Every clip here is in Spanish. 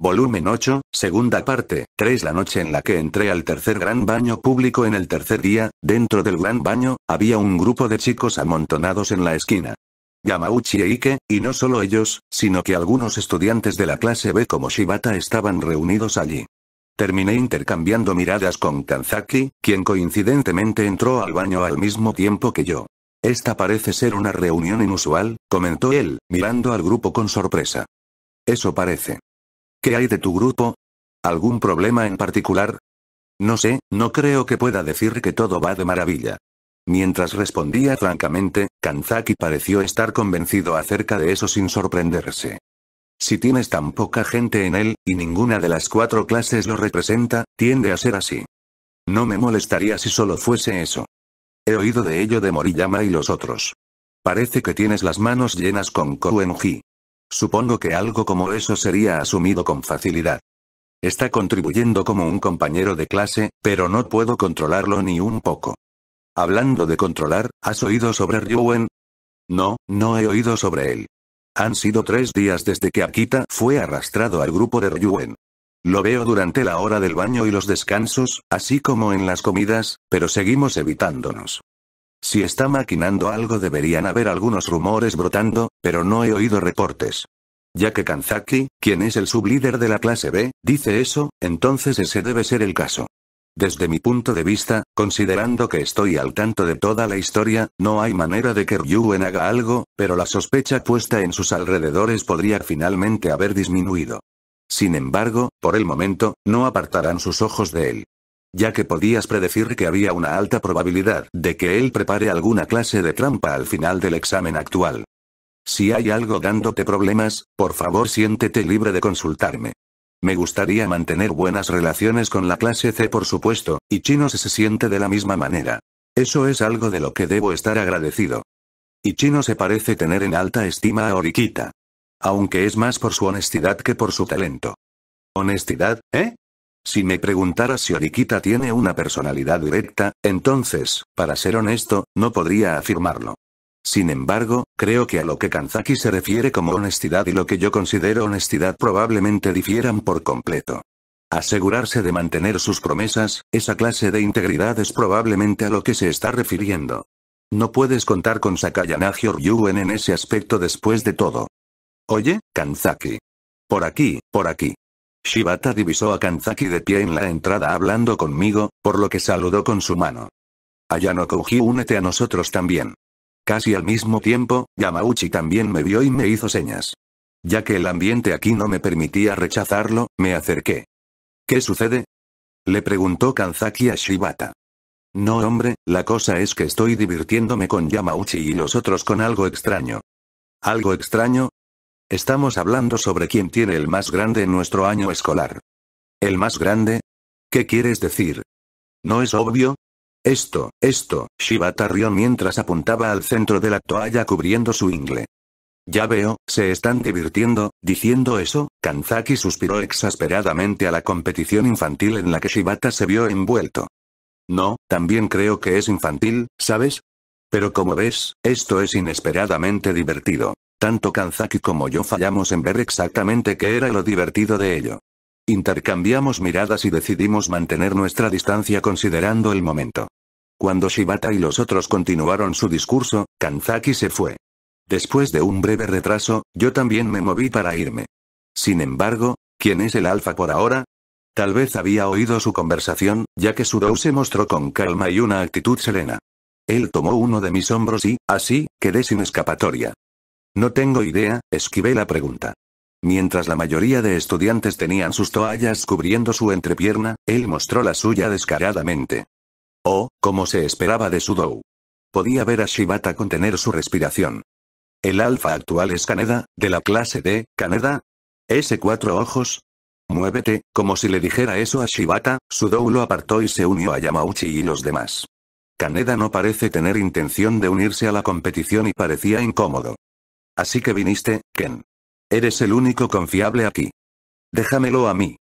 volumen 8, segunda parte, 3 La noche en la que entré al tercer gran baño público en el tercer día, dentro del gran baño, había un grupo de chicos amontonados en la esquina. Yamauchi e Ike, y no solo ellos, sino que algunos estudiantes de la clase B como Shibata estaban reunidos allí. Terminé intercambiando miradas con Kanzaki, quien coincidentemente entró al baño al mismo tiempo que yo. Esta parece ser una reunión inusual, comentó él, mirando al grupo con sorpresa. Eso parece. ¿Qué hay de tu grupo? ¿Algún problema en particular? No sé, no creo que pueda decir que todo va de maravilla. Mientras respondía francamente, Kanzaki pareció estar convencido acerca de eso sin sorprenderse. Si tienes tan poca gente en él, y ninguna de las cuatro clases lo representa, tiende a ser así. No me molestaría si solo fuese eso. He oído de ello de Moriyama y los otros. Parece que tienes las manos llenas con Kowenji. Supongo que algo como eso sería asumido con facilidad. Está contribuyendo como un compañero de clase, pero no puedo controlarlo ni un poco. Hablando de controlar, ¿has oído sobre Ryuen? No, no he oído sobre él. Han sido tres días desde que Akita fue arrastrado al grupo de Ryuen. Lo veo durante la hora del baño y los descansos, así como en las comidas, pero seguimos evitándonos. Si está maquinando algo deberían haber algunos rumores brotando, pero no he oído reportes. Ya que Kanzaki, quien es el sublíder de la clase B, dice eso, entonces ese debe ser el caso. Desde mi punto de vista, considerando que estoy al tanto de toda la historia, no hay manera de que Ryuen haga algo, pero la sospecha puesta en sus alrededores podría finalmente haber disminuido. Sin embargo, por el momento, no apartarán sus ojos de él. Ya que podías predecir que había una alta probabilidad de que él prepare alguna clase de trampa al final del examen actual. Si hay algo dándote problemas, por favor siéntete libre de consultarme. Me gustaría mantener buenas relaciones con la clase C por supuesto, y Chino se siente de la misma manera. Eso es algo de lo que debo estar agradecido. Y Chino se parece tener en alta estima a Oriquita. Aunque es más por su honestidad que por su talento. ¿Honestidad, eh? Si me preguntara si Oriquita tiene una personalidad directa, entonces, para ser honesto, no podría afirmarlo. Sin embargo, creo que a lo que Kanzaki se refiere como honestidad y lo que yo considero honestidad probablemente difieran por completo. Asegurarse de mantener sus promesas, esa clase de integridad es probablemente a lo que se está refiriendo. No puedes contar con o Yuwen en ese aspecto después de todo. Oye, Kanzaki. Por aquí, por aquí. Shibata divisó a Kanzaki de pie en la entrada hablando conmigo, por lo que saludó con su mano. Ayano Kouji únete a nosotros también. Casi al mismo tiempo, Yamauchi también me vio y me hizo señas. Ya que el ambiente aquí no me permitía rechazarlo, me acerqué. ¿Qué sucede? Le preguntó Kanzaki a Shibata. No hombre, la cosa es que estoy divirtiéndome con Yamauchi y los otros con algo extraño. ¿Algo extraño? Estamos hablando sobre quién tiene el más grande en nuestro año escolar. ¿El más grande? ¿Qué quieres decir? ¿No es obvio? Esto, esto, Shibata rió mientras apuntaba al centro de la toalla cubriendo su ingle. Ya veo, se están divirtiendo, diciendo eso, Kanzaki suspiró exasperadamente a la competición infantil en la que Shibata se vio envuelto. No, también creo que es infantil, ¿sabes? Pero como ves, esto es inesperadamente divertido. Tanto Kanzaki como yo fallamos en ver exactamente qué era lo divertido de ello. Intercambiamos miradas y decidimos mantener nuestra distancia considerando el momento. Cuando Shibata y los otros continuaron su discurso, Kanzaki se fue. Después de un breve retraso, yo también me moví para irme. Sin embargo, ¿quién es el alfa por ahora? Tal vez había oído su conversación, ya que Sudou se mostró con calma y una actitud serena. Él tomó uno de mis hombros y, así, quedé sin escapatoria. No tengo idea, esquivé la pregunta. Mientras la mayoría de estudiantes tenían sus toallas cubriendo su entrepierna, él mostró la suya descaradamente. Oh, como se esperaba de Sudou. Podía ver a Shibata contener su respiración. El alfa actual es Kaneda, de la clase D, ¿Kaneda? Ese cuatro ojos. Muévete, como si le dijera eso a Shibata, Sudou lo apartó y se unió a Yamauchi y los demás. Kaneda no parece tener intención de unirse a la competición y parecía incómodo. Así que viniste, Ken. Eres el único confiable aquí. Déjamelo a mí.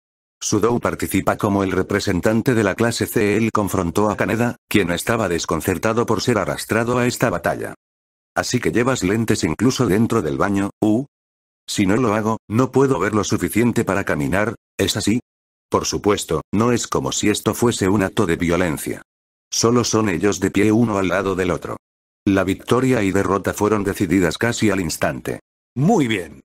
Sudou participa como el representante de la clase C. Él confrontó a Kaneda, quien estaba desconcertado por ser arrastrado a esta batalla. Así que llevas lentes incluso dentro del baño, ¿u? Si no lo hago, no puedo ver lo suficiente para caminar, ¿es así? Por supuesto, no es como si esto fuese un acto de violencia. Solo son ellos de pie uno al lado del otro. La victoria y derrota fueron decididas casi al instante. Muy bien.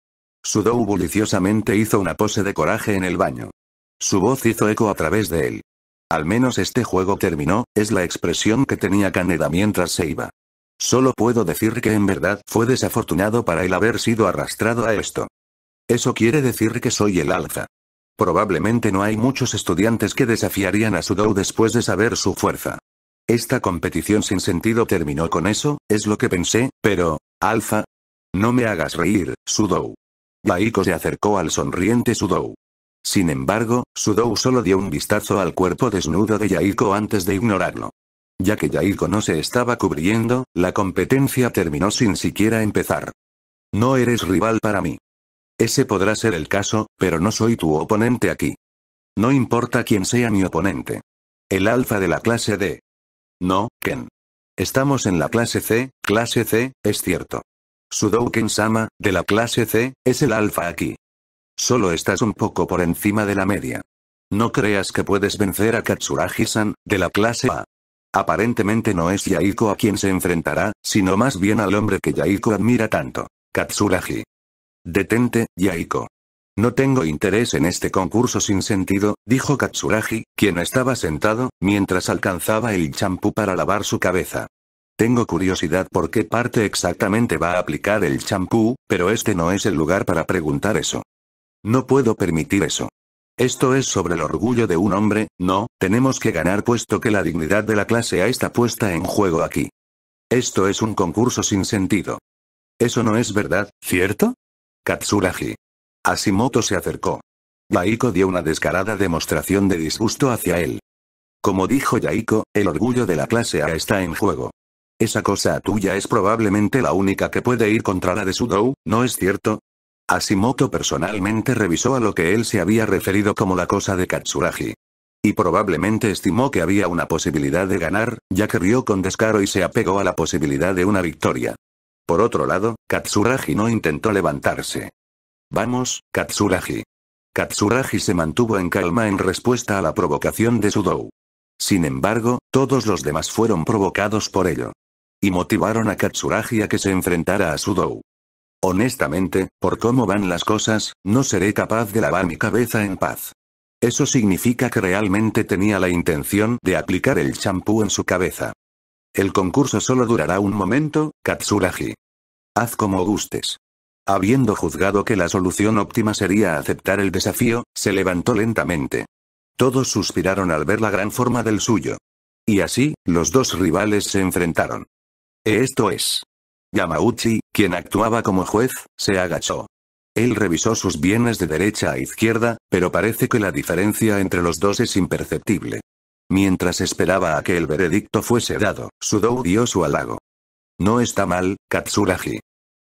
Sudou bulliciosamente hizo una pose de coraje en el baño. Su voz hizo eco a través de él. Al menos este juego terminó, es la expresión que tenía Kaneda mientras se iba. Solo puedo decir que en verdad fue desafortunado para él haber sido arrastrado a esto. Eso quiere decir que soy el alza. Probablemente no hay muchos estudiantes que desafiarían a Sudou después de saber su fuerza. Esta competición sin sentido terminó con eso, es lo que pensé, pero... Alfa. No me hagas reír, Sudou. Yaiko se acercó al sonriente Sudou. Sin embargo, Sudou solo dio un vistazo al cuerpo desnudo de Yaiko antes de ignorarlo. Ya que Yaiko no se estaba cubriendo, la competencia terminó sin siquiera empezar. No eres rival para mí. Ese podrá ser el caso, pero no soy tu oponente aquí. No importa quién sea mi oponente. El alfa de la clase D. No, Ken. Estamos en la clase C, clase C, es cierto. Sudou sama de la clase C, es el alfa aquí. Solo estás un poco por encima de la media. No creas que puedes vencer a Katsuragi-san, de la clase A. Aparentemente no es Yaiko a quien se enfrentará, sino más bien al hombre que Yaiko admira tanto, Katsuragi. Detente, Yaiko. No tengo interés en este concurso sin sentido, dijo Katsuragi, quien estaba sentado, mientras alcanzaba el champú para lavar su cabeza. Tengo curiosidad por qué parte exactamente va a aplicar el champú, pero este no es el lugar para preguntar eso. No puedo permitir eso. Esto es sobre el orgullo de un hombre, no, tenemos que ganar puesto que la dignidad de la clase A está puesta en juego aquí. Esto es un concurso sin sentido. Eso no es verdad, ¿cierto? Katsuragi. Asimoto se acercó. Yaiko dio una descarada demostración de disgusto hacia él. Como dijo Yaiko, el orgullo de la clase A está en juego. Esa cosa tuya es probablemente la única que puede ir contra la de Sudou, ¿no es cierto? Asimoto personalmente revisó a lo que él se había referido como la cosa de Katsuragi. Y probablemente estimó que había una posibilidad de ganar, ya que rió con descaro y se apegó a la posibilidad de una victoria. Por otro lado, Katsuragi no intentó levantarse. Vamos, Katsuragi. Katsuragi se mantuvo en calma en respuesta a la provocación de Sudou. Sin embargo, todos los demás fueron provocados por ello. Y motivaron a Katsuragi a que se enfrentara a Sudou. Honestamente, por cómo van las cosas, no seré capaz de lavar mi cabeza en paz. Eso significa que realmente tenía la intención de aplicar el champú en su cabeza. El concurso solo durará un momento, Katsuragi. Haz como gustes. Habiendo juzgado que la solución óptima sería aceptar el desafío, se levantó lentamente. Todos suspiraron al ver la gran forma del suyo. Y así, los dos rivales se enfrentaron. E esto es. Yamauchi, quien actuaba como juez, se agachó. Él revisó sus bienes de derecha a izquierda, pero parece que la diferencia entre los dos es imperceptible. Mientras esperaba a que el veredicto fuese dado, Sudou dio su halago. No está mal, Katsuragi.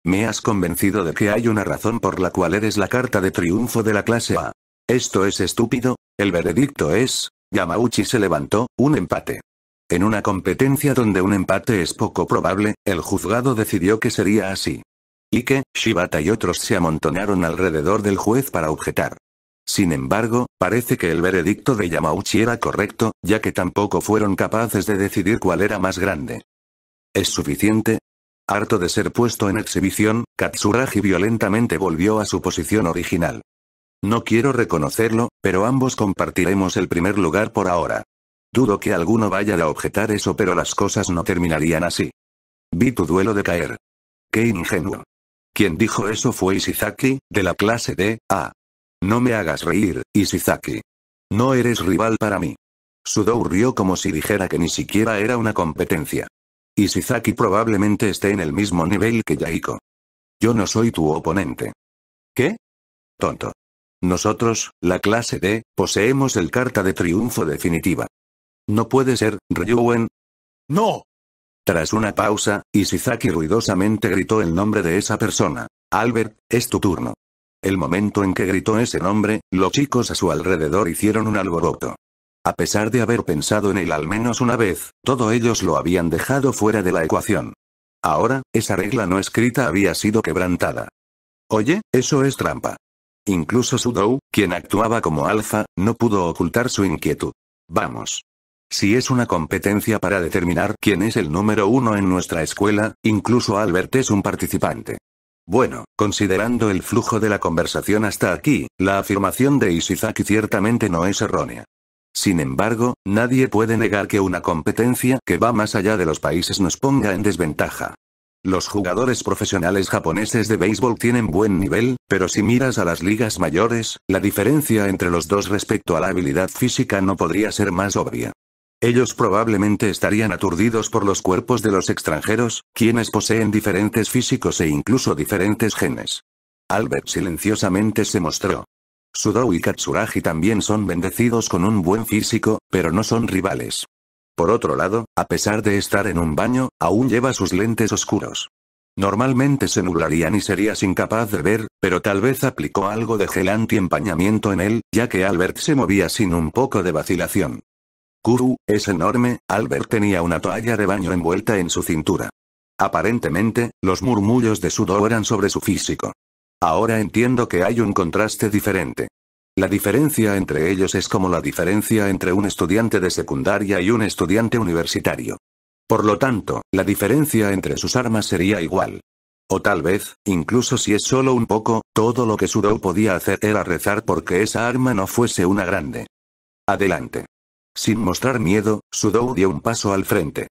Me has convencido de que hay una razón por la cual eres la carta de triunfo de la clase A. Esto es estúpido, el veredicto es, Yamauchi se levantó, un empate. En una competencia donde un empate es poco probable, el juzgado decidió que sería así. que Shibata y otros se amontonaron alrededor del juez para objetar. Sin embargo, parece que el veredicto de Yamauchi era correcto, ya que tampoco fueron capaces de decidir cuál era más grande. Es suficiente, Harto de ser puesto en exhibición, Katsuragi violentamente volvió a su posición original. No quiero reconocerlo, pero ambos compartiremos el primer lugar por ahora. Dudo que alguno vaya a objetar eso, pero las cosas no terminarían así. Vi tu duelo de caer. Qué ingenuo. Quien dijo eso fue Isizaki, de la clase D, A. No me hagas reír, Isizaki. No eres rival para mí. Sudou rió como si dijera que ni siquiera era una competencia. Ishizaki probablemente esté en el mismo nivel que Yaiko. Yo no soy tu oponente. ¿Qué? Tonto. Nosotros, la clase D, poseemos el carta de triunfo definitiva. No puede ser, Ryuwen? ¡No! Tras una pausa, Ishizaki ruidosamente gritó el nombre de esa persona. Albert, es tu turno. El momento en que gritó ese nombre, los chicos a su alrededor hicieron un alboroto. A pesar de haber pensado en él al menos una vez, todos ellos lo habían dejado fuera de la ecuación. Ahora, esa regla no escrita había sido quebrantada. Oye, eso es trampa. Incluso Sudou, quien actuaba como alfa, no pudo ocultar su inquietud. Vamos. Si es una competencia para determinar quién es el número uno en nuestra escuela, incluso Albert es un participante. Bueno, considerando el flujo de la conversación hasta aquí, la afirmación de Isizaki ciertamente no es errónea. Sin embargo, nadie puede negar que una competencia que va más allá de los países nos ponga en desventaja. Los jugadores profesionales japoneses de béisbol tienen buen nivel, pero si miras a las ligas mayores, la diferencia entre los dos respecto a la habilidad física no podría ser más obvia. Ellos probablemente estarían aturdidos por los cuerpos de los extranjeros, quienes poseen diferentes físicos e incluso diferentes genes. Albert silenciosamente se mostró. Sudo y Katsuragi también son bendecidos con un buen físico, pero no son rivales. Por otro lado, a pesar de estar en un baño, aún lleva sus lentes oscuros. Normalmente se nublarían y serías incapaz de ver, pero tal vez aplicó algo de gel y empañamiento en él, ya que Albert se movía sin un poco de vacilación. Kuru, es enorme, Albert tenía una toalla de baño envuelta en su cintura. Aparentemente, los murmullos de Sudo eran sobre su físico. Ahora entiendo que hay un contraste diferente. La diferencia entre ellos es como la diferencia entre un estudiante de secundaria y un estudiante universitario. Por lo tanto, la diferencia entre sus armas sería igual. O tal vez, incluso si es solo un poco, todo lo que Sudou podía hacer era rezar porque esa arma no fuese una grande. Adelante. Sin mostrar miedo, Sudou dio un paso al frente.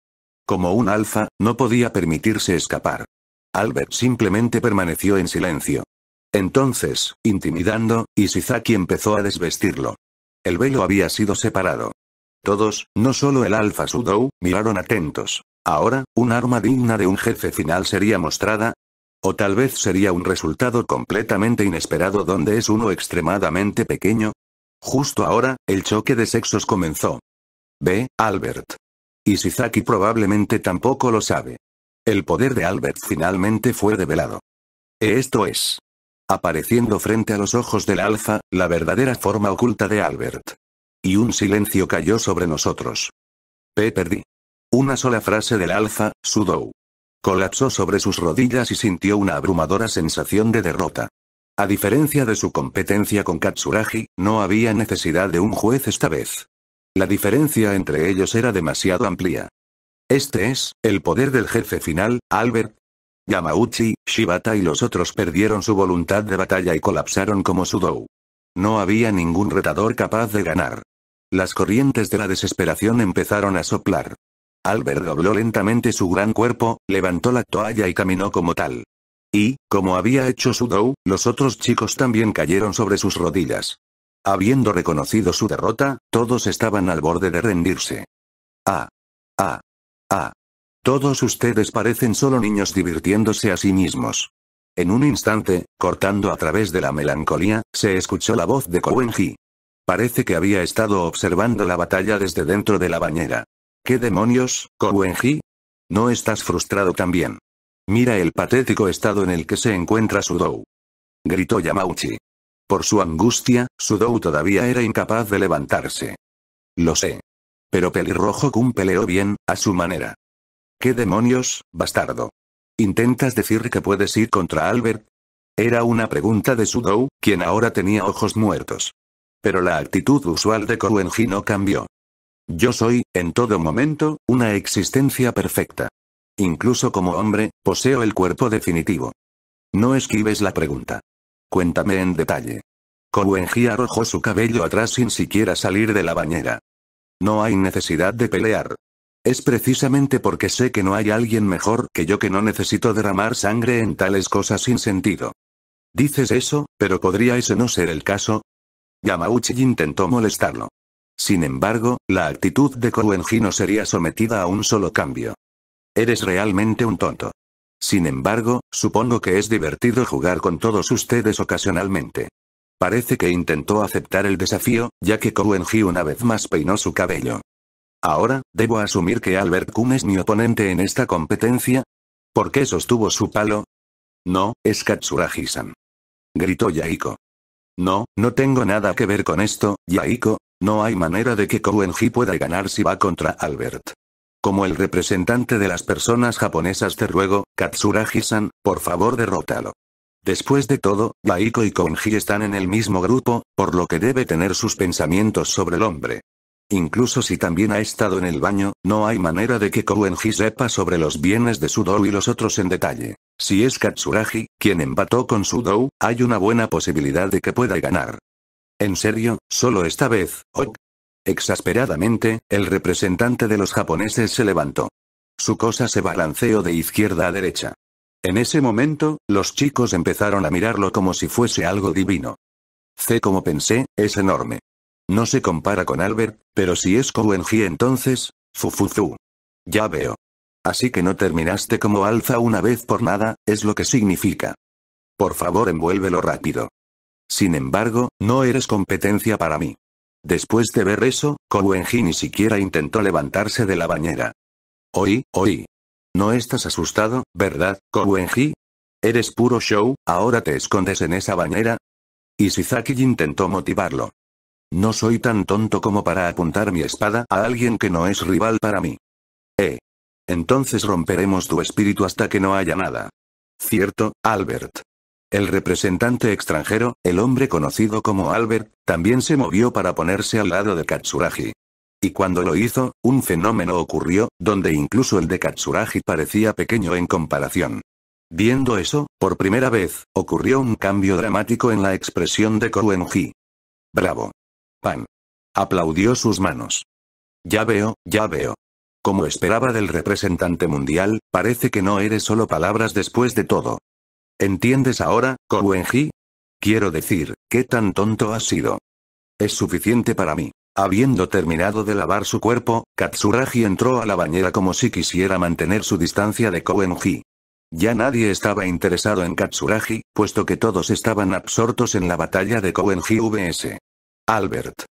Como un alfa, no podía permitirse escapar. Albert simplemente permaneció en silencio. Entonces, intimidando, Isizaki empezó a desvestirlo. El velo había sido separado. Todos, no solo el Alfa Sudou, miraron atentos. Ahora, un arma digna de un jefe final sería mostrada. O tal vez sería un resultado completamente inesperado donde es uno extremadamente pequeño. Justo ahora, el choque de sexos comenzó. Ve, Albert. Isizaki probablemente tampoco lo sabe. El poder de Albert finalmente fue develado. E esto es, Apareciendo frente a los ojos del alfa, la verdadera forma oculta de Albert. Y un silencio cayó sobre nosotros. P. Una sola frase del alfa, Sudou. Colapsó sobre sus rodillas y sintió una abrumadora sensación de derrota. A diferencia de su competencia con Katsuragi, no había necesidad de un juez esta vez. La diferencia entre ellos era demasiado amplia. Este es, el poder del jefe final, Albert, Yamauchi, Shibata y los otros perdieron su voluntad de batalla y colapsaron como Sudou. No había ningún retador capaz de ganar. Las corrientes de la desesperación empezaron a soplar. Albert dobló lentamente su gran cuerpo, levantó la toalla y caminó como tal. Y, como había hecho Sudou, los otros chicos también cayeron sobre sus rodillas. Habiendo reconocido su derrota, todos estaban al borde de rendirse. Ah. Ah. Ah. Todos ustedes parecen solo niños divirtiéndose a sí mismos. En un instante, cortando a través de la melancolía, se escuchó la voz de Kouenji. Parece que había estado observando la batalla desde dentro de la bañera. ¿Qué demonios, Kouenji? ¿No estás frustrado también? Mira el patético estado en el que se encuentra Sudou. Gritó Yamauchi. Por su angustia, Sudou todavía era incapaz de levantarse. Lo sé. Pero Pelirrojo Kun peleó bien, a su manera. ¿Qué demonios, bastardo? ¿Intentas decir que puedes ir contra Albert? Era una pregunta de Sudou, quien ahora tenía ojos muertos. Pero la actitud usual de Kowenji no cambió. Yo soy, en todo momento, una existencia perfecta. Incluso como hombre, poseo el cuerpo definitivo. No esquives la pregunta. Cuéntame en detalle. Kowenji arrojó su cabello atrás sin siquiera salir de la bañera. No hay necesidad de pelear, es precisamente porque sé que no hay alguien mejor que yo que no necesito derramar sangre en tales cosas sin sentido. Dices eso, pero ¿podría ese no ser el caso? Yamauchi intentó molestarlo. Sin embargo, la actitud de Kouenji no sería sometida a un solo cambio. Eres realmente un tonto. Sin embargo, supongo que es divertido jugar con todos ustedes ocasionalmente. Parece que intentó aceptar el desafío, ya que Kouenji una vez más peinó su cabello. Ahora, ¿debo asumir que Albert Kuhn es mi oponente en esta competencia? ¿Por qué sostuvo su palo? No, es Katsuragi-san. Gritó Yaiko. No, no tengo nada que ver con esto, Yaiko, no hay manera de que Kouenji pueda ganar si va contra Albert. Como el representante de las personas japonesas te ruego, Katsuragi-san, por favor derrótalo. Después de todo, Yaiko y Kouenji están en el mismo grupo, por lo que debe tener sus pensamientos sobre el hombre. Incluso si también ha estado en el baño, no hay manera de que Kouenji sepa sobre los bienes de Sudou y los otros en detalle. Si es Katsuragi, quien empató con Sudou, hay una buena posibilidad de que pueda ganar. En serio, solo esta vez, ok. Exasperadamente, el representante de los japoneses se levantó. Su cosa se balanceó de izquierda a derecha. En ese momento, los chicos empezaron a mirarlo como si fuese algo divino. C como pensé, es enorme. No se compara con Albert, pero si es Kowenji entonces, fufuzu. Ya veo. Así que no terminaste como alza una vez por nada, es lo que significa. Por favor envuélvelo rápido. Sin embargo, no eres competencia para mí. Después de ver eso, Kowenji ni siquiera intentó levantarse de la bañera. Oí, oí. No estás asustado, ¿verdad, Kowenji? Eres puro show, ahora te escondes en esa bañera. Y Shizaki intentó motivarlo. No soy tan tonto como para apuntar mi espada a alguien que no es rival para mí. Eh. Entonces romperemos tu espíritu hasta que no haya nada. Cierto, Albert. El representante extranjero, el hombre conocido como Albert, también se movió para ponerse al lado de Katsuragi. Y cuando lo hizo, un fenómeno ocurrió, donde incluso el de Katsuragi parecía pequeño en comparación. Viendo eso, por primera vez, ocurrió un cambio dramático en la expresión de Koruenji. Bravo. Pan. Aplaudió sus manos. Ya veo, ya veo. Como esperaba del representante mundial, parece que no eres solo palabras después de todo. ¿Entiendes ahora, Kowenji? Quiero decir, ¿qué tan tonto has sido? Es suficiente para mí. Habiendo terminado de lavar su cuerpo, Katsuragi entró a la bañera como si quisiera mantener su distancia de Kowenji. Ya nadie estaba interesado en Katsuragi, puesto que todos estaban absortos en la batalla de Kowenji VS. Albert.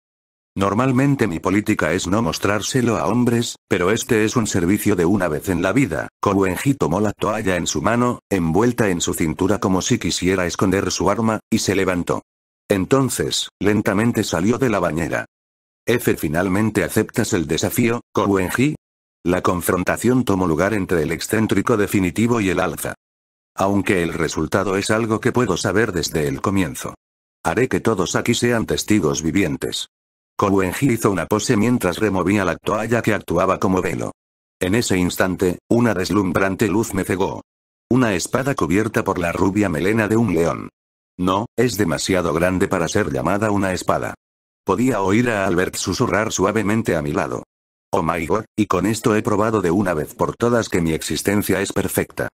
Normalmente mi política es no mostrárselo a hombres, pero este es un servicio de una vez en la vida. Kowenji tomó la toalla en su mano, envuelta en su cintura como si quisiera esconder su arma, y se levantó. Entonces, lentamente salió de la bañera. F. ¿Finalmente aceptas el desafío, Kowenji? La confrontación tomó lugar entre el excéntrico definitivo y el alza. Aunque el resultado es algo que puedo saber desde el comienzo. Haré que todos aquí sean testigos vivientes. Kowenji hizo una pose mientras removía la toalla que actuaba como velo. En ese instante, una deslumbrante luz me cegó. Una espada cubierta por la rubia melena de un león. No, es demasiado grande para ser llamada una espada. Podía oír a Albert susurrar suavemente a mi lado. Oh my god, y con esto he probado de una vez por todas que mi existencia es perfecta.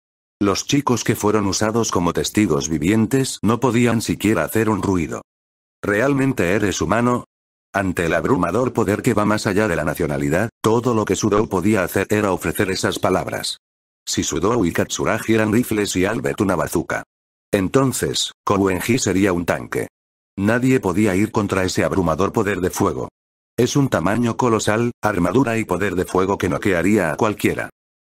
Los chicos que fueron usados como testigos vivientes no podían siquiera hacer un ruido. ¿Realmente eres humano? Ante el abrumador poder que va más allá de la nacionalidad, todo lo que Sudou podía hacer era ofrecer esas palabras. Si Sudou y Katsuragi eran rifles y Albert una bazuca. Entonces, Kowenji sería un tanque. Nadie podía ir contra ese abrumador poder de fuego. Es un tamaño colosal, armadura y poder de fuego que noquearía a cualquiera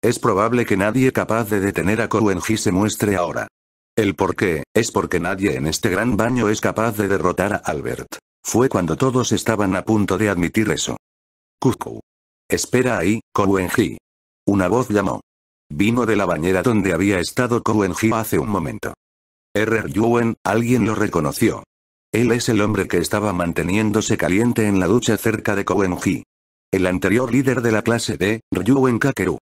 es probable que nadie capaz de detener a Kowenji se muestre ahora. El por qué, es porque nadie en este gran baño es capaz de derrotar a Albert. Fue cuando todos estaban a punto de admitir eso. Kuku. Espera ahí, Kowenji. Una voz llamó. Vino de la bañera donde había estado Kowenji hace un momento. R. Yuen, alguien lo reconoció. Él es el hombre que estaba manteniéndose caliente en la ducha cerca de Kowenji. El anterior líder de la clase D, Ryuen Kakeru.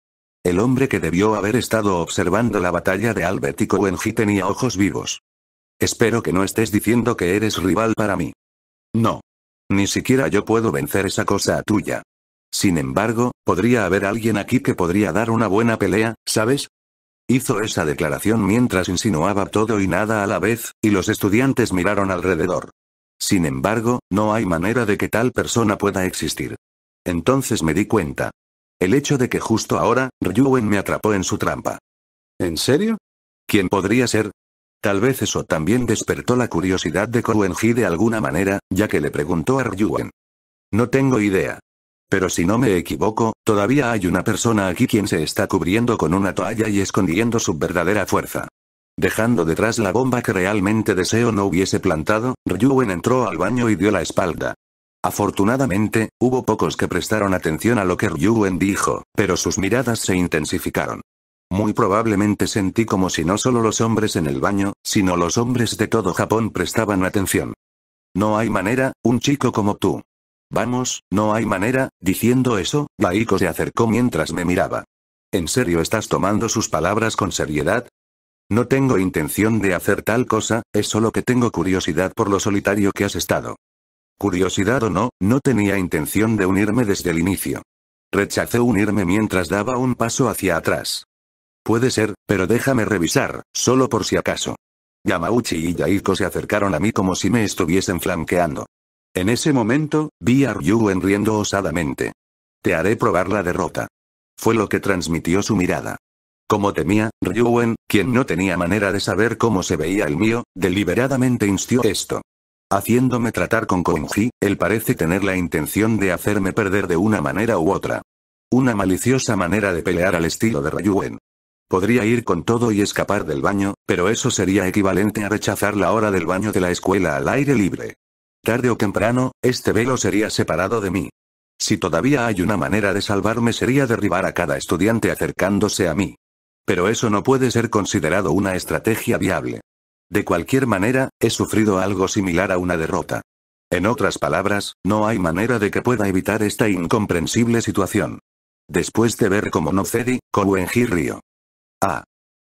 El hombre que debió haber estado observando la batalla de Albert y tenía ojos vivos. Espero que no estés diciendo que eres rival para mí. No. Ni siquiera yo puedo vencer esa cosa tuya. Sin embargo, podría haber alguien aquí que podría dar una buena pelea, ¿sabes? Hizo esa declaración mientras insinuaba todo y nada a la vez, y los estudiantes miraron alrededor. Sin embargo, no hay manera de que tal persona pueda existir. Entonces me di cuenta. El hecho de que justo ahora, Ryuwen me atrapó en su trampa. ¿En serio? ¿Quién podría ser? Tal vez eso también despertó la curiosidad de Kowenji de alguna manera, ya que le preguntó a Ryuwen. No tengo idea. Pero si no me equivoco, todavía hay una persona aquí quien se está cubriendo con una toalla y escondiendo su verdadera fuerza. Dejando detrás la bomba que realmente Deseo no hubiese plantado, Ryuwen entró al baño y dio la espalda. Afortunadamente, hubo pocos que prestaron atención a lo que Ryuen dijo, pero sus miradas se intensificaron. Muy probablemente sentí como si no solo los hombres en el baño, sino los hombres de todo Japón prestaban atención. No hay manera, un chico como tú. Vamos, no hay manera, diciendo eso, Laiko se acercó mientras me miraba. ¿En serio estás tomando sus palabras con seriedad? No tengo intención de hacer tal cosa, es solo que tengo curiosidad por lo solitario que has estado. Curiosidad o no, no tenía intención de unirme desde el inicio. Rechacé unirme mientras daba un paso hacia atrás. Puede ser, pero déjame revisar, solo por si acaso. Yamauchi y Yaiko se acercaron a mí como si me estuviesen flanqueando. En ese momento, vi a Ryu riendo osadamente. Te haré probar la derrota. Fue lo que transmitió su mirada. Como temía, Ryuen, quien no tenía manera de saber cómo se veía el mío, deliberadamente instió esto. Haciéndome tratar con Konji, él parece tener la intención de hacerme perder de una manera u otra. Una maliciosa manera de pelear al estilo de Rayuen. Podría ir con todo y escapar del baño, pero eso sería equivalente a rechazar la hora del baño de la escuela al aire libre. Tarde o temprano, este velo sería separado de mí. Si todavía hay una manera de salvarme sería derribar a cada estudiante acercándose a mí. Pero eso no puede ser considerado una estrategia viable. De cualquier manera, he sufrido algo similar a una derrota. En otras palabras, no hay manera de que pueda evitar esta incomprensible situación. Después de ver cómo no cedi, Kouenji río. Ah.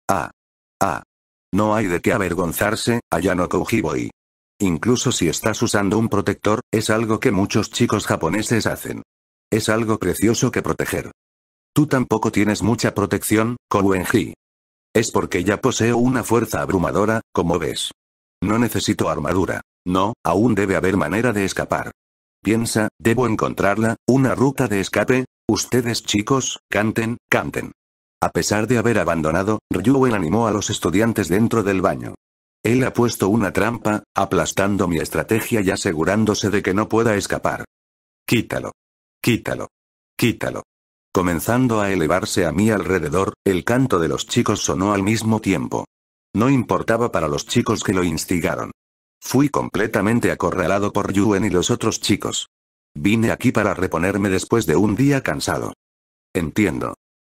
Ah. Ah. No hay de qué avergonzarse, Ayano Koujiboi. Incluso si estás usando un protector, es algo que muchos chicos japoneses hacen. Es algo precioso que proteger. Tú tampoco tienes mucha protección, Kouenji. Es porque ya poseo una fuerza abrumadora, como ves. No necesito armadura. No, aún debe haber manera de escapar. Piensa, debo encontrarla, una ruta de escape. Ustedes chicos, canten, canten. A pesar de haber abandonado, Ryuen animó a los estudiantes dentro del baño. Él ha puesto una trampa, aplastando mi estrategia y asegurándose de que no pueda escapar. Quítalo. Quítalo. Quítalo. Comenzando a elevarse a mi alrededor, el canto de los chicos sonó al mismo tiempo. No importaba para los chicos que lo instigaron. Fui completamente acorralado por Yuen y los otros chicos. Vine aquí para reponerme después de un día cansado. Entiendo.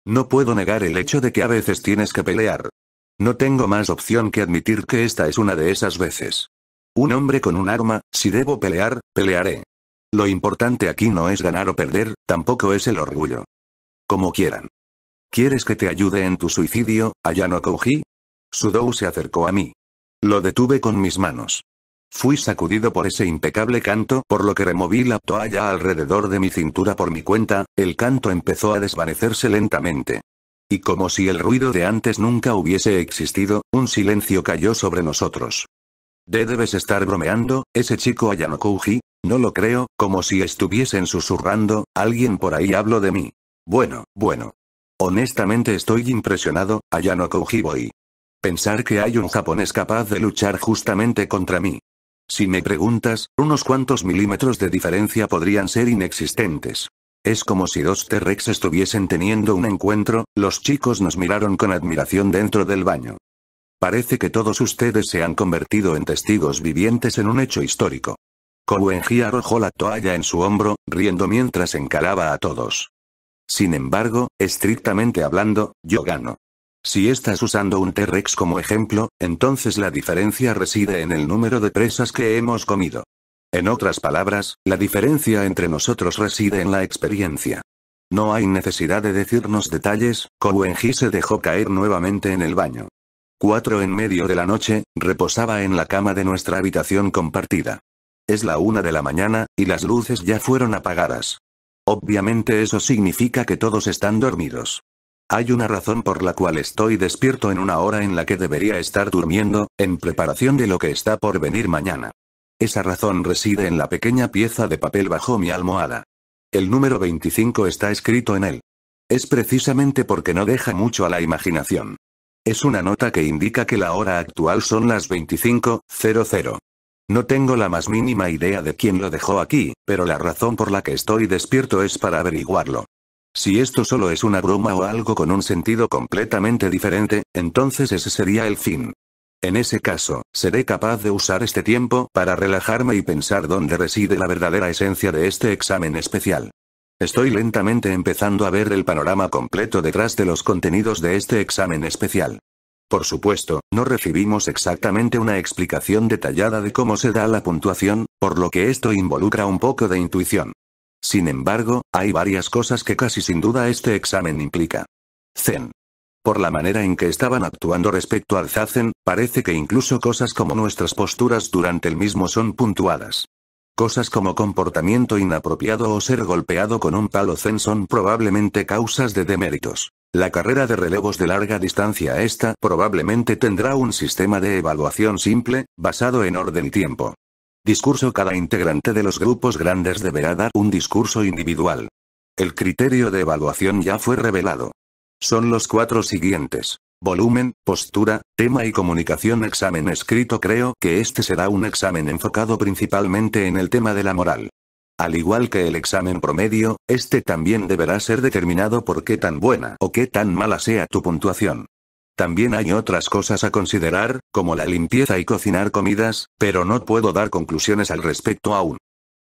No puedo negar el hecho de que a veces tienes que pelear. No tengo más opción que admitir que esta es una de esas veces. Un hombre con un arma, si debo pelear, pelearé. Lo importante aquí no es ganar o perder, tampoco es el orgullo. Como quieran. ¿Quieres que te ayude en tu suicidio, Ayano Kouji? Sudou se acercó a mí. Lo detuve con mis manos. Fui sacudido por ese impecable canto, por lo que removí la toalla alrededor de mi cintura por mi cuenta, el canto empezó a desvanecerse lentamente. Y como si el ruido de antes nunca hubiese existido, un silencio cayó sobre nosotros. De debes estar bromeando, ese chico Ayanokouji, no lo creo, como si estuviesen susurrando, alguien por ahí habló de mí. Bueno, bueno. Honestamente estoy impresionado, Ayano y Pensar que hay un japonés capaz de luchar justamente contra mí. Si me preguntas, unos cuantos milímetros de diferencia podrían ser inexistentes. Es como si dos T-Rex estuviesen teniendo un encuentro, los chicos nos miraron con admiración dentro del baño. Parece que todos ustedes se han convertido en testigos vivientes en un hecho histórico. Kowenji arrojó la toalla en su hombro, riendo mientras encalaba a todos. Sin embargo, estrictamente hablando, yo gano. Si estás usando un T-Rex como ejemplo, entonces la diferencia reside en el número de presas que hemos comido. En otras palabras, la diferencia entre nosotros reside en la experiencia. No hay necesidad de decirnos detalles, Kowenji se dejó caer nuevamente en el baño. Cuatro en medio de la noche, reposaba en la cama de nuestra habitación compartida. Es la una de la mañana, y las luces ya fueron apagadas. Obviamente eso significa que todos están dormidos. Hay una razón por la cual estoy despierto en una hora en la que debería estar durmiendo, en preparación de lo que está por venir mañana. Esa razón reside en la pequeña pieza de papel bajo mi almohada. El número 25 está escrito en él. Es precisamente porque no deja mucho a la imaginación. Es una nota que indica que la hora actual son las 25.00. No tengo la más mínima idea de quién lo dejó aquí, pero la razón por la que estoy despierto es para averiguarlo. Si esto solo es una broma o algo con un sentido completamente diferente, entonces ese sería el fin. En ese caso, seré capaz de usar este tiempo para relajarme y pensar dónde reside la verdadera esencia de este examen especial. Estoy lentamente empezando a ver el panorama completo detrás de los contenidos de este examen especial. Por supuesto, no recibimos exactamente una explicación detallada de cómo se da la puntuación, por lo que esto involucra un poco de intuición. Sin embargo, hay varias cosas que casi sin duda este examen implica. Zen. Por la manera en que estaban actuando respecto al Zazen, parece que incluso cosas como nuestras posturas durante el mismo son puntuadas. Cosas como comportamiento inapropiado o ser golpeado con un palo zen son probablemente causas de deméritos. La carrera de relevos de larga distancia esta probablemente tendrá un sistema de evaluación simple, basado en orden y tiempo. Discurso Cada integrante de los grupos grandes deberá dar un discurso individual. El criterio de evaluación ya fue revelado. Son los cuatro siguientes. Volumen, postura, tema y comunicación Examen escrito Creo que este será un examen enfocado principalmente en el tema de la moral. Al igual que el examen promedio, este también deberá ser determinado por qué tan buena o qué tan mala sea tu puntuación. También hay otras cosas a considerar, como la limpieza y cocinar comidas, pero no puedo dar conclusiones al respecto aún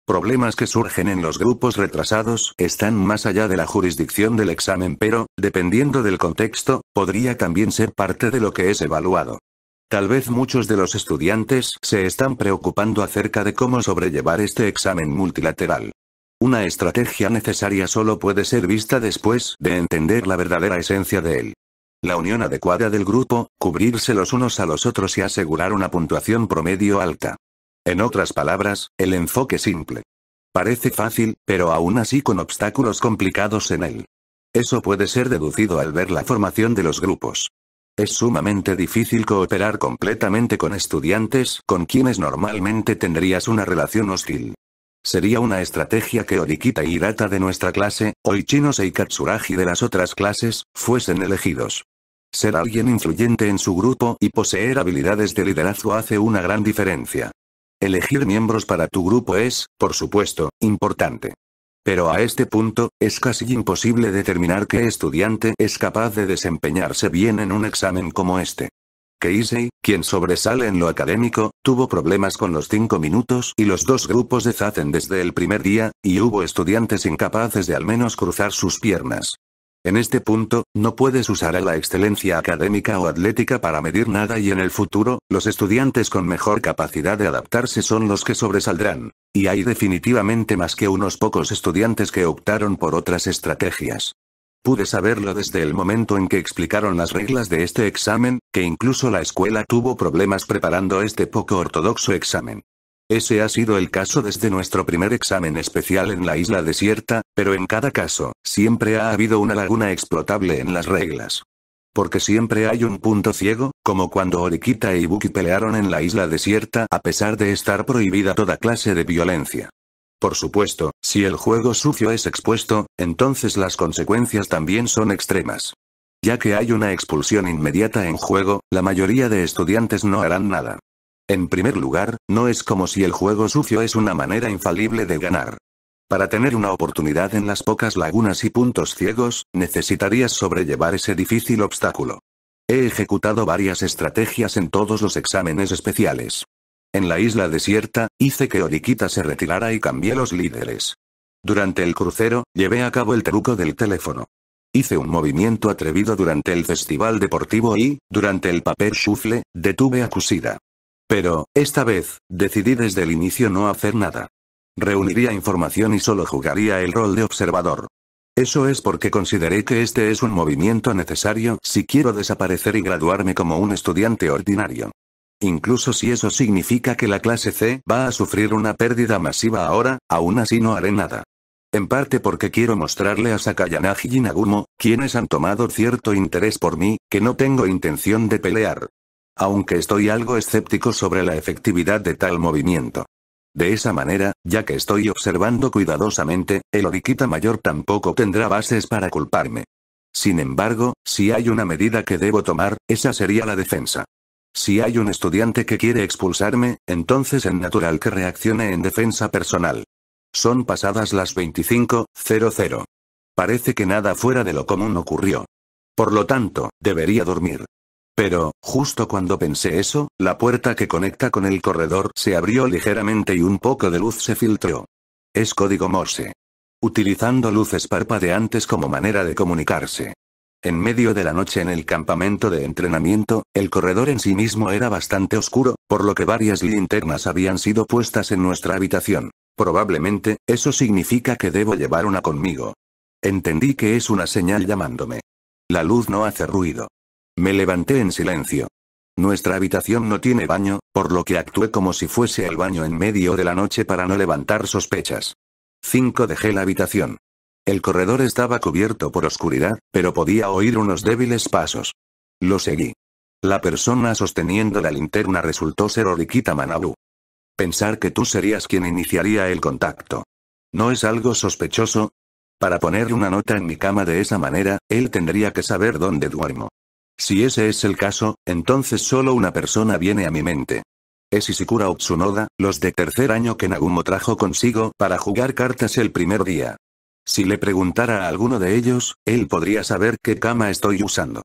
problemas que surgen en los grupos retrasados están más allá de la jurisdicción del examen pero, dependiendo del contexto, podría también ser parte de lo que es evaluado. Tal vez muchos de los estudiantes se están preocupando acerca de cómo sobrellevar este examen multilateral. Una estrategia necesaria solo puede ser vista después de entender la verdadera esencia de él. La unión adecuada del grupo, cubrirse los unos a los otros y asegurar una puntuación promedio alta. En otras palabras, el enfoque simple. Parece fácil, pero aún así con obstáculos complicados en él. Eso puede ser deducido al ver la formación de los grupos. Es sumamente difícil cooperar completamente con estudiantes con quienes normalmente tendrías una relación hostil. Sería una estrategia que Orikita y Hirata de nuestra clase, Oichinose y Katsuragi de las otras clases, fuesen elegidos. Ser alguien influyente en su grupo y poseer habilidades de liderazgo hace una gran diferencia. Elegir miembros para tu grupo es, por supuesto, importante. Pero a este punto, es casi imposible determinar qué estudiante es capaz de desempeñarse bien en un examen como este. Casey, quien sobresale en lo académico, tuvo problemas con los cinco minutos y los dos grupos de ZATEN desde el primer día, y hubo estudiantes incapaces de al menos cruzar sus piernas. En este punto, no puedes usar a la excelencia académica o atlética para medir nada y en el futuro, los estudiantes con mejor capacidad de adaptarse son los que sobresaldrán. Y hay definitivamente más que unos pocos estudiantes que optaron por otras estrategias. Pude saberlo desde el momento en que explicaron las reglas de este examen, que incluso la escuela tuvo problemas preparando este poco ortodoxo examen. Ese ha sido el caso desde nuestro primer examen especial en la isla desierta, pero en cada caso, siempre ha habido una laguna explotable en las reglas. Porque siempre hay un punto ciego, como cuando Oriquita y Ibuki pelearon en la isla desierta a pesar de estar prohibida toda clase de violencia. Por supuesto, si el juego sucio es expuesto, entonces las consecuencias también son extremas. Ya que hay una expulsión inmediata en juego, la mayoría de estudiantes no harán nada. En primer lugar, no es como si el juego sucio es una manera infalible de ganar. Para tener una oportunidad en las pocas lagunas y puntos ciegos, necesitarías sobrellevar ese difícil obstáculo. He ejecutado varias estrategias en todos los exámenes especiales. En la isla desierta, hice que Oriquita se retirara y cambié los líderes. Durante el crucero, llevé a cabo el truco del teléfono. Hice un movimiento atrevido durante el festival deportivo y, durante el papel chufle, detuve a Kusida. Pero, esta vez, decidí desde el inicio no hacer nada. Reuniría información y solo jugaría el rol de observador. Eso es porque consideré que este es un movimiento necesario si quiero desaparecer y graduarme como un estudiante ordinario. Incluso si eso significa que la clase C va a sufrir una pérdida masiva ahora, aún así no haré nada. En parte porque quiero mostrarle a Sakayanagi y Nagumo, quienes han tomado cierto interés por mí, que no tengo intención de pelear aunque estoy algo escéptico sobre la efectividad de tal movimiento. De esa manera, ya que estoy observando cuidadosamente, el Oriquita mayor tampoco tendrá bases para culparme. Sin embargo, si hay una medida que debo tomar, esa sería la defensa. Si hay un estudiante que quiere expulsarme, entonces es natural que reaccione en defensa personal. Son pasadas las 25.00. Parece que nada fuera de lo común ocurrió. Por lo tanto, debería dormir. Pero, justo cuando pensé eso, la puerta que conecta con el corredor se abrió ligeramente y un poco de luz se filtró. Es código Morse. Utilizando luces parpadeantes como manera de comunicarse. En medio de la noche en el campamento de entrenamiento, el corredor en sí mismo era bastante oscuro, por lo que varias linternas habían sido puestas en nuestra habitación. Probablemente, eso significa que debo llevar una conmigo. Entendí que es una señal llamándome. La luz no hace ruido. Me levanté en silencio. Nuestra habitación no tiene baño, por lo que actué como si fuese el baño en medio de la noche para no levantar sospechas. 5. Dejé la habitación. El corredor estaba cubierto por oscuridad, pero podía oír unos débiles pasos. Lo seguí. La persona sosteniendo la linterna resultó ser Oriquita Manabu. Pensar que tú serías quien iniciaría el contacto. ¿No es algo sospechoso? Para poner una nota en mi cama de esa manera, él tendría que saber dónde duermo. Si ese es el caso, entonces solo una persona viene a mi mente. Es Ishikura Utsunoda, los de tercer año que Nagumo trajo consigo para jugar cartas el primer día. Si le preguntara a alguno de ellos, él podría saber qué cama estoy usando.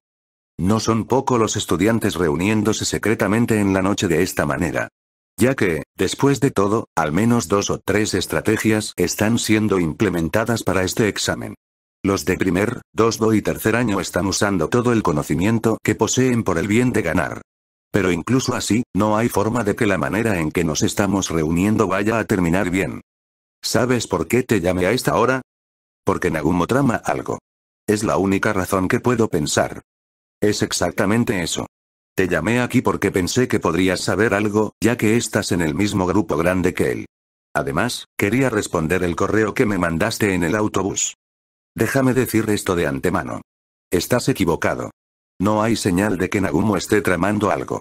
No son poco los estudiantes reuniéndose secretamente en la noche de esta manera. Ya que, después de todo, al menos dos o tres estrategias están siendo implementadas para este examen. Los de primer, dos y tercer año están usando todo el conocimiento que poseen por el bien de ganar. Pero incluso así, no hay forma de que la manera en que nos estamos reuniendo vaya a terminar bien. ¿Sabes por qué te llamé a esta hora? Porque Nagumo trama algo. Es la única razón que puedo pensar. Es exactamente eso. Te llamé aquí porque pensé que podrías saber algo, ya que estás en el mismo grupo grande que él. Además, quería responder el correo que me mandaste en el autobús. Déjame decir esto de antemano. Estás equivocado. No hay señal de que Nagumo esté tramando algo.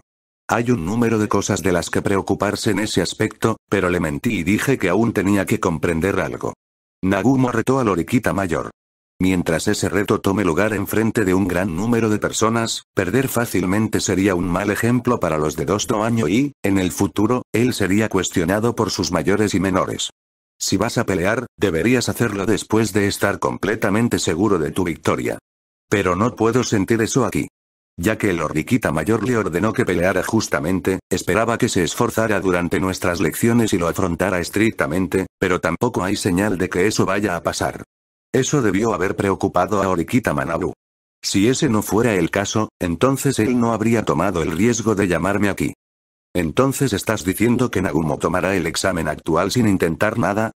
Hay un número de cosas de las que preocuparse en ese aspecto, pero le mentí y dije que aún tenía que comprender algo. Nagumo retó al Oriquita Mayor. Mientras ese reto tome lugar enfrente de un gran número de personas, perder fácilmente sería un mal ejemplo para los de dos año y, en el futuro, él sería cuestionado por sus mayores y menores. Si vas a pelear, deberías hacerlo después de estar completamente seguro de tu victoria. Pero no puedo sentir eso aquí. Ya que el oriquita Mayor le ordenó que peleara justamente, esperaba que se esforzara durante nuestras lecciones y lo afrontara estrictamente, pero tampoco hay señal de que eso vaya a pasar. Eso debió haber preocupado a oriquita Manabu. Si ese no fuera el caso, entonces él no habría tomado el riesgo de llamarme aquí. Entonces estás diciendo que Nagumo tomará el examen actual sin intentar nada?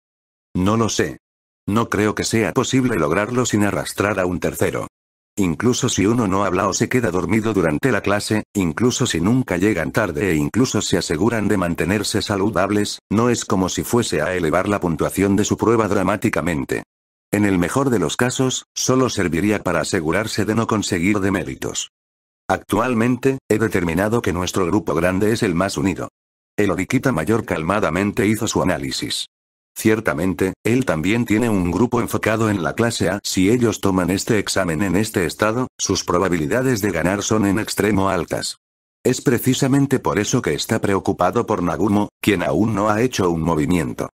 No lo sé. No creo que sea posible lograrlo sin arrastrar a un tercero. Incluso si uno no habla o se queda dormido durante la clase, incluso si nunca llegan tarde e incluso se aseguran de mantenerse saludables, no es como si fuese a elevar la puntuación de su prueba dramáticamente. En el mejor de los casos, solo serviría para asegurarse de no conseguir deméritos. Actualmente, he determinado que nuestro grupo grande es el más unido. El Oriquita Mayor calmadamente hizo su análisis. Ciertamente, él también tiene un grupo enfocado en la clase A. Si ellos toman este examen en este estado, sus probabilidades de ganar son en extremo altas. Es precisamente por eso que está preocupado por Nagumo, quien aún no ha hecho un movimiento.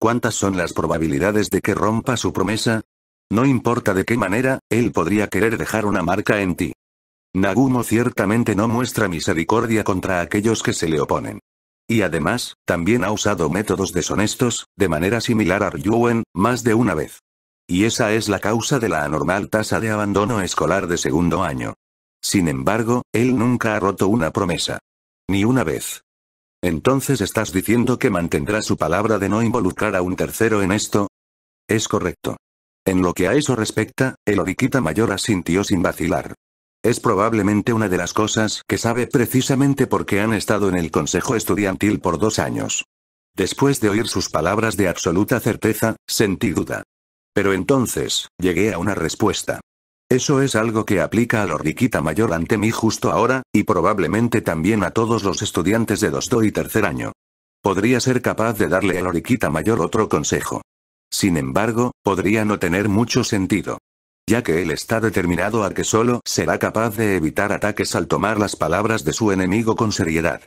¿Cuántas son las probabilidades de que rompa su promesa? No importa de qué manera, él podría querer dejar una marca en ti. Nagumo ciertamente no muestra misericordia contra aquellos que se le oponen. Y además, también ha usado métodos deshonestos, de manera similar a Ryuen, más de una vez. Y esa es la causa de la anormal tasa de abandono escolar de segundo año. Sin embargo, él nunca ha roto una promesa. Ni una vez. Entonces estás diciendo que mantendrá su palabra de no involucrar a un tercero en esto. Es correcto. En lo que a eso respecta, el oriquita mayor asintió sin vacilar. Es probablemente una de las cosas que sabe precisamente porque han estado en el consejo estudiantil por dos años. Después de oír sus palabras de absoluta certeza, sentí duda. Pero entonces, llegué a una respuesta. Eso es algo que aplica a Loriquita Mayor ante mí justo ahora, y probablemente también a todos los estudiantes de 2 y tercer año. Podría ser capaz de darle a Loriquita Mayor otro consejo. Sin embargo, podría no tener mucho sentido ya que él está determinado a que solo será capaz de evitar ataques al tomar las palabras de su enemigo con seriedad.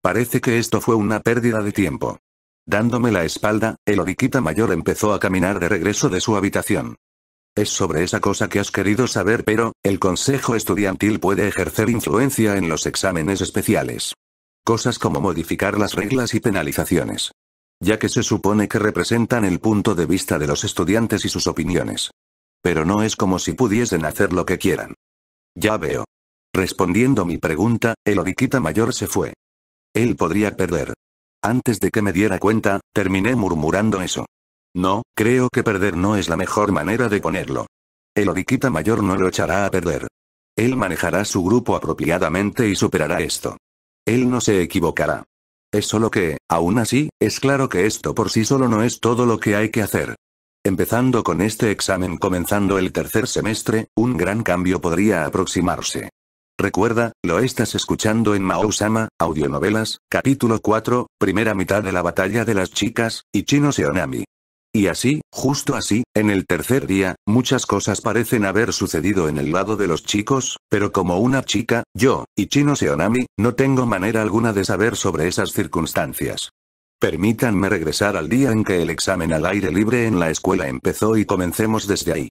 Parece que esto fue una pérdida de tiempo. Dándome la espalda, el oriquita mayor empezó a caminar de regreso de su habitación. Es sobre esa cosa que has querido saber pero, el consejo estudiantil puede ejercer influencia en los exámenes especiales. Cosas como modificar las reglas y penalizaciones. Ya que se supone que representan el punto de vista de los estudiantes y sus opiniones. Pero no es como si pudiesen hacer lo que quieran. Ya veo. Respondiendo mi pregunta, el Oriquita mayor se fue. Él podría perder. Antes de que me diera cuenta, terminé murmurando eso. No, creo que perder no es la mejor manera de ponerlo. El Oriquita mayor no lo echará a perder. Él manejará su grupo apropiadamente y superará esto. Él no se equivocará. Es solo que, aún así, es claro que esto por sí solo no es todo lo que hay que hacer. Empezando con este examen comenzando el tercer semestre, un gran cambio podría aproximarse. Recuerda, lo estás escuchando en Maousama, Audionovelas, capítulo 4, primera mitad de la batalla de las chicas, y Chino Seonami. Y así, justo así, en el tercer día, muchas cosas parecen haber sucedido en el lado de los chicos, pero como una chica, yo, y Chino Seonami, no tengo manera alguna de saber sobre esas circunstancias. Permítanme regresar al día en que el examen al aire libre en la escuela empezó y comencemos desde ahí.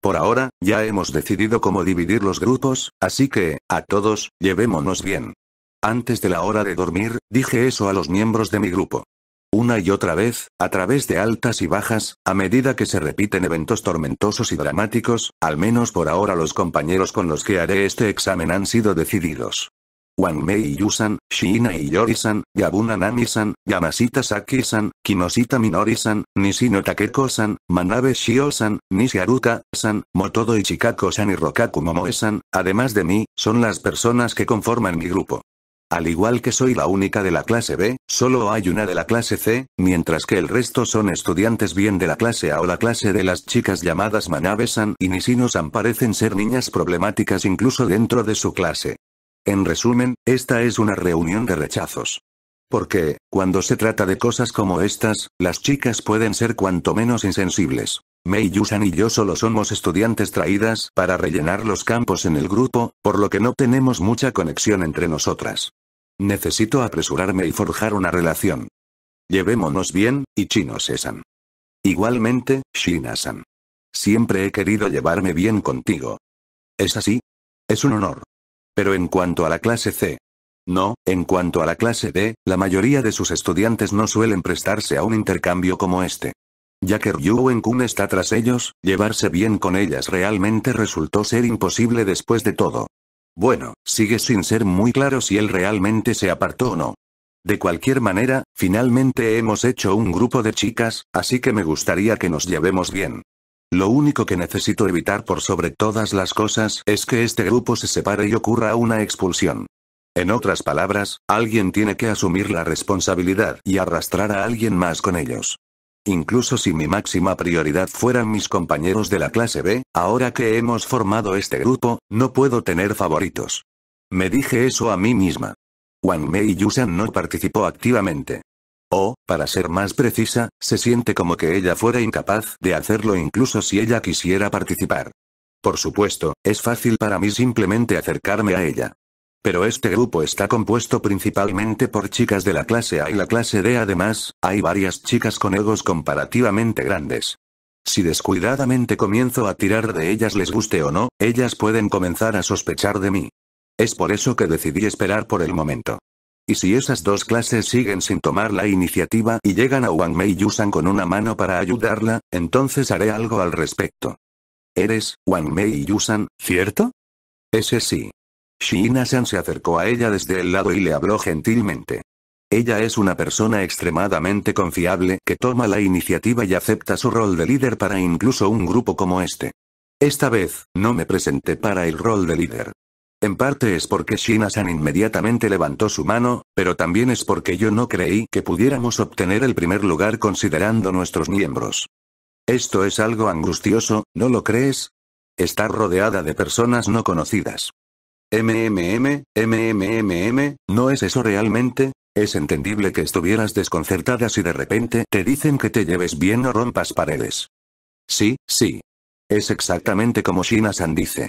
Por ahora, ya hemos decidido cómo dividir los grupos, así que, a todos, llevémonos bien. Antes de la hora de dormir, dije eso a los miembros de mi grupo. Una y otra vez, a través de altas y bajas, a medida que se repiten eventos tormentosos y dramáticos, al menos por ahora los compañeros con los que haré este examen han sido decididos. Mei Yusan, Shina y Yorisan, Yabuna Namisan, san Yamashita Saki-san, Kinoshita Minori-san, Nishino Takeko-san, Manabe Shio-san, san Motodo Ichikako-san y Rokaku Momoe-san, además de mí, son las personas que conforman mi grupo. Al igual que soy la única de la clase B, solo hay una de la clase C, mientras que el resto son estudiantes bien de la clase A o la clase de las chicas llamadas Manabe-san y Nishino-san parecen ser niñas problemáticas incluso dentro de su clase. En resumen, esta es una reunión de rechazos. Porque, cuando se trata de cosas como estas, las chicas pueden ser cuanto menos insensibles. Mei Yusan y yo solo somos estudiantes traídas para rellenar los campos en el grupo, por lo que no tenemos mucha conexión entre nosotras. Necesito apresurarme y forjar una relación. Llevémonos bien, y Chino-sesan. Igualmente, Shinasan. Siempre he querido llevarme bien contigo. ¿Es así? Es un honor. Pero en cuanto a la clase C. No, en cuanto a la clase D, la mayoría de sus estudiantes no suelen prestarse a un intercambio como este. Ya que en kun está tras ellos, llevarse bien con ellas realmente resultó ser imposible después de todo. Bueno, sigue sin ser muy claro si él realmente se apartó o no. De cualquier manera, finalmente hemos hecho un grupo de chicas, así que me gustaría que nos llevemos bien. Lo único que necesito evitar por sobre todas las cosas es que este grupo se separe y ocurra una expulsión. En otras palabras, alguien tiene que asumir la responsabilidad y arrastrar a alguien más con ellos. Incluso si mi máxima prioridad fueran mis compañeros de la clase B, ahora que hemos formado este grupo, no puedo tener favoritos. Me dije eso a mí misma. Wang Mei Yusan no participó activamente. O, para ser más precisa, se siente como que ella fuera incapaz de hacerlo incluso si ella quisiera participar. Por supuesto, es fácil para mí simplemente acercarme a ella. Pero este grupo está compuesto principalmente por chicas de la clase A y la clase D. Además, hay varias chicas con egos comparativamente grandes. Si descuidadamente comienzo a tirar de ellas les guste o no, ellas pueden comenzar a sospechar de mí. Es por eso que decidí esperar por el momento. Y si esas dos clases siguen sin tomar la iniciativa y llegan a Wang Mei Yusan con una mano para ayudarla, entonces haré algo al respecto. Eres, Wang Mei Yusan, ¿cierto? Ese sí. Shiina-san se acercó a ella desde el lado y le habló gentilmente. Ella es una persona extremadamente confiable que toma la iniciativa y acepta su rol de líder para incluso un grupo como este. Esta vez, no me presenté para el rol de líder. En parte es porque Shina-san inmediatamente levantó su mano, pero también es porque yo no creí que pudiéramos obtener el primer lugar considerando nuestros miembros. Esto es algo angustioso, ¿no lo crees? Estar rodeada de personas no conocidas. MMM, MMMM, ¿no es eso realmente? Es entendible que estuvieras desconcertada si de repente te dicen que te lleves bien o rompas paredes. Sí, sí. Es exactamente como Shina-san dice.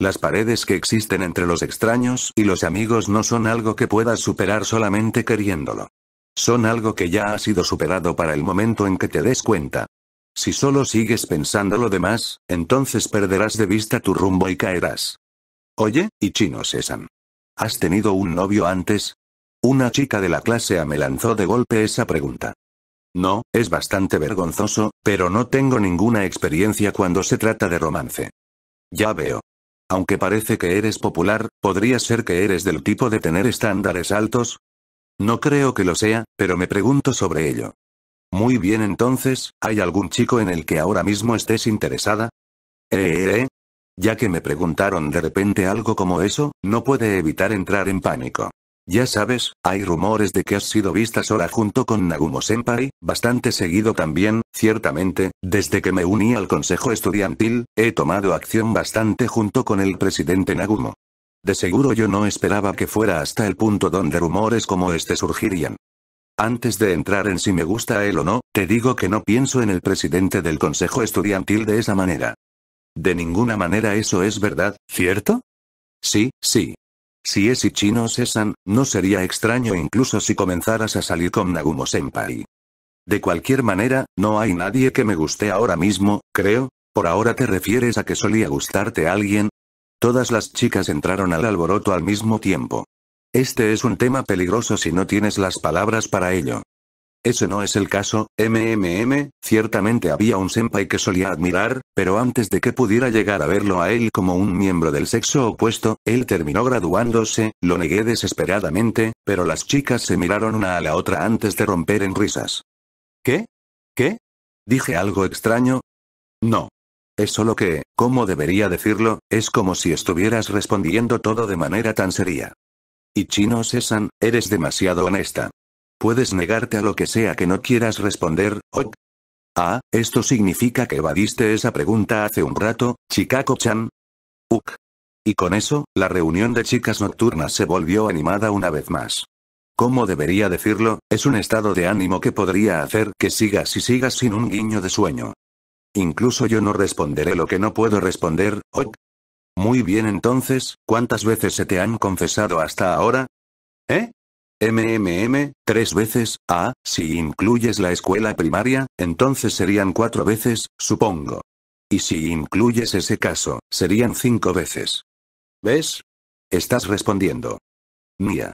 Las paredes que existen entre los extraños y los amigos no son algo que puedas superar solamente queriéndolo. Son algo que ya ha sido superado para el momento en que te des cuenta. Si solo sigues pensando lo demás, entonces perderás de vista tu rumbo y caerás. Oye, y chino Sesan. ¿Has tenido un novio antes? Una chica de la clase A me lanzó de golpe esa pregunta. No, es bastante vergonzoso, pero no tengo ninguna experiencia cuando se trata de romance. Ya veo. Aunque parece que eres popular, ¿podría ser que eres del tipo de tener estándares altos? No creo que lo sea, pero me pregunto sobre ello. Muy bien entonces, ¿hay algún chico en el que ahora mismo estés interesada? Eh, eh, eh. Ya que me preguntaron de repente algo como eso, no puede evitar entrar en pánico. Ya sabes, hay rumores de que has sido vista sola junto con Nagumo-senpai, bastante seguido también, ciertamente, desde que me uní al consejo estudiantil, he tomado acción bastante junto con el presidente Nagumo. De seguro yo no esperaba que fuera hasta el punto donde rumores como este surgirían. Antes de entrar en si me gusta él o no, te digo que no pienso en el presidente del consejo estudiantil de esa manera. De ninguna manera eso es verdad, ¿cierto? Sí, sí, si es chino cesan, no sería extraño incluso si comenzaras a salir con Nagumo Senpai. De cualquier manera, no hay nadie que me guste ahora mismo, creo. ¿Por ahora te refieres a que solía gustarte alguien? Todas las chicas entraron al alboroto al mismo tiempo. Este es un tema peligroso si no tienes las palabras para ello. Ese no es el caso, MMM, ciertamente había un senpai que solía admirar, pero antes de que pudiera llegar a verlo a él como un miembro del sexo opuesto, él terminó graduándose, lo negué desesperadamente, pero las chicas se miraron una a la otra antes de romper en risas. ¿Qué? ¿Qué? ¿Dije algo extraño? No. Es solo que, ¿cómo debería decirlo? Es como si estuvieras respondiendo todo de manera tan seria. Y chino Sesan, eres demasiado honesta. Puedes negarte a lo que sea que no quieras responder, ok. Ah, esto significa que evadiste esa pregunta hace un rato, Chicago-chan. Uk. Y con eso, la reunión de chicas nocturnas se volvió animada una vez más. ¿Cómo debería decirlo? Es un estado de ánimo que podría hacer que sigas y sigas sin un guiño de sueño. Incluso yo no responderé lo que no puedo responder, ok. Muy bien entonces, ¿cuántas veces se te han confesado hasta ahora? ¿Eh? MMM, tres veces, ah, si incluyes la escuela primaria, entonces serían cuatro veces, supongo. Y si incluyes ese caso, serían cinco veces. ¿Ves? Estás respondiendo. Mía.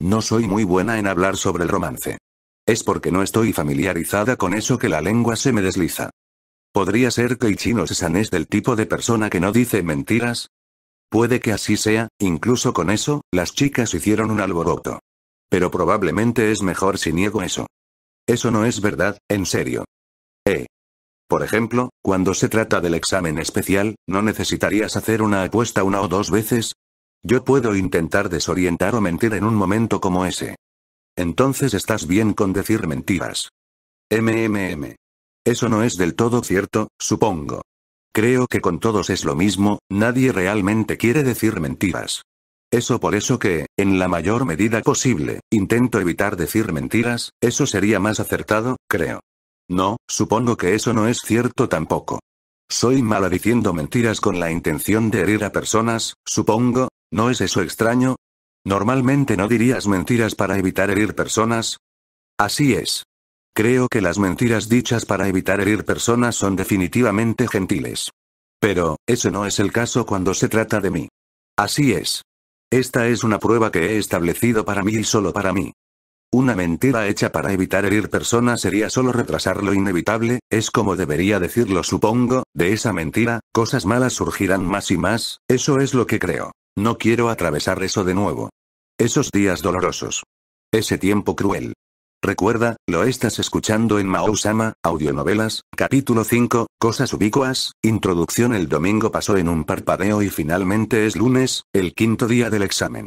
No soy muy buena en hablar sobre el romance. Es porque no estoy familiarizada con eso que la lengua se me desliza. ¿Podría ser que Ichino Sesan es del tipo de persona que no dice mentiras? Puede que así sea, incluso con eso, las chicas hicieron un alboroto. Pero probablemente es mejor si niego eso. Eso no es verdad, en serio. Eh. Por ejemplo, cuando se trata del examen especial, ¿no necesitarías hacer una apuesta una o dos veces? Yo puedo intentar desorientar o mentir en un momento como ese. Entonces estás bien con decir mentiras. MMM. Eso no es del todo cierto, supongo. Creo que con todos es lo mismo, nadie realmente quiere decir mentiras. Eso por eso que, en la mayor medida posible, intento evitar decir mentiras, eso sería más acertado, creo. No, supongo que eso no es cierto tampoco. Soy mala diciendo mentiras con la intención de herir a personas, supongo, ¿no es eso extraño? Normalmente no dirías mentiras para evitar herir personas. Así es. Creo que las mentiras dichas para evitar herir personas son definitivamente gentiles. Pero, eso no es el caso cuando se trata de mí. Así es. Esta es una prueba que he establecido para mí y solo para mí. Una mentira hecha para evitar herir personas sería solo retrasar lo inevitable, es como debería decirlo supongo, de esa mentira, cosas malas surgirán más y más, eso es lo que creo. No quiero atravesar eso de nuevo. Esos días dolorosos. Ese tiempo cruel. Recuerda, lo estás escuchando en mao Audionovelas, capítulo 5, Cosas ubicuas, introducción El domingo pasó en un parpadeo y finalmente es lunes, el quinto día del examen.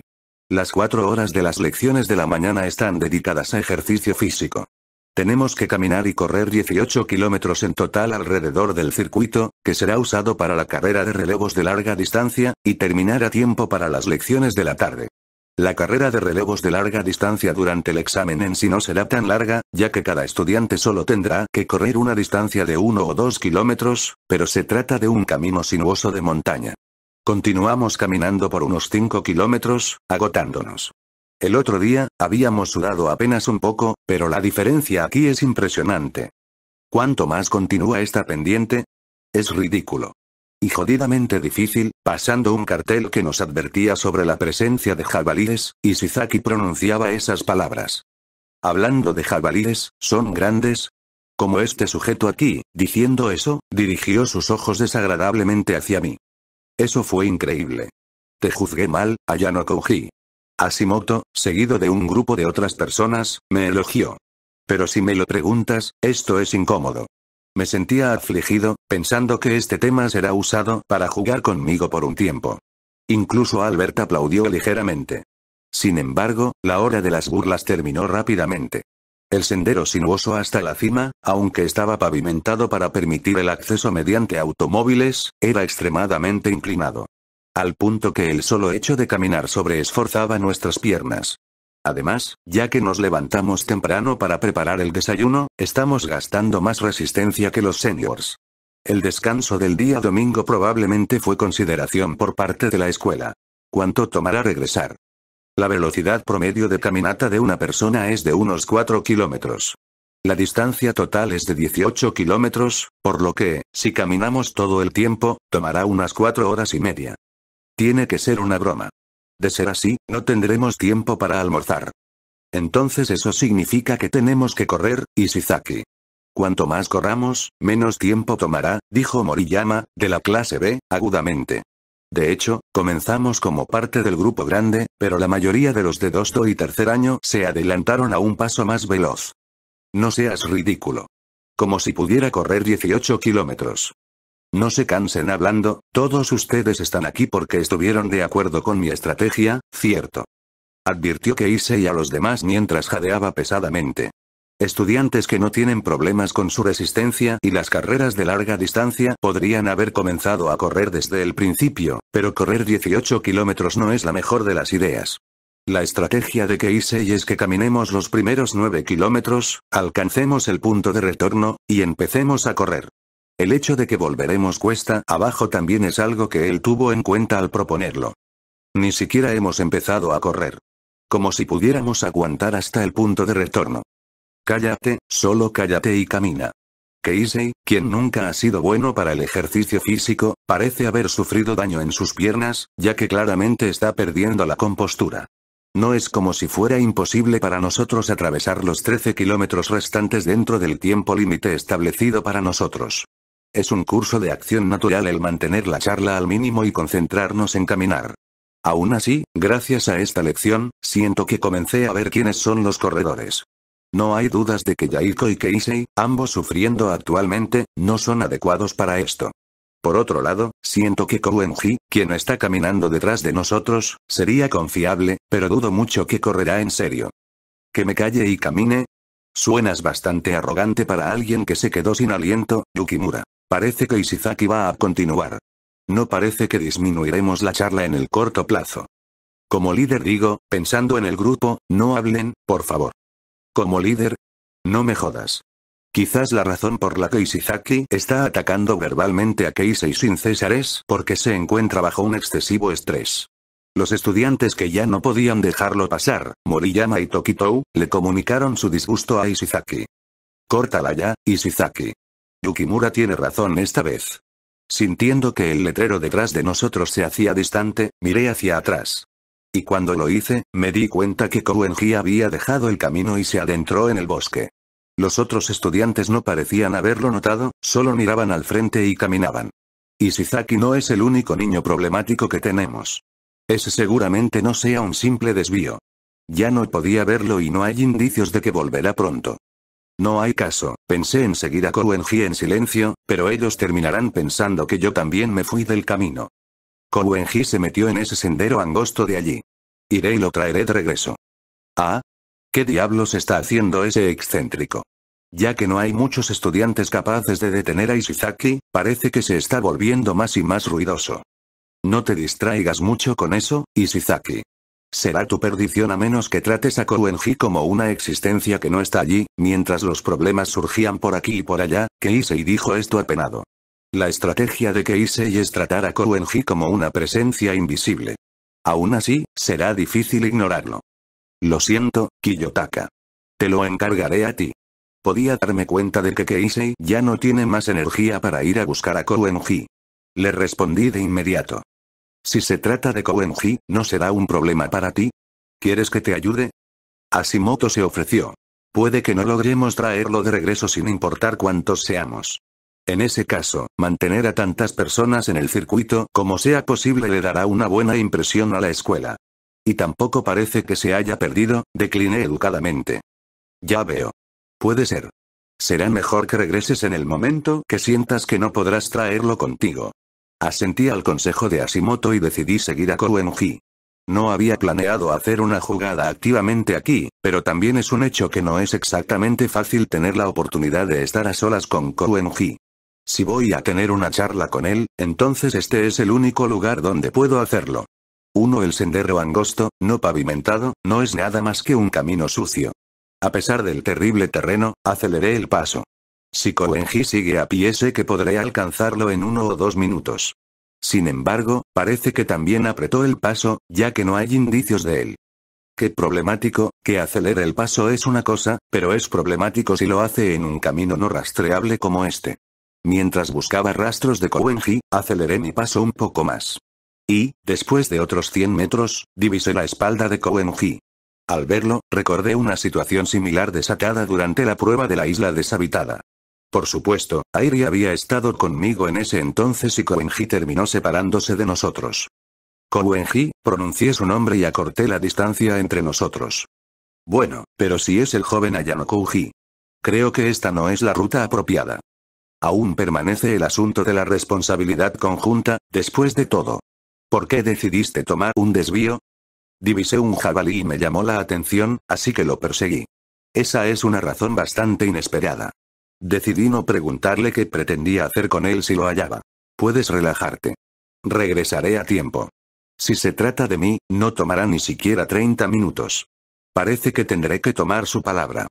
Las cuatro horas de las lecciones de la mañana están dedicadas a ejercicio físico. Tenemos que caminar y correr 18 kilómetros en total alrededor del circuito, que será usado para la carrera de relevos de larga distancia, y terminar a tiempo para las lecciones de la tarde. La carrera de relevos de larga distancia durante el examen en sí no será tan larga, ya que cada estudiante solo tendrá que correr una distancia de 1 o 2 kilómetros, pero se trata de un camino sinuoso de montaña. Continuamos caminando por unos 5 kilómetros, agotándonos. El otro día, habíamos sudado apenas un poco, pero la diferencia aquí es impresionante. ¿Cuánto más continúa esta pendiente? Es ridículo y jodidamente difícil, pasando un cartel que nos advertía sobre la presencia de jabalíes, y pronunciaba esas palabras. Hablando de jabalíes, ¿son grandes? Como este sujeto aquí, diciendo eso, dirigió sus ojos desagradablemente hacia mí. Eso fue increíble. Te juzgué mal, Ayano Kouji. Asimoto, seguido de un grupo de otras personas, me elogió. Pero si me lo preguntas, esto es incómodo. Me sentía afligido, pensando que este tema será usado para jugar conmigo por un tiempo. Incluso Albert aplaudió ligeramente. Sin embargo, la hora de las burlas terminó rápidamente. El sendero sinuoso hasta la cima, aunque estaba pavimentado para permitir el acceso mediante automóviles, era extremadamente inclinado. Al punto que el solo hecho de caminar sobre esforzaba nuestras piernas. Además, ya que nos levantamos temprano para preparar el desayuno, estamos gastando más resistencia que los seniors. El descanso del día domingo probablemente fue consideración por parte de la escuela. ¿Cuánto tomará regresar? La velocidad promedio de caminata de una persona es de unos 4 kilómetros. La distancia total es de 18 kilómetros, por lo que, si caminamos todo el tiempo, tomará unas 4 horas y media. Tiene que ser una broma. De ser así, no tendremos tiempo para almorzar. Entonces eso significa que tenemos que correr, Isizaki. Cuanto más corramos, menos tiempo tomará, dijo Moriyama, de la clase B, agudamente. De hecho, comenzamos como parte del grupo grande, pero la mayoría de los de 2 y tercer año se adelantaron a un paso más veloz. No seas ridículo. Como si pudiera correr 18 kilómetros. No se cansen hablando, todos ustedes están aquí porque estuvieron de acuerdo con mi estrategia, cierto. Advirtió que a los demás mientras jadeaba pesadamente. Estudiantes que no tienen problemas con su resistencia y las carreras de larga distancia podrían haber comenzado a correr desde el principio, pero correr 18 kilómetros no es la mejor de las ideas. La estrategia de Keisei es que caminemos los primeros 9 kilómetros, alcancemos el punto de retorno, y empecemos a correr. El hecho de que volveremos cuesta abajo también es algo que él tuvo en cuenta al proponerlo. Ni siquiera hemos empezado a correr. Como si pudiéramos aguantar hasta el punto de retorno. Cállate, solo cállate y camina. Keisei, quien nunca ha sido bueno para el ejercicio físico, parece haber sufrido daño en sus piernas, ya que claramente está perdiendo la compostura. No es como si fuera imposible para nosotros atravesar los 13 kilómetros restantes dentro del tiempo límite establecido para nosotros. Es un curso de acción natural el mantener la charla al mínimo y concentrarnos en caminar. Aún así, gracias a esta lección, siento que comencé a ver quiénes son los corredores. No hay dudas de que Yaiko y Keisei, ambos sufriendo actualmente, no son adecuados para esto. Por otro lado, siento que Kouenji, quien está caminando detrás de nosotros, sería confiable, pero dudo mucho que correrá en serio. ¿Que me calle y camine? Suenas bastante arrogante para alguien que se quedó sin aliento, Yukimura. Parece que Isizaki va a continuar. No parece que disminuiremos la charla en el corto plazo. Como líder digo, pensando en el grupo, no hablen, por favor. Como líder, no me jodas. Quizás la razón por la que Isizaki está atacando verbalmente a Keisei sin cesar es porque se encuentra bajo un excesivo estrés. Los estudiantes que ya no podían dejarlo pasar, Moriyama y Tokitou, le comunicaron su disgusto a Isizaki. Córtala ya, Isizaki. Yukimura tiene razón esta vez. Sintiendo que el letrero detrás de nosotros se hacía distante, miré hacia atrás. Y cuando lo hice, me di cuenta que Kouenji había dejado el camino y se adentró en el bosque. Los otros estudiantes no parecían haberlo notado, solo miraban al frente y caminaban. Y Ishizaki no es el único niño problemático que tenemos. Ese seguramente no sea un simple desvío. Ya no podía verlo y no hay indicios de que volverá pronto. No hay caso, pensé en seguir a Kouenji en silencio, pero ellos terminarán pensando que yo también me fui del camino. Kowenji se metió en ese sendero angosto de allí. Iré y lo traeré de regreso. Ah. ¿Qué diablos está haciendo ese excéntrico? Ya que no hay muchos estudiantes capaces de detener a Ishizaki, parece que se está volviendo más y más ruidoso. No te distraigas mucho con eso, Ishizaki. Será tu perdición a menos que trates a Kowenji como una existencia que no está allí, mientras los problemas surgían por aquí y por allá, Keisei dijo esto apenado. La estrategia de Keisei es tratar a Kowenji como una presencia invisible. Aún así, será difícil ignorarlo. Lo siento, Kiyotaka. Te lo encargaré a ti. Podía darme cuenta de que Keisei ya no tiene más energía para ir a buscar a Kowenji. Le respondí de inmediato. Si se trata de Kowenji, ¿no será un problema para ti? ¿Quieres que te ayude? Asimoto se ofreció. Puede que no logremos traerlo de regreso sin importar cuántos seamos. En ese caso, mantener a tantas personas en el circuito como sea posible le dará una buena impresión a la escuela. Y tampoco parece que se haya perdido, decliné educadamente. Ya veo. Puede ser. Será mejor que regreses en el momento que sientas que no podrás traerlo contigo. Asentí al consejo de Asimoto y decidí seguir a Kouenji. No había planeado hacer una jugada activamente aquí, pero también es un hecho que no es exactamente fácil tener la oportunidad de estar a solas con Kouenji. Si voy a tener una charla con él, entonces este es el único lugar donde puedo hacerlo. 1. El sendero angosto, no pavimentado, no es nada más que un camino sucio. A pesar del terrible terreno, aceleré el paso. Si Kowenji sigue a pie sé que podré alcanzarlo en uno o dos minutos. Sin embargo, parece que también apretó el paso, ya que no hay indicios de él. Qué problemático, que acelere el paso es una cosa, pero es problemático si lo hace en un camino no rastreable como este. Mientras buscaba rastros de Kowenji, aceleré mi paso un poco más. Y, después de otros 100 metros, divisé la espalda de Kowenji. Al verlo, recordé una situación similar desatada durante la prueba de la isla deshabitada. Por supuesto, Airi había estado conmigo en ese entonces y Kouenji terminó separándose de nosotros. Kouenji, pronuncié su nombre y acorté la distancia entre nosotros. Bueno, pero si es el joven Ayano Kouji. Creo que esta no es la ruta apropiada. Aún permanece el asunto de la responsabilidad conjunta, después de todo. ¿Por qué decidiste tomar un desvío? Divisé un jabalí y me llamó la atención, así que lo perseguí. Esa es una razón bastante inesperada. Decidí no preguntarle qué pretendía hacer con él si lo hallaba. Puedes relajarte. Regresaré a tiempo. Si se trata de mí, no tomará ni siquiera 30 minutos. Parece que tendré que tomar su palabra.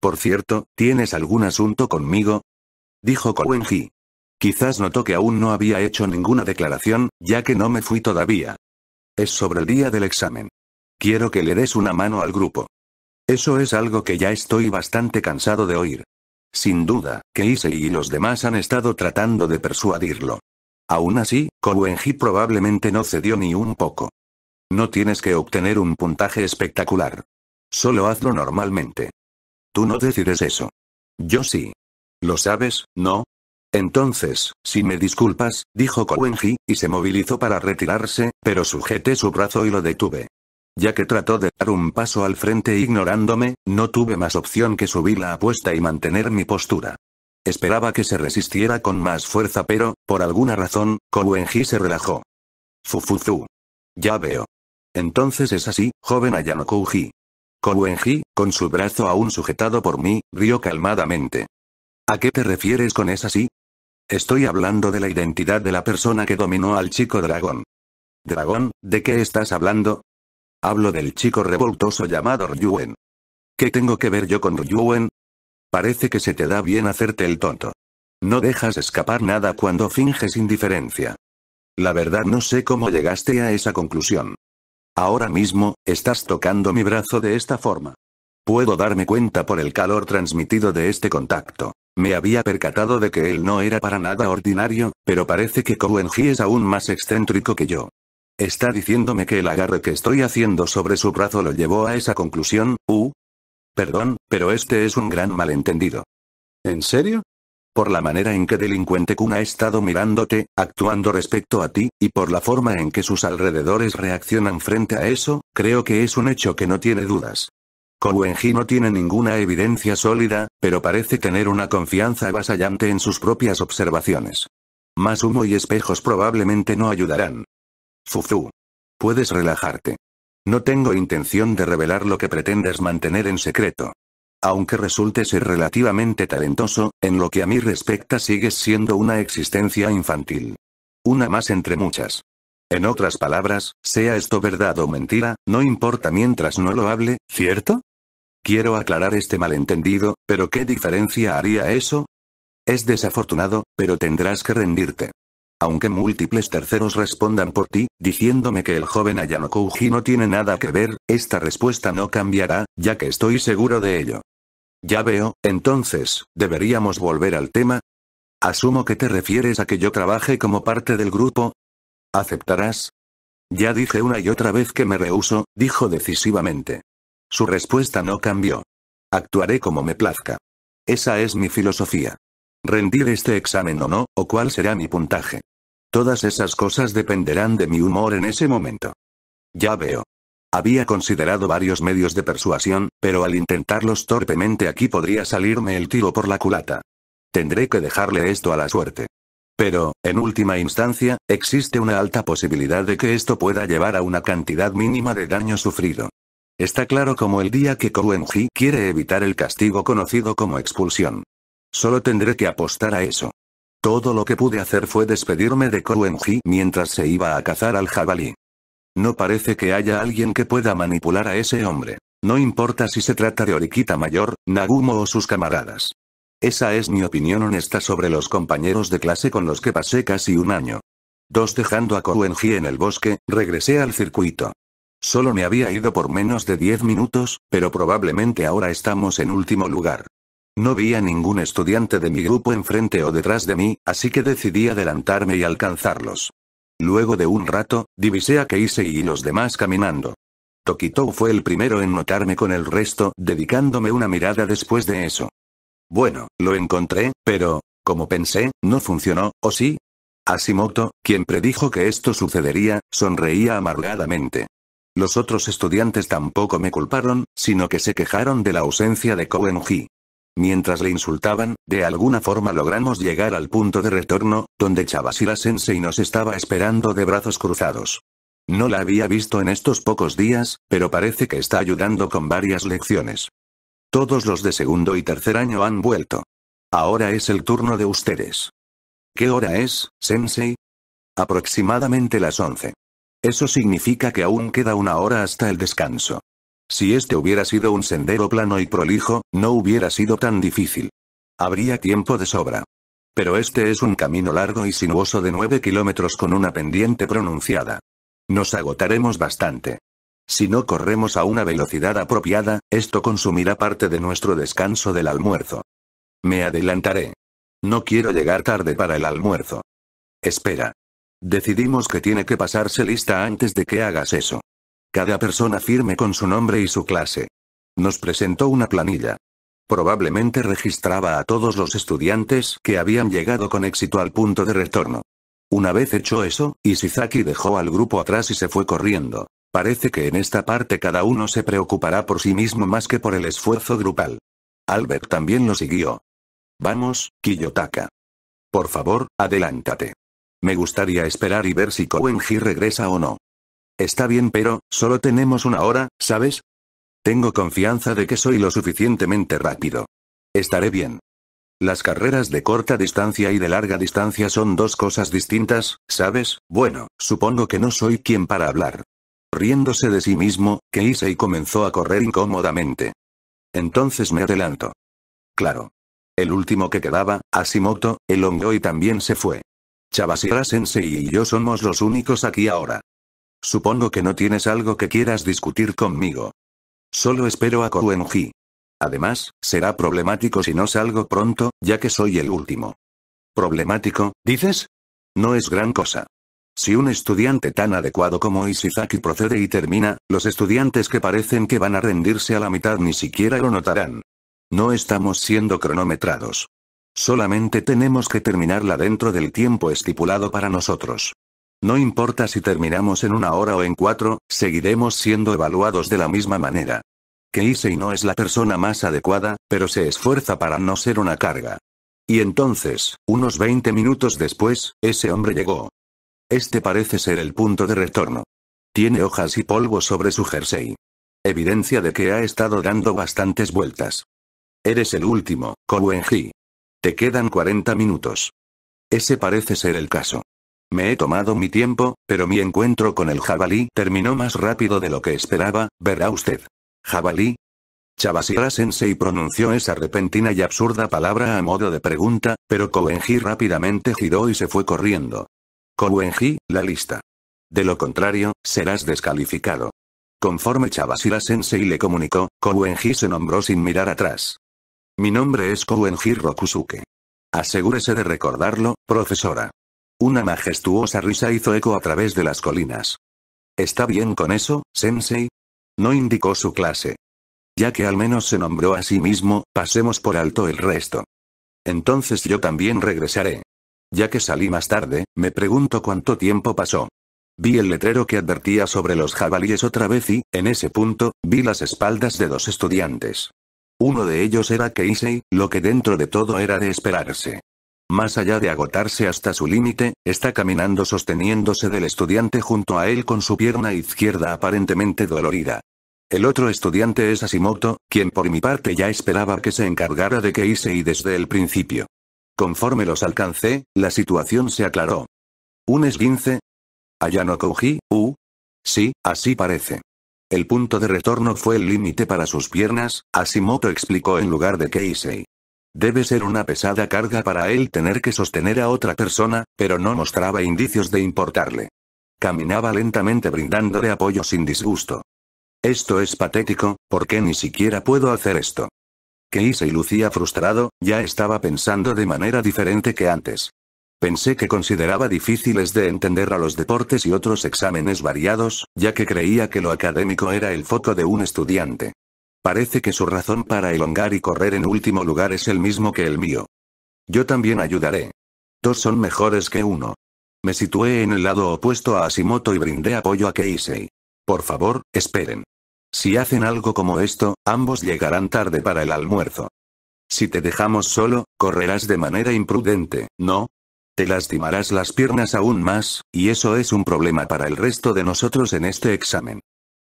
Por cierto, ¿tienes algún asunto conmigo? Dijo Kowenji. Quizás notó que aún no había hecho ninguna declaración, ya que no me fui todavía. Es sobre el día del examen. Quiero que le des una mano al grupo. Eso es algo que ya estoy bastante cansado de oír. Sin duda, Keisei y los demás han estado tratando de persuadirlo. Aún así, Kowenji probablemente no cedió ni un poco. No tienes que obtener un puntaje espectacular. Solo hazlo normalmente. Tú no decides eso. Yo sí. ¿Lo sabes, no? Entonces, si me disculpas, dijo Kowenji, y se movilizó para retirarse, pero sujeté su brazo y lo detuve. Ya que trató de dar un paso al frente ignorándome, no tuve más opción que subir la apuesta y mantener mi postura. Esperaba que se resistiera con más fuerza pero, por alguna razón, Kouenji se relajó. Fufuzu. Ya veo. Entonces es así, joven Ayanokouji. Kouenji, con su brazo aún sujetado por mí, rió calmadamente. ¿A qué te refieres con es así? Estoy hablando de la identidad de la persona que dominó al chico dragón. ¿Dragón? ¿De qué estás hablando? Hablo del chico revoltoso llamado Ryuen. ¿Qué tengo que ver yo con Ryuen? Parece que se te da bien hacerte el tonto. No dejas escapar nada cuando finges indiferencia. La verdad no sé cómo llegaste a esa conclusión. Ahora mismo, estás tocando mi brazo de esta forma. Puedo darme cuenta por el calor transmitido de este contacto. Me había percatado de que él no era para nada ordinario, pero parece que Kouenji es aún más excéntrico que yo. Está diciéndome que el agarre que estoy haciendo sobre su brazo lo llevó a esa conclusión, uh. Perdón, pero este es un gran malentendido. ¿En serio? Por la manera en que delincuente Kun ha estado mirándote, actuando respecto a ti, y por la forma en que sus alrededores reaccionan frente a eso, creo que es un hecho que no tiene dudas. Kowenji no tiene ninguna evidencia sólida, pero parece tener una confianza avasallante en sus propias observaciones. Más humo y espejos probablemente no ayudarán fuzu Puedes relajarte. No tengo intención de revelar lo que pretendes mantener en secreto. Aunque resulte ser relativamente talentoso, en lo que a mí respecta sigues siendo una existencia infantil. Una más entre muchas. En otras palabras, sea esto verdad o mentira, no importa mientras no lo hable, ¿cierto? Quiero aclarar este malentendido, pero ¿qué diferencia haría eso? Es desafortunado, pero tendrás que rendirte aunque múltiples terceros respondan por ti, diciéndome que el joven Ayano Kouji no tiene nada que ver, esta respuesta no cambiará, ya que estoy seguro de ello. Ya veo, entonces, ¿deberíamos volver al tema? Asumo que te refieres a que yo trabaje como parte del grupo. ¿Aceptarás? Ya dije una y otra vez que me rehuso, dijo decisivamente. Su respuesta no cambió. Actuaré como me plazca. Esa es mi filosofía. Rendir este examen o no, o cuál será mi puntaje. Todas esas cosas dependerán de mi humor en ese momento. Ya veo. Había considerado varios medios de persuasión, pero al intentarlos torpemente aquí podría salirme el tiro por la culata. Tendré que dejarle esto a la suerte. Pero, en última instancia, existe una alta posibilidad de que esto pueda llevar a una cantidad mínima de daño sufrido. Está claro como el día que Kouenji quiere evitar el castigo conocido como expulsión. Solo tendré que apostar a eso. Todo lo que pude hacer fue despedirme de Kouenji mientras se iba a cazar al jabalí. No parece que haya alguien que pueda manipular a ese hombre. No importa si se trata de Oriquita Mayor, Nagumo o sus camaradas. Esa es mi opinión honesta sobre los compañeros de clase con los que pasé casi un año. Dos dejando a Kouenji en el bosque, regresé al circuito. Solo me había ido por menos de 10 minutos, pero probablemente ahora estamos en último lugar. No vi a ningún estudiante de mi grupo enfrente o detrás de mí, así que decidí adelantarme y alcanzarlos. Luego de un rato, divisé a Keisei y los demás caminando. Tokito fue el primero en notarme con el resto, dedicándome una mirada después de eso. Bueno, lo encontré, pero, como pensé, no funcionó, ¿o sí? Asimoto, quien predijo que esto sucedería, sonreía amargadamente. Los otros estudiantes tampoco me culparon, sino que se quejaron de la ausencia de Koenji. Mientras le insultaban, de alguna forma logramos llegar al punto de retorno, donde Chabasila Sensei nos estaba esperando de brazos cruzados. No la había visto en estos pocos días, pero parece que está ayudando con varias lecciones. Todos los de segundo y tercer año han vuelto. Ahora es el turno de ustedes. ¿Qué hora es, Sensei? Aproximadamente las 11. Eso significa que aún queda una hora hasta el descanso. Si este hubiera sido un sendero plano y prolijo, no hubiera sido tan difícil. Habría tiempo de sobra. Pero este es un camino largo y sinuoso de 9 kilómetros con una pendiente pronunciada. Nos agotaremos bastante. Si no corremos a una velocidad apropiada, esto consumirá parte de nuestro descanso del almuerzo. Me adelantaré. No quiero llegar tarde para el almuerzo. Espera. Decidimos que tiene que pasarse lista antes de que hagas eso. Cada persona firme con su nombre y su clase. Nos presentó una planilla. Probablemente registraba a todos los estudiantes que habían llegado con éxito al punto de retorno. Una vez hecho eso, Isizaki dejó al grupo atrás y se fue corriendo. Parece que en esta parte cada uno se preocupará por sí mismo más que por el esfuerzo grupal. Albert también lo siguió. Vamos, Kiyotaka. Por favor, adelántate. Me gustaría esperar y ver si Koenji regresa o no. Está bien pero, solo tenemos una hora, ¿sabes? Tengo confianza de que soy lo suficientemente rápido. Estaré bien. Las carreras de corta distancia y de larga distancia son dos cosas distintas, ¿sabes? Bueno, supongo que no soy quien para hablar. Riéndose de sí mismo, Keisei comenzó a correr incómodamente. Entonces me adelanto. Claro. El último que quedaba, Asimoto, el hongo y también se fue. Chabasira Sensei y yo somos los únicos aquí ahora. Supongo que no tienes algo que quieras discutir conmigo. Solo espero a Kouenji. Además, será problemático si no salgo pronto, ya que soy el último. ¿Problemático, dices? No es gran cosa. Si un estudiante tan adecuado como Ishizaki procede y termina, los estudiantes que parecen que van a rendirse a la mitad ni siquiera lo notarán. No estamos siendo cronometrados. Solamente tenemos que terminarla dentro del tiempo estipulado para nosotros. No importa si terminamos en una hora o en cuatro, seguiremos siendo evaluados de la misma manera. Keisei no es la persona más adecuada, pero se esfuerza para no ser una carga. Y entonces, unos 20 minutos después, ese hombre llegó. Este parece ser el punto de retorno. Tiene hojas y polvo sobre su jersey. Evidencia de que ha estado dando bastantes vueltas. Eres el último, Kouenji. Te quedan 40 minutos. Ese parece ser el caso. Me he tomado mi tiempo, pero mi encuentro con el jabalí terminó más rápido de lo que esperaba, verá usted. ¿Jabalí? Chabasira Sensei pronunció esa repentina y absurda palabra a modo de pregunta, pero Kouenji rápidamente giró y se fue corriendo. Kouenji, la lista. De lo contrario, serás descalificado. Conforme Chabasira Sensei le comunicó, Kouenji se nombró sin mirar atrás. Mi nombre es Kouenji Rokusuke. Asegúrese de recordarlo, profesora. Una majestuosa risa hizo eco a través de las colinas. ¿Está bien con eso, Sensei? No indicó su clase. Ya que al menos se nombró a sí mismo, pasemos por alto el resto. Entonces yo también regresaré. Ya que salí más tarde, me pregunto cuánto tiempo pasó. Vi el letrero que advertía sobre los jabalíes otra vez y, en ese punto, vi las espaldas de dos estudiantes. Uno de ellos era Keisei, lo que dentro de todo era de esperarse. Más allá de agotarse hasta su límite, está caminando sosteniéndose del estudiante junto a él con su pierna izquierda aparentemente dolorida. El otro estudiante es Asimoto, quien por mi parte ya esperaba que se encargara de Keisei desde el principio. Conforme los alcancé, la situación se aclaró. ¿Un esguince? Ayano Koji, U. Sí, así parece. El punto de retorno fue el límite para sus piernas, Asimoto explicó en lugar de Keisei. Debe ser una pesada carga para él tener que sostener a otra persona, pero no mostraba indicios de importarle. Caminaba lentamente brindándole apoyo sin disgusto. Esto es patético, porque ni siquiera puedo hacer esto. Que hice y lucía frustrado, ya estaba pensando de manera diferente que antes. Pensé que consideraba difíciles de entender a los deportes y otros exámenes variados, ya que creía que lo académico era el foco de un estudiante. Parece que su razón para elongar y correr en último lugar es el mismo que el mío. Yo también ayudaré. Dos son mejores que uno. Me situé en el lado opuesto a Asimoto y brindé apoyo a Keisei. Por favor, esperen. Si hacen algo como esto, ambos llegarán tarde para el almuerzo. Si te dejamos solo, correrás de manera imprudente, ¿no? Te lastimarás las piernas aún más, y eso es un problema para el resto de nosotros en este examen.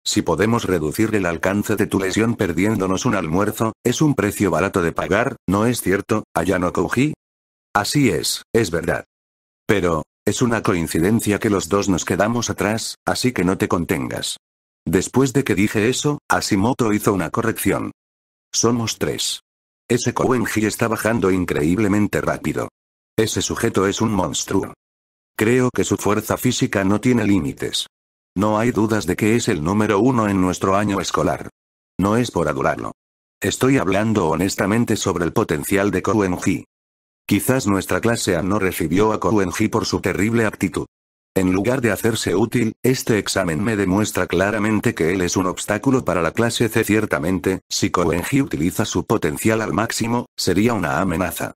Si podemos reducir el alcance de tu lesión perdiéndonos un almuerzo, es un precio barato de pagar, ¿no es cierto, Ayano Kouji? Así es, es verdad. Pero, es una coincidencia que los dos nos quedamos atrás, así que no te contengas. Después de que dije eso, Asimoto hizo una corrección. Somos tres. Ese Kouenji está bajando increíblemente rápido. Ese sujeto es un monstruo. Creo que su fuerza física no tiene límites. No hay dudas de que es el número uno en nuestro año escolar. No es por adularlo. Estoy hablando honestamente sobre el potencial de Kouenji. Quizás nuestra clase A no recibió a Kouenji por su terrible actitud. En lugar de hacerse útil, este examen me demuestra claramente que él es un obstáculo para la clase C. Ciertamente, si Kouenji utiliza su potencial al máximo, sería una amenaza.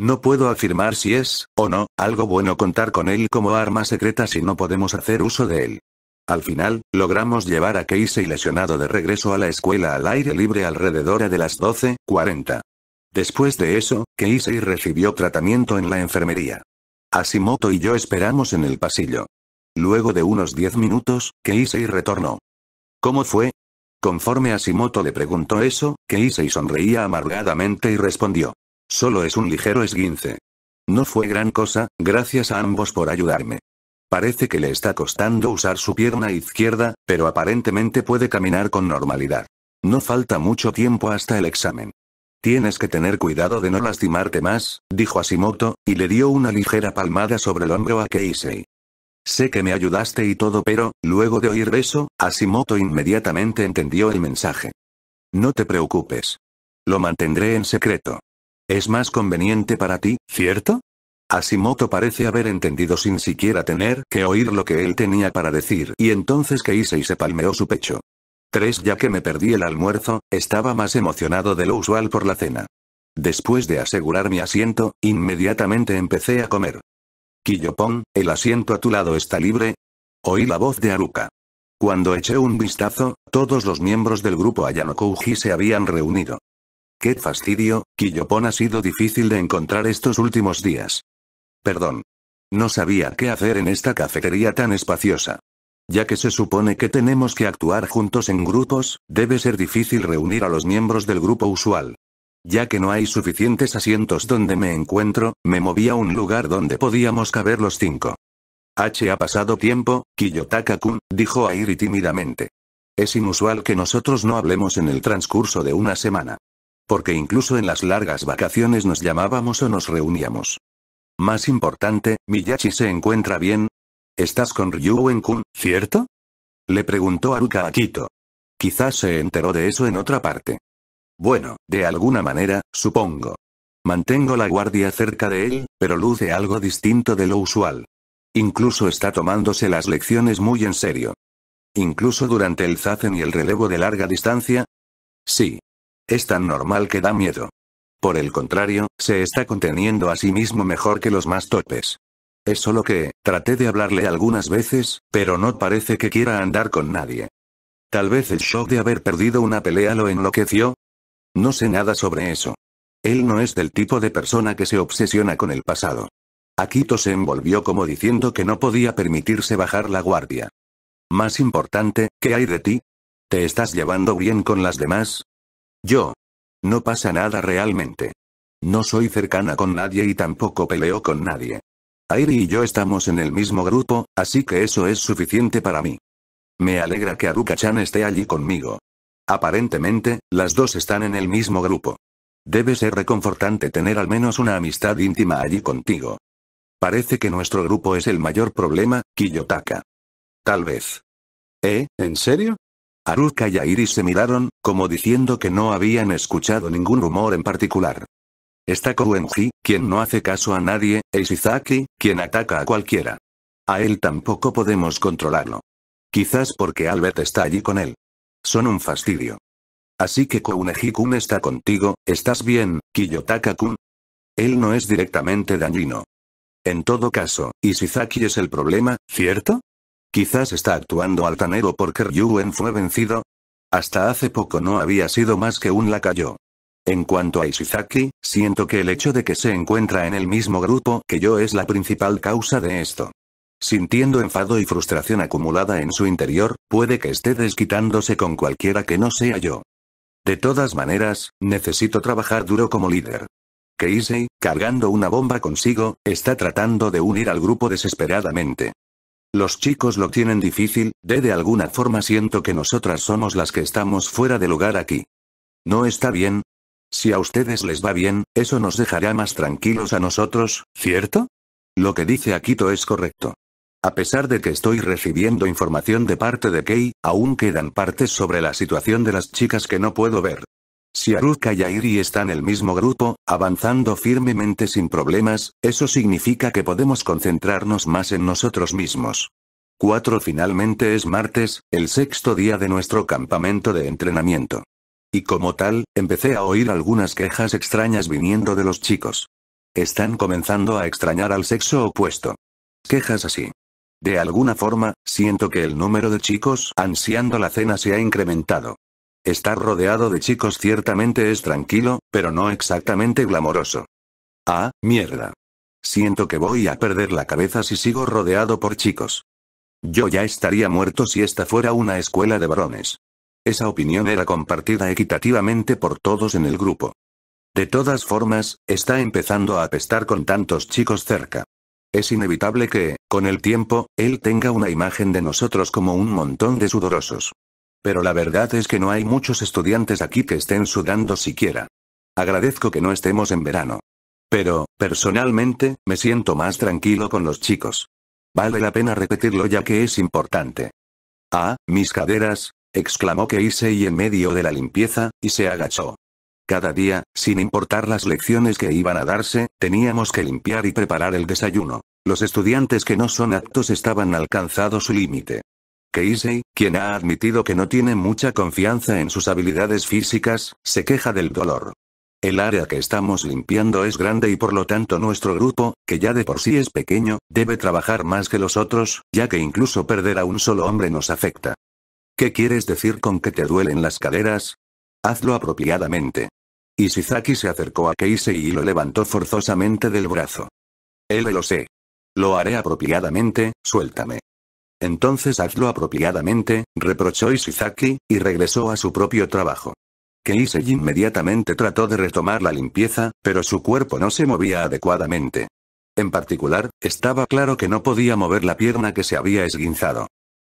No puedo afirmar si es, o no, algo bueno contar con él como arma secreta si no podemos hacer uso de él. Al final, logramos llevar a Keisei lesionado de regreso a la escuela al aire libre alrededor de las 12.40. Después de eso, Keisei recibió tratamiento en la enfermería. Asimoto y yo esperamos en el pasillo. Luego de unos 10 minutos, Keisei retornó. ¿Cómo fue? Conforme Asimoto le preguntó eso, Keisei sonreía amargadamente y respondió. Solo es un ligero esguince. No fue gran cosa, gracias a ambos por ayudarme. Parece que le está costando usar su pierna izquierda, pero aparentemente puede caminar con normalidad. No falta mucho tiempo hasta el examen. Tienes que tener cuidado de no lastimarte más, dijo Asimoto, y le dio una ligera palmada sobre el hombro a Keisei. Sé que me ayudaste y todo pero, luego de oír eso, Asimoto inmediatamente entendió el mensaje. No te preocupes. Lo mantendré en secreto. Es más conveniente para ti, ¿cierto? Asimoto parece haber entendido sin siquiera tener que oír lo que él tenía para decir y entonces y se palmeó su pecho. 3. Ya que me perdí el almuerzo, estaba más emocionado de lo usual por la cena. Después de asegurar mi asiento, inmediatamente empecé a comer. Kiyopon, el asiento a tu lado está libre. Oí la voz de Aruka. Cuando eché un vistazo, todos los miembros del grupo Ayanokouji se habían reunido. ¡Qué fastidio! Kiyopon ha sido difícil de encontrar estos últimos días. Perdón. No sabía qué hacer en esta cafetería tan espaciosa. Ya que se supone que tenemos que actuar juntos en grupos, debe ser difícil reunir a los miembros del grupo usual. Ya que no hay suficientes asientos donde me encuentro, me moví a un lugar donde podíamos caber los cinco. H ha pasado tiempo, Kiyotaka-kun, dijo Airi tímidamente. Es inusual que nosotros no hablemos en el transcurso de una semana. Porque incluso en las largas vacaciones nos llamábamos o nos reuníamos. Más importante, Miyachi se encuentra bien. ¿Estás con en kun cierto? Le preguntó Aruka a Kito. Quizás se enteró de eso en otra parte. Bueno, de alguna manera, supongo. Mantengo la guardia cerca de él, pero luce algo distinto de lo usual. Incluso está tomándose las lecciones muy en serio. Incluso durante el zazen y el relevo de larga distancia. Sí. Es tan normal que da miedo. Por el contrario, se está conteniendo a sí mismo mejor que los más topes. Es solo que, traté de hablarle algunas veces, pero no parece que quiera andar con nadie. Tal vez el shock de haber perdido una pelea lo enloqueció. No sé nada sobre eso. Él no es del tipo de persona que se obsesiona con el pasado. Akito se envolvió como diciendo que no podía permitirse bajar la guardia. Más importante, ¿qué hay de ti? ¿Te estás llevando bien con las demás? Yo, no pasa nada realmente. No soy cercana con nadie y tampoco peleo con nadie. Airi y yo estamos en el mismo grupo, así que eso es suficiente para mí. Me alegra que Aruka-chan esté allí conmigo. Aparentemente, las dos están en el mismo grupo. Debe ser reconfortante tener al menos una amistad íntima allí contigo. Parece que nuestro grupo es el mayor problema, Kiyotaka. Tal vez. ¿Eh? ¿En serio? Haruka y Airi se miraron, como diciendo que no habían escuchado ningún rumor en particular. Está Kouenji, quien no hace caso a nadie, e Ishizaki, quien ataca a cualquiera. A él tampoco podemos controlarlo. Quizás porque Albert está allí con él. Son un fastidio. Así que Kouneji-kun está contigo, ¿estás bien, Kiyotaka-kun? Él no es directamente dañino. En todo caso, Ishizaki es el problema, ¿cierto? Quizás está actuando altanero porque Ryuen fue vencido. Hasta hace poco no había sido más que un lacayo. En cuanto a Ishizaki, siento que el hecho de que se encuentra en el mismo grupo que yo es la principal causa de esto. Sintiendo enfado y frustración acumulada en su interior, puede que esté desquitándose con cualquiera que no sea yo. De todas maneras, necesito trabajar duro como líder. Keisei, cargando una bomba consigo, está tratando de unir al grupo desesperadamente. Los chicos lo tienen difícil, de de alguna forma siento que nosotras somos las que estamos fuera de lugar aquí. ¿No está bien? Si a ustedes les va bien, eso nos dejará más tranquilos a nosotros, ¿cierto? Lo que dice Akito es correcto. A pesar de que estoy recibiendo información de parte de Kei, aún quedan partes sobre la situación de las chicas que no puedo ver. Si Aruka y Airi están en el mismo grupo, avanzando firmemente sin problemas, eso significa que podemos concentrarnos más en nosotros mismos. 4. Finalmente es martes, el sexto día de nuestro campamento de entrenamiento. Y como tal, empecé a oír algunas quejas extrañas viniendo de los chicos. Están comenzando a extrañar al sexo opuesto. Quejas así. De alguna forma, siento que el número de chicos ansiando la cena se ha incrementado. Estar rodeado de chicos ciertamente es tranquilo, pero no exactamente glamoroso. Ah, mierda. Siento que voy a perder la cabeza si sigo rodeado por chicos. Yo ya estaría muerto si esta fuera una escuela de varones. Esa opinión era compartida equitativamente por todos en el grupo. De todas formas, está empezando a apestar con tantos chicos cerca. Es inevitable que, con el tiempo, él tenga una imagen de nosotros como un montón de sudorosos. Pero la verdad es que no hay muchos estudiantes aquí que estén sudando siquiera. Agradezco que no estemos en verano. Pero, personalmente, me siento más tranquilo con los chicos. Vale la pena repetirlo ya que es importante. Ah, mis caderas, exclamó Keisei en medio de la limpieza, y se agachó. Cada día, sin importar las lecciones que iban a darse, teníamos que limpiar y preparar el desayuno. Los estudiantes que no son aptos estaban alcanzado su límite. Keisei, quien ha admitido que no tiene mucha confianza en sus habilidades físicas, se queja del dolor. El área que estamos limpiando es grande y por lo tanto nuestro grupo, que ya de por sí es pequeño, debe trabajar más que los otros, ya que incluso perder a un solo hombre nos afecta. ¿Qué quieres decir con que te duelen las caderas? Hazlo apropiadamente. Ishizaki se acercó a Keisei y lo levantó forzosamente del brazo. Él lo sé. Lo haré apropiadamente, suéltame. Entonces hazlo apropiadamente, reprochó Ishizaki, y regresó a su propio trabajo. Keisei inmediatamente trató de retomar la limpieza, pero su cuerpo no se movía adecuadamente. En particular, estaba claro que no podía mover la pierna que se había esguinzado.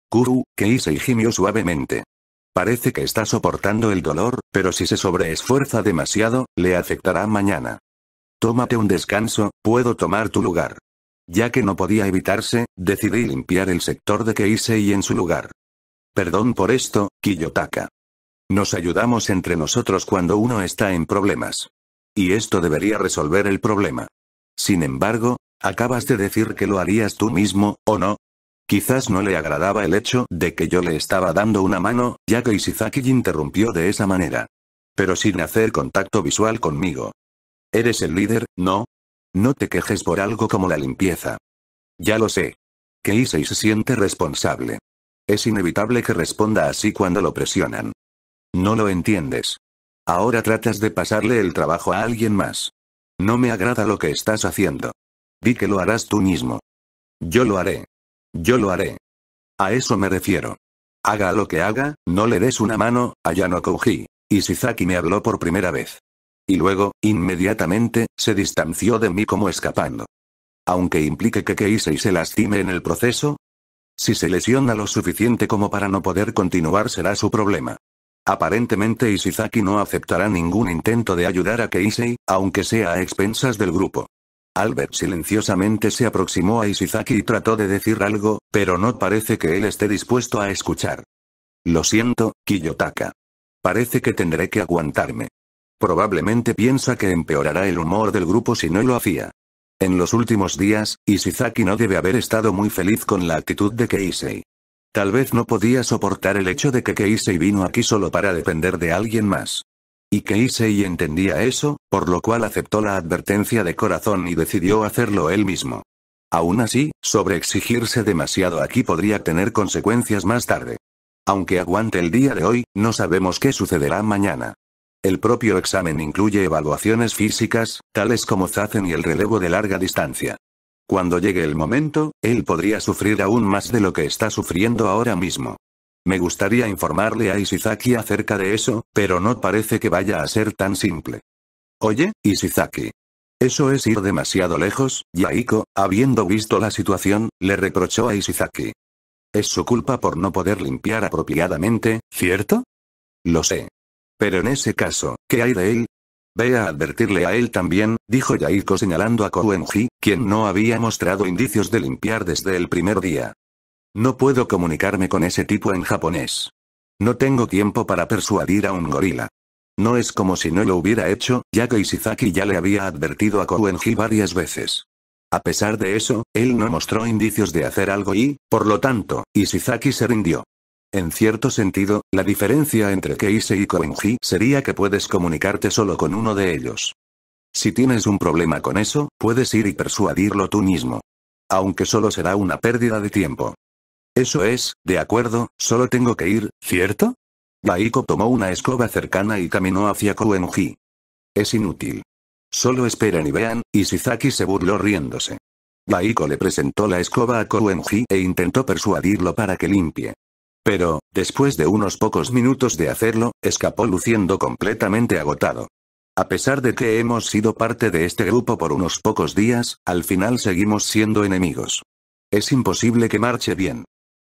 Kuru, Keisei gimió suavemente. Parece que está soportando el dolor, pero si se sobreesfuerza demasiado, le afectará mañana. Tómate un descanso, puedo tomar tu lugar. Ya que no podía evitarse, decidí limpiar el sector de Keisei en su lugar. Perdón por esto, Kiyotaka. Nos ayudamos entre nosotros cuando uno está en problemas. Y esto debería resolver el problema. Sin embargo, acabas de decir que lo harías tú mismo, ¿o no? Quizás no le agradaba el hecho de que yo le estaba dando una mano, ya que Isizaki interrumpió de esa manera. Pero sin hacer contacto visual conmigo. Eres el líder, ¿no? No te quejes por algo como la limpieza. Ya lo sé. Que y se siente responsable. Es inevitable que responda así cuando lo presionan. No lo entiendes. Ahora tratas de pasarle el trabajo a alguien más. No me agrada lo que estás haciendo. Di que lo harás tú mismo. Yo lo haré. Yo lo haré. A eso me refiero. Haga lo que haga, no le des una mano, a Yano Y Sizaki me habló por primera vez. Y luego, inmediatamente, se distanció de mí como escapando. Aunque implique que Keisei se lastime en el proceso. Si se lesiona lo suficiente como para no poder continuar será su problema. Aparentemente Isizaki no aceptará ningún intento de ayudar a Keisei, aunque sea a expensas del grupo. Albert silenciosamente se aproximó a Isizaki y trató de decir algo, pero no parece que él esté dispuesto a escuchar. Lo siento, Kiyotaka. Parece que tendré que aguantarme. Probablemente piensa que empeorará el humor del grupo si no lo hacía. En los últimos días, Ishizaki no debe haber estado muy feliz con la actitud de Keisei. Tal vez no podía soportar el hecho de que Keisei vino aquí solo para depender de alguien más. Y Keisei entendía eso, por lo cual aceptó la advertencia de corazón y decidió hacerlo él mismo. Aún así, sobreexigirse demasiado aquí podría tener consecuencias más tarde. Aunque aguante el día de hoy, no sabemos qué sucederá mañana. El propio examen incluye evaluaciones físicas, tales como Zazen y el relevo de larga distancia. Cuando llegue el momento, él podría sufrir aún más de lo que está sufriendo ahora mismo. Me gustaría informarle a Ishizaki acerca de eso, pero no parece que vaya a ser tan simple. Oye, Ishizaki. Eso es ir demasiado lejos, Yaiko, habiendo visto la situación, le reprochó a Ishizaki. Es su culpa por no poder limpiar apropiadamente, ¿cierto? Lo sé. Pero en ese caso, ¿qué hay de él? Ve a advertirle a él también, dijo Yaiko señalando a Kouenji, quien no había mostrado indicios de limpiar desde el primer día. No puedo comunicarme con ese tipo en japonés. No tengo tiempo para persuadir a un gorila. No es como si no lo hubiera hecho, ya que Isizaki ya le había advertido a Kouenji varias veces. A pesar de eso, él no mostró indicios de hacer algo y, por lo tanto, Isizaki se rindió. En cierto sentido, la diferencia entre Keise y Koenji sería que puedes comunicarte solo con uno de ellos. Si tienes un problema con eso, puedes ir y persuadirlo tú mismo. Aunque solo será una pérdida de tiempo. Eso es, de acuerdo, solo tengo que ir, ¿cierto? Baiko tomó una escoba cercana y caminó hacia Koenji. Es inútil. Solo esperen y vean, y Sizaki se burló riéndose. Baiko le presentó la escoba a Koenji e intentó persuadirlo para que limpie. Pero, después de unos pocos minutos de hacerlo, escapó luciendo completamente agotado. A pesar de que hemos sido parte de este grupo por unos pocos días, al final seguimos siendo enemigos. Es imposible que marche bien.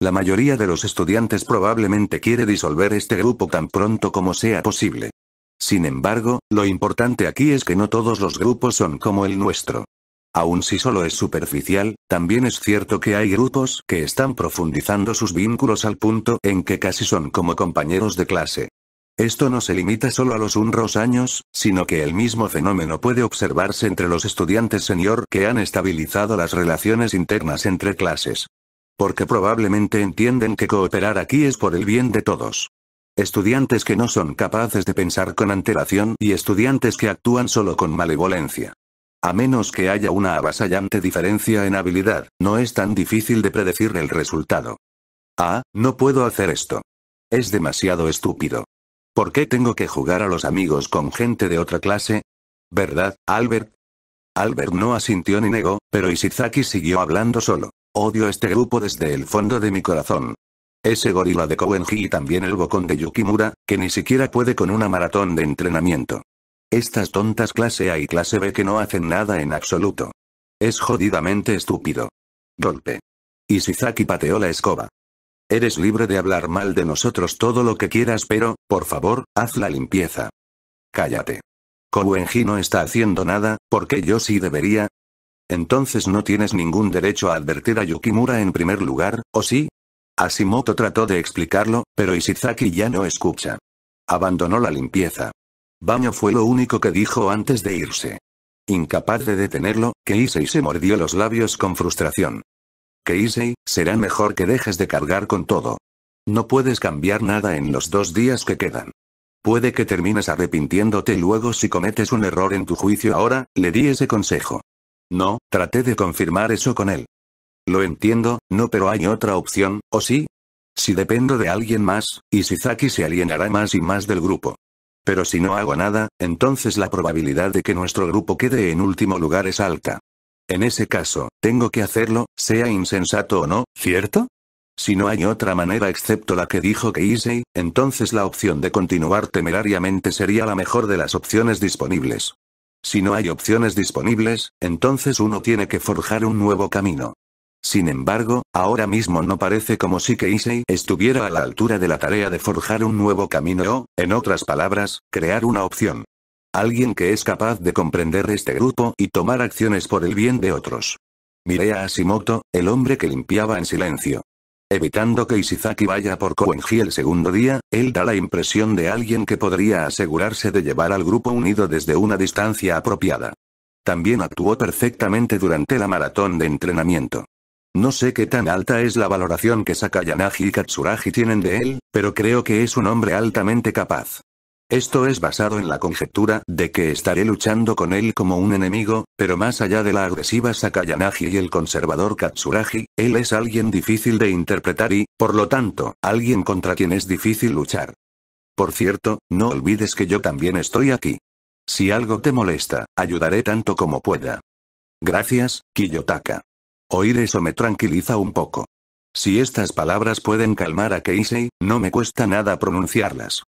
La mayoría de los estudiantes probablemente quiere disolver este grupo tan pronto como sea posible. Sin embargo, lo importante aquí es que no todos los grupos son como el nuestro. Aun si solo es superficial, también es cierto que hay grupos que están profundizando sus vínculos al punto en que casi son como compañeros de clase. Esto no se limita solo a los unros años, sino que el mismo fenómeno puede observarse entre los estudiantes senior que han estabilizado las relaciones internas entre clases. Porque probablemente entienden que cooperar aquí es por el bien de todos. Estudiantes que no son capaces de pensar con antelación y estudiantes que actúan solo con malevolencia. A menos que haya una avasallante diferencia en habilidad, no es tan difícil de predecir el resultado. Ah, no puedo hacer esto. Es demasiado estúpido. ¿Por qué tengo que jugar a los amigos con gente de otra clase? ¿Verdad, Albert? Albert no asintió ni negó, pero Isizaki siguió hablando solo. Odio este grupo desde el fondo de mi corazón. Ese gorila de Kowenji y también el bocón de Yukimura, que ni siquiera puede con una maratón de entrenamiento. Estas tontas clase A y clase B que no hacen nada en absoluto. Es jodidamente estúpido. Golpe. Ishizaki pateó la escoba. Eres libre de hablar mal de nosotros todo lo que quieras pero, por favor, haz la limpieza. Cállate. Kowenji no está haciendo nada, porque yo sí debería. Entonces no tienes ningún derecho a advertir a Yukimura en primer lugar, ¿o sí? Asimoto trató de explicarlo, pero Isizaki ya no escucha. Abandonó la limpieza. Baño fue lo único que dijo antes de irse. Incapaz de detenerlo, Keisei se mordió los labios con frustración. Keisei, será mejor que dejes de cargar con todo. No puedes cambiar nada en los dos días que quedan. Puede que termines arrepintiéndote luego si cometes un error en tu juicio ahora, le di ese consejo. No, traté de confirmar eso con él. Lo entiendo, no pero hay otra opción, ¿o sí? Si dependo de alguien más, Zaki se alienará más y más del grupo. Pero si no hago nada, entonces la probabilidad de que nuestro grupo quede en último lugar es alta. En ese caso, tengo que hacerlo, sea insensato o no, ¿cierto? Si no hay otra manera excepto la que dijo que entonces la opción de continuar temerariamente sería la mejor de las opciones disponibles. Si no hay opciones disponibles, entonces uno tiene que forjar un nuevo camino. Sin embargo, ahora mismo no parece como si Keisei estuviera a la altura de la tarea de forjar un nuevo camino o, en otras palabras, crear una opción. Alguien que es capaz de comprender este grupo y tomar acciones por el bien de otros. Miré a Asimoto, el hombre que limpiaba en silencio. Evitando que Isizaki vaya por Koenji el segundo día, él da la impresión de alguien que podría asegurarse de llevar al grupo unido desde una distancia apropiada. También actuó perfectamente durante la maratón de entrenamiento. No sé qué tan alta es la valoración que Sakayanagi y Katsuragi tienen de él, pero creo que es un hombre altamente capaz. Esto es basado en la conjetura de que estaré luchando con él como un enemigo, pero más allá de la agresiva Sakayanagi y el conservador Katsuragi, él es alguien difícil de interpretar y, por lo tanto, alguien contra quien es difícil luchar. Por cierto, no olvides que yo también estoy aquí. Si algo te molesta, ayudaré tanto como pueda. Gracias, Kiyotaka. Oír eso me tranquiliza un poco. Si estas palabras pueden calmar a Keisei, no me cuesta nada pronunciarlas.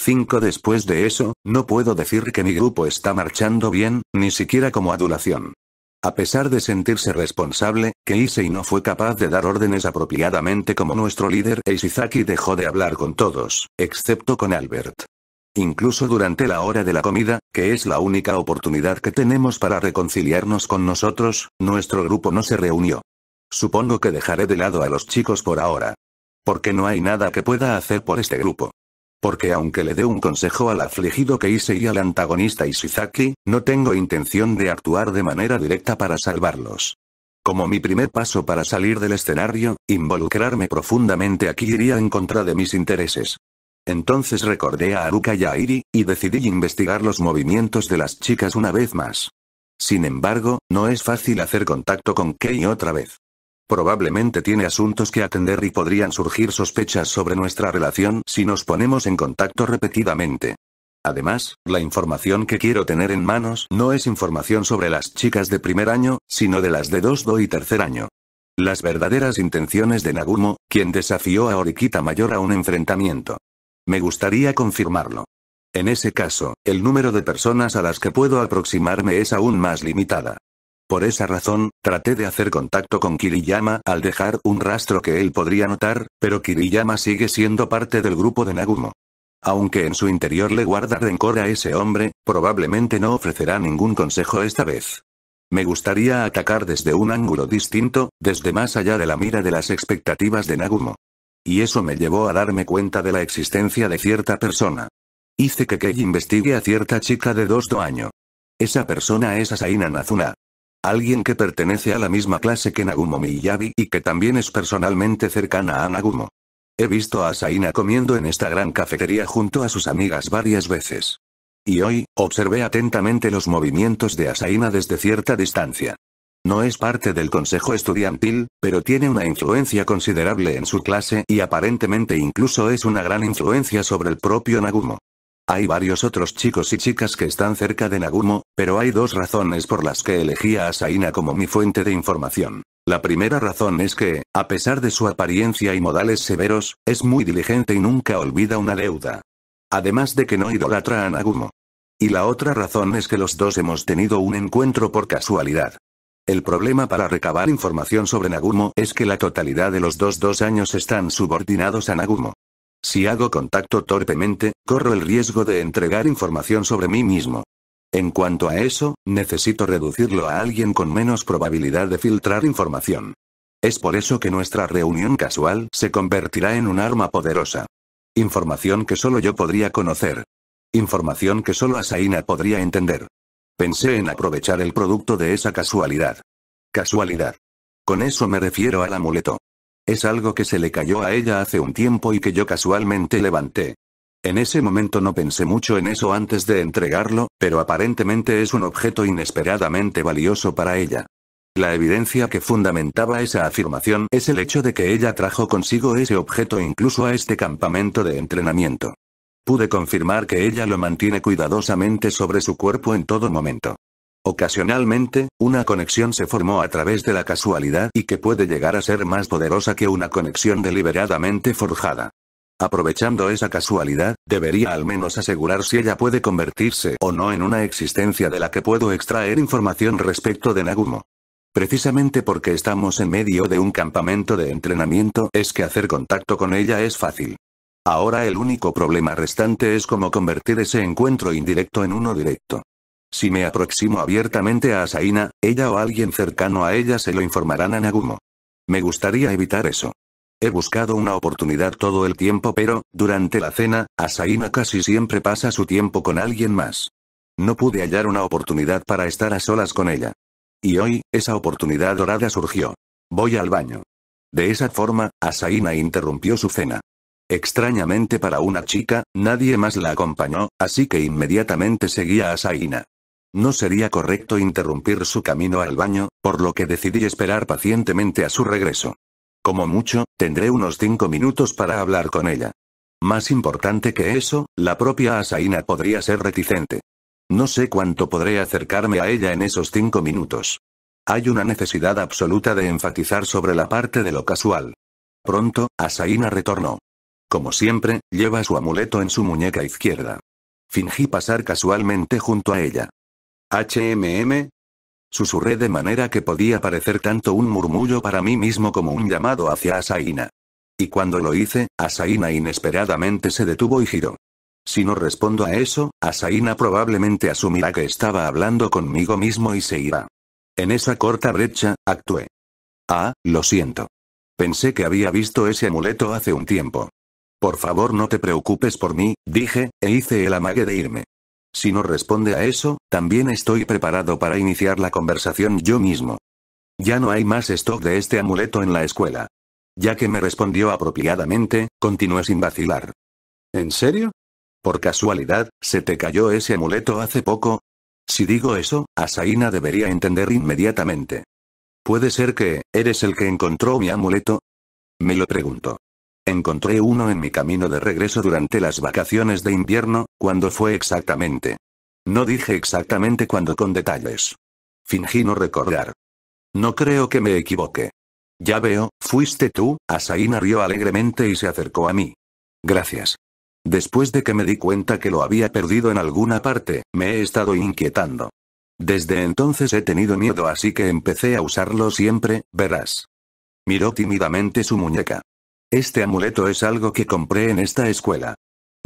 Cinco después de eso, no puedo decir que mi grupo está marchando bien, ni siquiera como adulación. A pesar de sentirse responsable, Keisei no fue capaz de dar órdenes apropiadamente como nuestro líder e dejó de hablar con todos, excepto con Albert. Incluso durante la hora de la comida, que es la única oportunidad que tenemos para reconciliarnos con nosotros, nuestro grupo no se reunió. Supongo que dejaré de lado a los chicos por ahora. Porque no hay nada que pueda hacer por este grupo. Porque aunque le dé un consejo al afligido que hice y al antagonista Ishizaki, no tengo intención de actuar de manera directa para salvarlos. Como mi primer paso para salir del escenario, involucrarme profundamente aquí iría en contra de mis intereses. Entonces recordé a Aruka y a Iri, y decidí investigar los movimientos de las chicas una vez más. Sin embargo, no es fácil hacer contacto con Kei otra vez. Probablemente tiene asuntos que atender y podrían surgir sospechas sobre nuestra relación si nos ponemos en contacto repetidamente. Además, la información que quiero tener en manos no es información sobre las chicas de primer año, sino de las de 2 y tercer año. Las verdaderas intenciones de Nagumo, quien desafió a Oriquita Mayor a un enfrentamiento. Me gustaría confirmarlo. En ese caso, el número de personas a las que puedo aproximarme es aún más limitada. Por esa razón, traté de hacer contacto con Kiriyama al dejar un rastro que él podría notar, pero Kiriyama sigue siendo parte del grupo de Nagumo. Aunque en su interior le guarda rencor a ese hombre, probablemente no ofrecerá ningún consejo esta vez. Me gustaría atacar desde un ángulo distinto, desde más allá de la mira de las expectativas de Nagumo. Y eso me llevó a darme cuenta de la existencia de cierta persona. Hice que Kei investigue a cierta chica de dos do año. Esa persona es Asaina Nazuna. Alguien que pertenece a la misma clase que Nagumo Miyabi y que también es personalmente cercana a Nagumo. He visto a Asaina comiendo en esta gran cafetería junto a sus amigas varias veces. Y hoy, observé atentamente los movimientos de Asaina desde cierta distancia. No es parte del consejo estudiantil, pero tiene una influencia considerable en su clase y aparentemente incluso es una gran influencia sobre el propio Nagumo. Hay varios otros chicos y chicas que están cerca de Nagumo, pero hay dos razones por las que elegí a Asaina como mi fuente de información. La primera razón es que, a pesar de su apariencia y modales severos, es muy diligente y nunca olvida una deuda. Además de que no idolatra a Nagumo. Y la otra razón es que los dos hemos tenido un encuentro por casualidad. El problema para recabar información sobre Nagumo es que la totalidad de los dos años están subordinados a Nagumo. Si hago contacto torpemente, corro el riesgo de entregar información sobre mí mismo. En cuanto a eso, necesito reducirlo a alguien con menos probabilidad de filtrar información. Es por eso que nuestra reunión casual se convertirá en un arma poderosa. Información que solo yo podría conocer. Información que solo Asaina podría entender. Pensé en aprovechar el producto de esa casualidad. Casualidad. Con eso me refiero al amuleto. Es algo que se le cayó a ella hace un tiempo y que yo casualmente levanté. En ese momento no pensé mucho en eso antes de entregarlo, pero aparentemente es un objeto inesperadamente valioso para ella. La evidencia que fundamentaba esa afirmación es el hecho de que ella trajo consigo ese objeto incluso a este campamento de entrenamiento. Pude confirmar que ella lo mantiene cuidadosamente sobre su cuerpo en todo momento. Ocasionalmente, una conexión se formó a través de la casualidad y que puede llegar a ser más poderosa que una conexión deliberadamente forjada. Aprovechando esa casualidad, debería al menos asegurar si ella puede convertirse o no en una existencia de la que puedo extraer información respecto de Nagumo. Precisamente porque estamos en medio de un campamento de entrenamiento es que hacer contacto con ella es fácil. Ahora el único problema restante es cómo convertir ese encuentro indirecto en uno directo. Si me aproximo abiertamente a Asaina, ella o alguien cercano a ella se lo informarán a Nagumo. Me gustaría evitar eso. He buscado una oportunidad todo el tiempo pero, durante la cena, Asaina casi siempre pasa su tiempo con alguien más. No pude hallar una oportunidad para estar a solas con ella. Y hoy, esa oportunidad dorada surgió. Voy al baño. De esa forma, Asaina interrumpió su cena. Extrañamente para una chica, nadie más la acompañó, así que inmediatamente seguía a Asaina. No sería correcto interrumpir su camino al baño, por lo que decidí esperar pacientemente a su regreso. Como mucho, tendré unos cinco minutos para hablar con ella. Más importante que eso, la propia Asaina podría ser reticente. No sé cuánto podré acercarme a ella en esos cinco minutos. Hay una necesidad absoluta de enfatizar sobre la parte de lo casual. Pronto, Asaina retornó. Como siempre, lleva su amuleto en su muñeca izquierda. Fingí pasar casualmente junto a ella. HMM. Susurré de manera que podía parecer tanto un murmullo para mí mismo como un llamado hacia Asaina. Y cuando lo hice, Asaina inesperadamente se detuvo y giró. Si no respondo a eso, Asaina probablemente asumirá que estaba hablando conmigo mismo y se irá. En esa corta brecha, actué. Ah, lo siento. Pensé que había visto ese amuleto hace un tiempo. Por favor no te preocupes por mí, dije, e hice el amague de irme. Si no responde a eso, también estoy preparado para iniciar la conversación yo mismo. Ya no hay más stock de este amuleto en la escuela. Ya que me respondió apropiadamente, continué sin vacilar. ¿En serio? Por casualidad, ¿se te cayó ese amuleto hace poco? Si digo eso, Asaina debería entender inmediatamente. Puede ser que, ¿eres el que encontró mi amuleto? Me lo preguntó. Encontré uno en mi camino de regreso durante las vacaciones de invierno, cuando fue exactamente. No dije exactamente cuándo con detalles. Fingí no recordar. No creo que me equivoque. Ya veo, fuiste tú, Asaina rió alegremente y se acercó a mí. Gracias. Después de que me di cuenta que lo había perdido en alguna parte, me he estado inquietando. Desde entonces he tenido miedo así que empecé a usarlo siempre, verás. Miró tímidamente su muñeca. Este amuleto es algo que compré en esta escuela.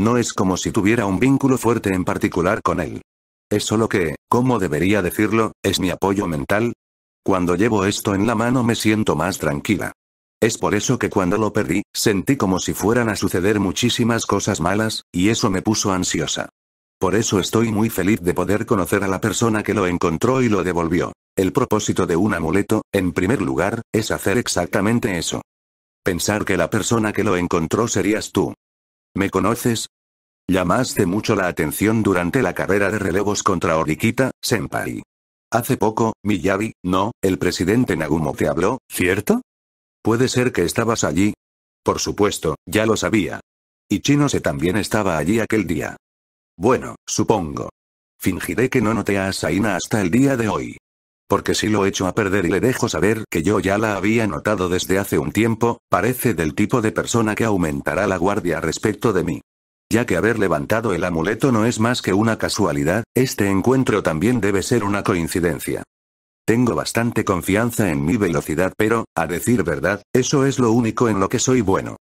No es como si tuviera un vínculo fuerte en particular con él. Es solo que, ¿cómo debería decirlo? Es mi apoyo mental. Cuando llevo esto en la mano me siento más tranquila. Es por eso que cuando lo perdí, sentí como si fueran a suceder muchísimas cosas malas, y eso me puso ansiosa. Por eso estoy muy feliz de poder conocer a la persona que lo encontró y lo devolvió. El propósito de un amuleto, en primer lugar, es hacer exactamente eso. Pensar que la persona que lo encontró serías tú. ¿Me conoces? Llamaste mucho la atención durante la carrera de relevos contra Orikita, Senpai. Hace poco, Miyabi, no, el presidente Nagumo te habló, ¿cierto? Puede ser que estabas allí. Por supuesto, ya lo sabía. Y se también estaba allí aquel día. Bueno, supongo. Fingiré que no noté a hasta el día de hoy. Porque si lo echo a perder y le dejo saber que yo ya la había notado desde hace un tiempo, parece del tipo de persona que aumentará la guardia respecto de mí. Ya que haber levantado el amuleto no es más que una casualidad, este encuentro también debe ser una coincidencia. Tengo bastante confianza en mi velocidad pero, a decir verdad, eso es lo único en lo que soy bueno.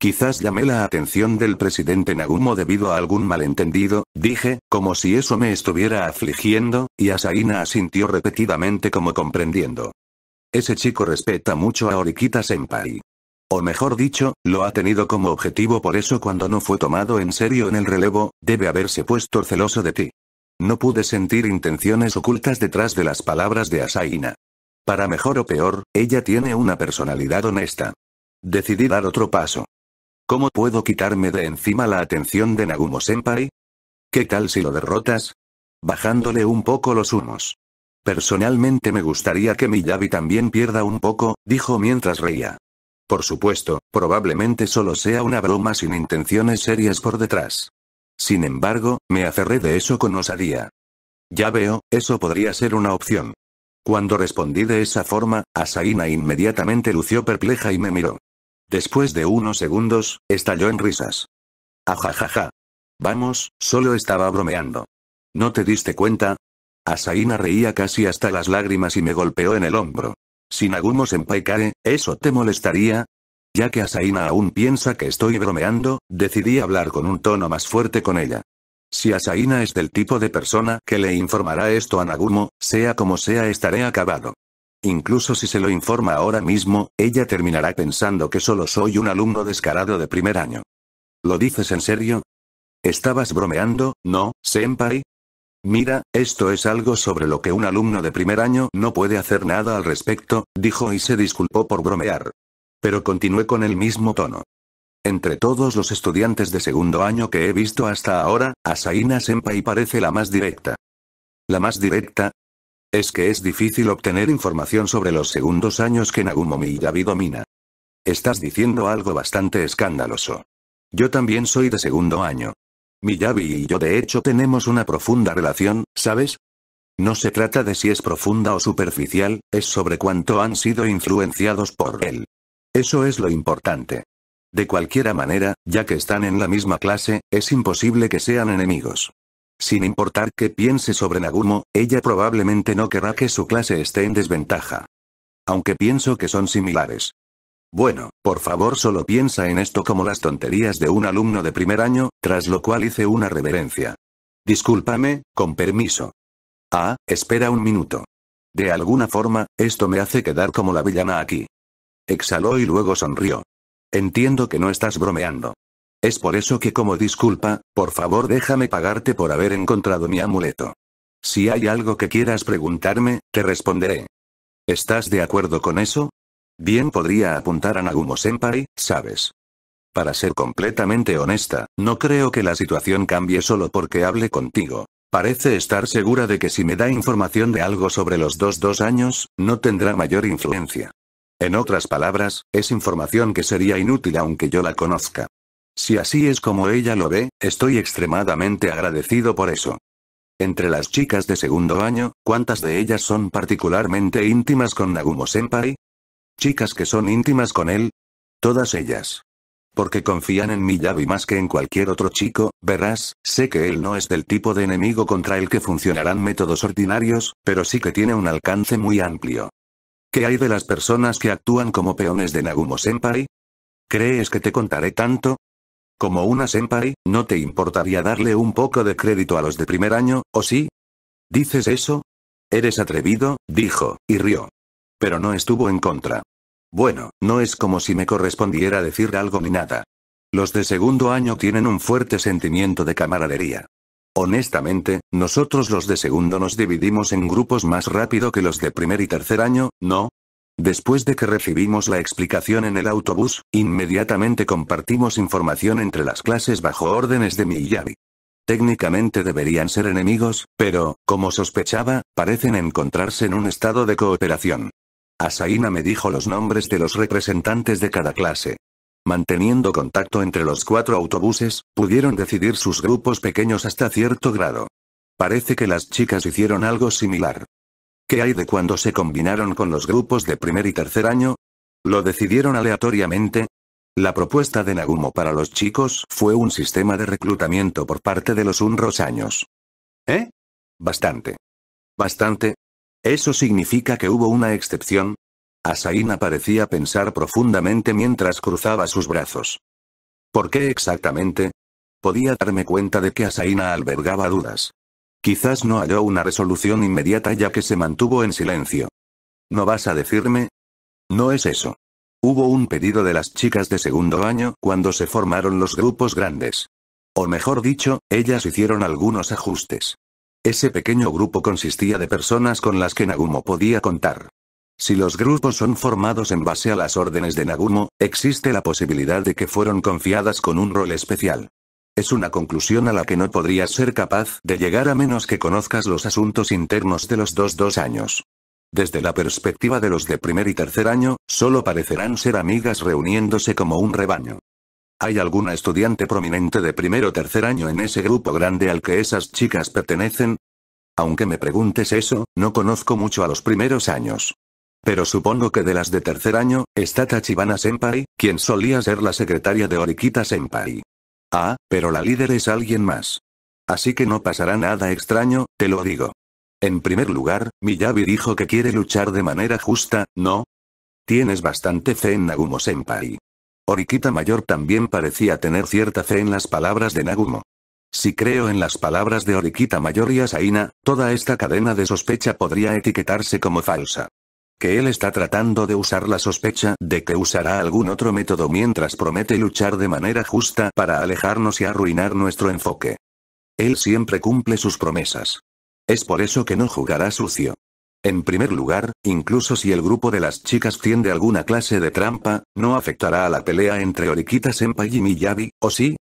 Quizás llamé la atención del presidente Nagumo debido a algún malentendido, dije, como si eso me estuviera afligiendo, y Asaina asintió repetidamente como comprendiendo. Ese chico respeta mucho a Oriquita Senpai. O mejor dicho, lo ha tenido como objetivo por eso cuando no fue tomado en serio en el relevo, debe haberse puesto celoso de ti. No pude sentir intenciones ocultas detrás de las palabras de Asaina. Para mejor o peor, ella tiene una personalidad honesta. Decidí dar otro paso. ¿Cómo puedo quitarme de encima la atención de Nagumo-senpai? ¿Qué tal si lo derrotas? Bajándole un poco los humos. Personalmente me gustaría que Miyabi también pierda un poco, dijo mientras reía. Por supuesto, probablemente solo sea una broma sin intenciones serias por detrás. Sin embargo, me aferré de eso con osadía. Ya veo, eso podría ser una opción. Cuando respondí de esa forma, Asaina inmediatamente lució perpleja y me miró. Después de unos segundos, estalló en risas. Ajajaja. Vamos, solo estaba bromeando. ¿No te diste cuenta? Asaina reía casi hasta las lágrimas y me golpeó en el hombro. Sin Nagumo se ¿eso te molestaría? Ya que Asaina aún piensa que estoy bromeando, decidí hablar con un tono más fuerte con ella. Si Asaina es del tipo de persona que le informará esto a Nagumo, sea como sea estaré acabado. Incluso si se lo informa ahora mismo, ella terminará pensando que solo soy un alumno descarado de primer año. ¿Lo dices en serio? ¿Estabas bromeando, no, Senpai? Mira, esto es algo sobre lo que un alumno de primer año no puede hacer nada al respecto, dijo y se disculpó por bromear. Pero continué con el mismo tono. Entre todos los estudiantes de segundo año que he visto hasta ahora, Asaina Senpai parece la más directa. La más directa, es que es difícil obtener información sobre los segundos años que Nagumo y domina. Estás diciendo algo bastante escandaloso. Yo también soy de segundo año. Miyabi y yo de hecho tenemos una profunda relación, ¿sabes? No se trata de si es profunda o superficial, es sobre cuánto han sido influenciados por él. Eso es lo importante. De cualquier manera, ya que están en la misma clase, es imposible que sean enemigos. Sin importar qué piense sobre Nagumo, ella probablemente no querrá que su clase esté en desventaja. Aunque pienso que son similares. Bueno, por favor solo piensa en esto como las tonterías de un alumno de primer año, tras lo cual hice una reverencia. Discúlpame, con permiso. Ah, espera un minuto. De alguna forma, esto me hace quedar como la villana aquí. Exhaló y luego sonrió. Entiendo que no estás bromeando. Es por eso que como disculpa, por favor déjame pagarte por haber encontrado mi amuleto. Si hay algo que quieras preguntarme, te responderé. ¿Estás de acuerdo con eso? Bien podría apuntar a Nagumo Senpai, ¿sabes? Para ser completamente honesta, no creo que la situación cambie solo porque hable contigo. Parece estar segura de que si me da información de algo sobre los dos dos años, no tendrá mayor influencia. En otras palabras, es información que sería inútil aunque yo la conozca. Si así es como ella lo ve, estoy extremadamente agradecido por eso. Entre las chicas de segundo año, ¿cuántas de ellas son particularmente íntimas con Nagumo-senpai? ¿Chicas que son íntimas con él? Todas ellas. Porque confían en Miyabi más que en cualquier otro chico, verás, sé que él no es del tipo de enemigo contra el que funcionarán métodos ordinarios, pero sí que tiene un alcance muy amplio. ¿Qué hay de las personas que actúan como peones de Nagumo-senpai? ¿Crees que te contaré tanto? Como una senpai, ¿no te importaría darle un poco de crédito a los de primer año, o sí? ¿Dices eso? Eres atrevido, dijo, y rió. Pero no estuvo en contra. Bueno, no es como si me correspondiera decir algo ni nada. Los de segundo año tienen un fuerte sentimiento de camaradería. Honestamente, nosotros los de segundo nos dividimos en grupos más rápido que los de primer y tercer año, ¿no? Después de que recibimos la explicación en el autobús, inmediatamente compartimos información entre las clases bajo órdenes de Miyabi. Técnicamente deberían ser enemigos, pero, como sospechaba, parecen encontrarse en un estado de cooperación. Asaina me dijo los nombres de los representantes de cada clase. Manteniendo contacto entre los cuatro autobuses, pudieron decidir sus grupos pequeños hasta cierto grado. Parece que las chicas hicieron algo similar. ¿Qué hay de cuando se combinaron con los grupos de primer y tercer año? ¿Lo decidieron aleatoriamente? La propuesta de Nagumo para los chicos fue un sistema de reclutamiento por parte de los años. ¿Eh? Bastante. Bastante. ¿Eso significa que hubo una excepción? Asaina parecía pensar profundamente mientras cruzaba sus brazos. ¿Por qué exactamente? Podía darme cuenta de que Asaina albergaba dudas. Quizás no halló una resolución inmediata ya que se mantuvo en silencio. ¿No vas a decirme? No es eso. Hubo un pedido de las chicas de segundo año cuando se formaron los grupos grandes. O mejor dicho, ellas hicieron algunos ajustes. Ese pequeño grupo consistía de personas con las que Nagumo podía contar. Si los grupos son formados en base a las órdenes de Nagumo, existe la posibilidad de que fueron confiadas con un rol especial. Es una conclusión a la que no podrías ser capaz de llegar a menos que conozcas los asuntos internos de los dos dos años. Desde la perspectiva de los de primer y tercer año, solo parecerán ser amigas reuniéndose como un rebaño. ¿Hay alguna estudiante prominente de primero o tercer año en ese grupo grande al que esas chicas pertenecen? Aunque me preguntes eso, no conozco mucho a los primeros años. Pero supongo que de las de tercer año, está Tachibana Senpai, quien solía ser la secretaria de Orikita Senpai. Ah, pero la líder es alguien más. Así que no pasará nada extraño, te lo digo. En primer lugar, Miyabi dijo que quiere luchar de manera justa, ¿no? Tienes bastante fe en Nagumo-senpai. Oriquita Mayor también parecía tener cierta fe en las palabras de Nagumo. Si creo en las palabras de Oriquita Mayor y Asaina, toda esta cadena de sospecha podría etiquetarse como falsa que él está tratando de usar la sospecha de que usará algún otro método mientras promete luchar de manera justa para alejarnos y arruinar nuestro enfoque. Él siempre cumple sus promesas. Es por eso que no jugará sucio. En primer lugar, incluso si el grupo de las chicas tiende alguna clase de trampa, no afectará a la pelea entre Orikita Senpai y Miyabi, ¿o sí?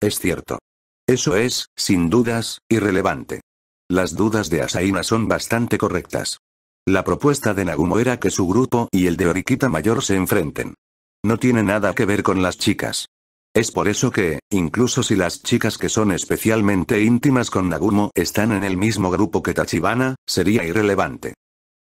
Es cierto. Eso es, sin dudas, irrelevante. Las dudas de Asaina son bastante correctas. La propuesta de Nagumo era que su grupo y el de Oriquita Mayor se enfrenten. No tiene nada que ver con las chicas. Es por eso que, incluso si las chicas que son especialmente íntimas con Nagumo están en el mismo grupo que Tachibana, sería irrelevante.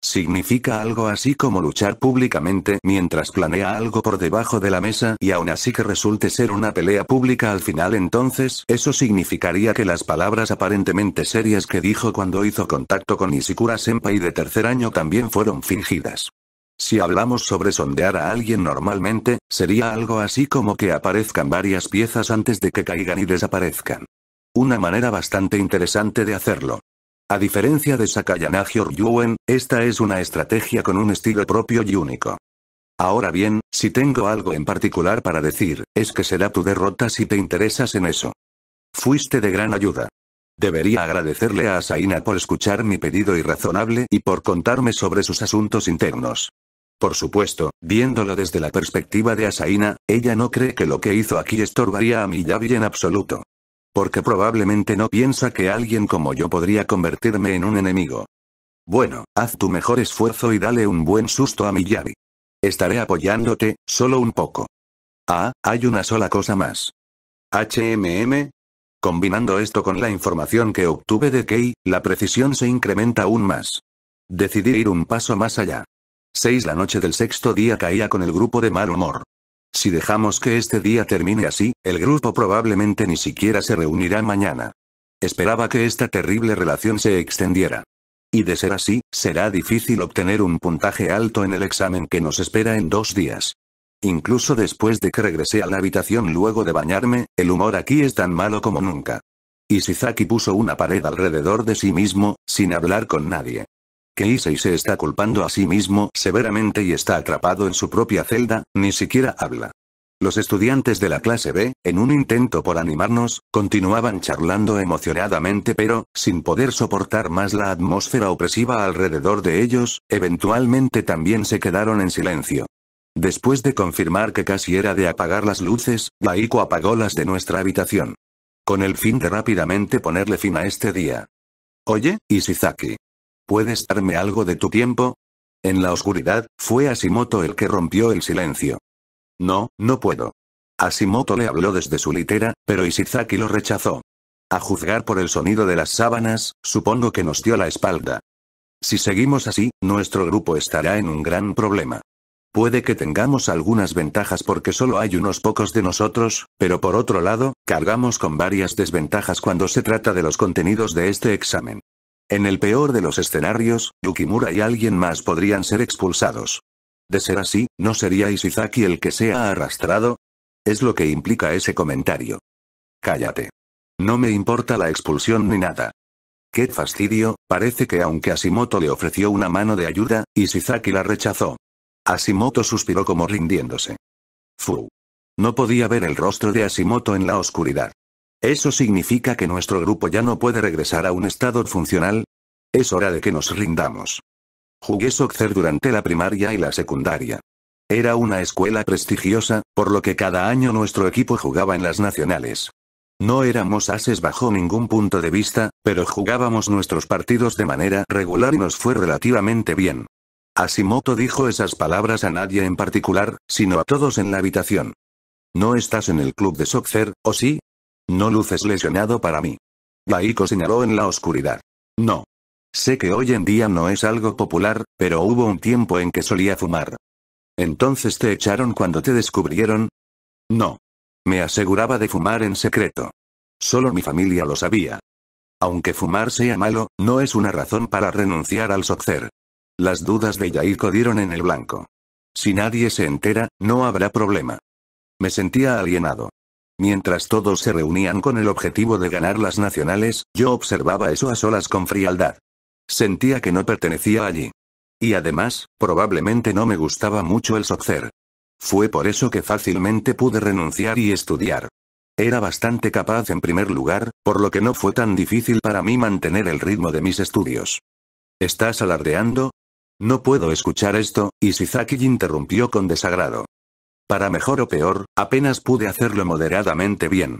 Significa algo así como luchar públicamente mientras planea algo por debajo de la mesa y aún así que resulte ser una pelea pública al final entonces eso significaría que las palabras aparentemente serias que dijo cuando hizo contacto con Ishikura Senpai de tercer año también fueron fingidas. Si hablamos sobre sondear a alguien normalmente, sería algo así como que aparezcan varias piezas antes de que caigan y desaparezcan. Una manera bastante interesante de hacerlo. A diferencia de Sakayana Yuen, esta es una estrategia con un estilo propio y único. Ahora bien, si tengo algo en particular para decir, es que será tu derrota si te interesas en eso. Fuiste de gran ayuda. Debería agradecerle a Asaina por escuchar mi pedido irrazonable y por contarme sobre sus asuntos internos. Por supuesto, viéndolo desde la perspectiva de Asaina, ella no cree que lo que hizo aquí estorbaría a mi Miyabi en absoluto. Porque probablemente no piensa que alguien como yo podría convertirme en un enemigo. Bueno, haz tu mejor esfuerzo y dale un buen susto a mi Yari. Estaré apoyándote, solo un poco. Ah, hay una sola cosa más. HMM. Combinando esto con la información que obtuve de Kei, la precisión se incrementa aún más. Decidí ir un paso más allá. 6 La noche del sexto día caía con el grupo de mal humor. Si dejamos que este día termine así, el grupo probablemente ni siquiera se reunirá mañana. Esperaba que esta terrible relación se extendiera. Y de ser así, será difícil obtener un puntaje alto en el examen que nos espera en dos días. Incluso después de que regresé a la habitación luego de bañarme, el humor aquí es tan malo como nunca. Y Isizaki puso una pared alrededor de sí mismo, sin hablar con nadie que Issei se está culpando a sí mismo severamente y está atrapado en su propia celda, ni siquiera habla. Los estudiantes de la clase B, en un intento por animarnos, continuaban charlando emocionadamente pero, sin poder soportar más la atmósfera opresiva alrededor de ellos, eventualmente también se quedaron en silencio. Después de confirmar que casi era de apagar las luces, Laiko apagó las de nuestra habitación. Con el fin de rápidamente ponerle fin a este día. Oye, Isizaki. ¿Puedes darme algo de tu tiempo? En la oscuridad, fue Asimoto el que rompió el silencio. No, no puedo. Asimoto le habló desde su litera, pero Isizaki lo rechazó. A juzgar por el sonido de las sábanas, supongo que nos dio la espalda. Si seguimos así, nuestro grupo estará en un gran problema. Puede que tengamos algunas ventajas porque solo hay unos pocos de nosotros, pero por otro lado, cargamos con varias desventajas cuando se trata de los contenidos de este examen. En el peor de los escenarios, Yukimura y alguien más podrían ser expulsados. De ser así, ¿no sería Isizaki el que sea arrastrado? Es lo que implica ese comentario. Cállate. No me importa la expulsión ni nada. Qué fastidio, parece que aunque Asimoto le ofreció una mano de ayuda, Isizaki la rechazó. Asimoto suspiró como rindiéndose. Fu. No podía ver el rostro de Asimoto en la oscuridad. ¿Eso significa que nuestro grupo ya no puede regresar a un estado funcional? Es hora de que nos rindamos. Jugué soccer durante la primaria y la secundaria. Era una escuela prestigiosa, por lo que cada año nuestro equipo jugaba en las nacionales. No éramos ases bajo ningún punto de vista, pero jugábamos nuestros partidos de manera regular y nos fue relativamente bien. Asimoto dijo esas palabras a nadie en particular, sino a todos en la habitación. No estás en el club de soccer, ¿o sí? No luces lesionado para mí. Yaiko señaló en la oscuridad. No. Sé que hoy en día no es algo popular, pero hubo un tiempo en que solía fumar. ¿Entonces te echaron cuando te descubrieron? No. Me aseguraba de fumar en secreto. Solo mi familia lo sabía. Aunque fumar sea malo, no es una razón para renunciar al soccer. Las dudas de Yaiko dieron en el blanco. Si nadie se entera, no habrá problema. Me sentía alienado. Mientras todos se reunían con el objetivo de ganar las nacionales, yo observaba eso a solas con frialdad. Sentía que no pertenecía allí. Y además, probablemente no me gustaba mucho el soccer. Fue por eso que fácilmente pude renunciar y estudiar. Era bastante capaz en primer lugar, por lo que no fue tan difícil para mí mantener el ritmo de mis estudios. ¿Estás alardeando? No puedo escuchar esto, y Sizaki interrumpió con desagrado. Para mejor o peor, apenas pude hacerlo moderadamente bien.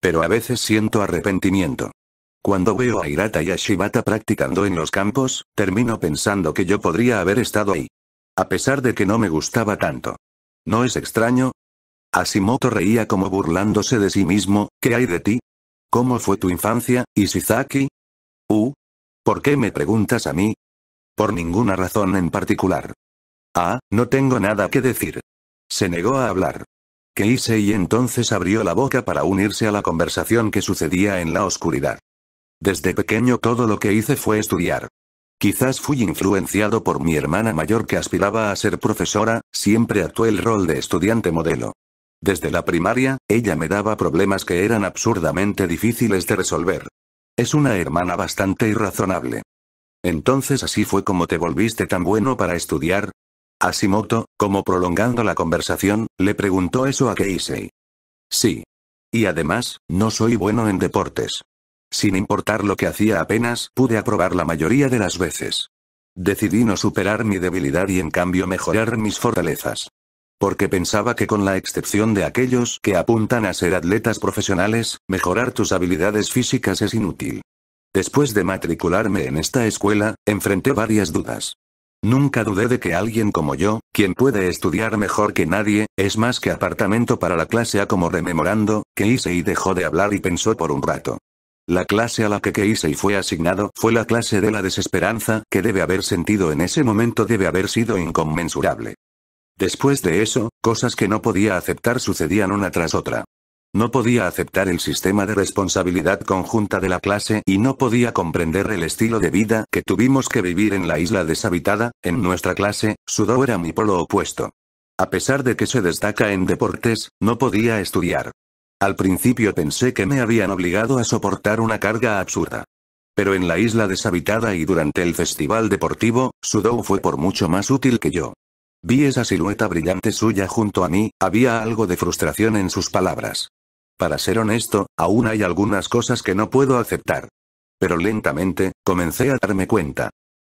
Pero a veces siento arrepentimiento. Cuando veo a Hirata y a Shibata practicando en los campos, termino pensando que yo podría haber estado ahí. A pesar de que no me gustaba tanto. ¿No es extraño? Asimoto reía como burlándose de sí mismo, ¿qué hay de ti? ¿Cómo fue tu infancia, Isizaki? ¿U? ¿Por qué me preguntas a mí? Por ninguna razón en particular. Ah, no tengo nada que decir. Se negó a hablar. hice y entonces abrió la boca para unirse a la conversación que sucedía en la oscuridad. Desde pequeño todo lo que hice fue estudiar. Quizás fui influenciado por mi hermana mayor que aspiraba a ser profesora, siempre actué el rol de estudiante modelo. Desde la primaria, ella me daba problemas que eran absurdamente difíciles de resolver. Es una hermana bastante irrazonable. Entonces así fue como te volviste tan bueno para estudiar, Asimoto, como prolongando la conversación, le preguntó eso a Keisei. Sí. Y además, no soy bueno en deportes. Sin importar lo que hacía apenas pude aprobar la mayoría de las veces. Decidí no superar mi debilidad y en cambio mejorar mis fortalezas. Porque pensaba que con la excepción de aquellos que apuntan a ser atletas profesionales, mejorar tus habilidades físicas es inútil. Después de matricularme en esta escuela, enfrenté varias dudas. Nunca dudé de que alguien como yo, quien puede estudiar mejor que nadie, es más que apartamento para la clase A como rememorando, que hice y dejó de hablar y pensó por un rato. La clase a la que y fue asignado fue la clase de la desesperanza que debe haber sentido en ese momento debe haber sido inconmensurable. Después de eso, cosas que no podía aceptar sucedían una tras otra. No podía aceptar el sistema de responsabilidad conjunta de la clase y no podía comprender el estilo de vida que tuvimos que vivir en la isla deshabitada, en nuestra clase, Sudo era mi polo opuesto. A pesar de que se destaca en deportes, no podía estudiar. Al principio pensé que me habían obligado a soportar una carga absurda. Pero en la isla deshabitada y durante el festival deportivo, Sudou fue por mucho más útil que yo. Vi esa silueta brillante suya junto a mí, había algo de frustración en sus palabras. Para ser honesto, aún hay algunas cosas que no puedo aceptar. Pero lentamente, comencé a darme cuenta.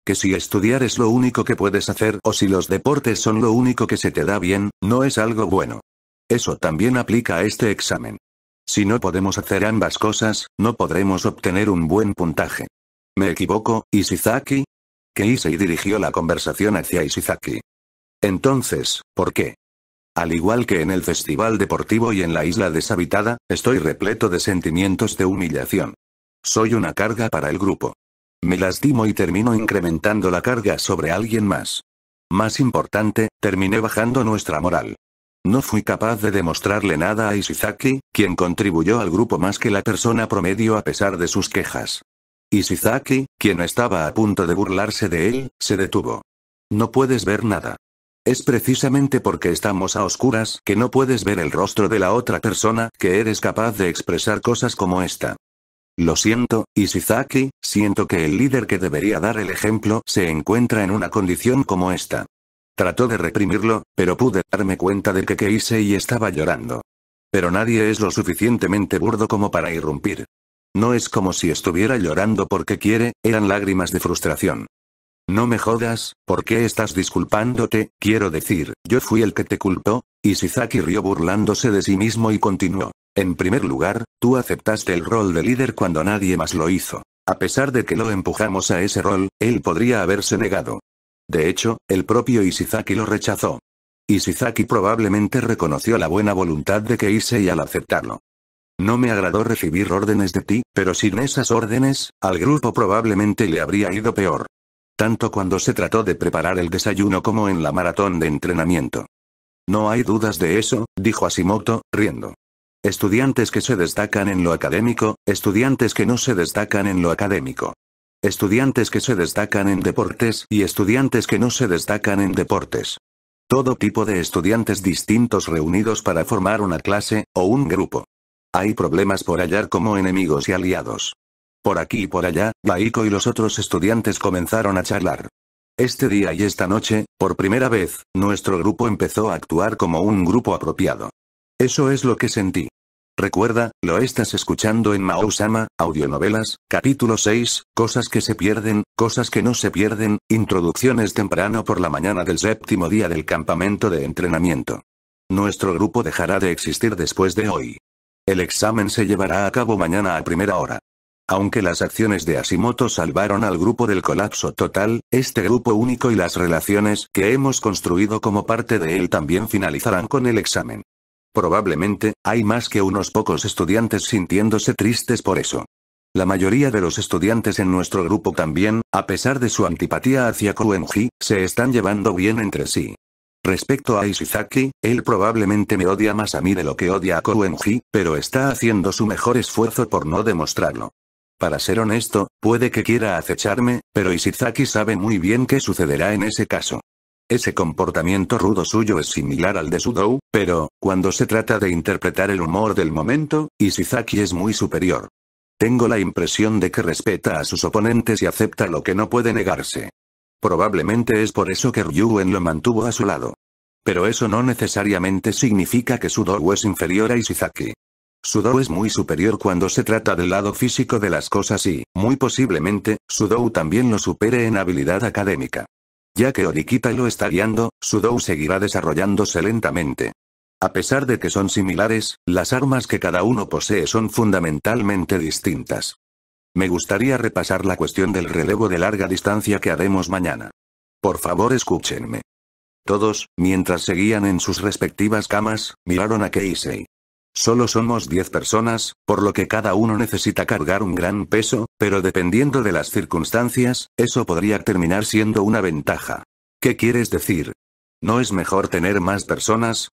Que si estudiar es lo único que puedes hacer o si los deportes son lo único que se te da bien, no es algo bueno. Eso también aplica a este examen. Si no podemos hacer ambas cosas, no podremos obtener un buen puntaje. ¿Me equivoco, Isizaki? y dirigió la conversación hacia Isizaki. Entonces, ¿por qué? Al igual que en el festival deportivo y en la isla deshabitada, estoy repleto de sentimientos de humillación. Soy una carga para el grupo. Me lastimo y termino incrementando la carga sobre alguien más. Más importante, terminé bajando nuestra moral. No fui capaz de demostrarle nada a Isizaki, quien contribuyó al grupo más que la persona promedio a pesar de sus quejas. Isizaki, quien estaba a punto de burlarse de él, se detuvo. No puedes ver nada. Es precisamente porque estamos a oscuras que no puedes ver el rostro de la otra persona que eres capaz de expresar cosas como esta. Lo siento, Ishizaki, siento que el líder que debería dar el ejemplo se encuentra en una condición como esta. Trató de reprimirlo, pero pude darme cuenta de que Keisei estaba llorando. Pero nadie es lo suficientemente burdo como para irrumpir. No es como si estuviera llorando porque quiere, eran lágrimas de frustración. No me jodas, ¿por qué estás disculpándote? Quiero decir, yo fui el que te culpó. Isizaki rió burlándose de sí mismo y continuó. En primer lugar, tú aceptaste el rol de líder cuando nadie más lo hizo. A pesar de que lo empujamos a ese rol, él podría haberse negado. De hecho, el propio Isizaki lo rechazó. Isizaki probablemente reconoció la buena voluntad de que y al aceptarlo. No me agradó recibir órdenes de ti, pero sin esas órdenes, al grupo probablemente le habría ido peor tanto cuando se trató de preparar el desayuno como en la maratón de entrenamiento. No hay dudas de eso, dijo Asimoto, riendo. Estudiantes que se destacan en lo académico, estudiantes que no se destacan en lo académico. Estudiantes que se destacan en deportes y estudiantes que no se destacan en deportes. Todo tipo de estudiantes distintos reunidos para formar una clase, o un grupo. Hay problemas por hallar como enemigos y aliados. Por aquí y por allá, Laiko y los otros estudiantes comenzaron a charlar. Este día y esta noche, por primera vez, nuestro grupo empezó a actuar como un grupo apropiado. Eso es lo que sentí. Recuerda, lo estás escuchando en Maousama, Audionovelas, capítulo 6, Cosas que se pierden, Cosas que no se pierden, introducciones temprano por la mañana del séptimo día del campamento de entrenamiento. Nuestro grupo dejará de existir después de hoy. El examen se llevará a cabo mañana a primera hora. Aunque las acciones de Asimoto salvaron al grupo del colapso total, este grupo único y las relaciones que hemos construido como parte de él también finalizarán con el examen. Probablemente, hay más que unos pocos estudiantes sintiéndose tristes por eso. La mayoría de los estudiantes en nuestro grupo también, a pesar de su antipatía hacia Kuenji, se están llevando bien entre sí. Respecto a Ishizaki, él probablemente me odia más a mí de lo que odia a Kuenji, pero está haciendo su mejor esfuerzo por no demostrarlo. Para ser honesto, puede que quiera acecharme, pero Isizaki sabe muy bien qué sucederá en ese caso. Ese comportamiento rudo suyo es similar al de Sudou, pero, cuando se trata de interpretar el humor del momento, Isizaki es muy superior. Tengo la impresión de que respeta a sus oponentes y acepta lo que no puede negarse. Probablemente es por eso que Ryuen lo mantuvo a su lado. Pero eso no necesariamente significa que Sudou es inferior a Isizaki. Sudou es muy superior cuando se trata del lado físico de las cosas y, muy posiblemente, Sudou también lo supere en habilidad académica. Ya que Orikita lo está guiando, Sudou seguirá desarrollándose lentamente. A pesar de que son similares, las armas que cada uno posee son fundamentalmente distintas. Me gustaría repasar la cuestión del relevo de larga distancia que haremos mañana. Por favor escúchenme. Todos, mientras seguían en sus respectivas camas, miraron a Keisei. Solo somos 10 personas, por lo que cada uno necesita cargar un gran peso, pero dependiendo de las circunstancias, eso podría terminar siendo una ventaja. ¿Qué quieres decir? ¿No es mejor tener más personas?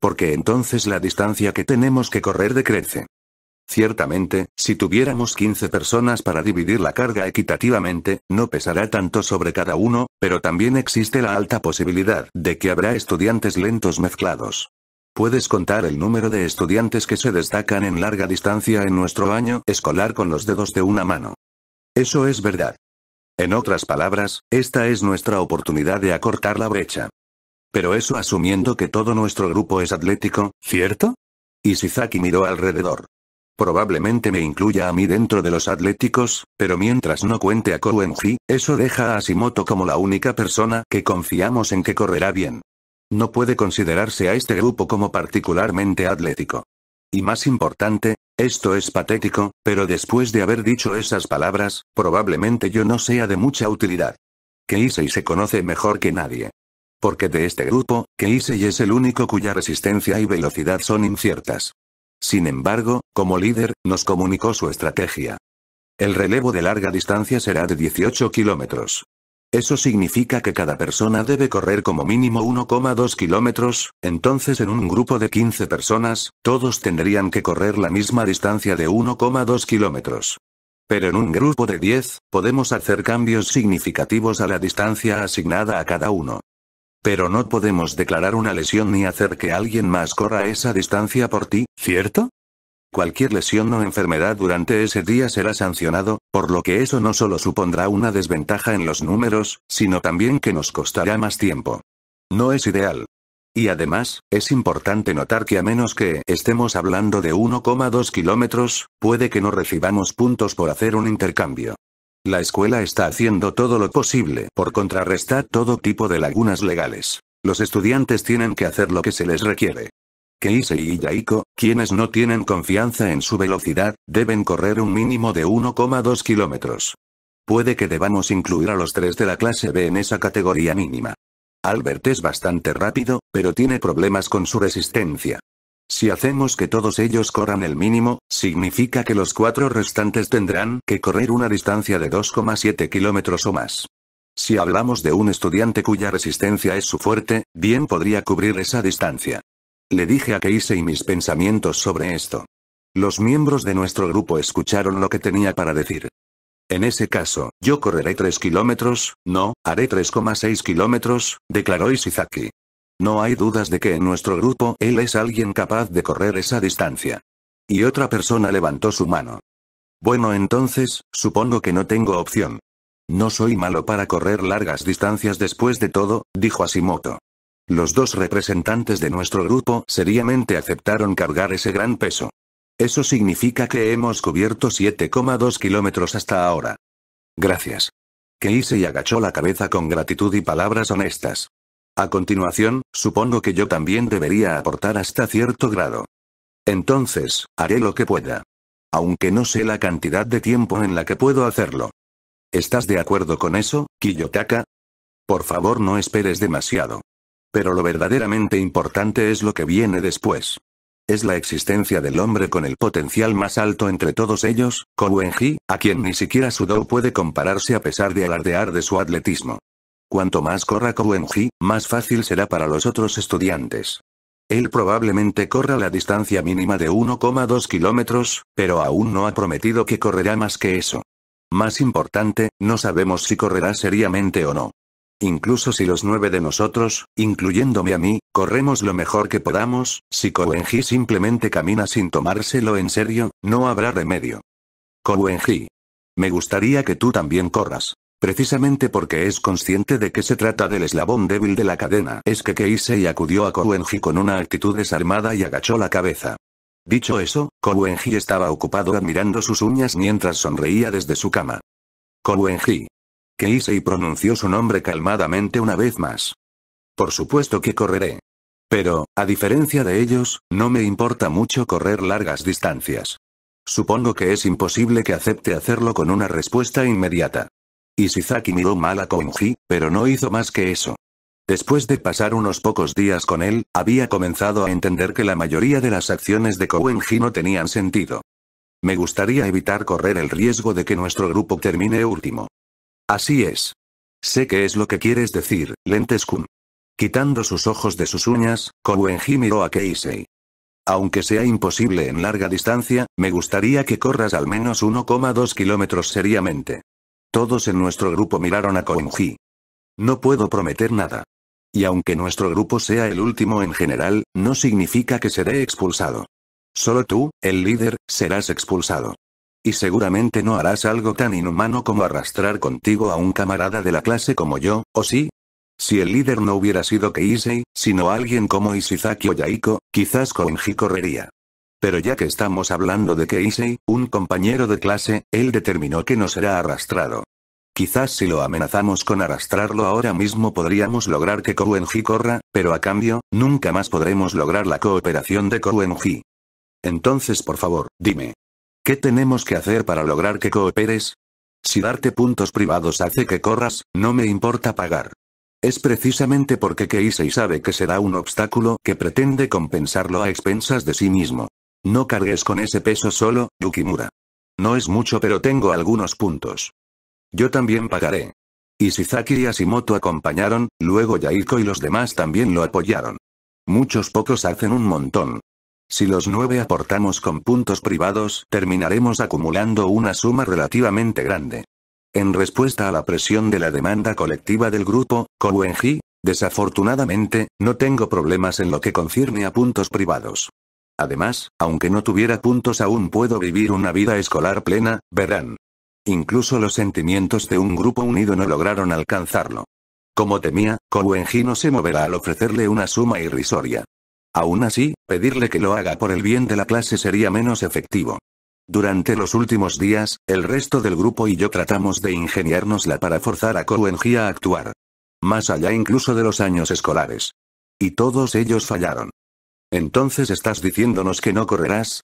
Porque entonces la distancia que tenemos que correr decrece. Ciertamente, si tuviéramos 15 personas para dividir la carga equitativamente, no pesará tanto sobre cada uno, pero también existe la alta posibilidad de que habrá estudiantes lentos mezclados. Puedes contar el número de estudiantes que se destacan en larga distancia en nuestro año escolar con los dedos de una mano. Eso es verdad. En otras palabras, esta es nuestra oportunidad de acortar la brecha. Pero eso asumiendo que todo nuestro grupo es atlético, ¿cierto? Y Isizaki miró alrededor. Probablemente me incluya a mí dentro de los atléticos, pero mientras no cuente a Kowenji, eso deja a Asimoto como la única persona que confiamos en que correrá bien. No puede considerarse a este grupo como particularmente atlético. Y más importante, esto es patético, pero después de haber dicho esas palabras, probablemente yo no sea de mucha utilidad. Keisei se conoce mejor que nadie. Porque de este grupo, Keisei es el único cuya resistencia y velocidad son inciertas. Sin embargo, como líder, nos comunicó su estrategia. El relevo de larga distancia será de 18 kilómetros. Eso significa que cada persona debe correr como mínimo 1,2 kilómetros, entonces en un grupo de 15 personas, todos tendrían que correr la misma distancia de 1,2 kilómetros. Pero en un grupo de 10, podemos hacer cambios significativos a la distancia asignada a cada uno. Pero no podemos declarar una lesión ni hacer que alguien más corra esa distancia por ti, ¿cierto? Cualquier lesión o enfermedad durante ese día será sancionado, por lo que eso no solo supondrá una desventaja en los números, sino también que nos costará más tiempo. No es ideal. Y además, es importante notar que a menos que estemos hablando de 1,2 kilómetros, puede que no recibamos puntos por hacer un intercambio. La escuela está haciendo todo lo posible por contrarrestar todo tipo de lagunas legales. Los estudiantes tienen que hacer lo que se les requiere. Keisei y Yaiko, quienes no tienen confianza en su velocidad, deben correr un mínimo de 1,2 kilómetros. Puede que debamos incluir a los tres de la clase B en esa categoría mínima. Albert es bastante rápido, pero tiene problemas con su resistencia. Si hacemos que todos ellos corran el mínimo, significa que los cuatro restantes tendrán que correr una distancia de 2,7 kilómetros o más. Si hablamos de un estudiante cuya resistencia es su fuerte, bien podría cubrir esa distancia. Le dije a y mis pensamientos sobre esto. Los miembros de nuestro grupo escucharon lo que tenía para decir. En ese caso, yo correré 3 kilómetros, no, haré 3,6 kilómetros, declaró Isizaki. No hay dudas de que en nuestro grupo él es alguien capaz de correr esa distancia. Y otra persona levantó su mano. Bueno entonces, supongo que no tengo opción. No soy malo para correr largas distancias después de todo, dijo Asimoto. Los dos representantes de nuestro grupo seriamente aceptaron cargar ese gran peso. Eso significa que hemos cubierto 7,2 kilómetros hasta ahora. Gracias. hice y agachó la cabeza con gratitud y palabras honestas. A continuación, supongo que yo también debería aportar hasta cierto grado. Entonces, haré lo que pueda. Aunque no sé la cantidad de tiempo en la que puedo hacerlo. ¿Estás de acuerdo con eso, Kiyotaka? Por favor no esperes demasiado. Pero lo verdaderamente importante es lo que viene después. Es la existencia del hombre con el potencial más alto entre todos ellos, Kouenji, a quien ni siquiera Sudou puede compararse a pesar de alardear de su atletismo. Cuanto más corra Kouenji, más fácil será para los otros estudiantes. Él probablemente corra la distancia mínima de 1,2 kilómetros, pero aún no ha prometido que correrá más que eso. Más importante, no sabemos si correrá seriamente o no. Incluso si los nueve de nosotros, incluyéndome a mí, corremos lo mejor que podamos, si Kowenji simplemente camina sin tomárselo en serio, no habrá remedio. Kouenji. Me gustaría que tú también corras. Precisamente porque es consciente de que se trata del eslabón débil de la cadena, es que Keisei acudió a Kouenji con una actitud desarmada y agachó la cabeza. Dicho eso, Kouenji estaba ocupado admirando sus uñas mientras sonreía desde su cama. Kouenji hice y pronunció su nombre calmadamente una vez más. Por supuesto que correré. Pero, a diferencia de ellos, no me importa mucho correr largas distancias. Supongo que es imposible que acepte hacerlo con una respuesta inmediata. Ishizaki miró mal a Kouenji, pero no hizo más que eso. Después de pasar unos pocos días con él, había comenzado a entender que la mayoría de las acciones de Kouenji no tenían sentido. Me gustaría evitar correr el riesgo de que nuestro grupo termine último. Así es. Sé que es lo que quieres decir, Lentes Quitando sus ojos de sus uñas, Kouenji miró a Keisei. Aunque sea imposible en larga distancia, me gustaría que corras al menos 1,2 kilómetros seriamente. Todos en nuestro grupo miraron a Kouenji. No puedo prometer nada. Y aunque nuestro grupo sea el último en general, no significa que seré expulsado. Solo tú, el líder, serás expulsado. Y seguramente no harás algo tan inhumano como arrastrar contigo a un camarada de la clase como yo, ¿o sí? Si el líder no hubiera sido Keisei, sino alguien como Isizaki o Yaiko, quizás Koenji correría. Pero ya que estamos hablando de Keisei, un compañero de clase, él determinó que no será arrastrado. Quizás si lo amenazamos con arrastrarlo ahora mismo podríamos lograr que Koenji corra, pero a cambio, nunca más podremos lograr la cooperación de Koenji. Entonces por favor, dime, ¿Qué tenemos que hacer para lograr que cooperes? Si darte puntos privados hace que corras, no me importa pagar. Es precisamente porque Keisei sabe que será un obstáculo que pretende compensarlo a expensas de sí mismo. No cargues con ese peso solo, Yukimura. No es mucho pero tengo algunos puntos. Yo también pagaré. Y Zaki y Asimoto acompañaron, luego Yaiko y los demás también lo apoyaron. Muchos pocos hacen un montón. Si los nueve aportamos con puntos privados, terminaremos acumulando una suma relativamente grande. En respuesta a la presión de la demanda colectiva del grupo, Kowenji, desafortunadamente, no tengo problemas en lo que concierne a puntos privados. Además, aunque no tuviera puntos aún puedo vivir una vida escolar plena, verán. Incluso los sentimientos de un grupo unido no lograron alcanzarlo. Como temía, Kowenji no se moverá al ofrecerle una suma irrisoria. Aún así, pedirle que lo haga por el bien de la clase sería menos efectivo. Durante los últimos días, el resto del grupo y yo tratamos de ingeniárnosla para forzar a Kouenji a actuar. Más allá incluso de los años escolares. Y todos ellos fallaron. Entonces estás diciéndonos que no correrás.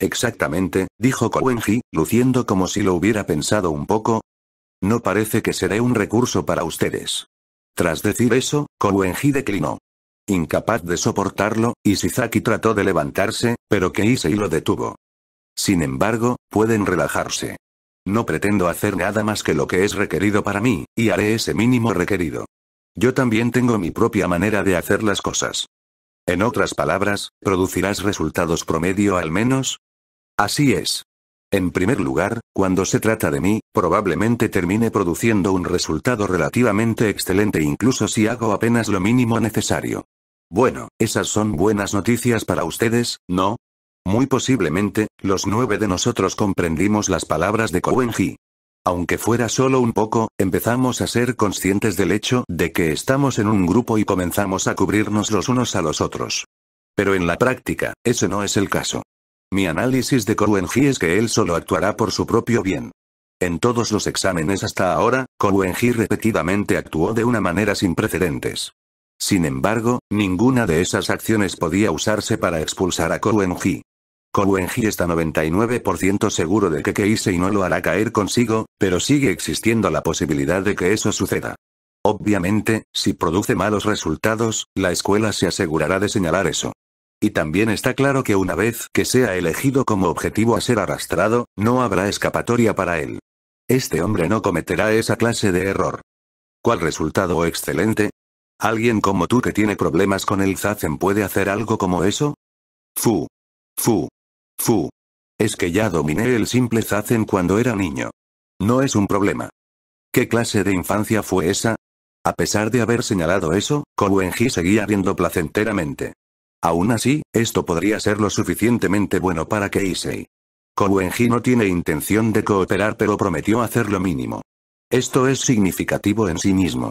Exactamente, dijo Kouenji, luciendo como si lo hubiera pensado un poco. No parece que seré un recurso para ustedes. Tras decir eso, Kouenji declinó. Incapaz de soportarlo, Isizaki trató de levantarse, pero y lo detuvo. Sin embargo, pueden relajarse. No pretendo hacer nada más que lo que es requerido para mí, y haré ese mínimo requerido. Yo también tengo mi propia manera de hacer las cosas. En otras palabras, ¿producirás resultados promedio al menos? Así es. En primer lugar, cuando se trata de mí, probablemente termine produciendo un resultado relativamente excelente incluso si hago apenas lo mínimo necesario. Bueno, esas son buenas noticias para ustedes, ¿no? Muy posiblemente, los nueve de nosotros comprendimos las palabras de Kowenji. Aunque fuera solo un poco, empezamos a ser conscientes del hecho de que estamos en un grupo y comenzamos a cubrirnos los unos a los otros. Pero en la práctica, eso no es el caso. Mi análisis de Kowenji es que él solo actuará por su propio bien. En todos los exámenes hasta ahora, Kowenji repetidamente actuó de una manera sin precedentes. Sin embargo, ninguna de esas acciones podía usarse para expulsar a Kouenji. Kouenji está 99% seguro de que Keisei no lo hará caer consigo, pero sigue existiendo la posibilidad de que eso suceda. Obviamente, si produce malos resultados, la escuela se asegurará de señalar eso. Y también está claro que una vez que sea elegido como objetivo a ser arrastrado, no habrá escapatoria para él. Este hombre no cometerá esa clase de error. ¿Cuál resultado excelente? ¿Alguien como tú que tiene problemas con el Zazen puede hacer algo como eso? Fu. Fu. Fu. Es que ya dominé el simple Zazen cuando era niño. No es un problema. ¿Qué clase de infancia fue esa? A pesar de haber señalado eso, Kowenji seguía riendo placenteramente. Aún así, esto podría ser lo suficientemente bueno para que Issei. Kowenji no tiene intención de cooperar pero prometió hacer lo mínimo. Esto es significativo en sí mismo.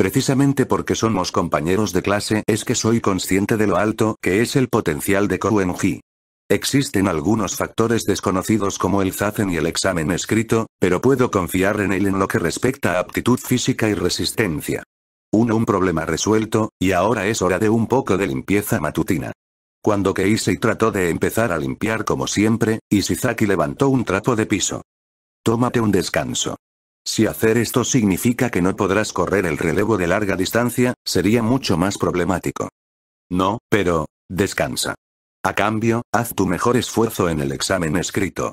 Precisamente porque somos compañeros de clase es que soy consciente de lo alto que es el potencial de Kouenji. Existen algunos factores desconocidos como el zazen y el examen escrito, pero puedo confiar en él en lo que respecta a aptitud física y resistencia. Uno un problema resuelto, y ahora es hora de un poco de limpieza matutina. Cuando Keisei trató de empezar a limpiar como siempre, Isizaki levantó un trapo de piso. Tómate un descanso. Si hacer esto significa que no podrás correr el relevo de larga distancia, sería mucho más problemático. No, pero, descansa. A cambio, haz tu mejor esfuerzo en el examen escrito.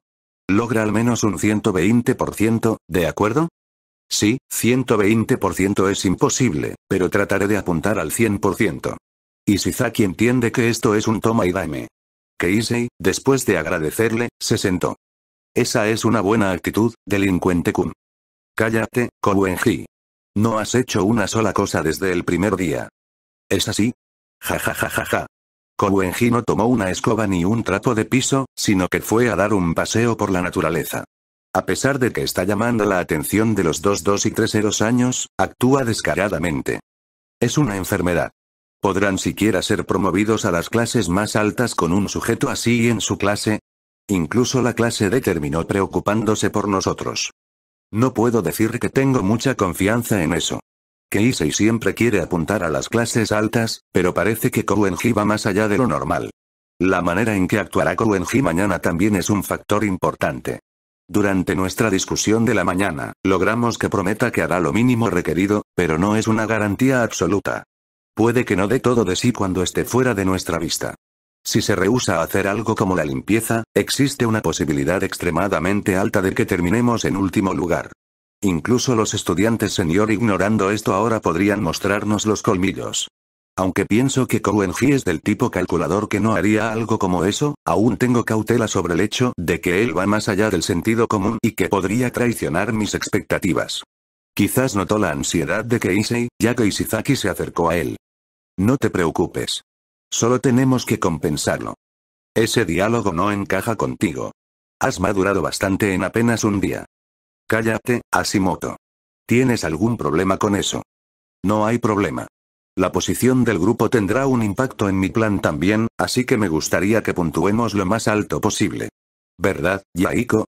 Logra al menos un 120%, ¿de acuerdo? Sí, 120% es imposible, pero trataré de apuntar al 100%. Y Zaki entiende que esto es un toma y dame. Keisei, después de agradecerle, se sentó. Esa es una buena actitud, delincuente Kun. Cállate, Kowenji. No has hecho una sola cosa desde el primer día. ¿Es así? Ja ja ja ja ja. Kowenji no tomó una escoba ni un trapo de piso, sino que fue a dar un paseo por la naturaleza. A pesar de que está llamando la atención de los dos dos y treseros años, actúa descaradamente. Es una enfermedad. ¿Podrán siquiera ser promovidos a las clases más altas con un sujeto así en su clase? Incluso la clase D terminó preocupándose por nosotros. No puedo decir que tengo mucha confianza en eso. Keisei siempre quiere apuntar a las clases altas, pero parece que Kouenji va más allá de lo normal. La manera en que actuará Kouenji mañana también es un factor importante. Durante nuestra discusión de la mañana, logramos que prometa que hará lo mínimo requerido, pero no es una garantía absoluta. Puede que no dé todo de sí cuando esté fuera de nuestra vista. Si se rehúsa a hacer algo como la limpieza, existe una posibilidad extremadamente alta de que terminemos en último lugar. Incluso los estudiantes señor ignorando esto ahora podrían mostrarnos los colmillos. Aunque pienso que Kouenji es del tipo calculador que no haría algo como eso, aún tengo cautela sobre el hecho de que él va más allá del sentido común y que podría traicionar mis expectativas. Quizás notó la ansiedad de Keisei, ya que Isizaki se acercó a él. No te preocupes. Solo tenemos que compensarlo. Ese diálogo no encaja contigo. Has madurado bastante en apenas un día. Cállate, Asimoto. ¿Tienes algún problema con eso? No hay problema. La posición del grupo tendrá un impacto en mi plan también, así que me gustaría que puntuemos lo más alto posible. ¿Verdad, Yaiko?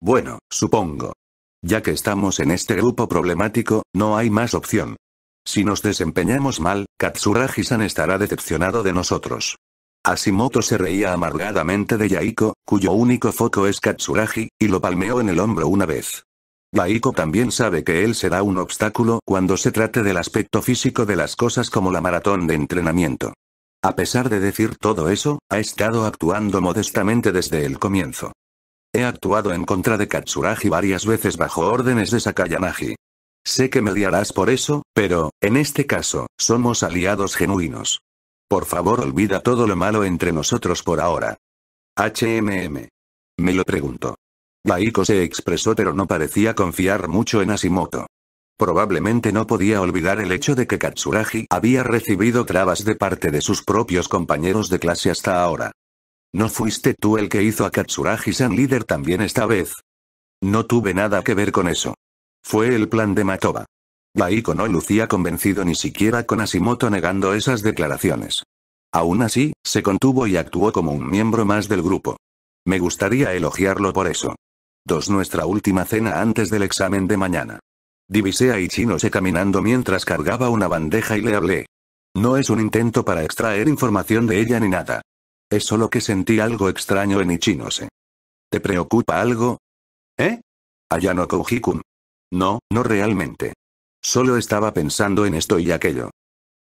Bueno, supongo. Ya que estamos en este grupo problemático, no hay más opción. Si nos desempeñamos mal, Katsuragi-san estará decepcionado de nosotros. Asimoto se reía amargadamente de Yaiko, cuyo único foco es Katsuragi, y lo palmeó en el hombro una vez. Yaiko también sabe que él será un obstáculo cuando se trate del aspecto físico de las cosas como la maratón de entrenamiento. A pesar de decir todo eso, ha estado actuando modestamente desde el comienzo. He actuado en contra de Katsuragi varias veces bajo órdenes de Sakayanagi. Sé que me odiarás por eso, pero, en este caso, somos aliados genuinos. Por favor olvida todo lo malo entre nosotros por ahora. HMM. Me lo pregunto. Laiko se expresó pero no parecía confiar mucho en Asimoto. Probablemente no podía olvidar el hecho de que Katsuragi había recibido trabas de parte de sus propios compañeros de clase hasta ahora. ¿No fuiste tú el que hizo a Katsuragi-san líder también esta vez? No tuve nada que ver con eso. Fue el plan de Matoba. Daiko no lucía convencido ni siquiera con Asimoto negando esas declaraciones. Aún así, se contuvo y actuó como un miembro más del grupo. Me gustaría elogiarlo por eso. Dos Nuestra última cena antes del examen de mañana. Divisé a Ichinose caminando mientras cargaba una bandeja y le hablé. No es un intento para extraer información de ella ni nada. Es solo que sentí algo extraño en Ichinose. ¿Te preocupa algo? ¿Eh? Ayano Koujikun. No, no realmente. Solo estaba pensando en esto y aquello.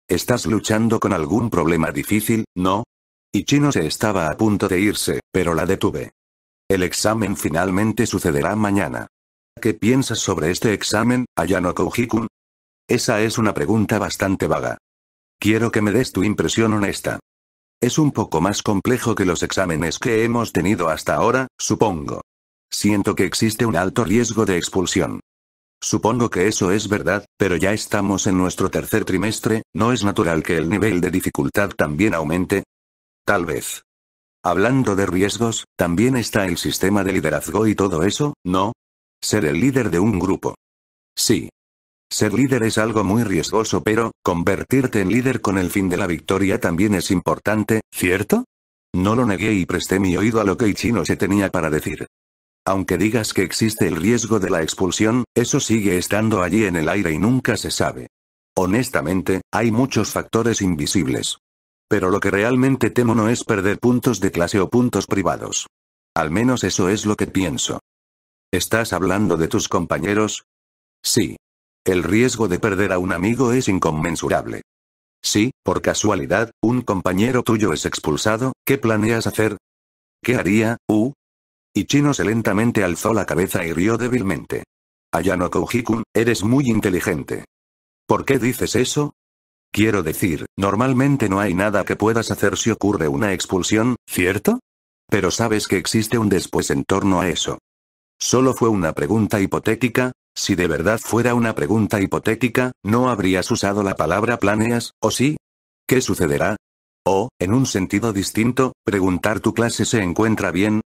¿Estás luchando con algún problema difícil, no? Y Chino se estaba a punto de irse, pero la detuve. El examen finalmente sucederá mañana. ¿Qué piensas sobre este examen, Ayano Koujikun? Esa es una pregunta bastante vaga. Quiero que me des tu impresión honesta. Es un poco más complejo que los exámenes que hemos tenido hasta ahora, supongo. Siento que existe un alto riesgo de expulsión. Supongo que eso es verdad, pero ya estamos en nuestro tercer trimestre, ¿no es natural que el nivel de dificultad también aumente? Tal vez. Hablando de riesgos, también está el sistema de liderazgo y todo eso, ¿no? Ser el líder de un grupo. Sí. Ser líder es algo muy riesgoso, pero, convertirte en líder con el fin de la victoria también es importante, ¿cierto? No lo negué y presté mi oído a lo que Ichino se tenía para decir. Aunque digas que existe el riesgo de la expulsión, eso sigue estando allí en el aire y nunca se sabe. Honestamente, hay muchos factores invisibles. Pero lo que realmente temo no es perder puntos de clase o puntos privados. Al menos eso es lo que pienso. ¿Estás hablando de tus compañeros? Sí. El riesgo de perder a un amigo es inconmensurable. Si, por casualidad, un compañero tuyo es expulsado, ¿qué planeas hacer? ¿Qué haría, U? Chino se lentamente alzó la cabeza y rió débilmente. Ayano Koujikun, eres muy inteligente. ¿Por qué dices eso? Quiero decir, normalmente no hay nada que puedas hacer si ocurre una expulsión, ¿cierto? Pero sabes que existe un después en torno a eso. Solo fue una pregunta hipotética, si de verdad fuera una pregunta hipotética, ¿no habrías usado la palabra planeas, o sí? ¿Qué sucederá? O, en un sentido distinto, preguntar tu clase se encuentra bien,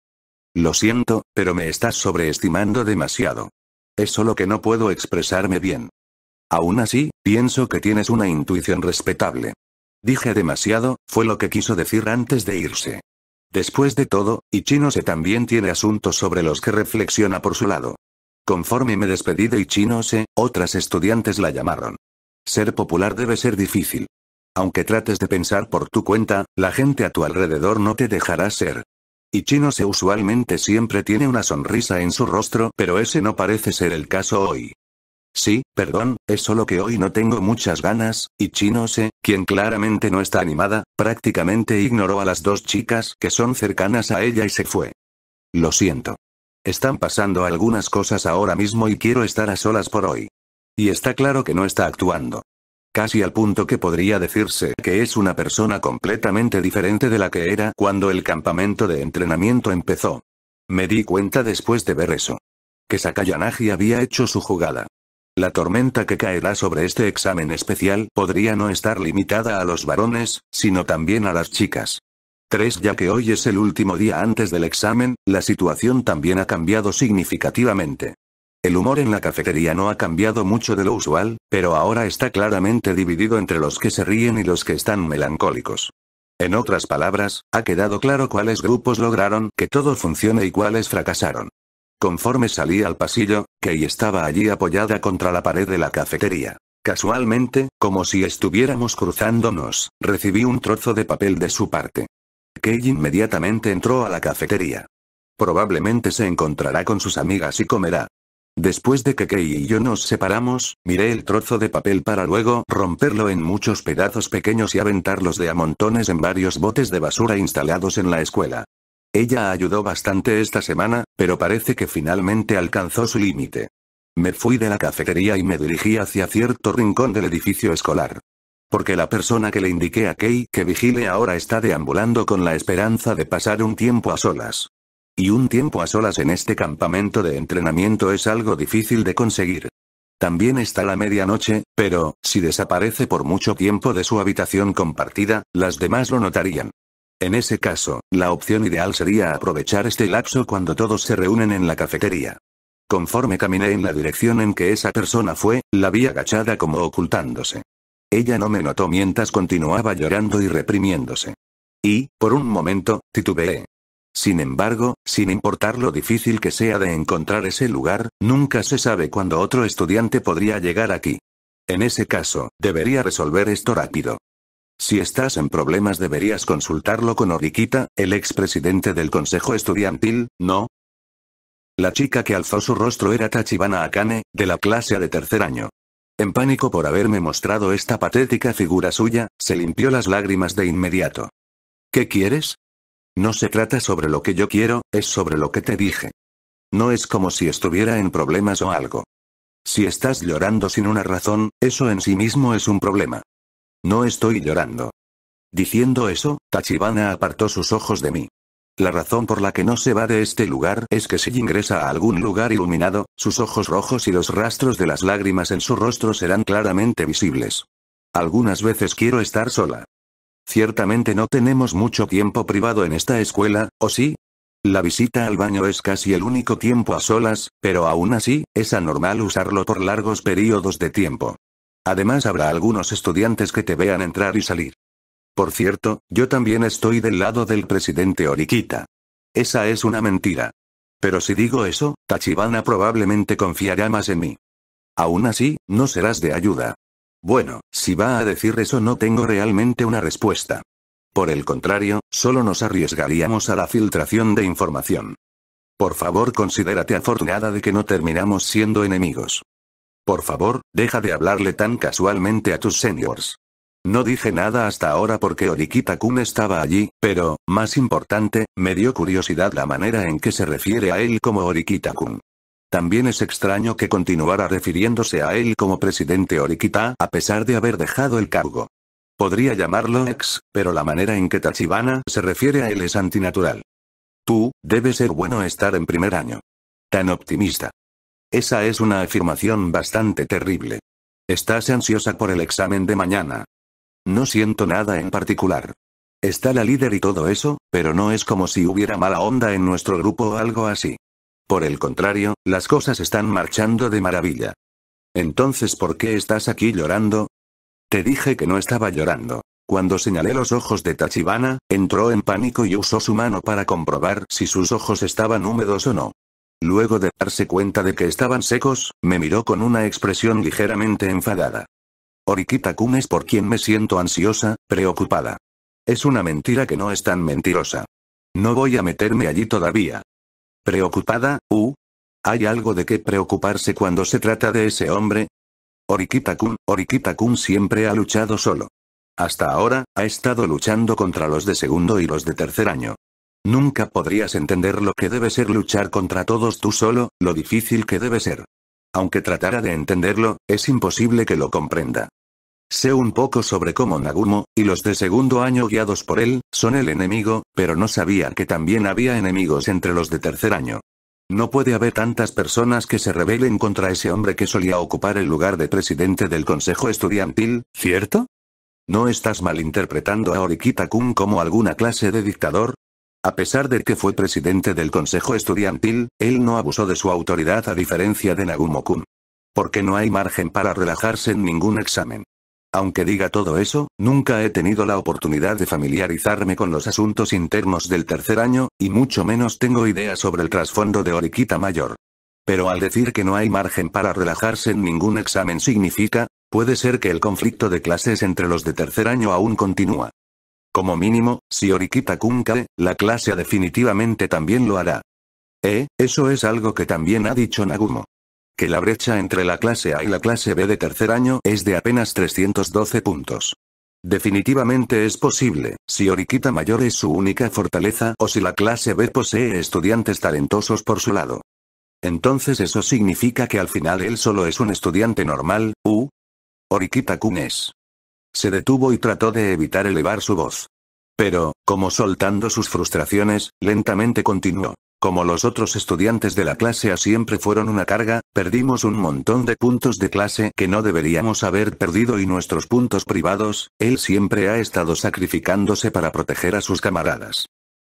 lo siento, pero me estás sobreestimando demasiado. Es solo que no puedo expresarme bien. Aún así, pienso que tienes una intuición respetable. Dije demasiado, fue lo que quiso decir antes de irse. Después de todo, Ichinose también tiene asuntos sobre los que reflexiona por su lado. Conforme me despedí de Ichinose, otras estudiantes la llamaron. Ser popular debe ser difícil. Aunque trates de pensar por tu cuenta, la gente a tu alrededor no te dejará ser. Y Chino se usualmente siempre tiene una sonrisa en su rostro, pero ese no parece ser el caso hoy. Sí, perdón, es solo que hoy no tengo muchas ganas, y se, quien claramente no está animada, prácticamente ignoró a las dos chicas que son cercanas a ella y se fue. Lo siento. Están pasando algunas cosas ahora mismo y quiero estar a solas por hoy. Y está claro que no está actuando casi al punto que podría decirse que es una persona completamente diferente de la que era cuando el campamento de entrenamiento empezó. Me di cuenta después de ver eso. Que Sakayanagi había hecho su jugada. La tormenta que caerá sobre este examen especial podría no estar limitada a los varones, sino también a las chicas. 3. Ya que hoy es el último día antes del examen, la situación también ha cambiado significativamente. El humor en la cafetería no ha cambiado mucho de lo usual, pero ahora está claramente dividido entre los que se ríen y los que están melancólicos. En otras palabras, ha quedado claro cuáles grupos lograron que todo funcione y cuáles fracasaron. Conforme salí al pasillo, Kay estaba allí apoyada contra la pared de la cafetería. Casualmente, como si estuviéramos cruzándonos, recibí un trozo de papel de su parte. Kei inmediatamente entró a la cafetería. Probablemente se encontrará con sus amigas y comerá. Después de que Kei y yo nos separamos, miré el trozo de papel para luego romperlo en muchos pedazos pequeños y aventarlos de a montones en varios botes de basura instalados en la escuela. Ella ayudó bastante esta semana, pero parece que finalmente alcanzó su límite. Me fui de la cafetería y me dirigí hacia cierto rincón del edificio escolar. Porque la persona que le indiqué a Kei que vigile ahora está deambulando con la esperanza de pasar un tiempo a solas. Y un tiempo a solas en este campamento de entrenamiento es algo difícil de conseguir. También está la medianoche, pero, si desaparece por mucho tiempo de su habitación compartida, las demás lo notarían. En ese caso, la opción ideal sería aprovechar este lapso cuando todos se reúnen en la cafetería. Conforme caminé en la dirección en que esa persona fue, la vi agachada como ocultándose. Ella no me notó mientras continuaba llorando y reprimiéndose. Y, por un momento, titubeé, sin embargo, sin importar lo difícil que sea de encontrar ese lugar, nunca se sabe cuándo otro estudiante podría llegar aquí. En ese caso, debería resolver esto rápido. Si estás en problemas deberías consultarlo con Oriquita, el expresidente del consejo estudiantil, ¿no? La chica que alzó su rostro era Tachibana Akane, de la clase de tercer año. En pánico por haberme mostrado esta patética figura suya, se limpió las lágrimas de inmediato. ¿Qué quieres? No se trata sobre lo que yo quiero, es sobre lo que te dije. No es como si estuviera en problemas o algo. Si estás llorando sin una razón, eso en sí mismo es un problema. No estoy llorando. Diciendo eso, Tachibana apartó sus ojos de mí. La razón por la que no se va de este lugar es que si ingresa a algún lugar iluminado, sus ojos rojos y los rastros de las lágrimas en su rostro serán claramente visibles. Algunas veces quiero estar sola. Ciertamente no tenemos mucho tiempo privado en esta escuela, ¿o sí? La visita al baño es casi el único tiempo a solas, pero aún así, es anormal usarlo por largos periodos de tiempo. Además habrá algunos estudiantes que te vean entrar y salir. Por cierto, yo también estoy del lado del presidente Oriquita. Esa es una mentira. Pero si digo eso, Tachibana probablemente confiará más en mí. Aún así, no serás de ayuda. Bueno, si va a decir eso no tengo realmente una respuesta. Por el contrario, solo nos arriesgaríamos a la filtración de información. Por favor, considérate afortunada de que no terminamos siendo enemigos. Por favor, deja de hablarle tan casualmente a tus seniors. No dije nada hasta ahora porque Orikita Kun estaba allí, pero, más importante, me dio curiosidad la manera en que se refiere a él como Orikita Kun. También es extraño que continuara refiriéndose a él como presidente Oriquita a pesar de haber dejado el cargo. Podría llamarlo ex, pero la manera en que Tachibana se refiere a él es antinatural. Tú, debe ser bueno estar en primer año. Tan optimista. Esa es una afirmación bastante terrible. Estás ansiosa por el examen de mañana. No siento nada en particular. Está la líder y todo eso, pero no es como si hubiera mala onda en nuestro grupo o algo así. Por el contrario, las cosas están marchando de maravilla. Entonces, ¿por qué estás aquí llorando? Te dije que no estaba llorando. Cuando señalé los ojos de Tachibana, entró en pánico y usó su mano para comprobar si sus ojos estaban húmedos o no. Luego de darse cuenta de que estaban secos, me miró con una expresión ligeramente enfadada. Orikita-kun es por quien me siento ansiosa, preocupada. Es una mentira que no es tan mentirosa. No voy a meterme allí todavía. Preocupada, uh. Hay algo de qué preocuparse cuando se trata de ese hombre. Orikita-kun, Orikita-kun siempre ha luchado solo. Hasta ahora, ha estado luchando contra los de segundo y los de tercer año. Nunca podrías entender lo que debe ser luchar contra todos tú solo, lo difícil que debe ser. Aunque tratara de entenderlo, es imposible que lo comprenda. Sé un poco sobre cómo Nagumo, y los de segundo año guiados por él, son el enemigo, pero no sabía que también había enemigos entre los de tercer año. No puede haber tantas personas que se rebelen contra ese hombre que solía ocupar el lugar de presidente del consejo estudiantil, ¿cierto? ¿No estás malinterpretando a Orikita-kun como alguna clase de dictador? A pesar de que fue presidente del consejo estudiantil, él no abusó de su autoridad a diferencia de Nagumo-kun. Porque no hay margen para relajarse en ningún examen. Aunque diga todo eso, nunca he tenido la oportunidad de familiarizarme con los asuntos internos del tercer año, y mucho menos tengo idea sobre el trasfondo de Oriquita Mayor. Pero al decir que no hay margen para relajarse en ningún examen significa, puede ser que el conflicto de clases entre los de tercer año aún continúa. Como mínimo, si Oriquita Kun la clase definitivamente también lo hará. Eh, eso es algo que también ha dicho Nagumo que la brecha entre la clase A y la clase B de tercer año es de apenas 312 puntos. Definitivamente es posible, si Oriquita Mayor es su única fortaleza o si la clase B posee estudiantes talentosos por su lado. Entonces eso significa que al final él solo es un estudiante normal, ¿u? Oriquita Kun es. Se detuvo y trató de evitar elevar su voz. Pero, como soltando sus frustraciones, lentamente continuó. Como los otros estudiantes de la clase A siempre fueron una carga, perdimos un montón de puntos de clase que no deberíamos haber perdido y nuestros puntos privados, él siempre ha estado sacrificándose para proteger a sus camaradas.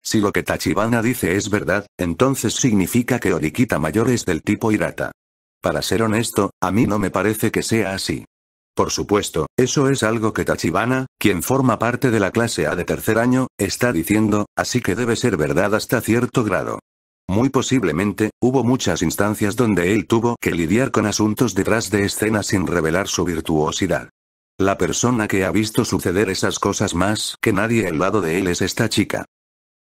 Si lo que Tachibana dice es verdad, entonces significa que Orikita Mayor es del tipo irata. Para ser honesto, a mí no me parece que sea así. Por supuesto, eso es algo que Tachibana, quien forma parte de la clase A de tercer año, está diciendo, así que debe ser verdad hasta cierto grado. Muy posiblemente, hubo muchas instancias donde él tuvo que lidiar con asuntos detrás de escena sin revelar su virtuosidad. La persona que ha visto suceder esas cosas más que nadie al lado de él es esta chica.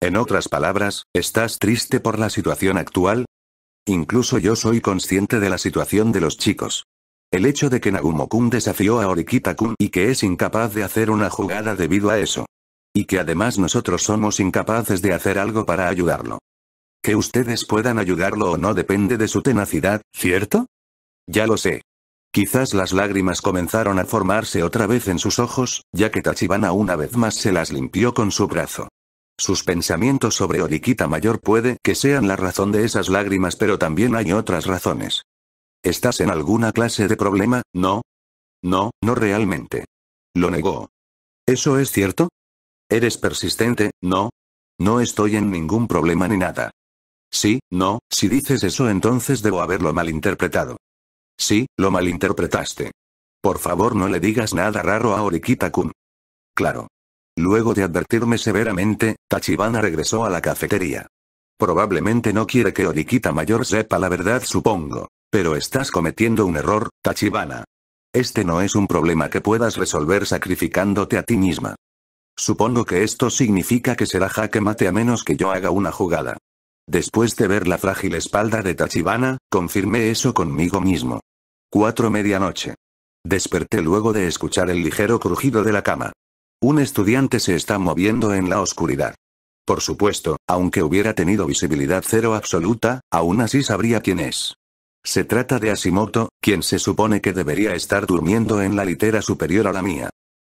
En otras palabras, ¿estás triste por la situación actual? Incluso yo soy consciente de la situación de los chicos. El hecho de que Nagumo-kun desafió a Orikita-kun y que es incapaz de hacer una jugada debido a eso. Y que además nosotros somos incapaces de hacer algo para ayudarlo. Que ustedes puedan ayudarlo o no depende de su tenacidad, ¿cierto? Ya lo sé. Quizás las lágrimas comenzaron a formarse otra vez en sus ojos, ya que Tachibana una vez más se las limpió con su brazo. Sus pensamientos sobre Oriquita Mayor puede que sean la razón de esas lágrimas pero también hay otras razones. ¿Estás en alguna clase de problema, no? No, no realmente. Lo negó. ¿Eso es cierto? ¿Eres persistente, no? No estoy en ningún problema ni nada. Sí, no, si dices eso entonces debo haberlo malinterpretado. Sí, lo malinterpretaste. Por favor no le digas nada raro a oriquita kun Claro. Luego de advertirme severamente, Tachibana regresó a la cafetería. Probablemente no quiere que Oriquita mayor sepa la verdad supongo. Pero estás cometiendo un error, Tachibana. Este no es un problema que puedas resolver sacrificándote a ti misma. Supongo que esto significa que será jaque mate a menos que yo haga una jugada. Después de ver la frágil espalda de Tachibana, confirmé eso conmigo mismo. 4 medianoche. Desperté luego de escuchar el ligero crujido de la cama. Un estudiante se está moviendo en la oscuridad. Por supuesto, aunque hubiera tenido visibilidad cero absoluta, aún así sabría quién es. Se trata de Asimoto, quien se supone que debería estar durmiendo en la litera superior a la mía.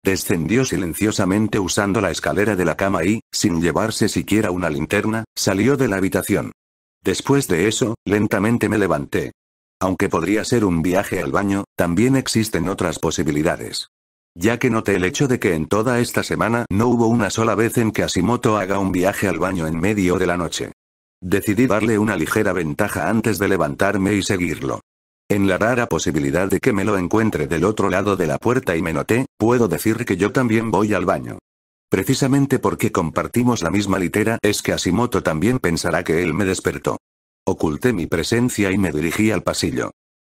Descendió silenciosamente usando la escalera de la cama y, sin llevarse siquiera una linterna, salió de la habitación. Después de eso, lentamente me levanté. Aunque podría ser un viaje al baño, también existen otras posibilidades. Ya que noté el hecho de que en toda esta semana no hubo una sola vez en que Asimoto haga un viaje al baño en medio de la noche. Decidí darle una ligera ventaja antes de levantarme y seguirlo. En la rara posibilidad de que me lo encuentre del otro lado de la puerta y me noté, puedo decir que yo también voy al baño. Precisamente porque compartimos la misma litera es que Asimoto también pensará que él me despertó. Oculté mi presencia y me dirigí al pasillo.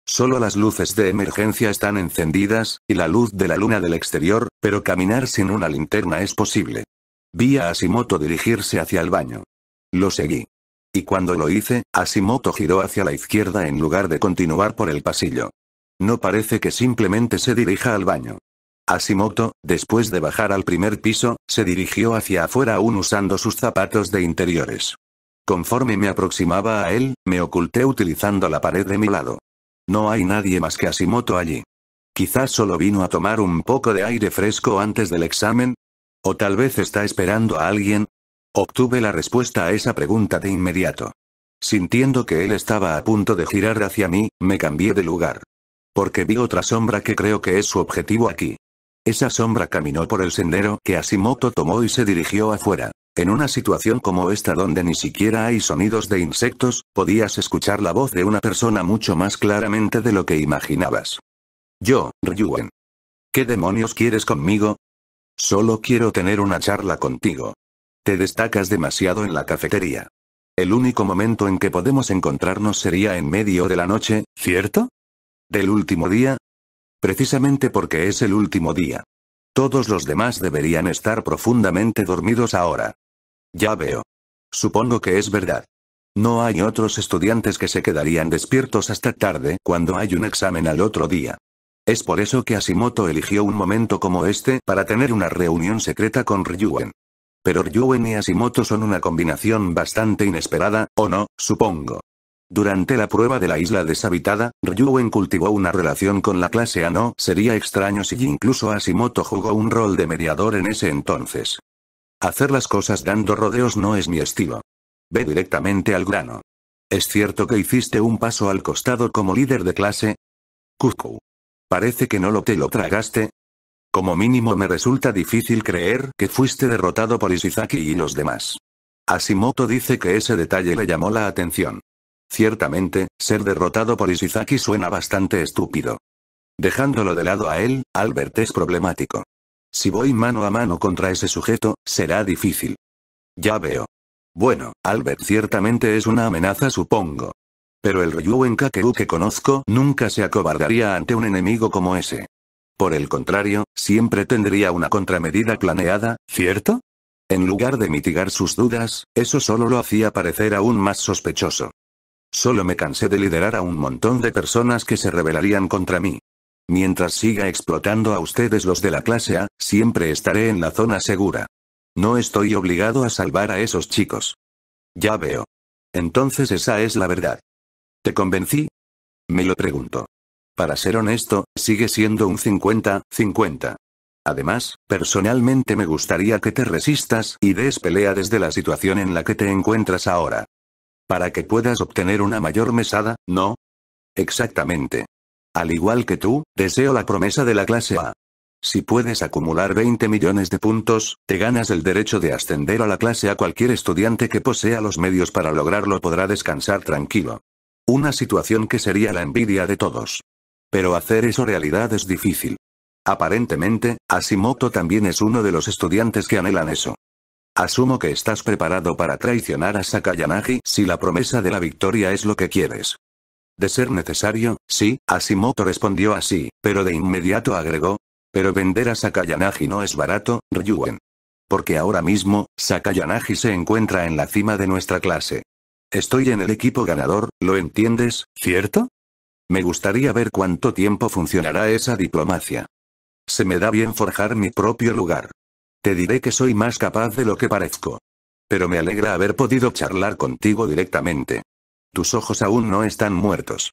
Solo las luces de emergencia están encendidas, y la luz de la luna del exterior, pero caminar sin una linterna es posible. Vi a Asimoto dirigirse hacia el baño. Lo seguí. Y cuando lo hice, Asimoto giró hacia la izquierda en lugar de continuar por el pasillo. No parece que simplemente se dirija al baño. Asimoto, después de bajar al primer piso, se dirigió hacia afuera aún usando sus zapatos de interiores. Conforme me aproximaba a él, me oculté utilizando la pared de mi lado. No hay nadie más que Asimoto allí. Quizás solo vino a tomar un poco de aire fresco antes del examen. O tal vez está esperando a alguien, Obtuve la respuesta a esa pregunta de inmediato. Sintiendo que él estaba a punto de girar hacia mí, me cambié de lugar. Porque vi otra sombra que creo que es su objetivo aquí. Esa sombra caminó por el sendero que Asimoto tomó y se dirigió afuera. En una situación como esta donde ni siquiera hay sonidos de insectos, podías escuchar la voz de una persona mucho más claramente de lo que imaginabas. Yo, Ryuen. ¿Qué demonios quieres conmigo? Solo quiero tener una charla contigo. Te destacas demasiado en la cafetería. El único momento en que podemos encontrarnos sería en medio de la noche, ¿cierto? ¿Del último día? Precisamente porque es el último día. Todos los demás deberían estar profundamente dormidos ahora. Ya veo. Supongo que es verdad. No hay otros estudiantes que se quedarían despiertos hasta tarde cuando hay un examen al otro día. Es por eso que Asimoto eligió un momento como este para tener una reunión secreta con Ryuen. Pero Ryuen y Asimoto son una combinación bastante inesperada, ¿o no? Supongo. Durante la prueba de la isla deshabitada, Ryuen cultivó una relación con la clase A no sería extraño si incluso Asimoto jugó un rol de mediador en ese entonces. Hacer las cosas dando rodeos no es mi estilo. Ve directamente al grano. ¿Es cierto que hiciste un paso al costado como líder de clase? Cuckoo. Parece que no lo te lo tragaste, como mínimo me resulta difícil creer que fuiste derrotado por Isizaki y los demás. Asimoto dice que ese detalle le llamó la atención. Ciertamente, ser derrotado por Isizaki suena bastante estúpido. Dejándolo de lado a él, Albert es problemático. Si voy mano a mano contra ese sujeto, será difícil. Ya veo. Bueno, Albert ciertamente es una amenaza supongo. Pero el en Kakeru que conozco nunca se acobardaría ante un enemigo como ese. Por el contrario, siempre tendría una contramedida planeada, ¿cierto? En lugar de mitigar sus dudas, eso solo lo hacía parecer aún más sospechoso. Solo me cansé de liderar a un montón de personas que se rebelarían contra mí. Mientras siga explotando a ustedes los de la clase A, siempre estaré en la zona segura. No estoy obligado a salvar a esos chicos. Ya veo. Entonces esa es la verdad. ¿Te convencí? Me lo pregunto. Para ser honesto, sigue siendo un 50-50. Además, personalmente me gustaría que te resistas y des pelea desde la situación en la que te encuentras ahora. Para que puedas obtener una mayor mesada, ¿no? Exactamente. Al igual que tú, deseo la promesa de la clase A. Si puedes acumular 20 millones de puntos, te ganas el derecho de ascender a la clase A cualquier estudiante que posea los medios para lograrlo podrá descansar tranquilo. Una situación que sería la envidia de todos pero hacer eso realidad es difícil. Aparentemente, Asimoto también es uno de los estudiantes que anhelan eso. Asumo que estás preparado para traicionar a Sakayanagi si la promesa de la victoria es lo que quieres. De ser necesario, sí, Asimoto respondió así, pero de inmediato agregó. Pero vender a Sakayanagi no es barato, Ryuen. Porque ahora mismo, Sakayanagi se encuentra en la cima de nuestra clase. Estoy en el equipo ganador, ¿lo entiendes, cierto? Me gustaría ver cuánto tiempo funcionará esa diplomacia. Se me da bien forjar mi propio lugar. Te diré que soy más capaz de lo que parezco. Pero me alegra haber podido charlar contigo directamente. Tus ojos aún no están muertos.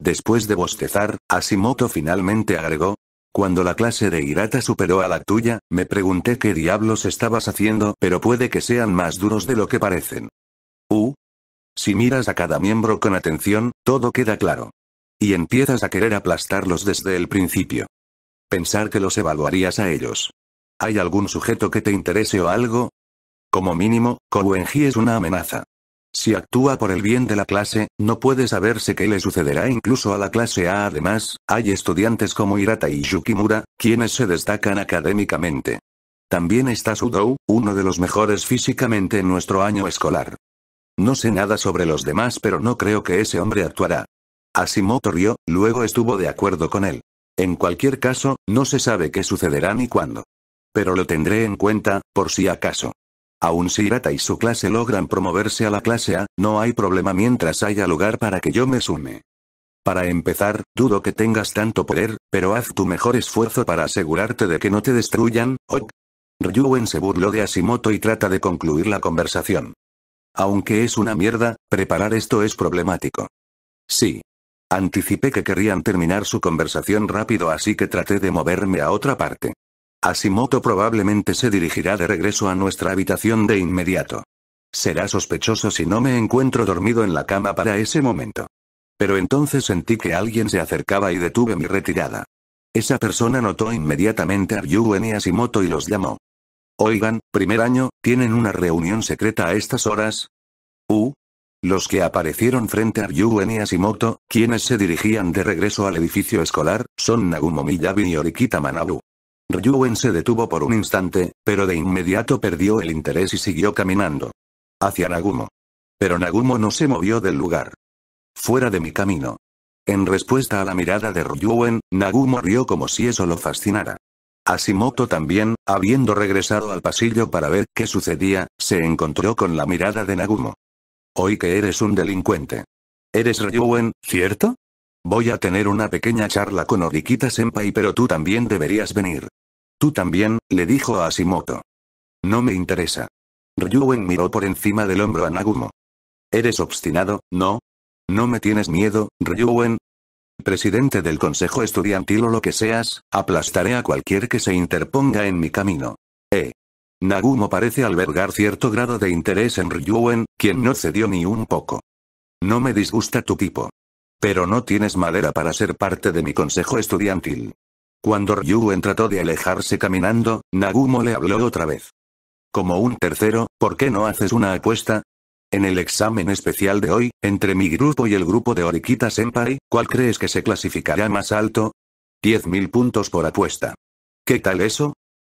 Después de bostezar, Asimoto finalmente agregó, cuando la clase de Hirata superó a la tuya, me pregunté qué diablos estabas haciendo, pero puede que sean más duros de lo que parecen. Uh. Si miras a cada miembro con atención, todo queda claro. Y empiezas a querer aplastarlos desde el principio. Pensar que los evaluarías a ellos. ¿Hay algún sujeto que te interese o algo? Como mínimo, Kouenji es una amenaza. Si actúa por el bien de la clase, no puede saberse qué le sucederá incluso a la clase A. Además, hay estudiantes como Hirata y Yukimura, quienes se destacan académicamente. También está Sudou, uno de los mejores físicamente en nuestro año escolar. No sé nada sobre los demás pero no creo que ese hombre actuará. Asimoto rió, luego estuvo de acuerdo con él. En cualquier caso, no se sabe qué sucederá ni cuándo. Pero lo tendré en cuenta, por si acaso. Aun si Hirata y su clase logran promoverse a la clase A, no hay problema mientras haya lugar para que yo me sume. Para empezar, dudo que tengas tanto poder, pero haz tu mejor esfuerzo para asegurarte de que no te destruyan, ok. se burló de Asimoto y trata de concluir la conversación. Aunque es una mierda, preparar esto es problemático. Sí, Anticipé que querrían terminar su conversación rápido así que traté de moverme a otra parte. Asimoto probablemente se dirigirá de regreso a nuestra habitación de inmediato. Será sospechoso si no me encuentro dormido en la cama para ese momento. Pero entonces sentí que alguien se acercaba y detuve mi retirada. Esa persona notó inmediatamente a Yuen y Asimoto y los llamó. Oigan, primer año, ¿tienen una reunión secreta a estas horas? U. Los que aparecieron frente a Ryuen y Asimoto, quienes se dirigían de regreso al edificio escolar, son Nagumo Miyabi y Orikita Manabu. Ryuen se detuvo por un instante, pero de inmediato perdió el interés y siguió caminando. Hacia Nagumo. Pero Nagumo no se movió del lugar. Fuera de mi camino. En respuesta a la mirada de Ryuen, Nagumo rió como si eso lo fascinara. Asimoto también, habiendo regresado al pasillo para ver qué sucedía, se encontró con la mirada de Nagumo. Oí que eres un delincuente. Eres Ryuwen, ¿cierto? Voy a tener una pequeña charla con Orikita Senpai pero tú también deberías venir. Tú también, le dijo a Asimoto. No me interesa. Ryuwen miró por encima del hombro a Nagumo. Eres obstinado, ¿no? ¿No me tienes miedo, Ryuwen? Presidente del consejo estudiantil o lo que seas, aplastaré a cualquier que se interponga en mi camino. Eh. Nagumo parece albergar cierto grado de interés en Ryuen, quien no cedió ni un poco. No me disgusta tu tipo. Pero no tienes madera para ser parte de mi consejo estudiantil. Cuando Ryuen trató de alejarse caminando, Nagumo le habló otra vez. Como un tercero, ¿por qué no haces una apuesta? En el examen especial de hoy, entre mi grupo y el grupo de Orikita Senpai, ¿cuál crees que se clasificará más alto? 10.000 puntos por apuesta. ¿Qué tal eso?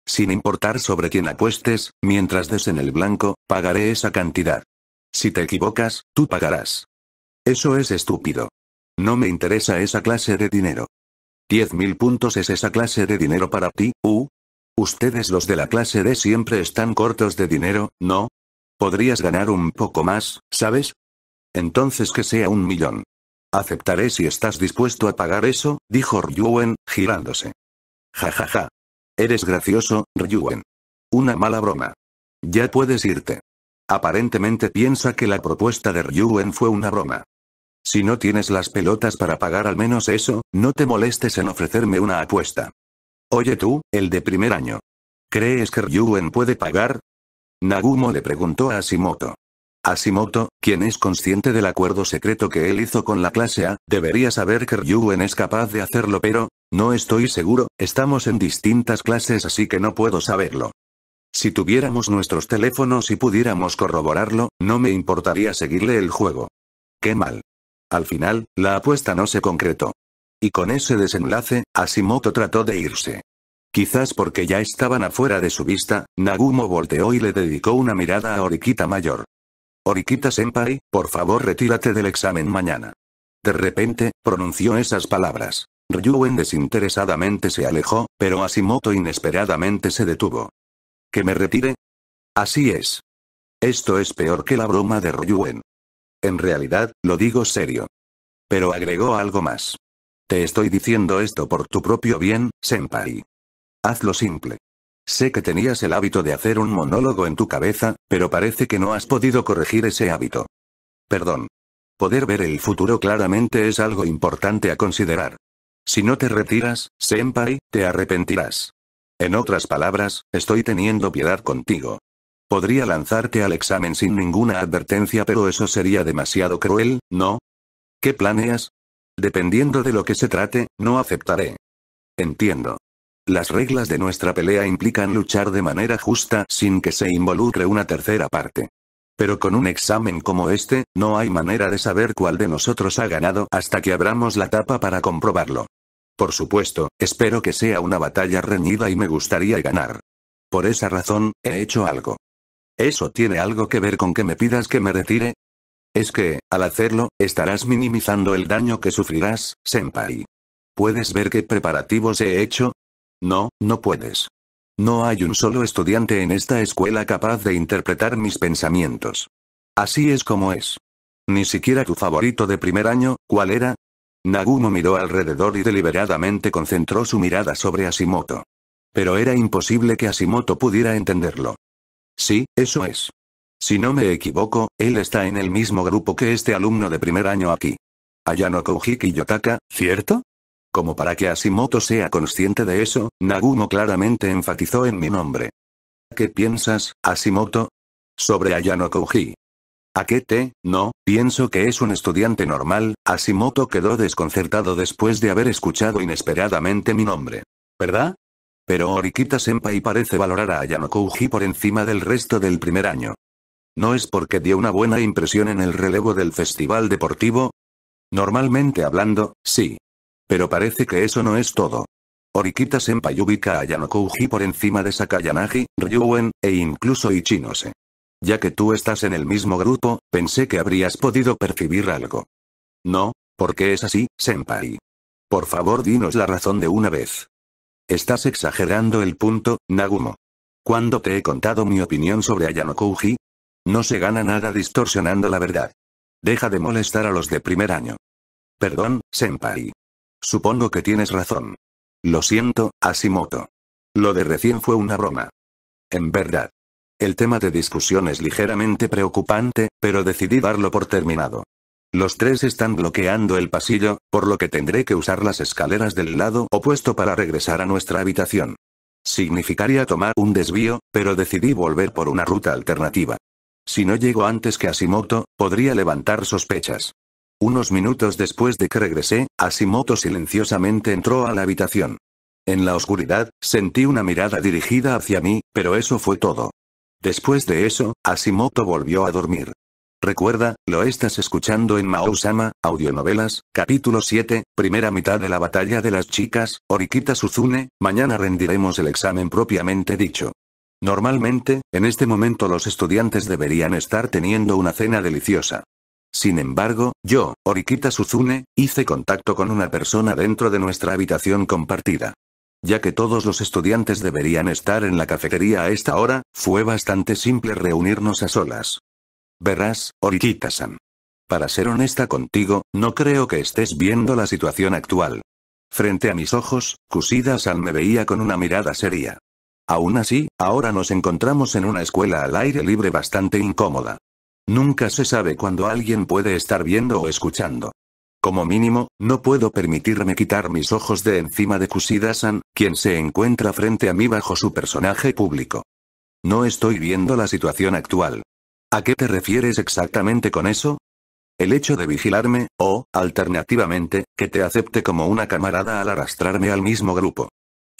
Sin importar sobre quién apuestes, mientras des en el blanco, pagaré esa cantidad. Si te equivocas, tú pagarás. Eso es estúpido. No me interesa esa clase de dinero. Diez mil puntos es esa clase de dinero para ti, u. Ustedes los de la clase D siempre están cortos de dinero, ¿no? Podrías ganar un poco más, ¿sabes? Entonces que sea un millón. Aceptaré si estás dispuesto a pagar eso, dijo Ryuen, girándose. Ja ja ja, Eres gracioso, Ryugen. Una mala broma. Ya puedes irte. Aparentemente piensa que la propuesta de Ryugen fue una broma. Si no tienes las pelotas para pagar al menos eso, no te molestes en ofrecerme una apuesta. Oye tú, el de primer año. ¿Crees que Ryugen puede pagar? Nagumo le preguntó a Asimoto. Asimoto, quien es consciente del acuerdo secreto que él hizo con la clase A, debería saber que Ryugen es capaz de hacerlo pero, no estoy seguro, estamos en distintas clases así que no puedo saberlo. Si tuviéramos nuestros teléfonos y pudiéramos corroborarlo, no me importaría seguirle el juego. Qué mal. Al final, la apuesta no se concretó. Y con ese desenlace, Asimoto trató de irse. Quizás porque ya estaban afuera de su vista, Nagumo volteó y le dedicó una mirada a Oriquita Mayor. Oriquita Senpai, por favor retírate del examen mañana. De repente, pronunció esas palabras. Ryuwen desinteresadamente se alejó, pero Asimoto inesperadamente se detuvo. ¿Que me retire? Así es. Esto es peor que la broma de Ryuwen. En realidad, lo digo serio. Pero agregó algo más. Te estoy diciendo esto por tu propio bien, senpai. Hazlo simple. Sé que tenías el hábito de hacer un monólogo en tu cabeza, pero parece que no has podido corregir ese hábito. Perdón. Poder ver el futuro claramente es algo importante a considerar. Si no te retiras, Senpai, te arrepentirás. En otras palabras, estoy teniendo piedad contigo. Podría lanzarte al examen sin ninguna advertencia, pero eso sería demasiado cruel, ¿no? ¿Qué planeas? Dependiendo de lo que se trate, no aceptaré. Entiendo. Las reglas de nuestra pelea implican luchar de manera justa sin que se involucre una tercera parte. Pero con un examen como este, no hay manera de saber cuál de nosotros ha ganado hasta que abramos la tapa para comprobarlo. Por supuesto, espero que sea una batalla reñida y me gustaría ganar. Por esa razón, he hecho algo. ¿Eso tiene algo que ver con que me pidas que me retire? Es que, al hacerlo, estarás minimizando el daño que sufrirás, Senpai. ¿Puedes ver qué preparativos he hecho? No, no puedes. No hay un solo estudiante en esta escuela capaz de interpretar mis pensamientos. Así es como es. Ni siquiera tu favorito de primer año, ¿cuál era? Nagumo miró alrededor y deliberadamente concentró su mirada sobre Asimoto. Pero era imposible que Asimoto pudiera entenderlo. Sí, eso es. Si no me equivoco, él está en el mismo grupo que este alumno de primer año aquí. Ayano Koujiki Yotaka, ¿cierto? Como para que Asimoto sea consciente de eso, Nagumo claramente enfatizó en mi nombre. ¿Qué piensas, Asimoto? Sobre Ayano Kouji. Akete, no, pienso que es un estudiante normal, Asimoto quedó desconcertado después de haber escuchado inesperadamente mi nombre. ¿Verdad? Pero Orikita-senpai parece valorar a Yanokouji por encima del resto del primer año. ¿No es porque dio una buena impresión en el relevo del festival deportivo? Normalmente hablando, sí. Pero parece que eso no es todo. Orikita-senpai ubica a Yanokouji por encima de Sakayanagi, Ryuen, e incluso Ichinose ya que tú estás en el mismo grupo, pensé que habrías podido percibir algo. No, porque es así, Senpai. Por favor, dinos la razón de una vez. Estás exagerando el punto, Nagumo. ¿Cuándo te he contado mi opinión sobre Ayano Kouji? No se gana nada distorsionando la verdad. Deja de molestar a los de primer año. Perdón, Senpai. Supongo que tienes razón. Lo siento, Asimoto. Lo de recién fue una broma. En verdad. El tema de discusión es ligeramente preocupante, pero decidí darlo por terminado. Los tres están bloqueando el pasillo, por lo que tendré que usar las escaleras del lado opuesto para regresar a nuestra habitación. Significaría tomar un desvío, pero decidí volver por una ruta alternativa. Si no llego antes que Asimoto, podría levantar sospechas. Unos minutos después de que regresé, Asimoto silenciosamente entró a la habitación. En la oscuridad, sentí una mirada dirigida hacia mí, pero eso fue todo. Después de eso, Asimoto volvió a dormir. Recuerda, lo estás escuchando en Mao-sama, Audionovelas, capítulo 7, primera mitad de la batalla de las chicas, Orikita Suzune, mañana rendiremos el examen propiamente dicho. Normalmente, en este momento los estudiantes deberían estar teniendo una cena deliciosa. Sin embargo, yo, Orikita Suzune, hice contacto con una persona dentro de nuestra habitación compartida ya que todos los estudiantes deberían estar en la cafetería a esta hora, fue bastante simple reunirnos a solas. Verás, Orikita-san. Para ser honesta contigo, no creo que estés viendo la situación actual. Frente a mis ojos, Kusida-san me veía con una mirada seria. Aún así, ahora nos encontramos en una escuela al aire libre bastante incómoda. Nunca se sabe cuándo alguien puede estar viendo o escuchando. Como mínimo, no puedo permitirme quitar mis ojos de encima de Kusida-san, quien se encuentra frente a mí bajo su personaje público. No estoy viendo la situación actual. ¿A qué te refieres exactamente con eso? El hecho de vigilarme, o, alternativamente, que te acepte como una camarada al arrastrarme al mismo grupo.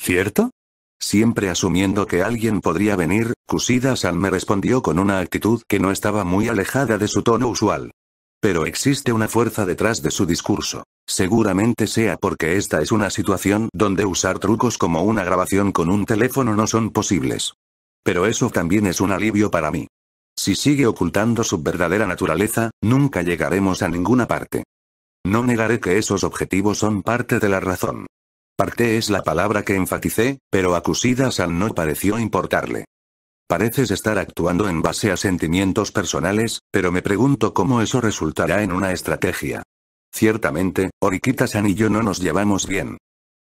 ¿Cierto? Siempre asumiendo que alguien podría venir, Kusida-san me respondió con una actitud que no estaba muy alejada de su tono usual. Pero existe una fuerza detrás de su discurso. Seguramente sea porque esta es una situación donde usar trucos como una grabación con un teléfono no son posibles. Pero eso también es un alivio para mí. Si sigue ocultando su verdadera naturaleza, nunca llegaremos a ninguna parte. No negaré que esos objetivos son parte de la razón. Parte es la palabra que enfaticé, pero Acusidas al no pareció importarle. Pareces estar actuando en base a sentimientos personales, pero me pregunto cómo eso resultará en una estrategia. Ciertamente, Orikita-san y yo no nos llevamos bien.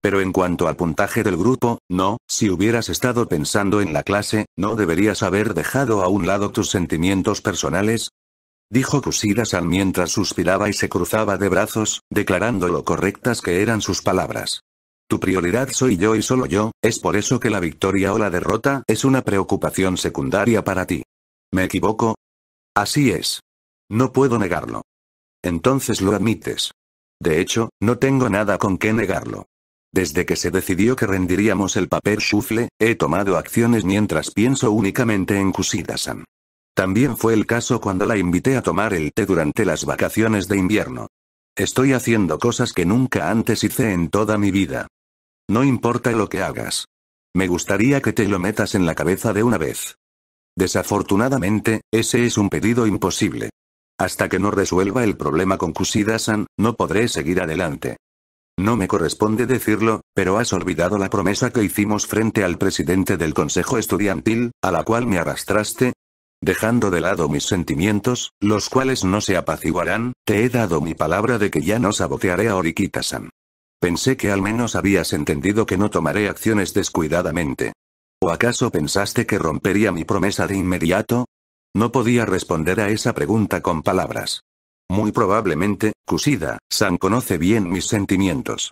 Pero en cuanto al puntaje del grupo, no, si hubieras estado pensando en la clase, ¿no deberías haber dejado a un lado tus sentimientos personales? Dijo Kusidasan mientras suspiraba y se cruzaba de brazos, declarando lo correctas que eran sus palabras. Tu prioridad soy yo y solo yo, es por eso que la victoria o la derrota es una preocupación secundaria para ti. ¿Me equivoco? Así es. No puedo negarlo. Entonces lo admites. De hecho, no tengo nada con qué negarlo. Desde que se decidió que rendiríamos el papel shuffle, he tomado acciones mientras pienso únicamente en Kusidasan. También fue el caso cuando la invité a tomar el té durante las vacaciones de invierno. Estoy haciendo cosas que nunca antes hice en toda mi vida. No importa lo que hagas. Me gustaría que te lo metas en la cabeza de una vez. Desafortunadamente, ese es un pedido imposible. Hasta que no resuelva el problema con Kusida-san, no podré seguir adelante. No me corresponde decirlo, pero has olvidado la promesa que hicimos frente al presidente del Consejo Estudiantil, a la cual me arrastraste. Dejando de lado mis sentimientos, los cuales no se apaciguarán, te he dado mi palabra de que ya no sabotearé a Orikita-san. Pensé que al menos habías entendido que no tomaré acciones descuidadamente. ¿O acaso pensaste que rompería mi promesa de inmediato? No podía responder a esa pregunta con palabras. Muy probablemente, Kusida, San conoce bien mis sentimientos.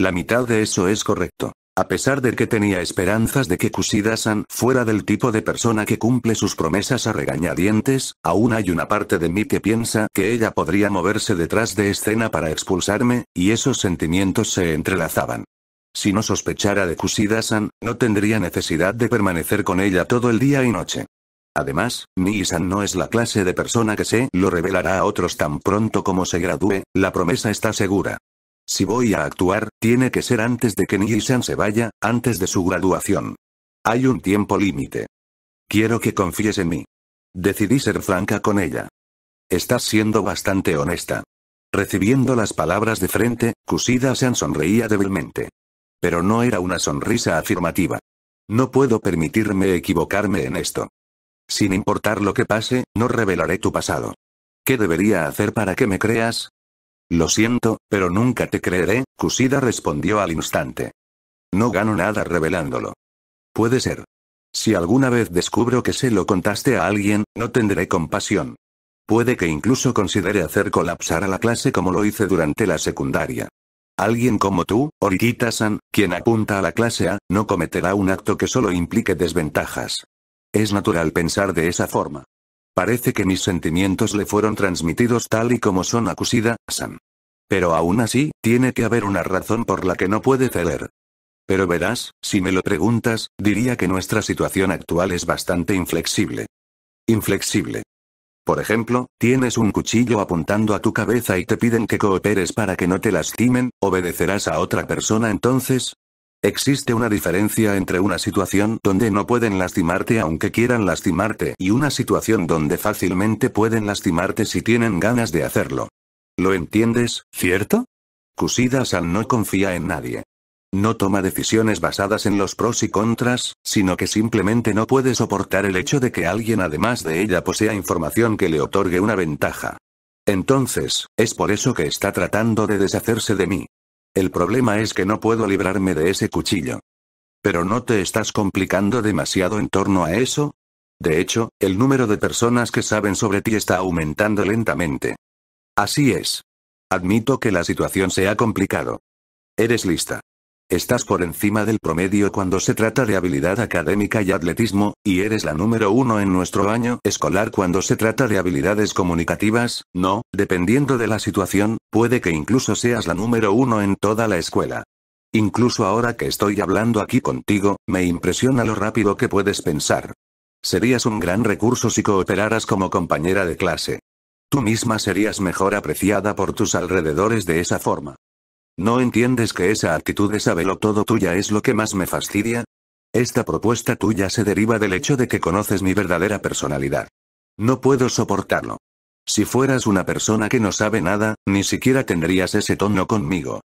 La mitad de eso es correcto. A pesar de que tenía esperanzas de que kusida fuera del tipo de persona que cumple sus promesas a regañadientes, aún hay una parte de mí que piensa que ella podría moverse detrás de escena para expulsarme, y esos sentimientos se entrelazaban. Si no sospechara de kusida no tendría necesidad de permanecer con ella todo el día y noche. Además, mi no es la clase de persona que se lo revelará a otros tan pronto como se gradúe, la promesa está segura. Si voy a actuar, tiene que ser antes de que Nishan se vaya, antes de su graduación. Hay un tiempo límite. Quiero que confíes en mí. Decidí ser franca con ella. Estás siendo bastante honesta. Recibiendo las palabras de frente, Kusida-san sonreía débilmente. Pero no era una sonrisa afirmativa. No puedo permitirme equivocarme en esto. Sin importar lo que pase, no revelaré tu pasado. ¿Qué debería hacer para que me creas? Lo siento, pero nunca te creeré, Kusida respondió al instante. No gano nada revelándolo. Puede ser. Si alguna vez descubro que se lo contaste a alguien, no tendré compasión. Puede que incluso considere hacer colapsar a la clase como lo hice durante la secundaria. Alguien como tú, Orikita-san, quien apunta a la clase A, no cometerá un acto que solo implique desventajas. Es natural pensar de esa forma. Parece que mis sentimientos le fueron transmitidos tal y como son a Sam. Pero aún así, tiene que haber una razón por la que no puede ceder. Pero verás, si me lo preguntas, diría que nuestra situación actual es bastante inflexible. Inflexible. Por ejemplo, tienes un cuchillo apuntando a tu cabeza y te piden que cooperes para que no te lastimen, ¿obedecerás a otra persona entonces? Existe una diferencia entre una situación donde no pueden lastimarte aunque quieran lastimarte y una situación donde fácilmente pueden lastimarte si tienen ganas de hacerlo. ¿Lo entiendes, cierto? Kusida-san no confía en nadie. No toma decisiones basadas en los pros y contras, sino que simplemente no puede soportar el hecho de que alguien además de ella posea información que le otorgue una ventaja. Entonces, es por eso que está tratando de deshacerse de mí. El problema es que no puedo librarme de ese cuchillo. Pero no te estás complicando demasiado en torno a eso? De hecho, el número de personas que saben sobre ti está aumentando lentamente. Así es. Admito que la situación se ha complicado. Eres lista. Estás por encima del promedio cuando se trata de habilidad académica y atletismo, y eres la número uno en nuestro año escolar cuando se trata de habilidades comunicativas, no, dependiendo de la situación, puede que incluso seas la número uno en toda la escuela. Incluso ahora que estoy hablando aquí contigo, me impresiona lo rápido que puedes pensar. Serías un gran recurso si cooperaras como compañera de clase. Tú misma serías mejor apreciada por tus alrededores de esa forma. ¿No entiendes que esa actitud de saberlo todo tuya es lo que más me fastidia? Esta propuesta tuya se deriva del hecho de que conoces mi verdadera personalidad. No puedo soportarlo. Si fueras una persona que no sabe nada, ni siquiera tendrías ese tono conmigo.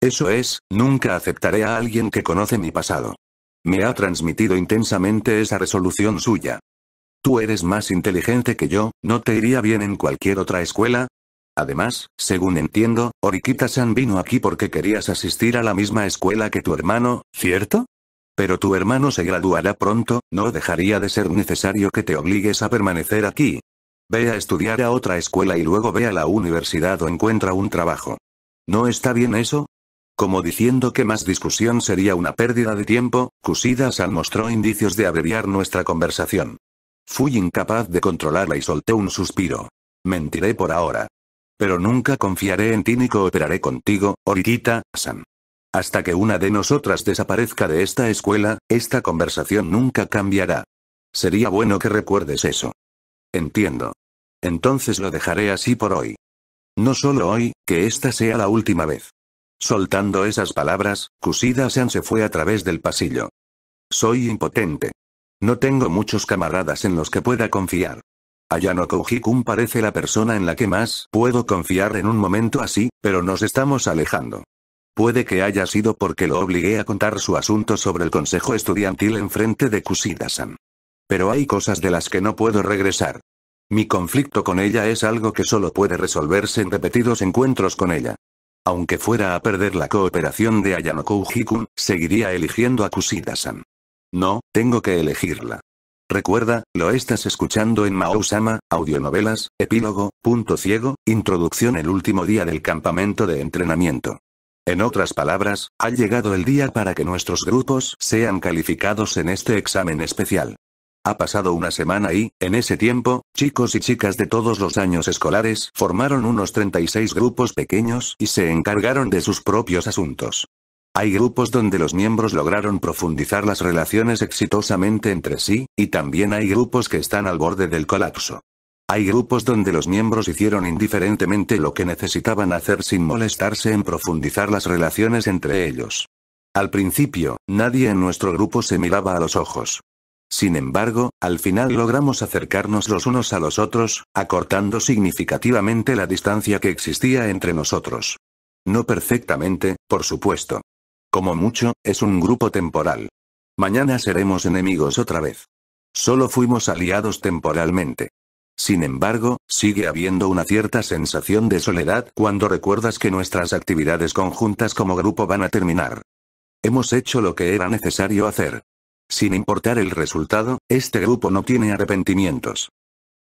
Eso es, nunca aceptaré a alguien que conoce mi pasado. Me ha transmitido intensamente esa resolución suya. Tú eres más inteligente que yo, ¿no te iría bien en cualquier otra escuela? Además, según entiendo, Orikita-san vino aquí porque querías asistir a la misma escuela que tu hermano, ¿cierto? Pero tu hermano se graduará pronto, no dejaría de ser necesario que te obligues a permanecer aquí. Ve a estudiar a otra escuela y luego ve a la universidad o encuentra un trabajo. ¿No está bien eso? Como diciendo que más discusión sería una pérdida de tiempo, Kusida-san mostró indicios de abreviar nuestra conversación. Fui incapaz de controlarla y solté un suspiro. Mentiré por ahora. Pero nunca confiaré en ti ni cooperaré contigo, Oritita San. Hasta que una de nosotras desaparezca de esta escuela, esta conversación nunca cambiará. Sería bueno que recuerdes eso. Entiendo. Entonces lo dejaré así por hoy. No solo hoy, que esta sea la última vez. Soltando esas palabras, Kusida-san se fue a través del pasillo. Soy impotente. No tengo muchos camaradas en los que pueda confiar. Ayano Hikun parece la persona en la que más puedo confiar en un momento así, pero nos estamos alejando. Puede que haya sido porque lo obligué a contar su asunto sobre el consejo estudiantil en frente de Kusida-san. Pero hay cosas de las que no puedo regresar. Mi conflicto con ella es algo que solo puede resolverse en repetidos encuentros con ella. Aunque fuera a perder la cooperación de Ayano Hikun, seguiría eligiendo a Kusida-san. No, tengo que elegirla. Recuerda, lo estás escuchando en Mao-sama, audionovelas, epílogo, punto ciego, introducción el último día del campamento de entrenamiento. En otras palabras, ha llegado el día para que nuestros grupos sean calificados en este examen especial. Ha pasado una semana y, en ese tiempo, chicos y chicas de todos los años escolares formaron unos 36 grupos pequeños y se encargaron de sus propios asuntos. Hay grupos donde los miembros lograron profundizar las relaciones exitosamente entre sí, y también hay grupos que están al borde del colapso. Hay grupos donde los miembros hicieron indiferentemente lo que necesitaban hacer sin molestarse en profundizar las relaciones entre ellos. Al principio, nadie en nuestro grupo se miraba a los ojos. Sin embargo, al final logramos acercarnos los unos a los otros, acortando significativamente la distancia que existía entre nosotros. No perfectamente, por supuesto. Como mucho, es un grupo temporal. Mañana seremos enemigos otra vez. Solo fuimos aliados temporalmente. Sin embargo, sigue habiendo una cierta sensación de soledad cuando recuerdas que nuestras actividades conjuntas como grupo van a terminar. Hemos hecho lo que era necesario hacer. Sin importar el resultado, este grupo no tiene arrepentimientos.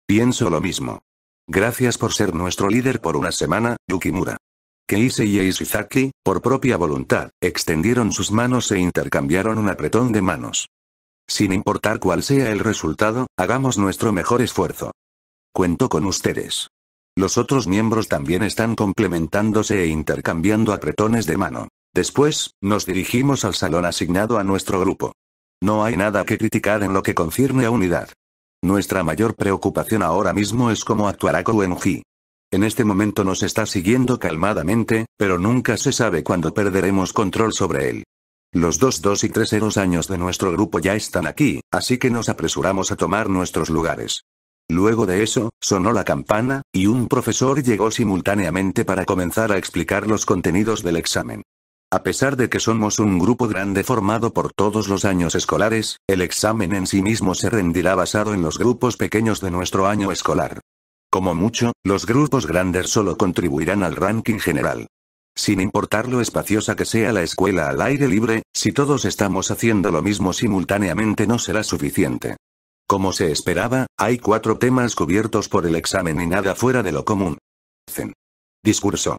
Pienso lo mismo. Gracias por ser nuestro líder por una semana, Yukimura. Keisei y Ishizaki, por propia voluntad, extendieron sus manos e intercambiaron un apretón de manos. Sin importar cuál sea el resultado, hagamos nuestro mejor esfuerzo. Cuento con ustedes. Los otros miembros también están complementándose e intercambiando apretones de mano. Después, nos dirigimos al salón asignado a nuestro grupo. No hay nada que criticar en lo que concierne a unidad. Nuestra mayor preocupación ahora mismo es cómo actuará Koenji. En este momento nos está siguiendo calmadamente, pero nunca se sabe cuándo perderemos control sobre él. Los dos dos y tres años de nuestro grupo ya están aquí, así que nos apresuramos a tomar nuestros lugares. Luego de eso, sonó la campana, y un profesor llegó simultáneamente para comenzar a explicar los contenidos del examen. A pesar de que somos un grupo grande formado por todos los años escolares, el examen en sí mismo se rendirá basado en los grupos pequeños de nuestro año escolar. Como mucho, los grupos grandes solo contribuirán al ranking general. Sin importar lo espaciosa que sea la escuela al aire libre, si todos estamos haciendo lo mismo simultáneamente no será suficiente. Como se esperaba, hay cuatro temas cubiertos por el examen y nada fuera de lo común. Zen. Discurso.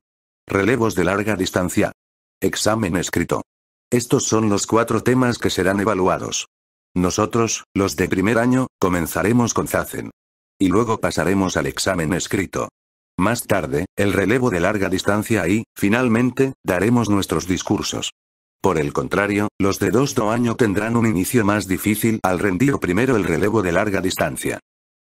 Relevos de larga distancia. Examen escrito. Estos son los cuatro temas que serán evaluados. Nosotros, los de primer año, comenzaremos con Zazen. Y luego pasaremos al examen escrito. Más tarde, el relevo de larga distancia y, finalmente, daremos nuestros discursos. Por el contrario, los de dos do año tendrán un inicio más difícil al rendir primero el relevo de larga distancia.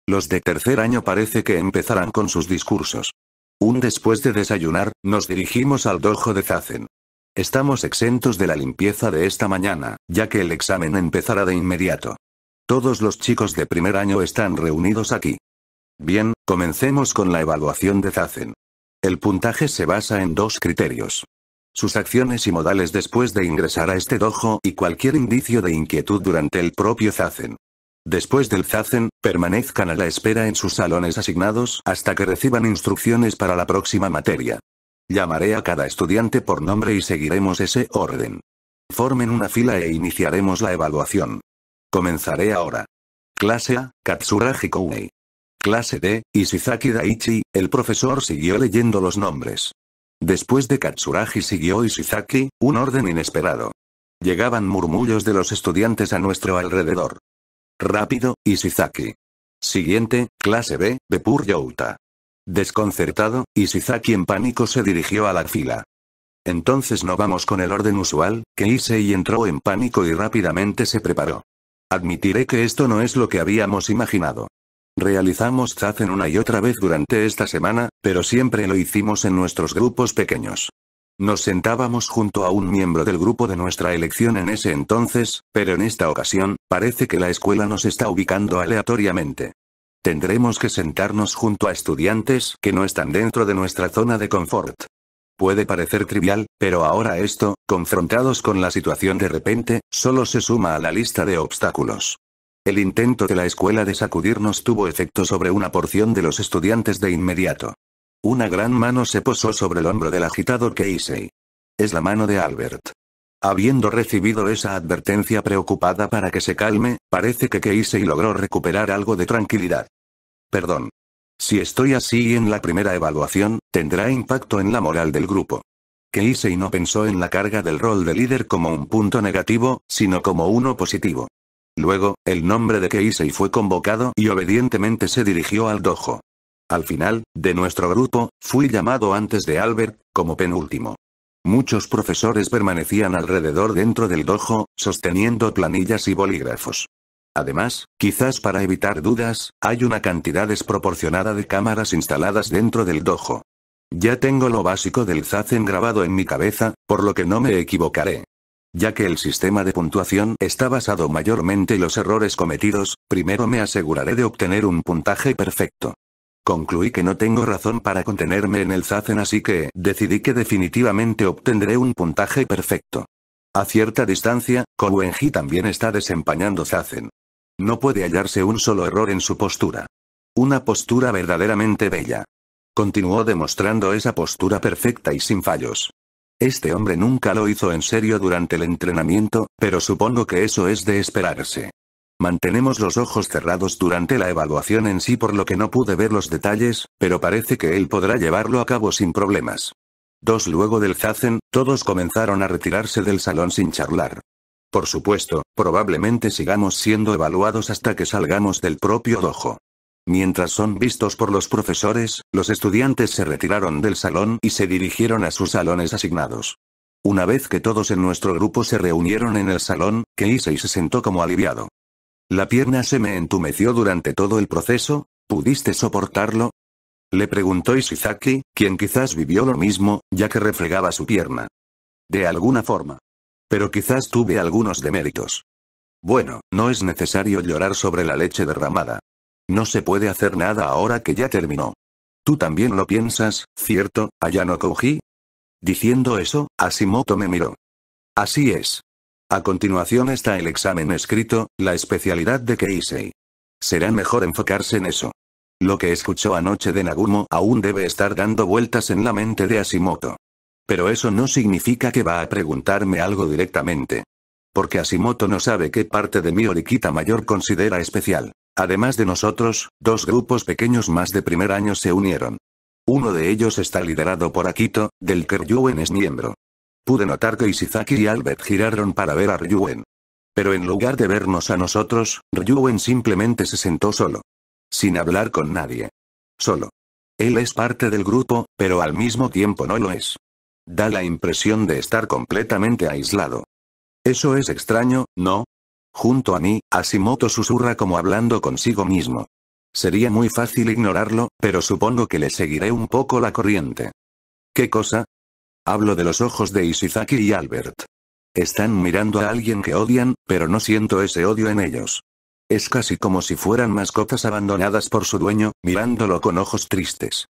Los de tercer año parece que empezarán con sus discursos. Un después de desayunar, nos dirigimos al dojo de Zazen. Estamos exentos de la limpieza de esta mañana, ya que el examen empezará de inmediato. Todos los chicos de primer año están reunidos aquí. Bien, comencemos con la evaluación de Zazen. El puntaje se basa en dos criterios. Sus acciones y modales después de ingresar a este dojo y cualquier indicio de inquietud durante el propio Zazen. Después del Zazen, permanezcan a la espera en sus salones asignados hasta que reciban instrucciones para la próxima materia. Llamaré a cada estudiante por nombre y seguiremos ese orden. Formen una fila e iniciaremos la evaluación. Comenzaré ahora. Clase A, Katsuragi Kouei. Clase D, Isizaki Daichi, el profesor siguió leyendo los nombres. Después de Katsuragi siguió Ishizaki, un orden inesperado. Llegaban murmullos de los estudiantes a nuestro alrededor. Rápido, Isizaki. Siguiente, clase B, Bepur Youta. Desconcertado, Ishizaki en pánico se dirigió a la fila. Entonces no vamos con el orden usual, que y entró en pánico y rápidamente se preparó. Admitiré que esto no es lo que habíamos imaginado. Realizamos Zazen una y otra vez durante esta semana, pero siempre lo hicimos en nuestros grupos pequeños. Nos sentábamos junto a un miembro del grupo de nuestra elección en ese entonces, pero en esta ocasión, parece que la escuela nos está ubicando aleatoriamente. Tendremos que sentarnos junto a estudiantes que no están dentro de nuestra zona de confort. Puede parecer trivial, pero ahora esto, confrontados con la situación de repente, solo se suma a la lista de obstáculos. El intento de la escuela de sacudirnos tuvo efecto sobre una porción de los estudiantes de inmediato. Una gran mano se posó sobre el hombro del agitado Keisei. Es la mano de Albert. Habiendo recibido esa advertencia preocupada para que se calme, parece que Keisei logró recuperar algo de tranquilidad. Perdón, si estoy así en la primera evaluación, tendrá impacto en la moral del grupo. Keisei no pensó en la carga del rol de líder como un punto negativo, sino como uno positivo. Luego, el nombre de Keisei fue convocado y obedientemente se dirigió al dojo. Al final, de nuestro grupo, fui llamado antes de Albert, como penúltimo. Muchos profesores permanecían alrededor dentro del dojo, sosteniendo planillas y bolígrafos. Además, quizás para evitar dudas, hay una cantidad desproporcionada de cámaras instaladas dentro del dojo. Ya tengo lo básico del Zazen grabado en mi cabeza, por lo que no me equivocaré. Ya que el sistema de puntuación está basado mayormente en los errores cometidos, primero me aseguraré de obtener un puntaje perfecto. Concluí que no tengo razón para contenerme en el Zazen así que decidí que definitivamente obtendré un puntaje perfecto. A cierta distancia, Kouenji también está desempañando Zazen. No puede hallarse un solo error en su postura. Una postura verdaderamente bella. Continuó demostrando esa postura perfecta y sin fallos. Este hombre nunca lo hizo en serio durante el entrenamiento, pero supongo que eso es de esperarse. Mantenemos los ojos cerrados durante la evaluación en sí por lo que no pude ver los detalles, pero parece que él podrá llevarlo a cabo sin problemas. Dos luego del zazen, todos comenzaron a retirarse del salón sin charlar. Por supuesto, probablemente sigamos siendo evaluados hasta que salgamos del propio dojo. Mientras son vistos por los profesores, los estudiantes se retiraron del salón y se dirigieron a sus salones asignados. Una vez que todos en nuestro grupo se reunieron en el salón, Keisei se sentó como aliviado. La pierna se me entumeció durante todo el proceso, ¿pudiste soportarlo? Le preguntó Ishizaki, quien quizás vivió lo mismo, ya que refregaba su pierna. De alguna forma. Pero quizás tuve algunos deméritos. Bueno, no es necesario llorar sobre la leche derramada. No se puede hacer nada ahora que ya terminó. Tú también lo piensas, ¿cierto, Ayano Kouji? Diciendo eso, Asimoto me miró. Así es. A continuación está el examen escrito, la especialidad de Keisei. Será mejor enfocarse en eso. Lo que escuchó anoche de Nagumo aún debe estar dando vueltas en la mente de Asimoto. Pero eso no significa que va a preguntarme algo directamente. Porque Asimoto no sabe qué parte de mi Oriquita mayor considera especial. Además de nosotros, dos grupos pequeños más de primer año se unieron. Uno de ellos está liderado por Akito, del que Ryuen es miembro. Pude notar que Isizaki y Albert giraron para ver a Ryuen. Pero en lugar de vernos a nosotros, Ryuen simplemente se sentó solo. Sin hablar con nadie. Solo. Él es parte del grupo, pero al mismo tiempo no lo es. Da la impresión de estar completamente aislado. Eso es extraño, ¿no? Junto a mí, Asimoto susurra como hablando consigo mismo. Sería muy fácil ignorarlo, pero supongo que le seguiré un poco la corriente. ¿Qué cosa? Hablo de los ojos de Ishizaki y Albert. Están mirando a alguien que odian, pero no siento ese odio en ellos. Es casi como si fueran mascotas abandonadas por su dueño, mirándolo con ojos tristes.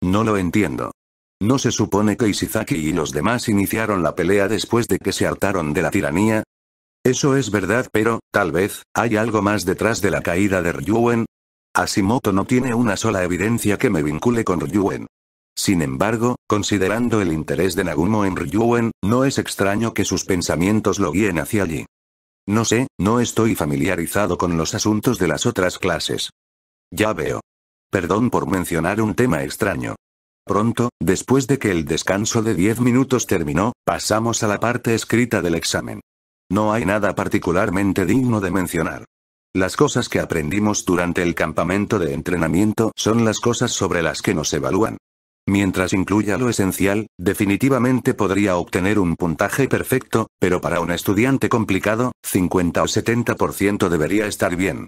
No lo entiendo. ¿No se supone que Isizaki y los demás iniciaron la pelea después de que se hartaron de la tiranía? Eso es verdad pero, tal vez, hay algo más detrás de la caída de Ryuen. Asimoto no tiene una sola evidencia que me vincule con Ryuen. Sin embargo, considerando el interés de Nagumo en Ryuen, no es extraño que sus pensamientos lo guíen hacia allí. No sé, no estoy familiarizado con los asuntos de las otras clases. Ya veo. Perdón por mencionar un tema extraño. Pronto, después de que el descanso de 10 minutos terminó, pasamos a la parte escrita del examen. No hay nada particularmente digno de mencionar. Las cosas que aprendimos durante el campamento de entrenamiento son las cosas sobre las que nos evalúan. Mientras incluya lo esencial, definitivamente podría obtener un puntaje perfecto, pero para un estudiante complicado, 50 o 70% debería estar bien.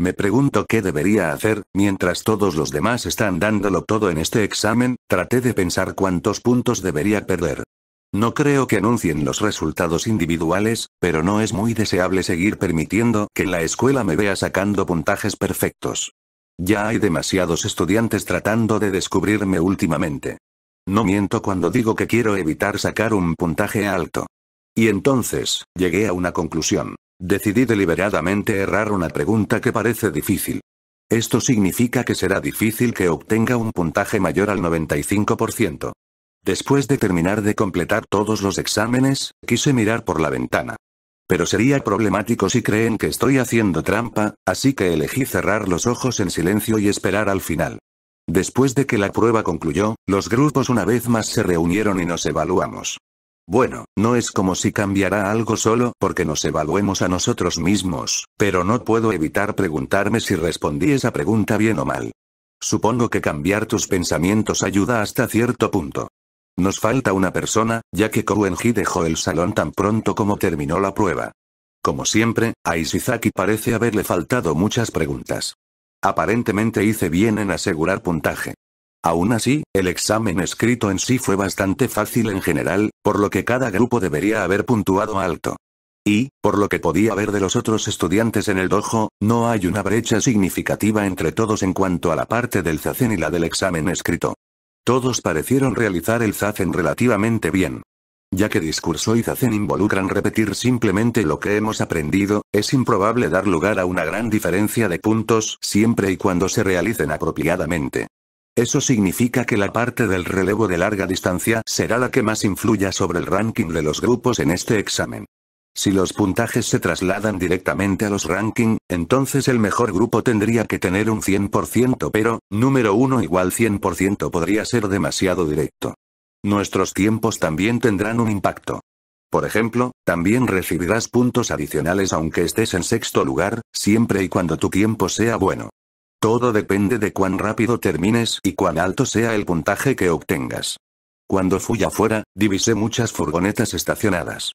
Me pregunto qué debería hacer, mientras todos los demás están dándolo todo en este examen, traté de pensar cuántos puntos debería perder. No creo que anuncien los resultados individuales, pero no es muy deseable seguir permitiendo que la escuela me vea sacando puntajes perfectos. Ya hay demasiados estudiantes tratando de descubrirme últimamente. No miento cuando digo que quiero evitar sacar un puntaje alto. Y entonces, llegué a una conclusión. Decidí deliberadamente errar una pregunta que parece difícil. Esto significa que será difícil que obtenga un puntaje mayor al 95%. Después de terminar de completar todos los exámenes, quise mirar por la ventana. Pero sería problemático si creen que estoy haciendo trampa, así que elegí cerrar los ojos en silencio y esperar al final. Después de que la prueba concluyó, los grupos una vez más se reunieron y nos evaluamos. Bueno, no es como si cambiara algo solo porque nos evaluemos a nosotros mismos, pero no puedo evitar preguntarme si respondí esa pregunta bien o mal. Supongo que cambiar tus pensamientos ayuda hasta cierto punto. Nos falta una persona, ya que Kouenji dejó el salón tan pronto como terminó la prueba. Como siempre, a Ishizaki parece haberle faltado muchas preguntas. Aparentemente hice bien en asegurar puntaje. Aún así, el examen escrito en sí fue bastante fácil en general, por lo que cada grupo debería haber puntuado alto. Y, por lo que podía ver de los otros estudiantes en el dojo, no hay una brecha significativa entre todos en cuanto a la parte del zazen y la del examen escrito. Todos parecieron realizar el zazen relativamente bien. Ya que discurso y zazen involucran repetir simplemente lo que hemos aprendido, es improbable dar lugar a una gran diferencia de puntos siempre y cuando se realicen apropiadamente. Eso significa que la parte del relevo de larga distancia será la que más influya sobre el ranking de los grupos en este examen. Si los puntajes se trasladan directamente a los ranking, entonces el mejor grupo tendría que tener un 100% pero, número 1 igual 100% podría ser demasiado directo. Nuestros tiempos también tendrán un impacto. Por ejemplo, también recibirás puntos adicionales aunque estés en sexto lugar, siempre y cuando tu tiempo sea bueno. Todo depende de cuán rápido termines y cuán alto sea el puntaje que obtengas. Cuando fui afuera, divisé muchas furgonetas estacionadas.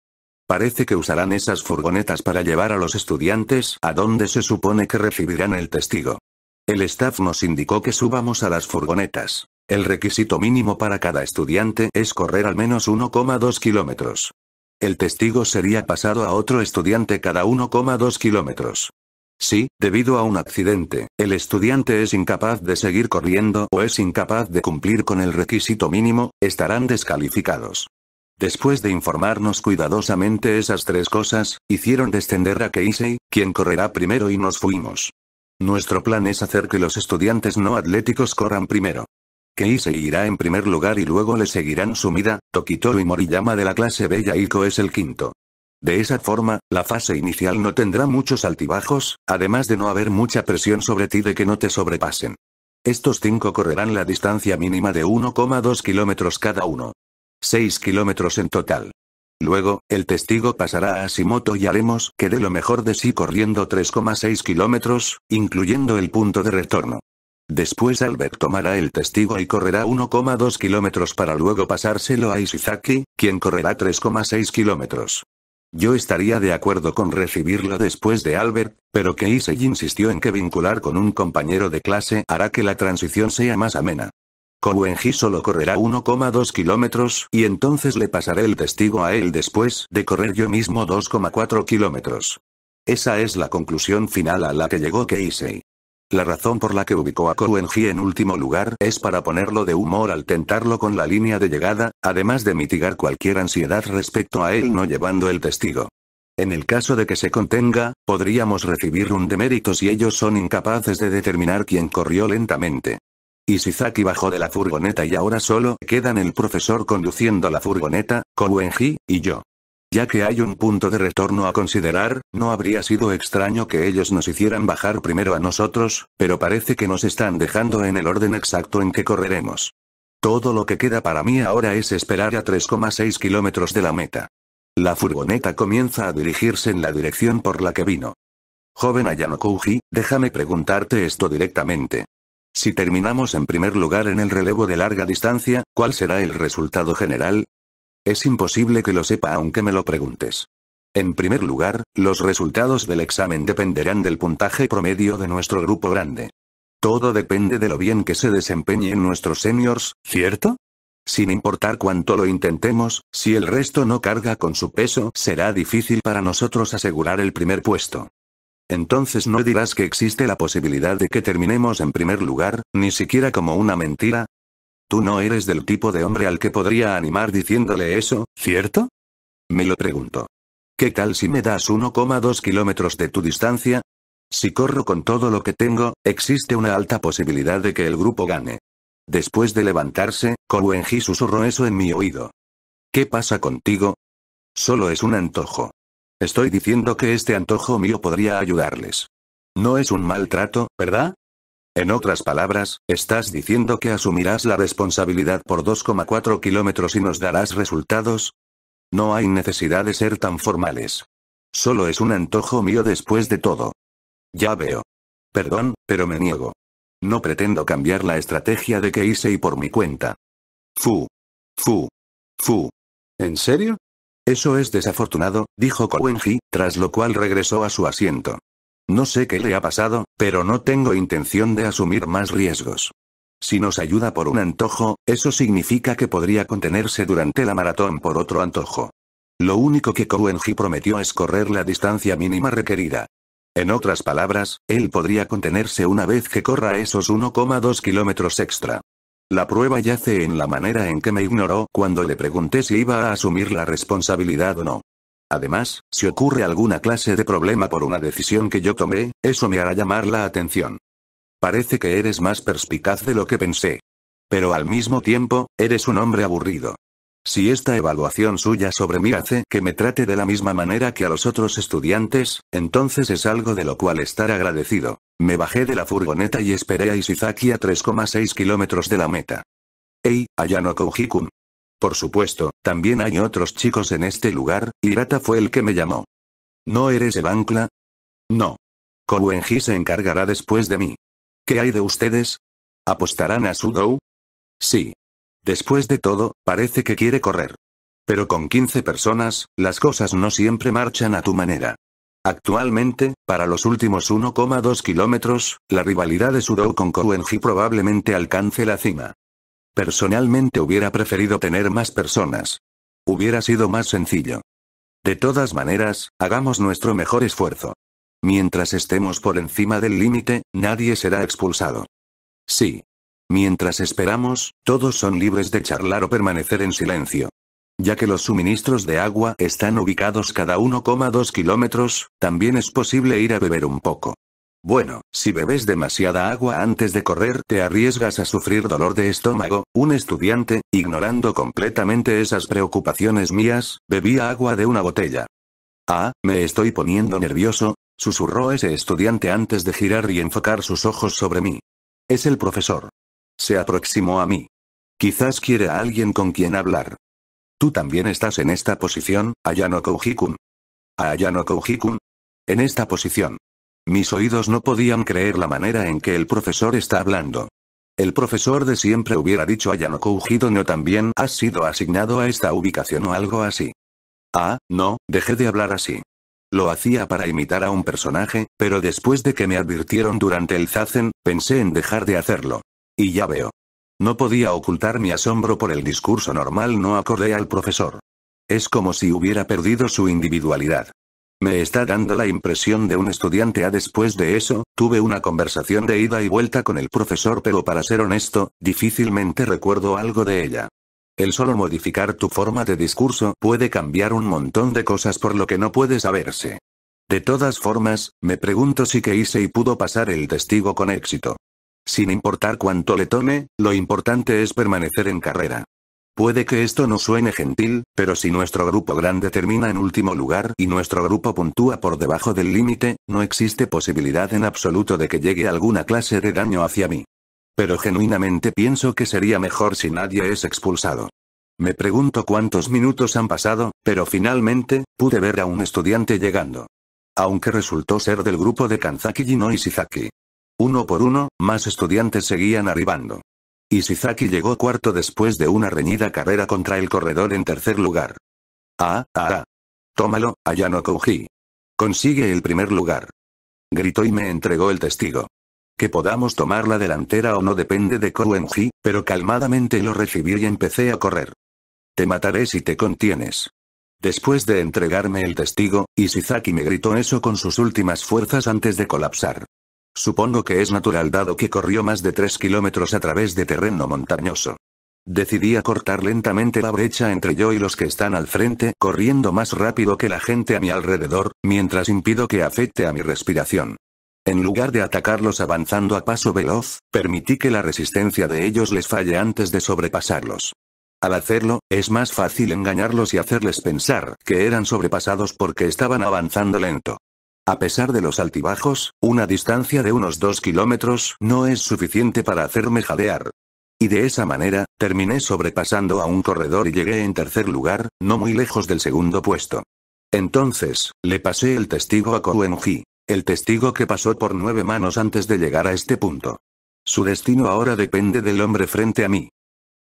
Parece que usarán esas furgonetas para llevar a los estudiantes a donde se supone que recibirán el testigo. El staff nos indicó que subamos a las furgonetas. El requisito mínimo para cada estudiante es correr al menos 1,2 kilómetros. El testigo sería pasado a otro estudiante cada 1,2 kilómetros. Sí, debido a un accidente, el estudiante es incapaz de seguir corriendo o es incapaz de cumplir con el requisito mínimo, estarán descalificados. Después de informarnos cuidadosamente esas tres cosas, hicieron descender a Keisei, quien correrá primero y nos fuimos. Nuestro plan es hacer que los estudiantes no atléticos corran primero. Keisei irá en primer lugar y luego le seguirán Sumida, Tokitoru y Moriyama de la clase Bella Aiko es el quinto. De esa forma, la fase inicial no tendrá muchos altibajos, además de no haber mucha presión sobre ti de que no te sobrepasen. Estos cinco correrán la distancia mínima de 1,2 kilómetros cada uno. 6 kilómetros en total. Luego, el testigo pasará a Asimoto y haremos que dé lo mejor de sí corriendo 3,6 kilómetros, incluyendo el punto de retorno. Después Albert tomará el testigo y correrá 1,2 kilómetros para luego pasárselo a Isizaki, quien correrá 3,6 kilómetros. Yo estaría de acuerdo con recibirlo después de Albert, pero Keisei insistió en que vincular con un compañero de clase hará que la transición sea más amena. Kowenji solo correrá 1,2 kilómetros y entonces le pasaré el testigo a él después de correr yo mismo 2,4 kilómetros. Esa es la conclusión final a la que llegó Keisei. La razón por la que ubicó a Kowenji en último lugar es para ponerlo de humor al tentarlo con la línea de llegada, además de mitigar cualquier ansiedad respecto a él no llevando el testigo. En el caso de que se contenga, podríamos recibir un demérito si ellos son incapaces de determinar quién corrió lentamente. Isizaki bajó de la furgoneta y ahora solo quedan el profesor conduciendo la furgoneta, Kowenji, y yo. Ya que hay un punto de retorno a considerar, no habría sido extraño que ellos nos hicieran bajar primero a nosotros, pero parece que nos están dejando en el orden exacto en que correremos. Todo lo que queda para mí ahora es esperar a 3,6 kilómetros de la meta. La furgoneta comienza a dirigirse en la dirección por la que vino. Joven Ayanokuji, déjame preguntarte esto directamente. Si terminamos en primer lugar en el relevo de larga distancia, ¿cuál será el resultado general? Es imposible que lo sepa aunque me lo preguntes. En primer lugar, los resultados del examen dependerán del puntaje promedio de nuestro grupo grande. Todo depende de lo bien que se desempeñen nuestros seniors, ¿cierto? Sin importar cuánto lo intentemos, si el resto no carga con su peso, será difícil para nosotros asegurar el primer puesto. Entonces no dirás que existe la posibilidad de que terminemos en primer lugar, ni siquiera como una mentira, Tú no eres del tipo de hombre al que podría animar diciéndole eso, ¿cierto? Me lo pregunto. ¿Qué tal si me das 1,2 kilómetros de tu distancia? Si corro con todo lo que tengo, existe una alta posibilidad de que el grupo gane. Después de levantarse, Kowenji susurró eso en mi oído. ¿Qué pasa contigo? Solo es un antojo. Estoy diciendo que este antojo mío podría ayudarles. No es un maltrato, ¿verdad? En otras palabras, estás diciendo que asumirás la responsabilidad por 2,4 kilómetros y nos darás resultados. No hay necesidad de ser tan formales. Solo es un antojo mío después de todo. Ya veo. Perdón, pero me niego. No pretendo cambiar la estrategia de que hice y por mi cuenta. Fu. Fu. Fu. ¿En serio? Eso es desafortunado, dijo Kowenji, tras lo cual regresó a su asiento. No sé qué le ha pasado, pero no tengo intención de asumir más riesgos. Si nos ayuda por un antojo, eso significa que podría contenerse durante la maratón por otro antojo. Lo único que Kouenji prometió es correr la distancia mínima requerida. En otras palabras, él podría contenerse una vez que corra esos 1,2 kilómetros extra. La prueba yace en la manera en que me ignoró cuando le pregunté si iba a asumir la responsabilidad o no. Además, si ocurre alguna clase de problema por una decisión que yo tomé, eso me hará llamar la atención. Parece que eres más perspicaz de lo que pensé. Pero al mismo tiempo, eres un hombre aburrido. Si esta evaluación suya sobre mí hace que me trate de la misma manera que a los otros estudiantes, entonces es algo de lo cual estar agradecido. Me bajé de la furgoneta y esperé a Isizaki a 3,6 kilómetros de la meta. ¡Ey, Ayano Koujikun. Por supuesto, también hay otros chicos en este lugar, Rata fue el que me llamó. ¿No eres Evancla? No. Kowenji se encargará después de mí. ¿Qué hay de ustedes? ¿Apostarán a Sudou? Sí. Después de todo, parece que quiere correr. Pero con 15 personas, las cosas no siempre marchan a tu manera. Actualmente, para los últimos 1,2 kilómetros, la rivalidad de Sudou con Kowenji probablemente alcance la cima. Personalmente hubiera preferido tener más personas. Hubiera sido más sencillo. De todas maneras, hagamos nuestro mejor esfuerzo. Mientras estemos por encima del límite, nadie será expulsado. Sí. Mientras esperamos, todos son libres de charlar o permanecer en silencio. Ya que los suministros de agua están ubicados cada 1,2 kilómetros, también es posible ir a beber un poco. Bueno, si bebes demasiada agua antes de correr te arriesgas a sufrir dolor de estómago, un estudiante, ignorando completamente esas preocupaciones mías, bebía agua de una botella. Ah, me estoy poniendo nervioso, susurró ese estudiante antes de girar y enfocar sus ojos sobre mí. Es el profesor. Se aproximó a mí. Quizás quiere a alguien con quien hablar. Tú también estás en esta posición, Ayano Koujikun. Ayano Kouhikun? En esta posición. Mis oídos no podían creer la manera en que el profesor está hablando. El profesor de siempre hubiera dicho a Yanoko no también has sido asignado a esta ubicación o algo así. Ah, no, dejé de hablar así. Lo hacía para imitar a un personaje, pero después de que me advirtieron durante el Zazen, pensé en dejar de hacerlo. Y ya veo. No podía ocultar mi asombro por el discurso normal no acordé al profesor. Es como si hubiera perdido su individualidad. Me está dando la impresión de un estudiante A ah, después de eso, tuve una conversación de ida y vuelta con el profesor pero para ser honesto, difícilmente recuerdo algo de ella. El solo modificar tu forma de discurso puede cambiar un montón de cosas por lo que no puede saberse. De todas formas, me pregunto si que hice y pudo pasar el testigo con éxito. Sin importar cuánto le tome, lo importante es permanecer en carrera. Puede que esto no suene gentil, pero si nuestro grupo grande termina en último lugar y nuestro grupo puntúa por debajo del límite, no existe posibilidad en absoluto de que llegue alguna clase de daño hacia mí. Pero genuinamente pienso que sería mejor si nadie es expulsado. Me pregunto cuántos minutos han pasado, pero finalmente, pude ver a un estudiante llegando. Aunque resultó ser del grupo de Kanzaki y Ishizaki. Uno por uno, más estudiantes seguían arribando. Ishizaki llegó cuarto después de una reñida carrera contra el corredor en tercer lugar. Ah, ah, ah. Tómalo, no Kouji. Consigue el primer lugar. Gritó y me entregó el testigo. Que podamos tomar la delantera o no depende de Kouenji, pero calmadamente lo recibí y empecé a correr. Te mataré si te contienes. Después de entregarme el testigo, Ishizaki me gritó eso con sus últimas fuerzas antes de colapsar. Supongo que es natural dado que corrió más de 3 kilómetros a través de terreno montañoso. Decidí acortar lentamente la brecha entre yo y los que están al frente, corriendo más rápido que la gente a mi alrededor, mientras impido que afecte a mi respiración. En lugar de atacarlos avanzando a paso veloz, permití que la resistencia de ellos les falle antes de sobrepasarlos. Al hacerlo, es más fácil engañarlos y hacerles pensar que eran sobrepasados porque estaban avanzando lento. A pesar de los altibajos, una distancia de unos dos kilómetros no es suficiente para hacerme jadear. Y de esa manera, terminé sobrepasando a un corredor y llegué en tercer lugar, no muy lejos del segundo puesto. Entonces, le pasé el testigo a Kowenji, el testigo que pasó por nueve manos antes de llegar a este punto. Su destino ahora depende del hombre frente a mí.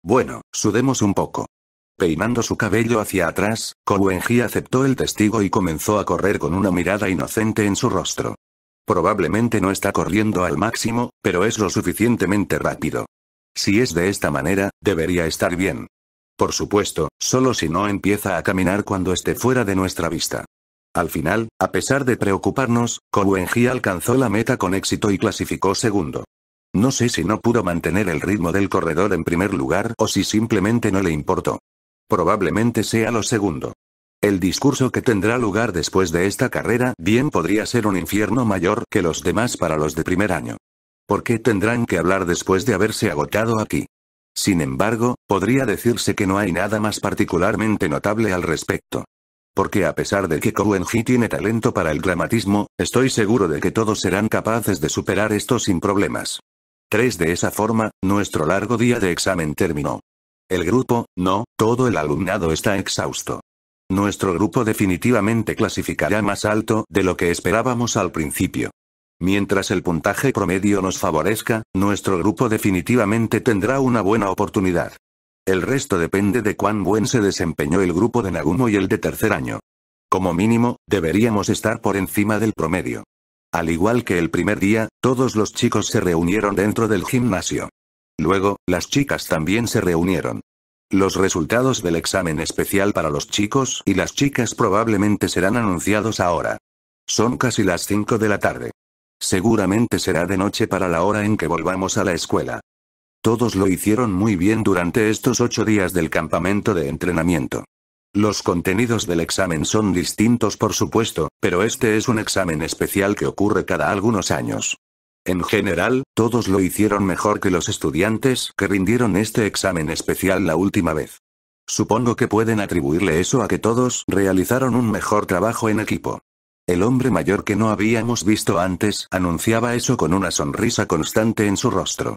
Bueno, sudemos un poco. Peinando su cabello hacia atrás, Kowenji aceptó el testigo y comenzó a correr con una mirada inocente en su rostro. Probablemente no está corriendo al máximo, pero es lo suficientemente rápido. Si es de esta manera, debería estar bien. Por supuesto, solo si no empieza a caminar cuando esté fuera de nuestra vista. Al final, a pesar de preocuparnos, Kowenji alcanzó la meta con éxito y clasificó segundo. No sé si no pudo mantener el ritmo del corredor en primer lugar o si simplemente no le importó. Probablemente sea lo segundo. El discurso que tendrá lugar después de esta carrera bien podría ser un infierno mayor que los demás para los de primer año. ¿Por qué tendrán que hablar después de haberse agotado aquí? Sin embargo, podría decirse que no hay nada más particularmente notable al respecto. Porque a pesar de que Kouenji tiene talento para el dramatismo, estoy seguro de que todos serán capaces de superar esto sin problemas. 3. De esa forma, nuestro largo día de examen terminó. El grupo, no, todo el alumnado está exhausto. Nuestro grupo definitivamente clasificará más alto de lo que esperábamos al principio. Mientras el puntaje promedio nos favorezca, nuestro grupo definitivamente tendrá una buena oportunidad. El resto depende de cuán buen se desempeñó el grupo de Nagumo y el de tercer año. Como mínimo, deberíamos estar por encima del promedio. Al igual que el primer día, todos los chicos se reunieron dentro del gimnasio. Luego, las chicas también se reunieron. Los resultados del examen especial para los chicos y las chicas probablemente serán anunciados ahora. Son casi las 5 de la tarde. Seguramente será de noche para la hora en que volvamos a la escuela. Todos lo hicieron muy bien durante estos ocho días del campamento de entrenamiento. Los contenidos del examen son distintos por supuesto, pero este es un examen especial que ocurre cada algunos años. En general, todos lo hicieron mejor que los estudiantes que rindieron este examen especial la última vez. Supongo que pueden atribuirle eso a que todos realizaron un mejor trabajo en equipo. El hombre mayor que no habíamos visto antes anunciaba eso con una sonrisa constante en su rostro.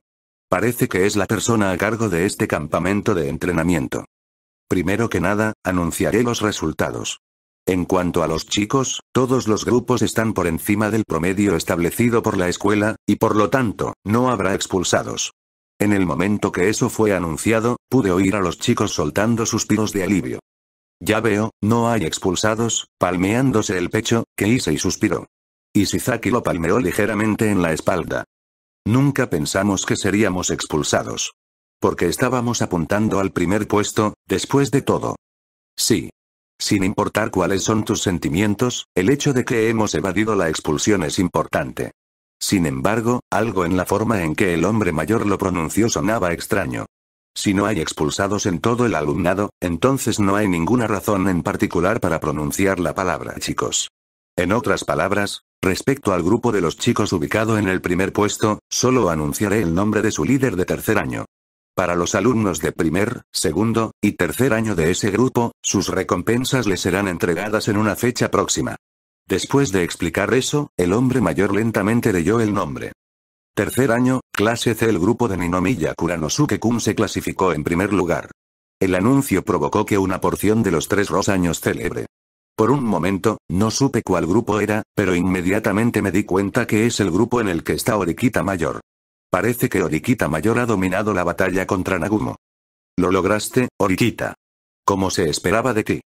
Parece que es la persona a cargo de este campamento de entrenamiento. Primero que nada, anunciaré los resultados. En cuanto a los chicos, todos los grupos están por encima del promedio establecido por la escuela, y por lo tanto, no habrá expulsados. En el momento que eso fue anunciado, pude oír a los chicos soltando suspiros de alivio. Ya veo, no hay expulsados, palmeándose el pecho, que hice y suspiró. Isizaki lo palmeó ligeramente en la espalda. Nunca pensamos que seríamos expulsados. Porque estábamos apuntando al primer puesto, después de todo. Sí, sin importar cuáles son tus sentimientos, el hecho de que hemos evadido la expulsión es importante. Sin embargo, algo en la forma en que el hombre mayor lo pronunció sonaba extraño. Si no hay expulsados en todo el alumnado, entonces no hay ninguna razón en particular para pronunciar la palabra chicos. En otras palabras, respecto al grupo de los chicos ubicado en el primer puesto, solo anunciaré el nombre de su líder de tercer año. Para los alumnos de primer, segundo y tercer año de ese grupo, sus recompensas les serán entregadas en una fecha próxima. Después de explicar eso, el hombre mayor lentamente leyó el nombre. Tercer año, clase C. El grupo de Ninomiya Kuranosuke-kun se clasificó en primer lugar. El anuncio provocó que una porción de los tres rosaños celebre. Por un momento, no supe cuál grupo era, pero inmediatamente me di cuenta que es el grupo en el que está Oriquita Mayor. Parece que Orikita Mayor ha dominado la batalla contra Nagumo. Lo lograste, Orikita. Como se esperaba de ti.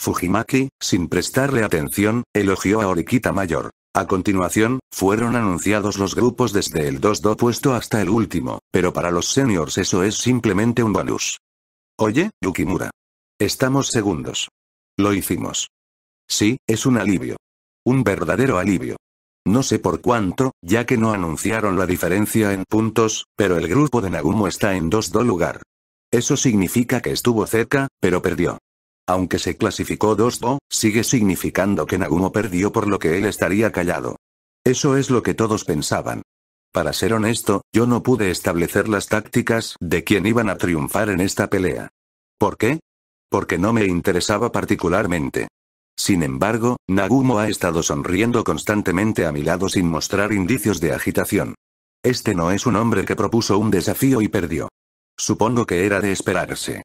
Fujimaki, sin prestarle atención, elogió a Orikita Mayor. A continuación, fueron anunciados los grupos desde el 2-2 puesto hasta el último, pero para los seniors eso es simplemente un bonus. Oye, Yukimura. Estamos segundos. Lo hicimos. Sí, es un alivio. Un verdadero alivio. No sé por cuánto, ya que no anunciaron la diferencia en puntos, pero el grupo de Nagumo está en 2 do lugar. Eso significa que estuvo cerca, pero perdió. Aunque se clasificó 2-2, sigue significando que Nagumo perdió por lo que él estaría callado. Eso es lo que todos pensaban. Para ser honesto, yo no pude establecer las tácticas de quién iban a triunfar en esta pelea. ¿Por qué? Porque no me interesaba particularmente. Sin embargo, Nagumo ha estado sonriendo constantemente a mi lado sin mostrar indicios de agitación. Este no es un hombre que propuso un desafío y perdió. Supongo que era de esperarse.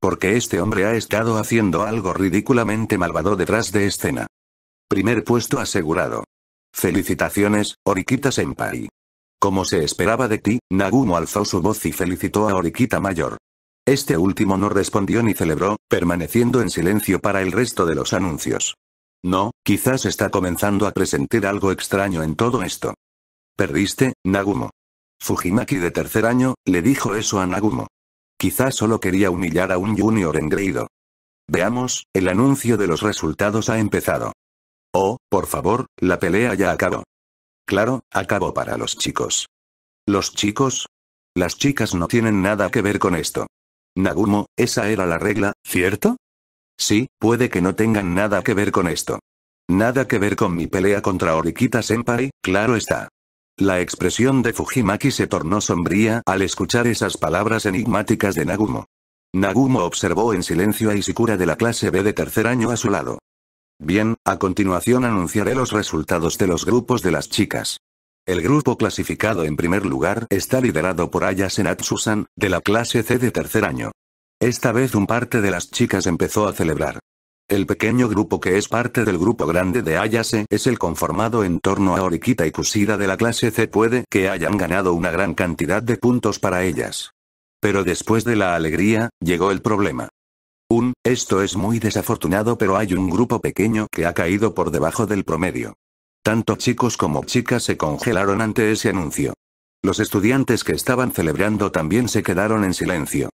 Porque este hombre ha estado haciendo algo ridículamente malvado detrás de escena. Primer puesto asegurado. Felicitaciones, Orikita Senpai. Como se esperaba de ti, Nagumo alzó su voz y felicitó a Oriquita Mayor. Este último no respondió ni celebró, permaneciendo en silencio para el resto de los anuncios. No, quizás está comenzando a presentir algo extraño en todo esto. Perdiste, Nagumo. Fujimaki de tercer año, le dijo eso a Nagumo. Quizás solo quería humillar a un junior engreído. Veamos, el anuncio de los resultados ha empezado. Oh, por favor, la pelea ya acabó. Claro, acabó para los chicos. ¿Los chicos? Las chicas no tienen nada que ver con esto. Nagumo, esa era la regla, ¿cierto? Sí, puede que no tengan nada que ver con esto. Nada que ver con mi pelea contra Orikita Senpai, claro está. La expresión de Fujimaki se tornó sombría al escuchar esas palabras enigmáticas de Nagumo. Nagumo observó en silencio a Isikura de la clase B de tercer año a su lado. Bien, a continuación anunciaré los resultados de los grupos de las chicas. El grupo clasificado en primer lugar está liderado por Ayase Natsusan, de la clase C de tercer año. Esta vez un parte de las chicas empezó a celebrar. El pequeño grupo que es parte del grupo grande de Ayase es el conformado en torno a Oriquita y Kusida de la clase C puede que hayan ganado una gran cantidad de puntos para ellas. Pero después de la alegría, llegó el problema. Un, esto es muy desafortunado pero hay un grupo pequeño que ha caído por debajo del promedio. Tanto chicos como chicas se congelaron ante ese anuncio. Los estudiantes que estaban celebrando también se quedaron en silencio.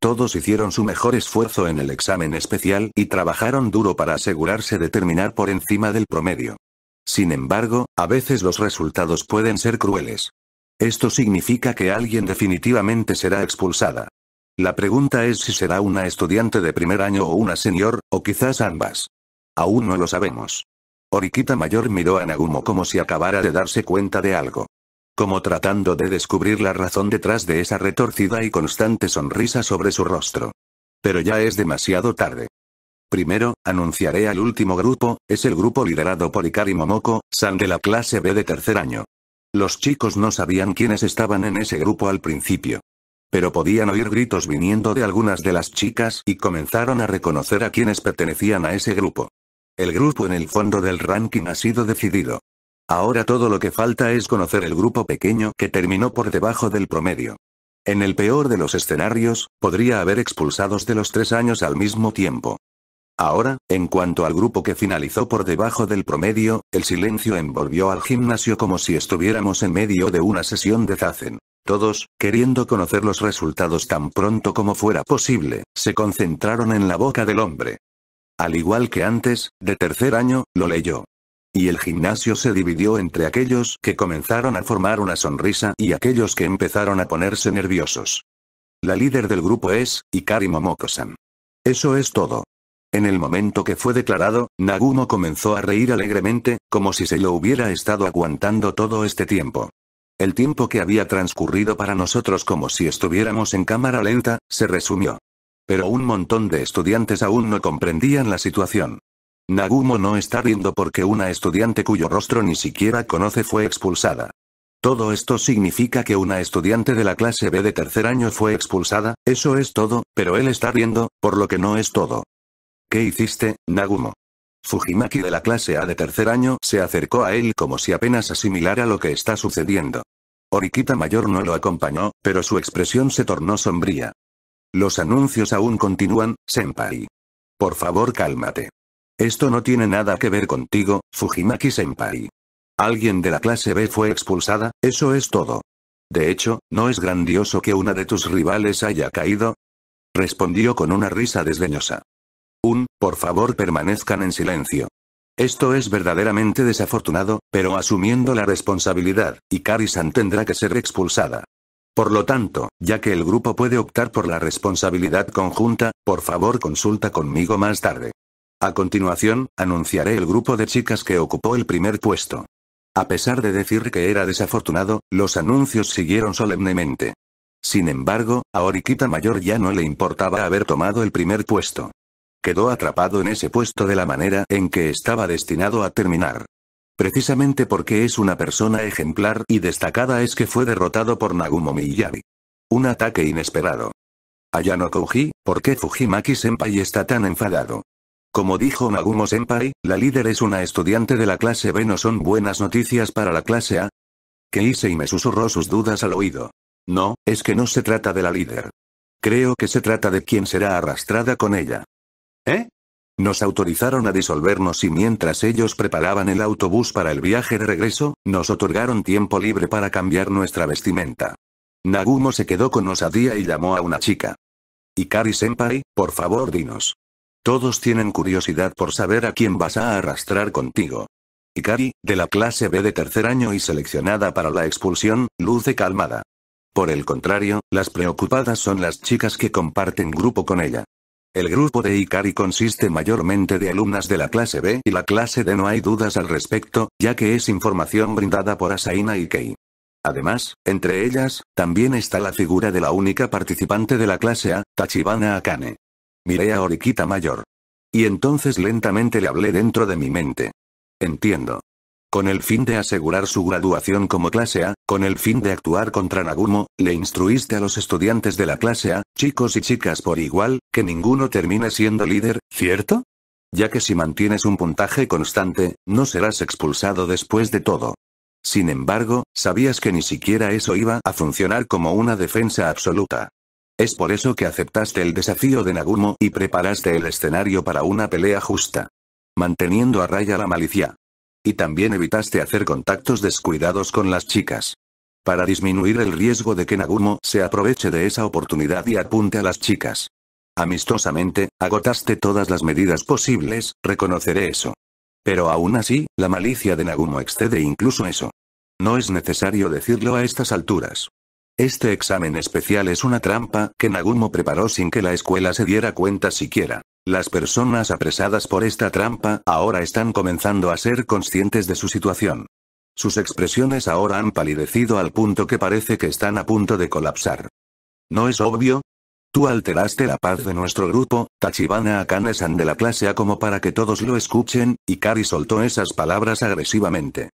Todos hicieron su mejor esfuerzo en el examen especial y trabajaron duro para asegurarse de terminar por encima del promedio. Sin embargo, a veces los resultados pueden ser crueles. Esto significa que alguien definitivamente será expulsada. La pregunta es si será una estudiante de primer año o una señor, o quizás ambas. Aún no lo sabemos. Oriquita Mayor miró a Nagumo como si acabara de darse cuenta de algo. Como tratando de descubrir la razón detrás de esa retorcida y constante sonrisa sobre su rostro. Pero ya es demasiado tarde. Primero, anunciaré al último grupo, es el grupo liderado por Ikari Momoko, San de la clase B de tercer año. Los chicos no sabían quiénes estaban en ese grupo al principio. Pero podían oír gritos viniendo de algunas de las chicas y comenzaron a reconocer a quienes pertenecían a ese grupo. El grupo en el fondo del ranking ha sido decidido. Ahora todo lo que falta es conocer el grupo pequeño que terminó por debajo del promedio. En el peor de los escenarios, podría haber expulsados de los tres años al mismo tiempo. Ahora, en cuanto al grupo que finalizó por debajo del promedio, el silencio envolvió al gimnasio como si estuviéramos en medio de una sesión de zazen. Todos, queriendo conocer los resultados tan pronto como fuera posible, se concentraron en la boca del hombre. Al igual que antes, de tercer año, lo leyó. Y el gimnasio se dividió entre aquellos que comenzaron a formar una sonrisa y aquellos que empezaron a ponerse nerviosos. La líder del grupo es, Ikari momoko Eso es todo. En el momento que fue declarado, Nagumo comenzó a reír alegremente, como si se lo hubiera estado aguantando todo este tiempo. El tiempo que había transcurrido para nosotros como si estuviéramos en cámara lenta, se resumió. Pero un montón de estudiantes aún no comprendían la situación. Nagumo no está riendo porque una estudiante cuyo rostro ni siquiera conoce fue expulsada. Todo esto significa que una estudiante de la clase B de tercer año fue expulsada, eso es todo, pero él está riendo, por lo que no es todo. ¿Qué hiciste, Nagumo? Fujimaki de la clase A de tercer año se acercó a él como si apenas asimilara lo que está sucediendo. Orikita mayor no lo acompañó, pero su expresión se tornó sombría. Los anuncios aún continúan, senpai. Por favor cálmate. Esto no tiene nada que ver contigo, Fujimaki-senpai. Alguien de la clase B fue expulsada, eso es todo. De hecho, ¿no es grandioso que una de tus rivales haya caído? Respondió con una risa desdeñosa. Un, por favor permanezcan en silencio. Esto es verdaderamente desafortunado, pero asumiendo la responsabilidad, Ikari-san tendrá que ser expulsada. Por lo tanto, ya que el grupo puede optar por la responsabilidad conjunta, por favor consulta conmigo más tarde. A continuación, anunciaré el grupo de chicas que ocupó el primer puesto. A pesar de decir que era desafortunado, los anuncios siguieron solemnemente. Sin embargo, a Oriquita Mayor ya no le importaba haber tomado el primer puesto. Quedó atrapado en ese puesto de la manera en que estaba destinado a terminar. Precisamente porque es una persona ejemplar y destacada es que fue derrotado por Nagumo Miyagi. Un ataque inesperado. Ayano Kouji, ¿por qué Fujimaki-senpai está tan enfadado? Como dijo Nagumo-senpai, la líder es una estudiante de la clase B no son buenas noticias para la clase A. y me susurró sus dudas al oído. No, es que no se trata de la líder. Creo que se trata de quien será arrastrada con ella. ¿Eh? Nos autorizaron a disolvernos y mientras ellos preparaban el autobús para el viaje de regreso, nos otorgaron tiempo libre para cambiar nuestra vestimenta. Nagumo se quedó con osadía y llamó a una chica. Ikari Senpai, por favor dinos. Todos tienen curiosidad por saber a quién vas a arrastrar contigo. Ikari, de la clase B de tercer año y seleccionada para la expulsión, luce calmada. Por el contrario, las preocupadas son las chicas que comparten grupo con ella. El grupo de Ikari consiste mayormente de alumnas de la clase B y la clase D no hay dudas al respecto, ya que es información brindada por Asaina y Kei. Además, entre ellas, también está la figura de la única participante de la clase A, Tachibana Akane. Miré a Orikita Mayor. Y entonces lentamente le hablé dentro de mi mente. Entiendo. Con el fin de asegurar su graduación como clase A, con el fin de actuar contra Nagumo, le instruiste a los estudiantes de la clase A, chicos y chicas por igual, que ninguno termine siendo líder, ¿cierto? Ya que si mantienes un puntaje constante, no serás expulsado después de todo. Sin embargo, sabías que ni siquiera eso iba a funcionar como una defensa absoluta. Es por eso que aceptaste el desafío de Nagumo y preparaste el escenario para una pelea justa. Manteniendo a raya la malicia. Y también evitaste hacer contactos descuidados con las chicas. Para disminuir el riesgo de que Nagumo se aproveche de esa oportunidad y apunte a las chicas. Amistosamente, agotaste todas las medidas posibles, reconoceré eso. Pero aún así, la malicia de Nagumo excede incluso eso. No es necesario decirlo a estas alturas. Este examen especial es una trampa que Nagumo preparó sin que la escuela se diera cuenta siquiera. Las personas apresadas por esta trampa ahora están comenzando a ser conscientes de su situación. Sus expresiones ahora han palidecido al punto que parece que están a punto de colapsar. ¿No es obvio? Tú alteraste la paz de nuestro grupo, Tachibana Akane-san de la clase A como para que todos lo escuchen, y Kari soltó esas palabras agresivamente.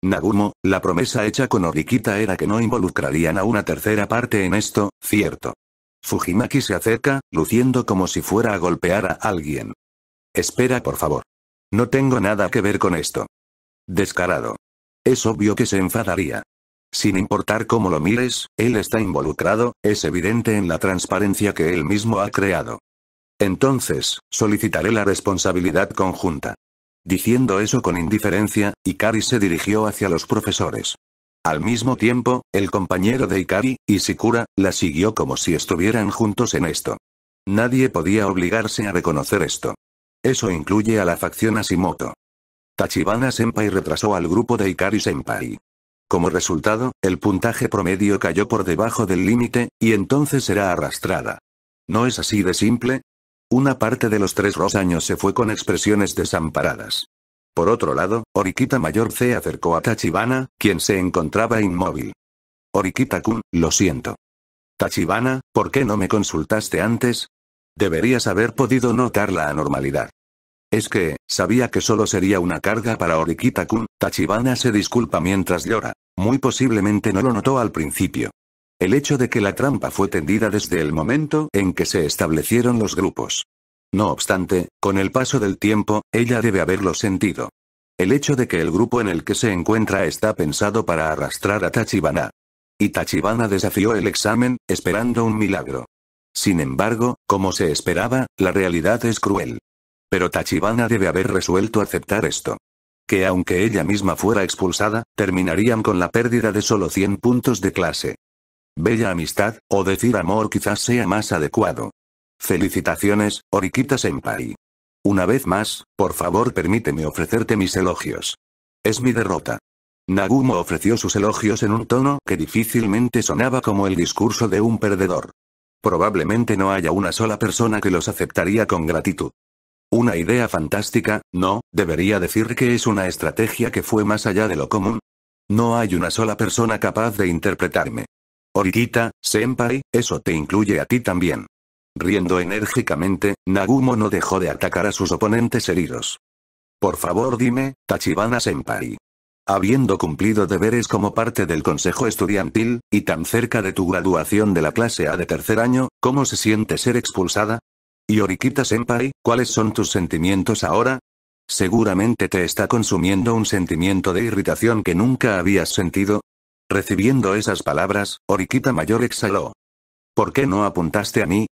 Nagumo, la promesa hecha con Oriquita era que no involucrarían a una tercera parte en esto, cierto. Fujimaki se acerca, luciendo como si fuera a golpear a alguien. Espera por favor. No tengo nada que ver con esto. Descarado. Es obvio que se enfadaría. Sin importar cómo lo mires, él está involucrado, es evidente en la transparencia que él mismo ha creado. Entonces, solicitaré la responsabilidad conjunta. Diciendo eso con indiferencia, Ikari se dirigió hacia los profesores. Al mismo tiempo, el compañero de Ikari, Ishikura, la siguió como si estuvieran juntos en esto. Nadie podía obligarse a reconocer esto. Eso incluye a la facción Asimoto. Tachibana Senpai retrasó al grupo de Ikari Senpai. Como resultado, el puntaje promedio cayó por debajo del límite, y entonces será arrastrada. ¿No es así de simple? Una parte de los tres rosaños se fue con expresiones desamparadas. Por otro lado, Oriquita Mayor se acercó a Tachibana, quien se encontraba inmóvil. Oriquita kun lo siento. Tachibana, ¿por qué no me consultaste antes? Deberías haber podido notar la anormalidad. Es que, sabía que solo sería una carga para Oriquita kun Tachibana se disculpa mientras llora. Muy posiblemente no lo notó al principio. El hecho de que la trampa fue tendida desde el momento en que se establecieron los grupos. No obstante, con el paso del tiempo, ella debe haberlo sentido. El hecho de que el grupo en el que se encuentra está pensado para arrastrar a Tachibana. Y Tachibana desafió el examen, esperando un milagro. Sin embargo, como se esperaba, la realidad es cruel. Pero Tachibana debe haber resuelto aceptar esto. Que aunque ella misma fuera expulsada, terminarían con la pérdida de solo 100 puntos de clase. Bella amistad, o decir amor quizás sea más adecuado. Felicitaciones, Orikita Senpai. Una vez más, por favor permíteme ofrecerte mis elogios. Es mi derrota. Nagumo ofreció sus elogios en un tono que difícilmente sonaba como el discurso de un perdedor. Probablemente no haya una sola persona que los aceptaría con gratitud. Una idea fantástica, no, debería decir que es una estrategia que fue más allá de lo común. No hay una sola persona capaz de interpretarme. Orikita, Senpai, eso te incluye a ti también. Riendo enérgicamente, Nagumo no dejó de atacar a sus oponentes heridos. Por favor dime, Tachibana-senpai. Habiendo cumplido deberes como parte del consejo estudiantil, y tan cerca de tu graduación de la clase A de tercer año, ¿cómo se siente ser expulsada? Y Orikita senpai ¿cuáles son tus sentimientos ahora? Seguramente te está consumiendo un sentimiento de irritación que nunca habías sentido. Recibiendo esas palabras, Orikita Mayor exhaló. ¿Por qué no apuntaste a mí?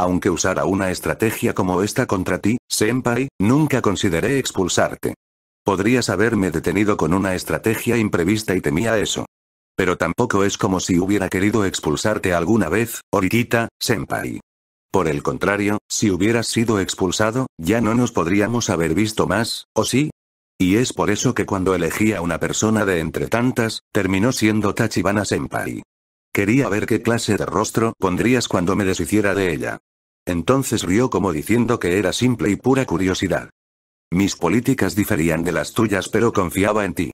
Aunque usara una estrategia como esta contra ti, Senpai, nunca consideré expulsarte. Podrías haberme detenido con una estrategia imprevista y temía eso. Pero tampoco es como si hubiera querido expulsarte alguna vez, Orikita, Senpai. Por el contrario, si hubieras sido expulsado, ya no nos podríamos haber visto más, ¿o sí? Y es por eso que cuando elegí a una persona de entre tantas, terminó siendo Tachibana Senpai. Quería ver qué clase de rostro pondrías cuando me deshiciera de ella. Entonces rió como diciendo que era simple y pura curiosidad. Mis políticas diferían de las tuyas pero confiaba en ti.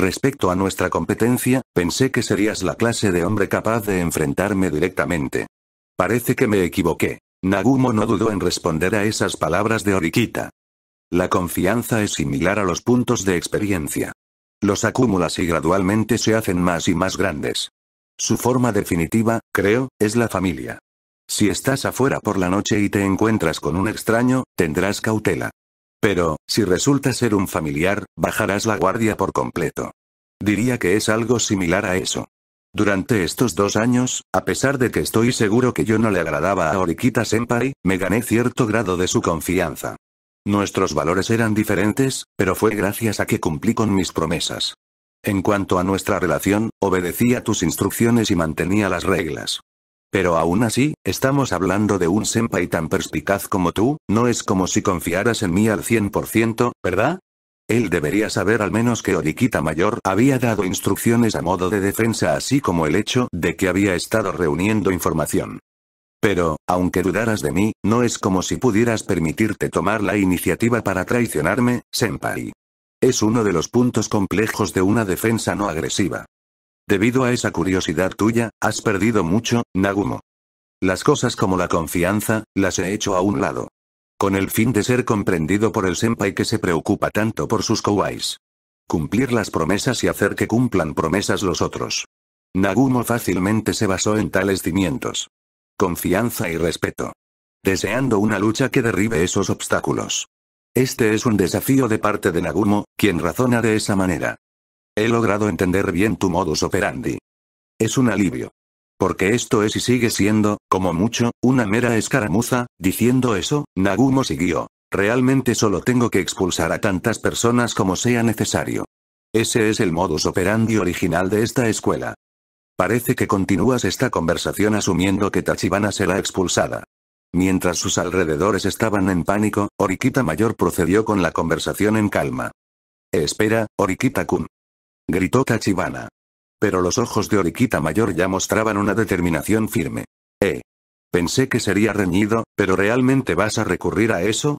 Respecto a nuestra competencia, pensé que serías la clase de hombre capaz de enfrentarme directamente. Parece que me equivoqué. Nagumo no dudó en responder a esas palabras de Oriquita. La confianza es similar a los puntos de experiencia. Los acumulas y gradualmente se hacen más y más grandes. Su forma definitiva, creo, es la familia. Si estás afuera por la noche y te encuentras con un extraño, tendrás cautela. Pero, si resulta ser un familiar, bajarás la guardia por completo. Diría que es algo similar a eso. Durante estos dos años, a pesar de que estoy seguro que yo no le agradaba a Oriquita Senpai, me gané cierto grado de su confianza. Nuestros valores eran diferentes, pero fue gracias a que cumplí con mis promesas. En cuanto a nuestra relación, obedecía tus instrucciones y mantenía las reglas. Pero aún así, estamos hablando de un senpai tan perspicaz como tú, no es como si confiaras en mí al 100%, ¿verdad? Él debería saber al menos que Oriquita Mayor había dado instrucciones a modo de defensa así como el hecho de que había estado reuniendo información. Pero, aunque dudaras de mí, no es como si pudieras permitirte tomar la iniciativa para traicionarme, senpai. Es uno de los puntos complejos de una defensa no agresiva. Debido a esa curiosidad tuya, has perdido mucho, Nagumo. Las cosas como la confianza, las he hecho a un lado. Con el fin de ser comprendido por el senpai que se preocupa tanto por sus kowais. Cumplir las promesas y hacer que cumplan promesas los otros. Nagumo fácilmente se basó en tales cimientos. Confianza y respeto. Deseando una lucha que derribe esos obstáculos. Este es un desafío de parte de Nagumo, quien razona de esa manera. He logrado entender bien tu modus operandi. Es un alivio. Porque esto es y sigue siendo, como mucho, una mera escaramuza, diciendo eso, Nagumo siguió. Realmente solo tengo que expulsar a tantas personas como sea necesario. Ese es el modus operandi original de esta escuela. Parece que continúas esta conversación asumiendo que Tachibana será expulsada. Mientras sus alrededores estaban en pánico, Orikita Mayor procedió con la conversación en calma. Espera, Orikita-kun gritó Tachibana. Pero los ojos de Oriquita Mayor ya mostraban una determinación firme. Eh. Pensé que sería reñido, pero ¿realmente vas a recurrir a eso?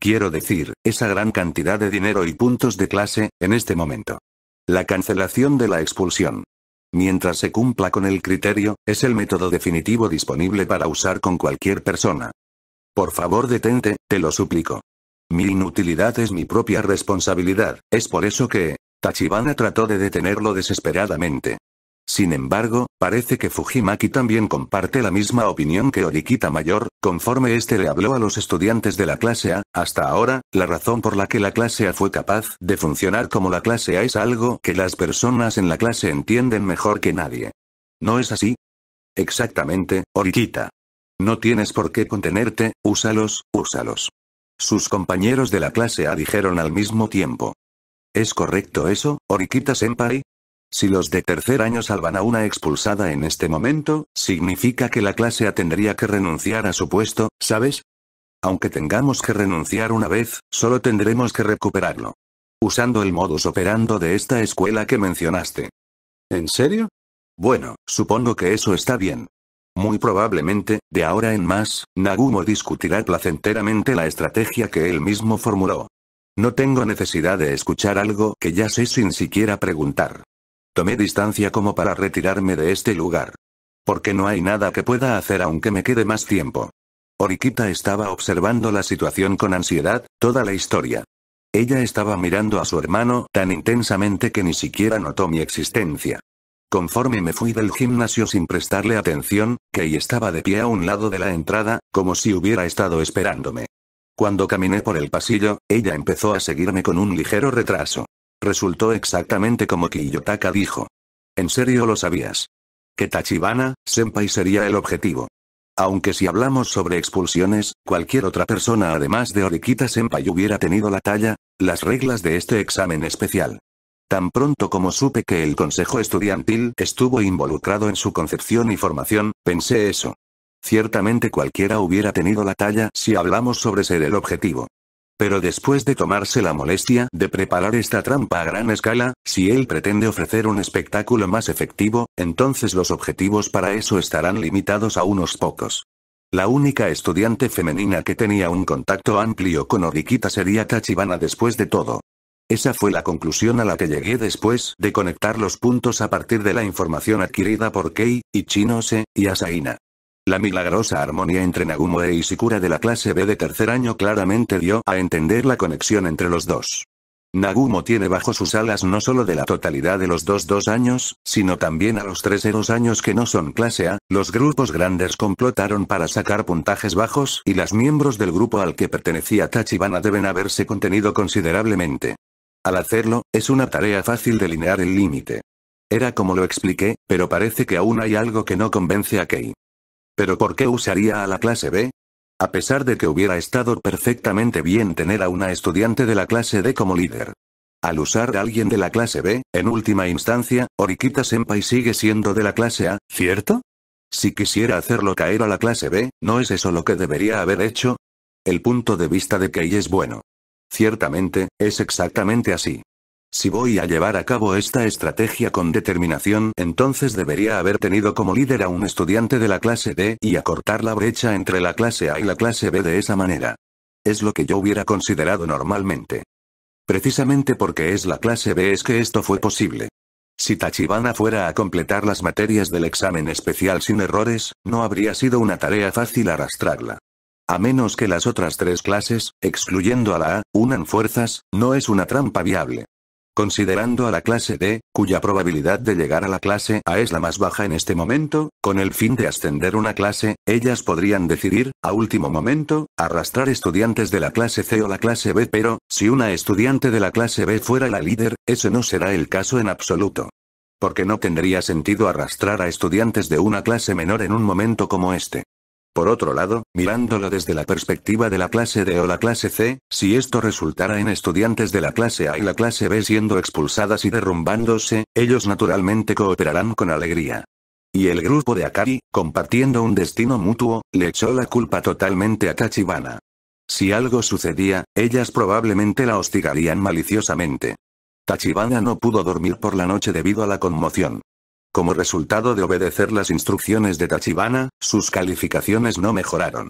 Quiero decir, esa gran cantidad de dinero y puntos de clase, en este momento. La cancelación de la expulsión. Mientras se cumpla con el criterio, es el método definitivo disponible para usar con cualquier persona. Por favor detente, te lo suplico. Mi inutilidad es mi propia responsabilidad, es por eso que, Tachibana trató de detenerlo desesperadamente. Sin embargo, parece que Fujimaki también comparte la misma opinión que Orikita Mayor, conforme este le habló a los estudiantes de la clase A, hasta ahora, la razón por la que la clase A fue capaz de funcionar como la clase A es algo que las personas en la clase entienden mejor que nadie. ¿No es así? Exactamente, Orikita. No tienes por qué contenerte, úsalos, úsalos. Sus compañeros de la clase A dijeron al mismo tiempo. ¿Es correcto eso, Orikita-senpai? Si los de tercer año salvan a una expulsada en este momento, significa que la clase A tendría que renunciar a su puesto, ¿sabes? Aunque tengamos que renunciar una vez, solo tendremos que recuperarlo. Usando el modus operando de esta escuela que mencionaste. ¿En serio? Bueno, supongo que eso está bien. Muy probablemente, de ahora en más, Nagumo discutirá placenteramente la estrategia que él mismo formuló. No tengo necesidad de escuchar algo que ya sé sin siquiera preguntar. Tomé distancia como para retirarme de este lugar. Porque no hay nada que pueda hacer aunque me quede más tiempo. Oriquita estaba observando la situación con ansiedad, toda la historia. Ella estaba mirando a su hermano tan intensamente que ni siquiera notó mi existencia. Conforme me fui del gimnasio sin prestarle atención, Kei estaba de pie a un lado de la entrada, como si hubiera estado esperándome. Cuando caminé por el pasillo, ella empezó a seguirme con un ligero retraso. Resultó exactamente como Kiyotaka dijo. En serio lo sabías. Que Tachibana, Senpai sería el objetivo. Aunque si hablamos sobre expulsiones, cualquier otra persona además de Orikita Senpai hubiera tenido la talla, las reglas de este examen especial. Tan pronto como supe que el consejo estudiantil estuvo involucrado en su concepción y formación, pensé eso. Ciertamente cualquiera hubiera tenido la talla si hablamos sobre ser el objetivo. Pero después de tomarse la molestia de preparar esta trampa a gran escala, si él pretende ofrecer un espectáculo más efectivo, entonces los objetivos para eso estarán limitados a unos pocos. La única estudiante femenina que tenía un contacto amplio con Oriquita sería Tachibana después de todo. Esa fue la conclusión a la que llegué después de conectar los puntos a partir de la información adquirida por Kei, Ichinose, y Asaina. La milagrosa armonía entre Nagumo e Ishikura de la clase B de tercer año claramente dio a entender la conexión entre los dos. Nagumo tiene bajo sus alas no solo de la totalidad de los dos años, sino también a los tres e años que no son clase A, los grupos grandes complotaron para sacar puntajes bajos y las miembros del grupo al que pertenecía Tachibana deben haberse contenido considerablemente. Al hacerlo, es una tarea fácil delinear el límite. Era como lo expliqué, pero parece que aún hay algo que no convence a Kei. Pero ¿por qué usaría a la clase B? A pesar de que hubiera estado perfectamente bien tener a una estudiante de la clase D como líder. Al usar a alguien de la clase B, en última instancia, Oriquita Senpai sigue siendo de la clase A, ¿cierto? Si quisiera hacerlo caer a la clase B, ¿no es eso lo que debería haber hecho? El punto de vista de Kei es bueno. Ciertamente, es exactamente así. Si voy a llevar a cabo esta estrategia con determinación, entonces debería haber tenido como líder a un estudiante de la clase D y acortar la brecha entre la clase A y la clase B de esa manera. Es lo que yo hubiera considerado normalmente. Precisamente porque es la clase B es que esto fue posible. Si Tachibana fuera a completar las materias del examen especial sin errores, no habría sido una tarea fácil arrastrarla. A menos que las otras tres clases, excluyendo a la A, unan fuerzas, no es una trampa viable considerando a la clase D, cuya probabilidad de llegar a la clase A es la más baja en este momento, con el fin de ascender una clase, ellas podrían decidir, a último momento, arrastrar estudiantes de la clase C o la clase B pero, si una estudiante de la clase B fuera la líder, ese no será el caso en absoluto. Porque no tendría sentido arrastrar a estudiantes de una clase menor en un momento como este. Por otro lado, mirándolo desde la perspectiva de la clase D o la clase C, si esto resultara en estudiantes de la clase A y la clase B siendo expulsadas y derrumbándose, ellos naturalmente cooperarán con alegría. Y el grupo de Akari, compartiendo un destino mutuo, le echó la culpa totalmente a Tachibana. Si algo sucedía, ellas probablemente la hostigarían maliciosamente. Tachibana no pudo dormir por la noche debido a la conmoción. Como resultado de obedecer las instrucciones de Tachibana, sus calificaciones no mejoraron.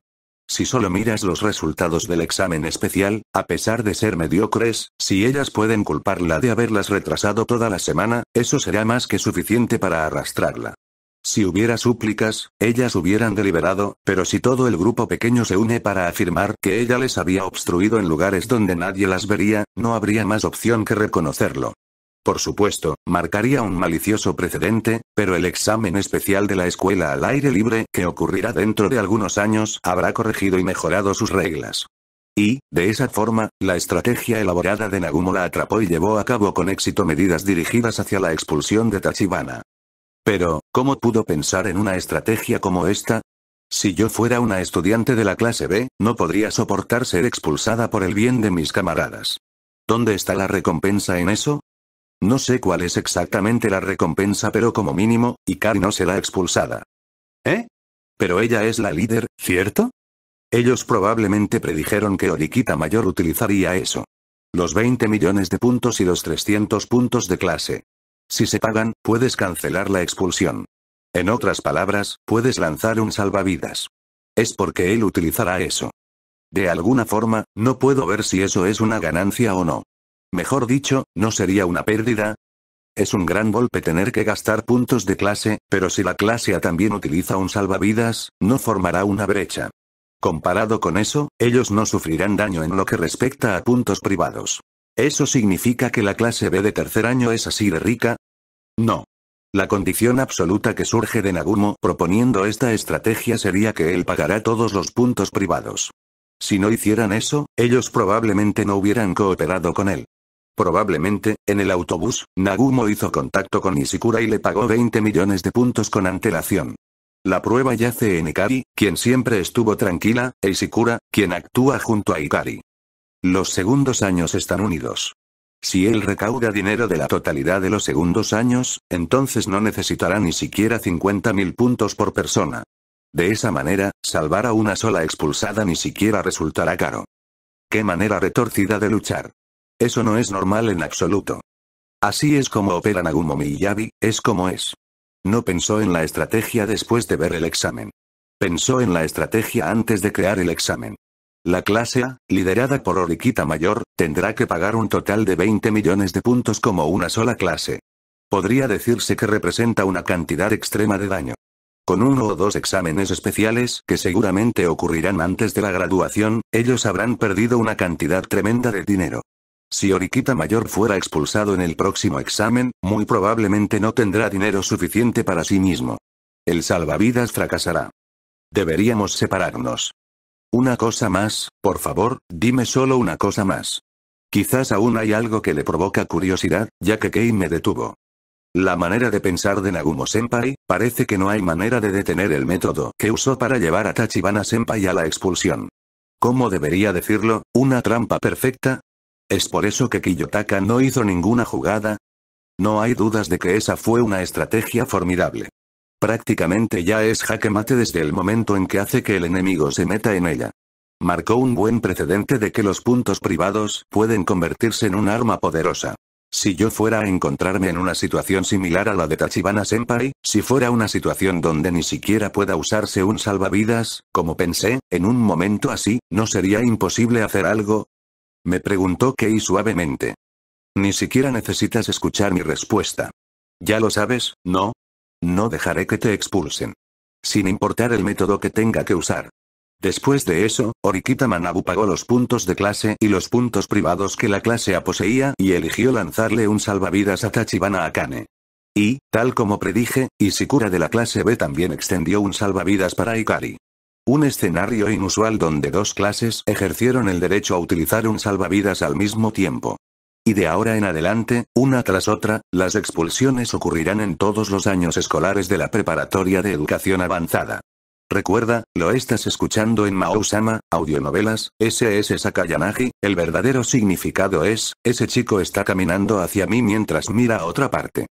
Si solo miras los resultados del examen especial, a pesar de ser mediocres, si ellas pueden culparla de haberlas retrasado toda la semana, eso será más que suficiente para arrastrarla. Si hubiera súplicas, ellas hubieran deliberado, pero si todo el grupo pequeño se une para afirmar que ella les había obstruido en lugares donde nadie las vería, no habría más opción que reconocerlo. Por supuesto, marcaría un malicioso precedente, pero el examen especial de la escuela al aire libre que ocurrirá dentro de algunos años habrá corregido y mejorado sus reglas. Y, de esa forma, la estrategia elaborada de Nagumo la atrapó y llevó a cabo con éxito medidas dirigidas hacia la expulsión de Tachibana. Pero, ¿cómo pudo pensar en una estrategia como esta? Si yo fuera una estudiante de la clase B, no podría soportar ser expulsada por el bien de mis camaradas. ¿Dónde está la recompensa en eso? No sé cuál es exactamente la recompensa, pero como mínimo, Ikari no será expulsada. ¿Eh? Pero ella es la líder, ¿cierto? Ellos probablemente predijeron que Oriquita Mayor utilizaría eso. Los 20 millones de puntos y los 300 puntos de clase. Si se pagan, puedes cancelar la expulsión. En otras palabras, puedes lanzar un salvavidas. Es porque él utilizará eso. De alguna forma, no puedo ver si eso es una ganancia o no. Mejor dicho, no sería una pérdida. Es un gran golpe tener que gastar puntos de clase, pero si la clase A también utiliza un salvavidas, no formará una brecha. Comparado con eso, ellos no sufrirán daño en lo que respecta a puntos privados. ¿Eso significa que la clase B de tercer año es así de rica? No. La condición absoluta que surge de Nagumo proponiendo esta estrategia sería que él pagará todos los puntos privados. Si no hicieran eso, ellos probablemente no hubieran cooperado con él. Probablemente, en el autobús, Nagumo hizo contacto con Ishikura y le pagó 20 millones de puntos con antelación. La prueba yace en Ikari, quien siempre estuvo tranquila, e Ishikura, quien actúa junto a Ikari. Los segundos años están unidos. Si él recauda dinero de la totalidad de los segundos años, entonces no necesitará ni siquiera 50.000 puntos por persona. De esa manera, salvar a una sola expulsada ni siquiera resultará caro. Qué manera retorcida de luchar. Eso no es normal en absoluto. Así es como operan opera y Yabi. es como es. No pensó en la estrategia después de ver el examen. Pensó en la estrategia antes de crear el examen. La clase A, liderada por Oriquita Mayor, tendrá que pagar un total de 20 millones de puntos como una sola clase. Podría decirse que representa una cantidad extrema de daño. Con uno o dos exámenes especiales que seguramente ocurrirán antes de la graduación, ellos habrán perdido una cantidad tremenda de dinero. Si Oriquita Mayor fuera expulsado en el próximo examen, muy probablemente no tendrá dinero suficiente para sí mismo. El salvavidas fracasará. Deberíamos separarnos. Una cosa más, por favor, dime solo una cosa más. Quizás aún hay algo que le provoca curiosidad, ya que Kane me detuvo. La manera de pensar de Nagumo Senpai, parece que no hay manera de detener el método que usó para llevar a Tachibana Senpai a la expulsión. ¿Cómo debería decirlo? Una trampa perfecta, ¿Es por eso que Kiyotaka no hizo ninguna jugada? No hay dudas de que esa fue una estrategia formidable. Prácticamente ya es jaque mate desde el momento en que hace que el enemigo se meta en ella. Marcó un buen precedente de que los puntos privados pueden convertirse en un arma poderosa. Si yo fuera a encontrarme en una situación similar a la de Tachibana Senpai, si fuera una situación donde ni siquiera pueda usarse un salvavidas, como pensé, en un momento así, no sería imposible hacer algo, me preguntó Kei suavemente. Ni siquiera necesitas escuchar mi respuesta. Ya lo sabes, ¿no? No dejaré que te expulsen. Sin importar el método que tenga que usar. Después de eso, Orikita Manabu pagó los puntos de clase y los puntos privados que la clase A poseía y eligió lanzarle un salvavidas a Tachibana Akane. Y, tal como predije, Isikura de la clase B también extendió un salvavidas para Ikari. Un escenario inusual donde dos clases ejercieron el derecho a utilizar un salvavidas al mismo tiempo. Y de ahora en adelante, una tras otra, las expulsiones ocurrirán en todos los años escolares de la preparatoria de educación avanzada. Recuerda, lo estás escuchando en Maousama, Audionovelas, S.S. Sakayanagi, el verdadero significado es, ese chico está caminando hacia mí mientras mira a otra parte.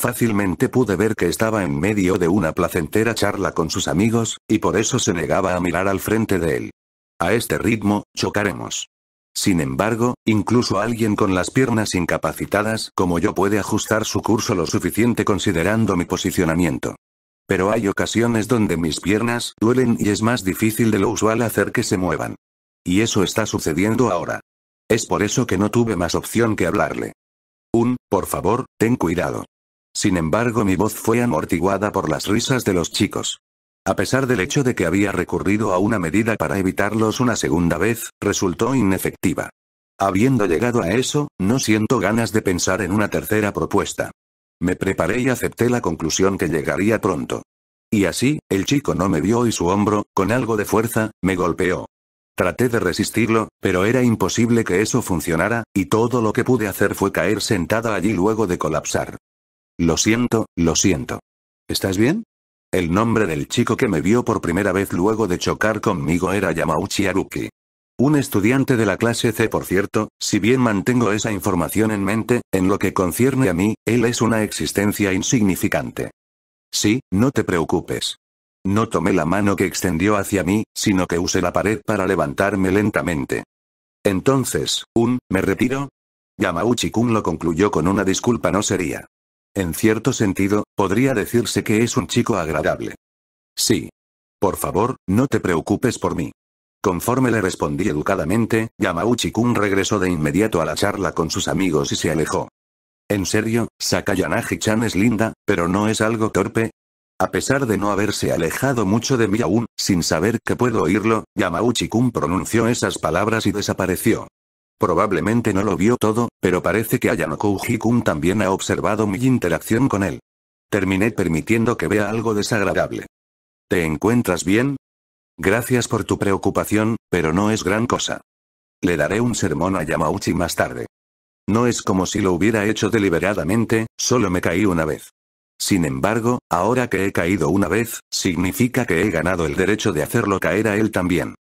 Fácilmente pude ver que estaba en medio de una placentera charla con sus amigos, y por eso se negaba a mirar al frente de él. A este ritmo, chocaremos. Sin embargo, incluso alguien con las piernas incapacitadas como yo puede ajustar su curso lo suficiente considerando mi posicionamiento. Pero hay ocasiones donde mis piernas duelen y es más difícil de lo usual hacer que se muevan. Y eso está sucediendo ahora. Es por eso que no tuve más opción que hablarle. Un, por favor, ten cuidado. Sin embargo mi voz fue amortiguada por las risas de los chicos. A pesar del hecho de que había recurrido a una medida para evitarlos una segunda vez, resultó inefectiva. Habiendo llegado a eso, no siento ganas de pensar en una tercera propuesta. Me preparé y acepté la conclusión que llegaría pronto. Y así, el chico no me vio y su hombro, con algo de fuerza, me golpeó. Traté de resistirlo, pero era imposible que eso funcionara, y todo lo que pude hacer fue caer sentada allí luego de colapsar. Lo siento, lo siento. ¿Estás bien? El nombre del chico que me vio por primera vez luego de chocar conmigo era Yamauchi Aruki, Un estudiante de la clase C por cierto, si bien mantengo esa información en mente, en lo que concierne a mí, él es una existencia insignificante. Sí, no te preocupes. No tomé la mano que extendió hacia mí, sino que usé la pared para levantarme lentamente. Entonces, un, me retiro. Yamauchi-kun lo concluyó con una disculpa no sería. En cierto sentido, podría decirse que es un chico agradable. Sí. Por favor, no te preocupes por mí. Conforme le respondí educadamente, Yamauchi-kun regresó de inmediato a la charla con sus amigos y se alejó. En serio, sakayanagi chan es linda, pero no es algo torpe. A pesar de no haberse alejado mucho de mí aún, sin saber que puedo oírlo, Yamauchi-kun pronunció esas palabras y desapareció. Probablemente no lo vio todo, pero parece que Ayanoku Hikun también ha observado mi interacción con él. Terminé permitiendo que vea algo desagradable. ¿Te encuentras bien? Gracias por tu preocupación, pero no es gran cosa. Le daré un sermón a Yamauchi más tarde. No es como si lo hubiera hecho deliberadamente, solo me caí una vez. Sin embargo, ahora que he caído una vez, significa que he ganado el derecho de hacerlo caer a él también.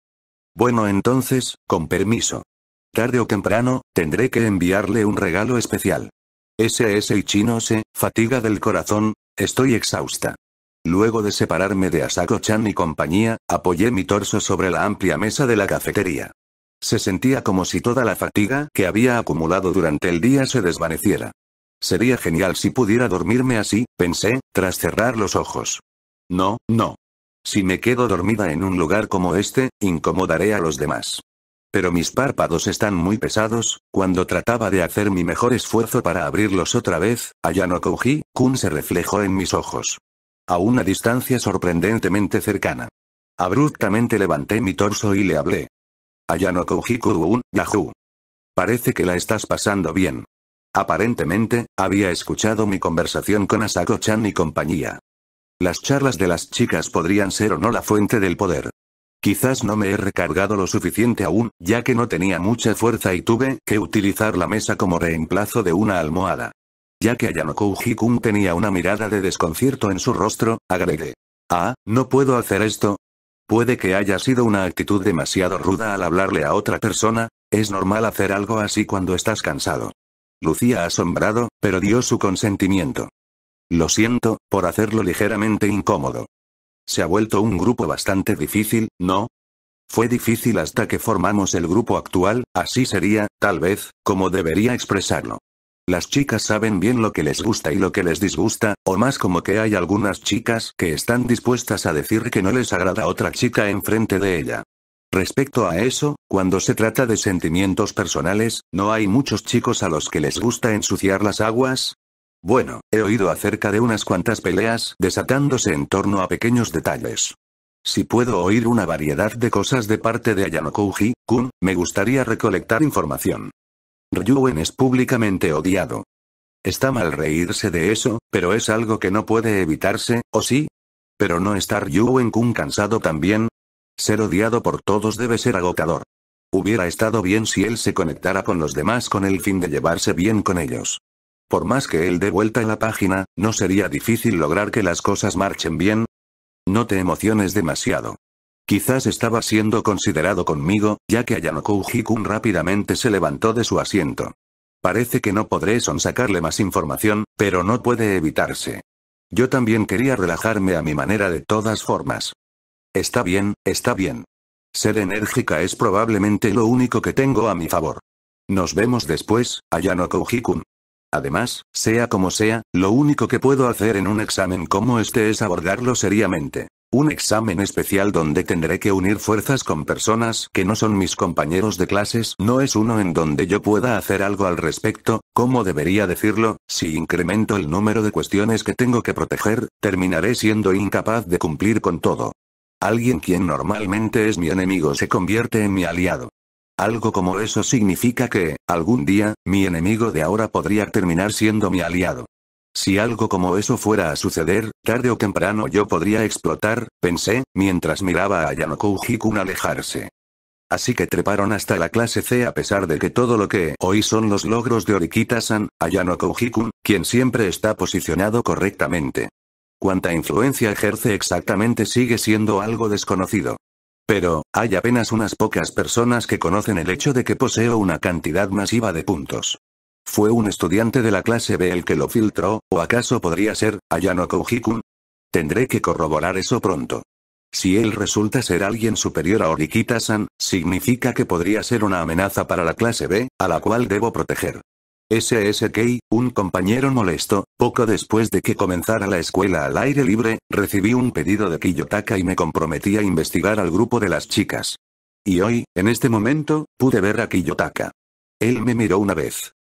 Bueno entonces, con permiso. Tarde o temprano, tendré que enviarle un regalo especial. SS y se, fatiga del corazón, estoy exhausta. Luego de separarme de Asako-chan y compañía, apoyé mi torso sobre la amplia mesa de la cafetería. Se sentía como si toda la fatiga que había acumulado durante el día se desvaneciera. Sería genial si pudiera dormirme así, pensé, tras cerrar los ojos. No, no. Si me quedo dormida en un lugar como este, incomodaré a los demás. Pero mis párpados están muy pesados, cuando trataba de hacer mi mejor esfuerzo para abrirlos otra vez, Ayano Koji, Kun se reflejó en mis ojos. A una distancia sorprendentemente cercana. Abruptamente levanté mi torso y le hablé. Ayano Kouji Kuruun, Yahoo. Parece que la estás pasando bien. Aparentemente, había escuchado mi conversación con Asako-chan y compañía. Las charlas de las chicas podrían ser o no la fuente del poder. Quizás no me he recargado lo suficiente aún, ya que no tenía mucha fuerza y tuve que utilizar la mesa como reemplazo de una almohada. Ya que Ayano Hikun tenía una mirada de desconcierto en su rostro, agregué. Ah, no puedo hacer esto. Puede que haya sido una actitud demasiado ruda al hablarle a otra persona, es normal hacer algo así cuando estás cansado. Lucía asombrado, pero dio su consentimiento. Lo siento, por hacerlo ligeramente incómodo. Se ha vuelto un grupo bastante difícil, ¿no? Fue difícil hasta que formamos el grupo actual, así sería, tal vez, como debería expresarlo. Las chicas saben bien lo que les gusta y lo que les disgusta, o más como que hay algunas chicas que están dispuestas a decir que no les agrada otra chica enfrente de ella. Respecto a eso, cuando se trata de sentimientos personales, no hay muchos chicos a los que les gusta ensuciar las aguas, bueno, he oído acerca de unas cuantas peleas desatándose en torno a pequeños detalles. Si puedo oír una variedad de cosas de parte de Ayanokouji, Kun, me gustaría recolectar información. Ryuen es públicamente odiado. Está mal reírse de eso, pero es algo que no puede evitarse, ¿o sí? Pero no está Ryuen Kun cansado también. Ser odiado por todos debe ser agotador. Hubiera estado bien si él se conectara con los demás con el fin de llevarse bien con ellos. Por más que él dé vuelta en la página, ¿no sería difícil lograr que las cosas marchen bien? No te emociones demasiado. Quizás estaba siendo considerado conmigo, ya que Ayanoku Hikun rápidamente se levantó de su asiento. Parece que no podré sonsacarle más información, pero no puede evitarse. Yo también quería relajarme a mi manera de todas formas. Está bien, está bien. Ser enérgica es probablemente lo único que tengo a mi favor. Nos vemos después, Ayano Hikun. Además, sea como sea, lo único que puedo hacer en un examen como este es abordarlo seriamente. Un examen especial donde tendré que unir fuerzas con personas que no son mis compañeros de clases no es uno en donde yo pueda hacer algo al respecto, como debería decirlo? Si incremento el número de cuestiones que tengo que proteger, terminaré siendo incapaz de cumplir con todo. Alguien quien normalmente es mi enemigo se convierte en mi aliado. Algo como eso significa que, algún día, mi enemigo de ahora podría terminar siendo mi aliado. Si algo como eso fuera a suceder, tarde o temprano yo podría explotar, pensé, mientras miraba a Yanoko Hikun alejarse. Así que treparon hasta la clase C a pesar de que todo lo que hoy son los logros de Orikita-san, Ayano Hikun, quien siempre está posicionado correctamente. Cuánta influencia ejerce exactamente sigue siendo algo desconocido. Pero, hay apenas unas pocas personas que conocen el hecho de que poseo una cantidad masiva de puntos. ¿Fue un estudiante de la clase B el que lo filtró, o acaso podría ser, Ayano Koujikun? Tendré que corroborar eso pronto. Si él resulta ser alguien superior a Orikita-san, significa que podría ser una amenaza para la clase B, a la cual debo proteger. SSK, un compañero molesto, poco después de que comenzara la escuela al aire libre, recibí un pedido de Kiyotaka y me comprometí a investigar al grupo de las chicas. Y hoy, en este momento, pude ver a Kiyotaka. Él me miró una vez.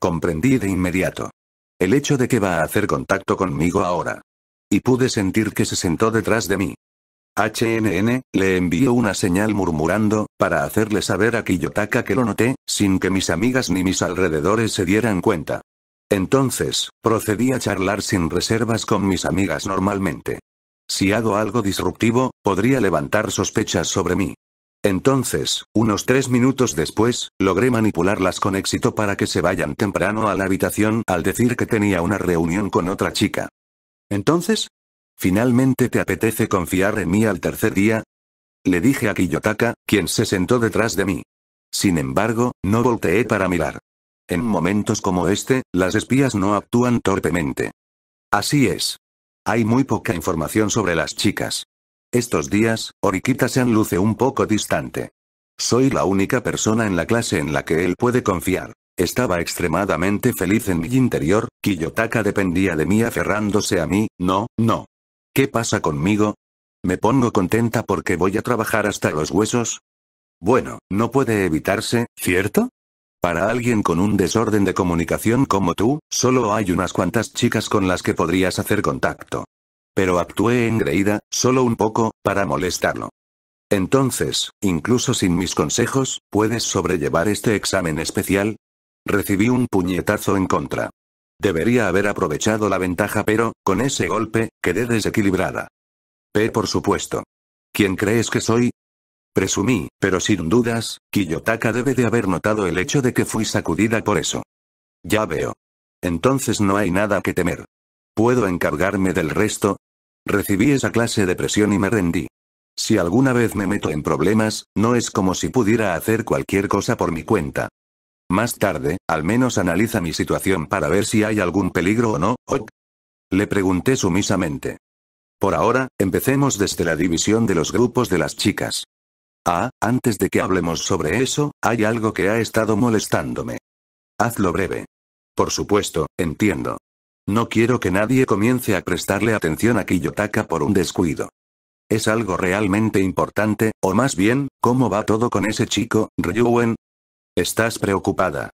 Comprendí de inmediato. El hecho de que va a hacer contacto conmigo ahora. Y pude sentir que se sentó detrás de mí. HNN, le envió una señal murmurando, para hacerle saber a Kiyotaka que lo noté, sin que mis amigas ni mis alrededores se dieran cuenta. Entonces, procedí a charlar sin reservas con mis amigas normalmente. Si hago algo disruptivo, podría levantar sospechas sobre mí. Entonces, unos tres minutos después, logré manipularlas con éxito para que se vayan temprano a la habitación al decir que tenía una reunión con otra chica. Entonces, ¿Finalmente te apetece confiar en mí al tercer día? Le dije a Kiyotaka, quien se sentó detrás de mí. Sin embargo, no volteé para mirar. En momentos como este, las espías no actúan torpemente. Así es. Hay muy poca información sobre las chicas. Estos días, orikita se luce un poco distante. Soy la única persona en la clase en la que él puede confiar. Estaba extremadamente feliz en mi interior, Kiyotaka dependía de mí aferrándose a mí, no, no. ¿Qué pasa conmigo? Me pongo contenta porque voy a trabajar hasta los huesos. Bueno, no puede evitarse, ¿cierto? Para alguien con un desorden de comunicación como tú, solo hay unas cuantas chicas con las que podrías hacer contacto. Pero actué engreída, solo un poco, para molestarlo. Entonces, incluso sin mis consejos, ¿puedes sobrellevar este examen especial? Recibí un puñetazo en contra. Debería haber aprovechado la ventaja pero, con ese golpe, quedé desequilibrada. P por supuesto. ¿Quién crees que soy? Presumí, pero sin dudas, Kiyotaka debe de haber notado el hecho de que fui sacudida por eso. Ya veo. Entonces no hay nada que temer. ¿Puedo encargarme del resto? Recibí esa clase de presión y me rendí. Si alguna vez me meto en problemas, no es como si pudiera hacer cualquier cosa por mi cuenta. Más tarde, al menos analiza mi situación para ver si hay algún peligro o no, ¿ok? Le pregunté sumisamente. Por ahora, empecemos desde la división de los grupos de las chicas. Ah, antes de que hablemos sobre eso, hay algo que ha estado molestándome. Hazlo breve. Por supuesto, entiendo. No quiero que nadie comience a prestarle atención a Kiyotaka por un descuido. ¿Es algo realmente importante, o más bien, cómo va todo con ese chico, Ryuen? Estás preocupada.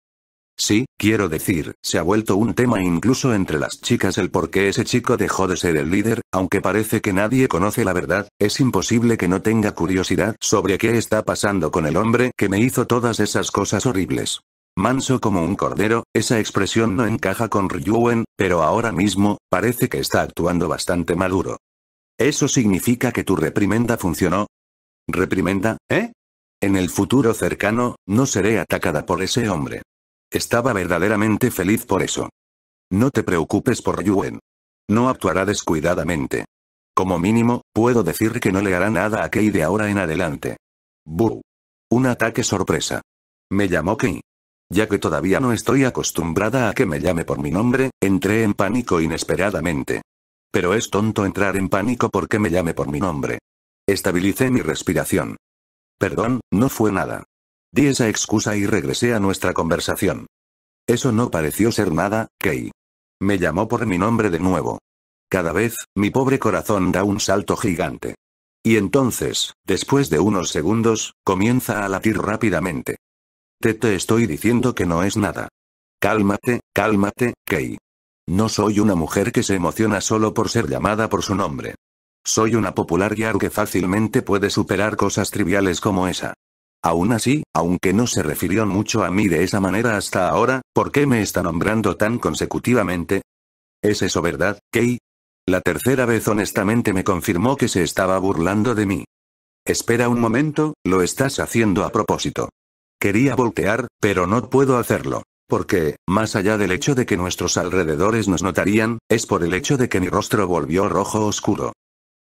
Sí, quiero decir, se ha vuelto un tema incluso entre las chicas el por qué ese chico dejó de ser el líder, aunque parece que nadie conoce la verdad, es imposible que no tenga curiosidad sobre qué está pasando con el hombre que me hizo todas esas cosas horribles. Manso como un cordero, esa expresión no encaja con Ryuen, pero ahora mismo, parece que está actuando bastante maduro. ¿Eso significa que tu reprimenda funcionó? ¿Reprimenda, eh? En el futuro cercano, no seré atacada por ese hombre. Estaba verdaderamente feliz por eso. No te preocupes por Yuen. No actuará descuidadamente. Como mínimo, puedo decir que no le hará nada a Kei de ahora en adelante. Bu. Un ataque sorpresa. Me llamó Kei. Ya que todavía no estoy acostumbrada a que me llame por mi nombre, entré en pánico inesperadamente. Pero es tonto entrar en pánico porque me llame por mi nombre. Estabilicé mi respiración. Perdón, no fue nada. Di esa excusa y regresé a nuestra conversación. Eso no pareció ser nada, Kei. Me llamó por mi nombre de nuevo. Cada vez, mi pobre corazón da un salto gigante. Y entonces, después de unos segundos, comienza a latir rápidamente. Te te estoy diciendo que no es nada. Cálmate, cálmate, Kei. No soy una mujer que se emociona solo por ser llamada por su nombre. Soy una popular yar que fácilmente puede superar cosas triviales como esa. Aún así, aunque no se refirió mucho a mí de esa manera hasta ahora, ¿por qué me está nombrando tan consecutivamente? ¿Es eso verdad, Kay? La tercera vez honestamente me confirmó que se estaba burlando de mí. Espera un momento, lo estás haciendo a propósito. Quería voltear, pero no puedo hacerlo. Porque, más allá del hecho de que nuestros alrededores nos notarían, es por el hecho de que mi rostro volvió rojo oscuro.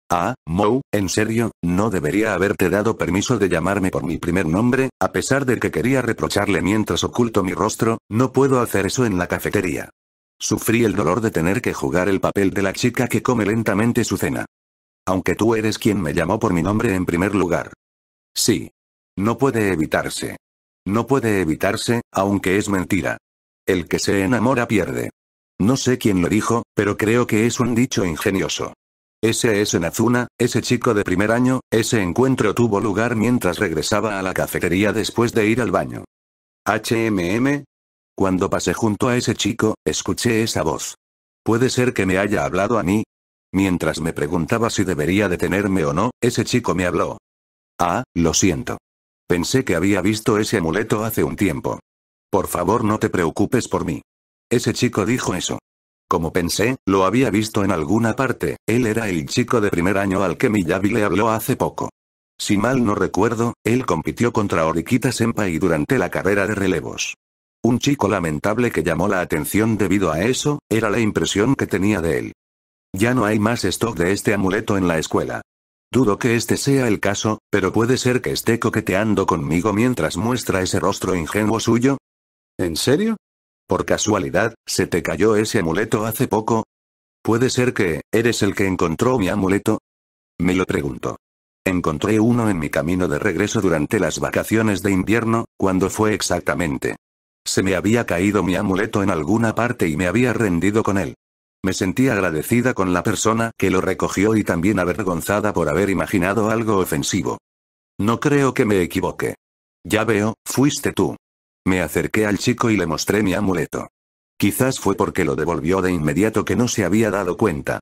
Ah, Mou, en serio, no debería haberte dado permiso de llamarme por mi primer nombre, a pesar de que quería reprocharle mientras oculto mi rostro, no puedo hacer eso en la cafetería. Sufrí el dolor de tener que jugar el papel de la chica que come lentamente su cena. Aunque tú eres quien me llamó por mi nombre en primer lugar. Sí. No puede evitarse. No puede evitarse, aunque es mentira. El que se enamora pierde. No sé quién lo dijo, pero creo que es un dicho ingenioso. Ese es Nazuna, ese chico de primer año, ese encuentro tuvo lugar mientras regresaba a la cafetería después de ir al baño. HMM. Cuando pasé junto a ese chico, escuché esa voz. Puede ser que me haya hablado a mí. Mientras me preguntaba si debería detenerme o no, ese chico me habló. Ah, lo siento. Pensé que había visto ese amuleto hace un tiempo. Por favor no te preocupes por mí. Ese chico dijo eso. Como pensé, lo había visto en alguna parte, él era el chico de primer año al que Miyabi le habló hace poco. Si mal no recuerdo, él compitió contra Orikita Senpai durante la carrera de relevos. Un chico lamentable que llamó la atención debido a eso, era la impresión que tenía de él. Ya no hay más stock de este amuleto en la escuela. Dudo que este sea el caso, pero puede ser que esté coqueteando conmigo mientras muestra ese rostro ingenuo suyo. ¿En serio? ¿Por casualidad, se te cayó ese amuleto hace poco? Puede ser que, ¿eres el que encontró mi amuleto? Me lo pregunto. Encontré uno en mi camino de regreso durante las vacaciones de invierno, cuando fue exactamente. Se me había caído mi amuleto en alguna parte y me había rendido con él. Me sentí agradecida con la persona que lo recogió y también avergonzada por haber imaginado algo ofensivo. No creo que me equivoque. Ya veo, fuiste tú. Me acerqué al chico y le mostré mi amuleto. Quizás fue porque lo devolvió de inmediato que no se había dado cuenta.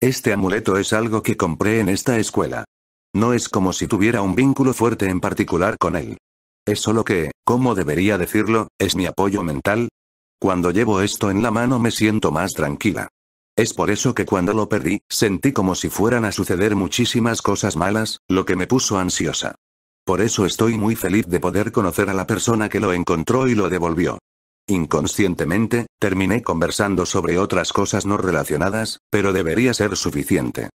Este amuleto es algo que compré en esta escuela. No es como si tuviera un vínculo fuerte en particular con él. Es solo que, ¿cómo debería decirlo? Es mi apoyo mental. Cuando llevo esto en la mano me siento más tranquila. Es por eso que cuando lo perdí, sentí como si fueran a suceder muchísimas cosas malas, lo que me puso ansiosa. Por eso estoy muy feliz de poder conocer a la persona que lo encontró y lo devolvió. Inconscientemente, terminé conversando sobre otras cosas no relacionadas, pero debería ser suficiente.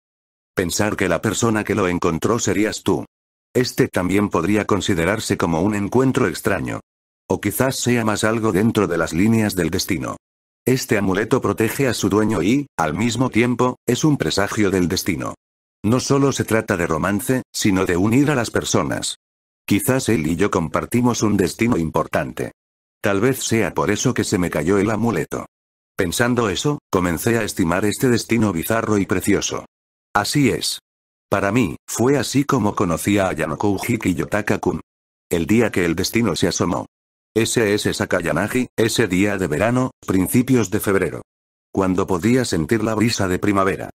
Pensar que la persona que lo encontró serías tú. Este también podría considerarse como un encuentro extraño. O quizás sea más algo dentro de las líneas del destino. Este amuleto protege a su dueño y, al mismo tiempo, es un presagio del destino. No solo se trata de romance, sino de unir a las personas. Quizás él y yo compartimos un destino importante. Tal vez sea por eso que se me cayó el amuleto. Pensando eso, comencé a estimar este destino bizarro y precioso. Así es. Para mí, fue así como conocí a Hiki Yotaka-kun. El día que el destino se asomó. Ese es Sakayanagi, ese día de verano, principios de febrero. Cuando podía sentir la brisa de primavera.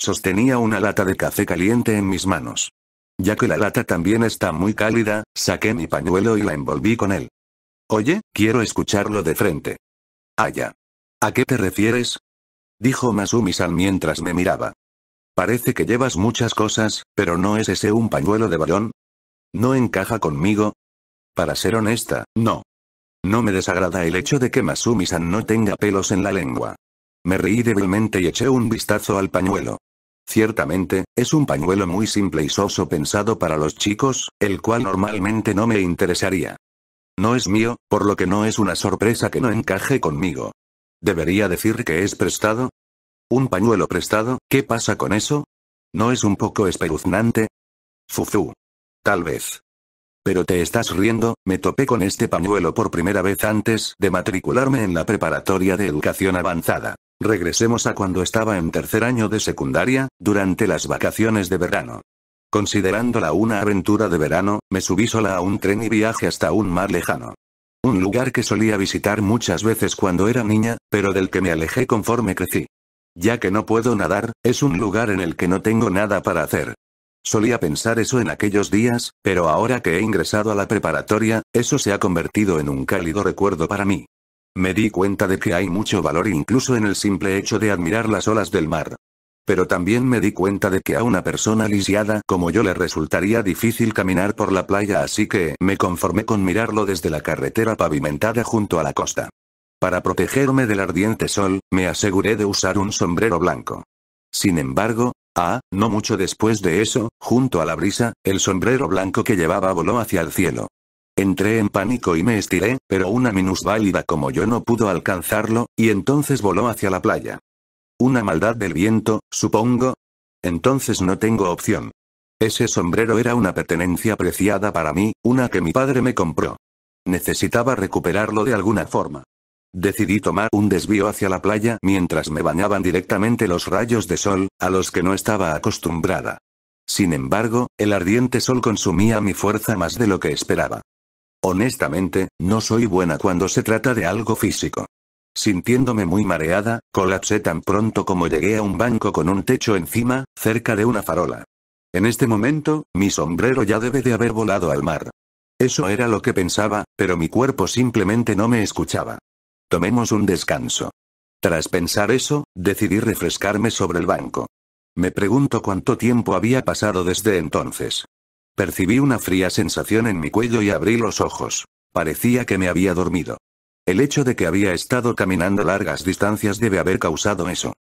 Sostenía una lata de café caliente en mis manos. Ya que la lata también está muy cálida, saqué mi pañuelo y la envolví con él. Oye, quiero escucharlo de frente. Aya. ¿A qué te refieres? Dijo Masumi-san mientras me miraba. Parece que llevas muchas cosas, pero ¿no es ese un pañuelo de varón? ¿No encaja conmigo? Para ser honesta, no. No me desagrada el hecho de que Masumi-san no tenga pelos en la lengua. Me reí débilmente y eché un vistazo al pañuelo. Ciertamente, es un pañuelo muy simple y soso pensado para los chicos, el cual normalmente no me interesaría. No es mío, por lo que no es una sorpresa que no encaje conmigo. ¿Debería decir que es prestado? ¿Un pañuelo prestado? ¿Qué pasa con eso? ¿No es un poco espeluznante? Fufu. Tal vez. Pero te estás riendo, me topé con este pañuelo por primera vez antes de matricularme en la preparatoria de educación avanzada. Regresemos a cuando estaba en tercer año de secundaria, durante las vacaciones de verano. Considerándola una aventura de verano, me subí sola a un tren y viaje hasta un mar lejano. Un lugar que solía visitar muchas veces cuando era niña, pero del que me alejé conforme crecí. Ya que no puedo nadar, es un lugar en el que no tengo nada para hacer. Solía pensar eso en aquellos días, pero ahora que he ingresado a la preparatoria, eso se ha convertido en un cálido recuerdo para mí. Me di cuenta de que hay mucho valor incluso en el simple hecho de admirar las olas del mar. Pero también me di cuenta de que a una persona lisiada como yo le resultaría difícil caminar por la playa así que me conformé con mirarlo desde la carretera pavimentada junto a la costa. Para protegerme del ardiente sol, me aseguré de usar un sombrero blanco. Sin embargo, ah, no mucho después de eso, junto a la brisa, el sombrero blanco que llevaba voló hacia el cielo. Entré en pánico y me estiré, pero una minusválida como yo no pudo alcanzarlo, y entonces voló hacia la playa. Una maldad del viento, supongo. Entonces no tengo opción. Ese sombrero era una pertenencia preciada para mí, una que mi padre me compró. Necesitaba recuperarlo de alguna forma. Decidí tomar un desvío hacia la playa mientras me bañaban directamente los rayos de sol, a los que no estaba acostumbrada. Sin embargo, el ardiente sol consumía mi fuerza más de lo que esperaba. Honestamente, no soy buena cuando se trata de algo físico. Sintiéndome muy mareada, colapsé tan pronto como llegué a un banco con un techo encima, cerca de una farola. En este momento, mi sombrero ya debe de haber volado al mar. Eso era lo que pensaba, pero mi cuerpo simplemente no me escuchaba. Tomemos un descanso. Tras pensar eso, decidí refrescarme sobre el banco. Me pregunto cuánto tiempo había pasado desde entonces. Percibí una fría sensación en mi cuello y abrí los ojos. Parecía que me había dormido. El hecho de que había estado caminando largas distancias debe haber causado eso.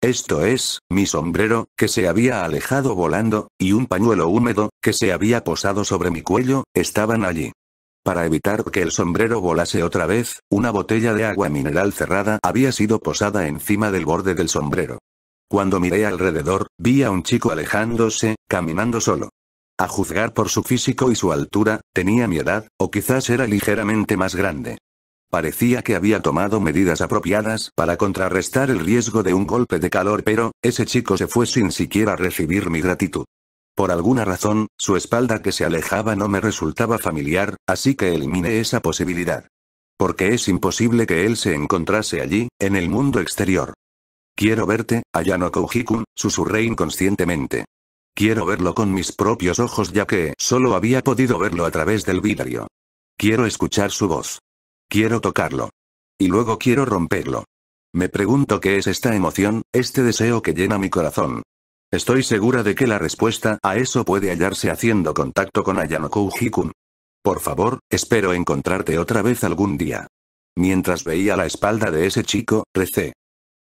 Esto es, mi sombrero, que se había alejado volando, y un pañuelo húmedo, que se había posado sobre mi cuello, estaban allí. Para evitar que el sombrero volase otra vez, una botella de agua mineral cerrada había sido posada encima del borde del sombrero. Cuando miré alrededor, vi a un chico alejándose, caminando solo. A juzgar por su físico y su altura, tenía mi edad, o quizás era ligeramente más grande. Parecía que había tomado medidas apropiadas para contrarrestar el riesgo de un golpe de calor, pero, ese chico se fue sin siquiera recibir mi gratitud. Por alguna razón, su espalda que se alejaba no me resultaba familiar, así que eliminé esa posibilidad. Porque es imposible que él se encontrase allí, en el mundo exterior. Quiero verte, Ayano Kouhikun, susurré inconscientemente. Quiero verlo con mis propios ojos ya que solo había podido verlo a través del vidrio. Quiero escuchar su voz. Quiero tocarlo. Y luego quiero romperlo. Me pregunto qué es esta emoción, este deseo que llena mi corazón. Estoy segura de que la respuesta a eso puede hallarse haciendo contacto con Ayano Kouhikun. Por favor, espero encontrarte otra vez algún día. Mientras veía la espalda de ese chico, recé.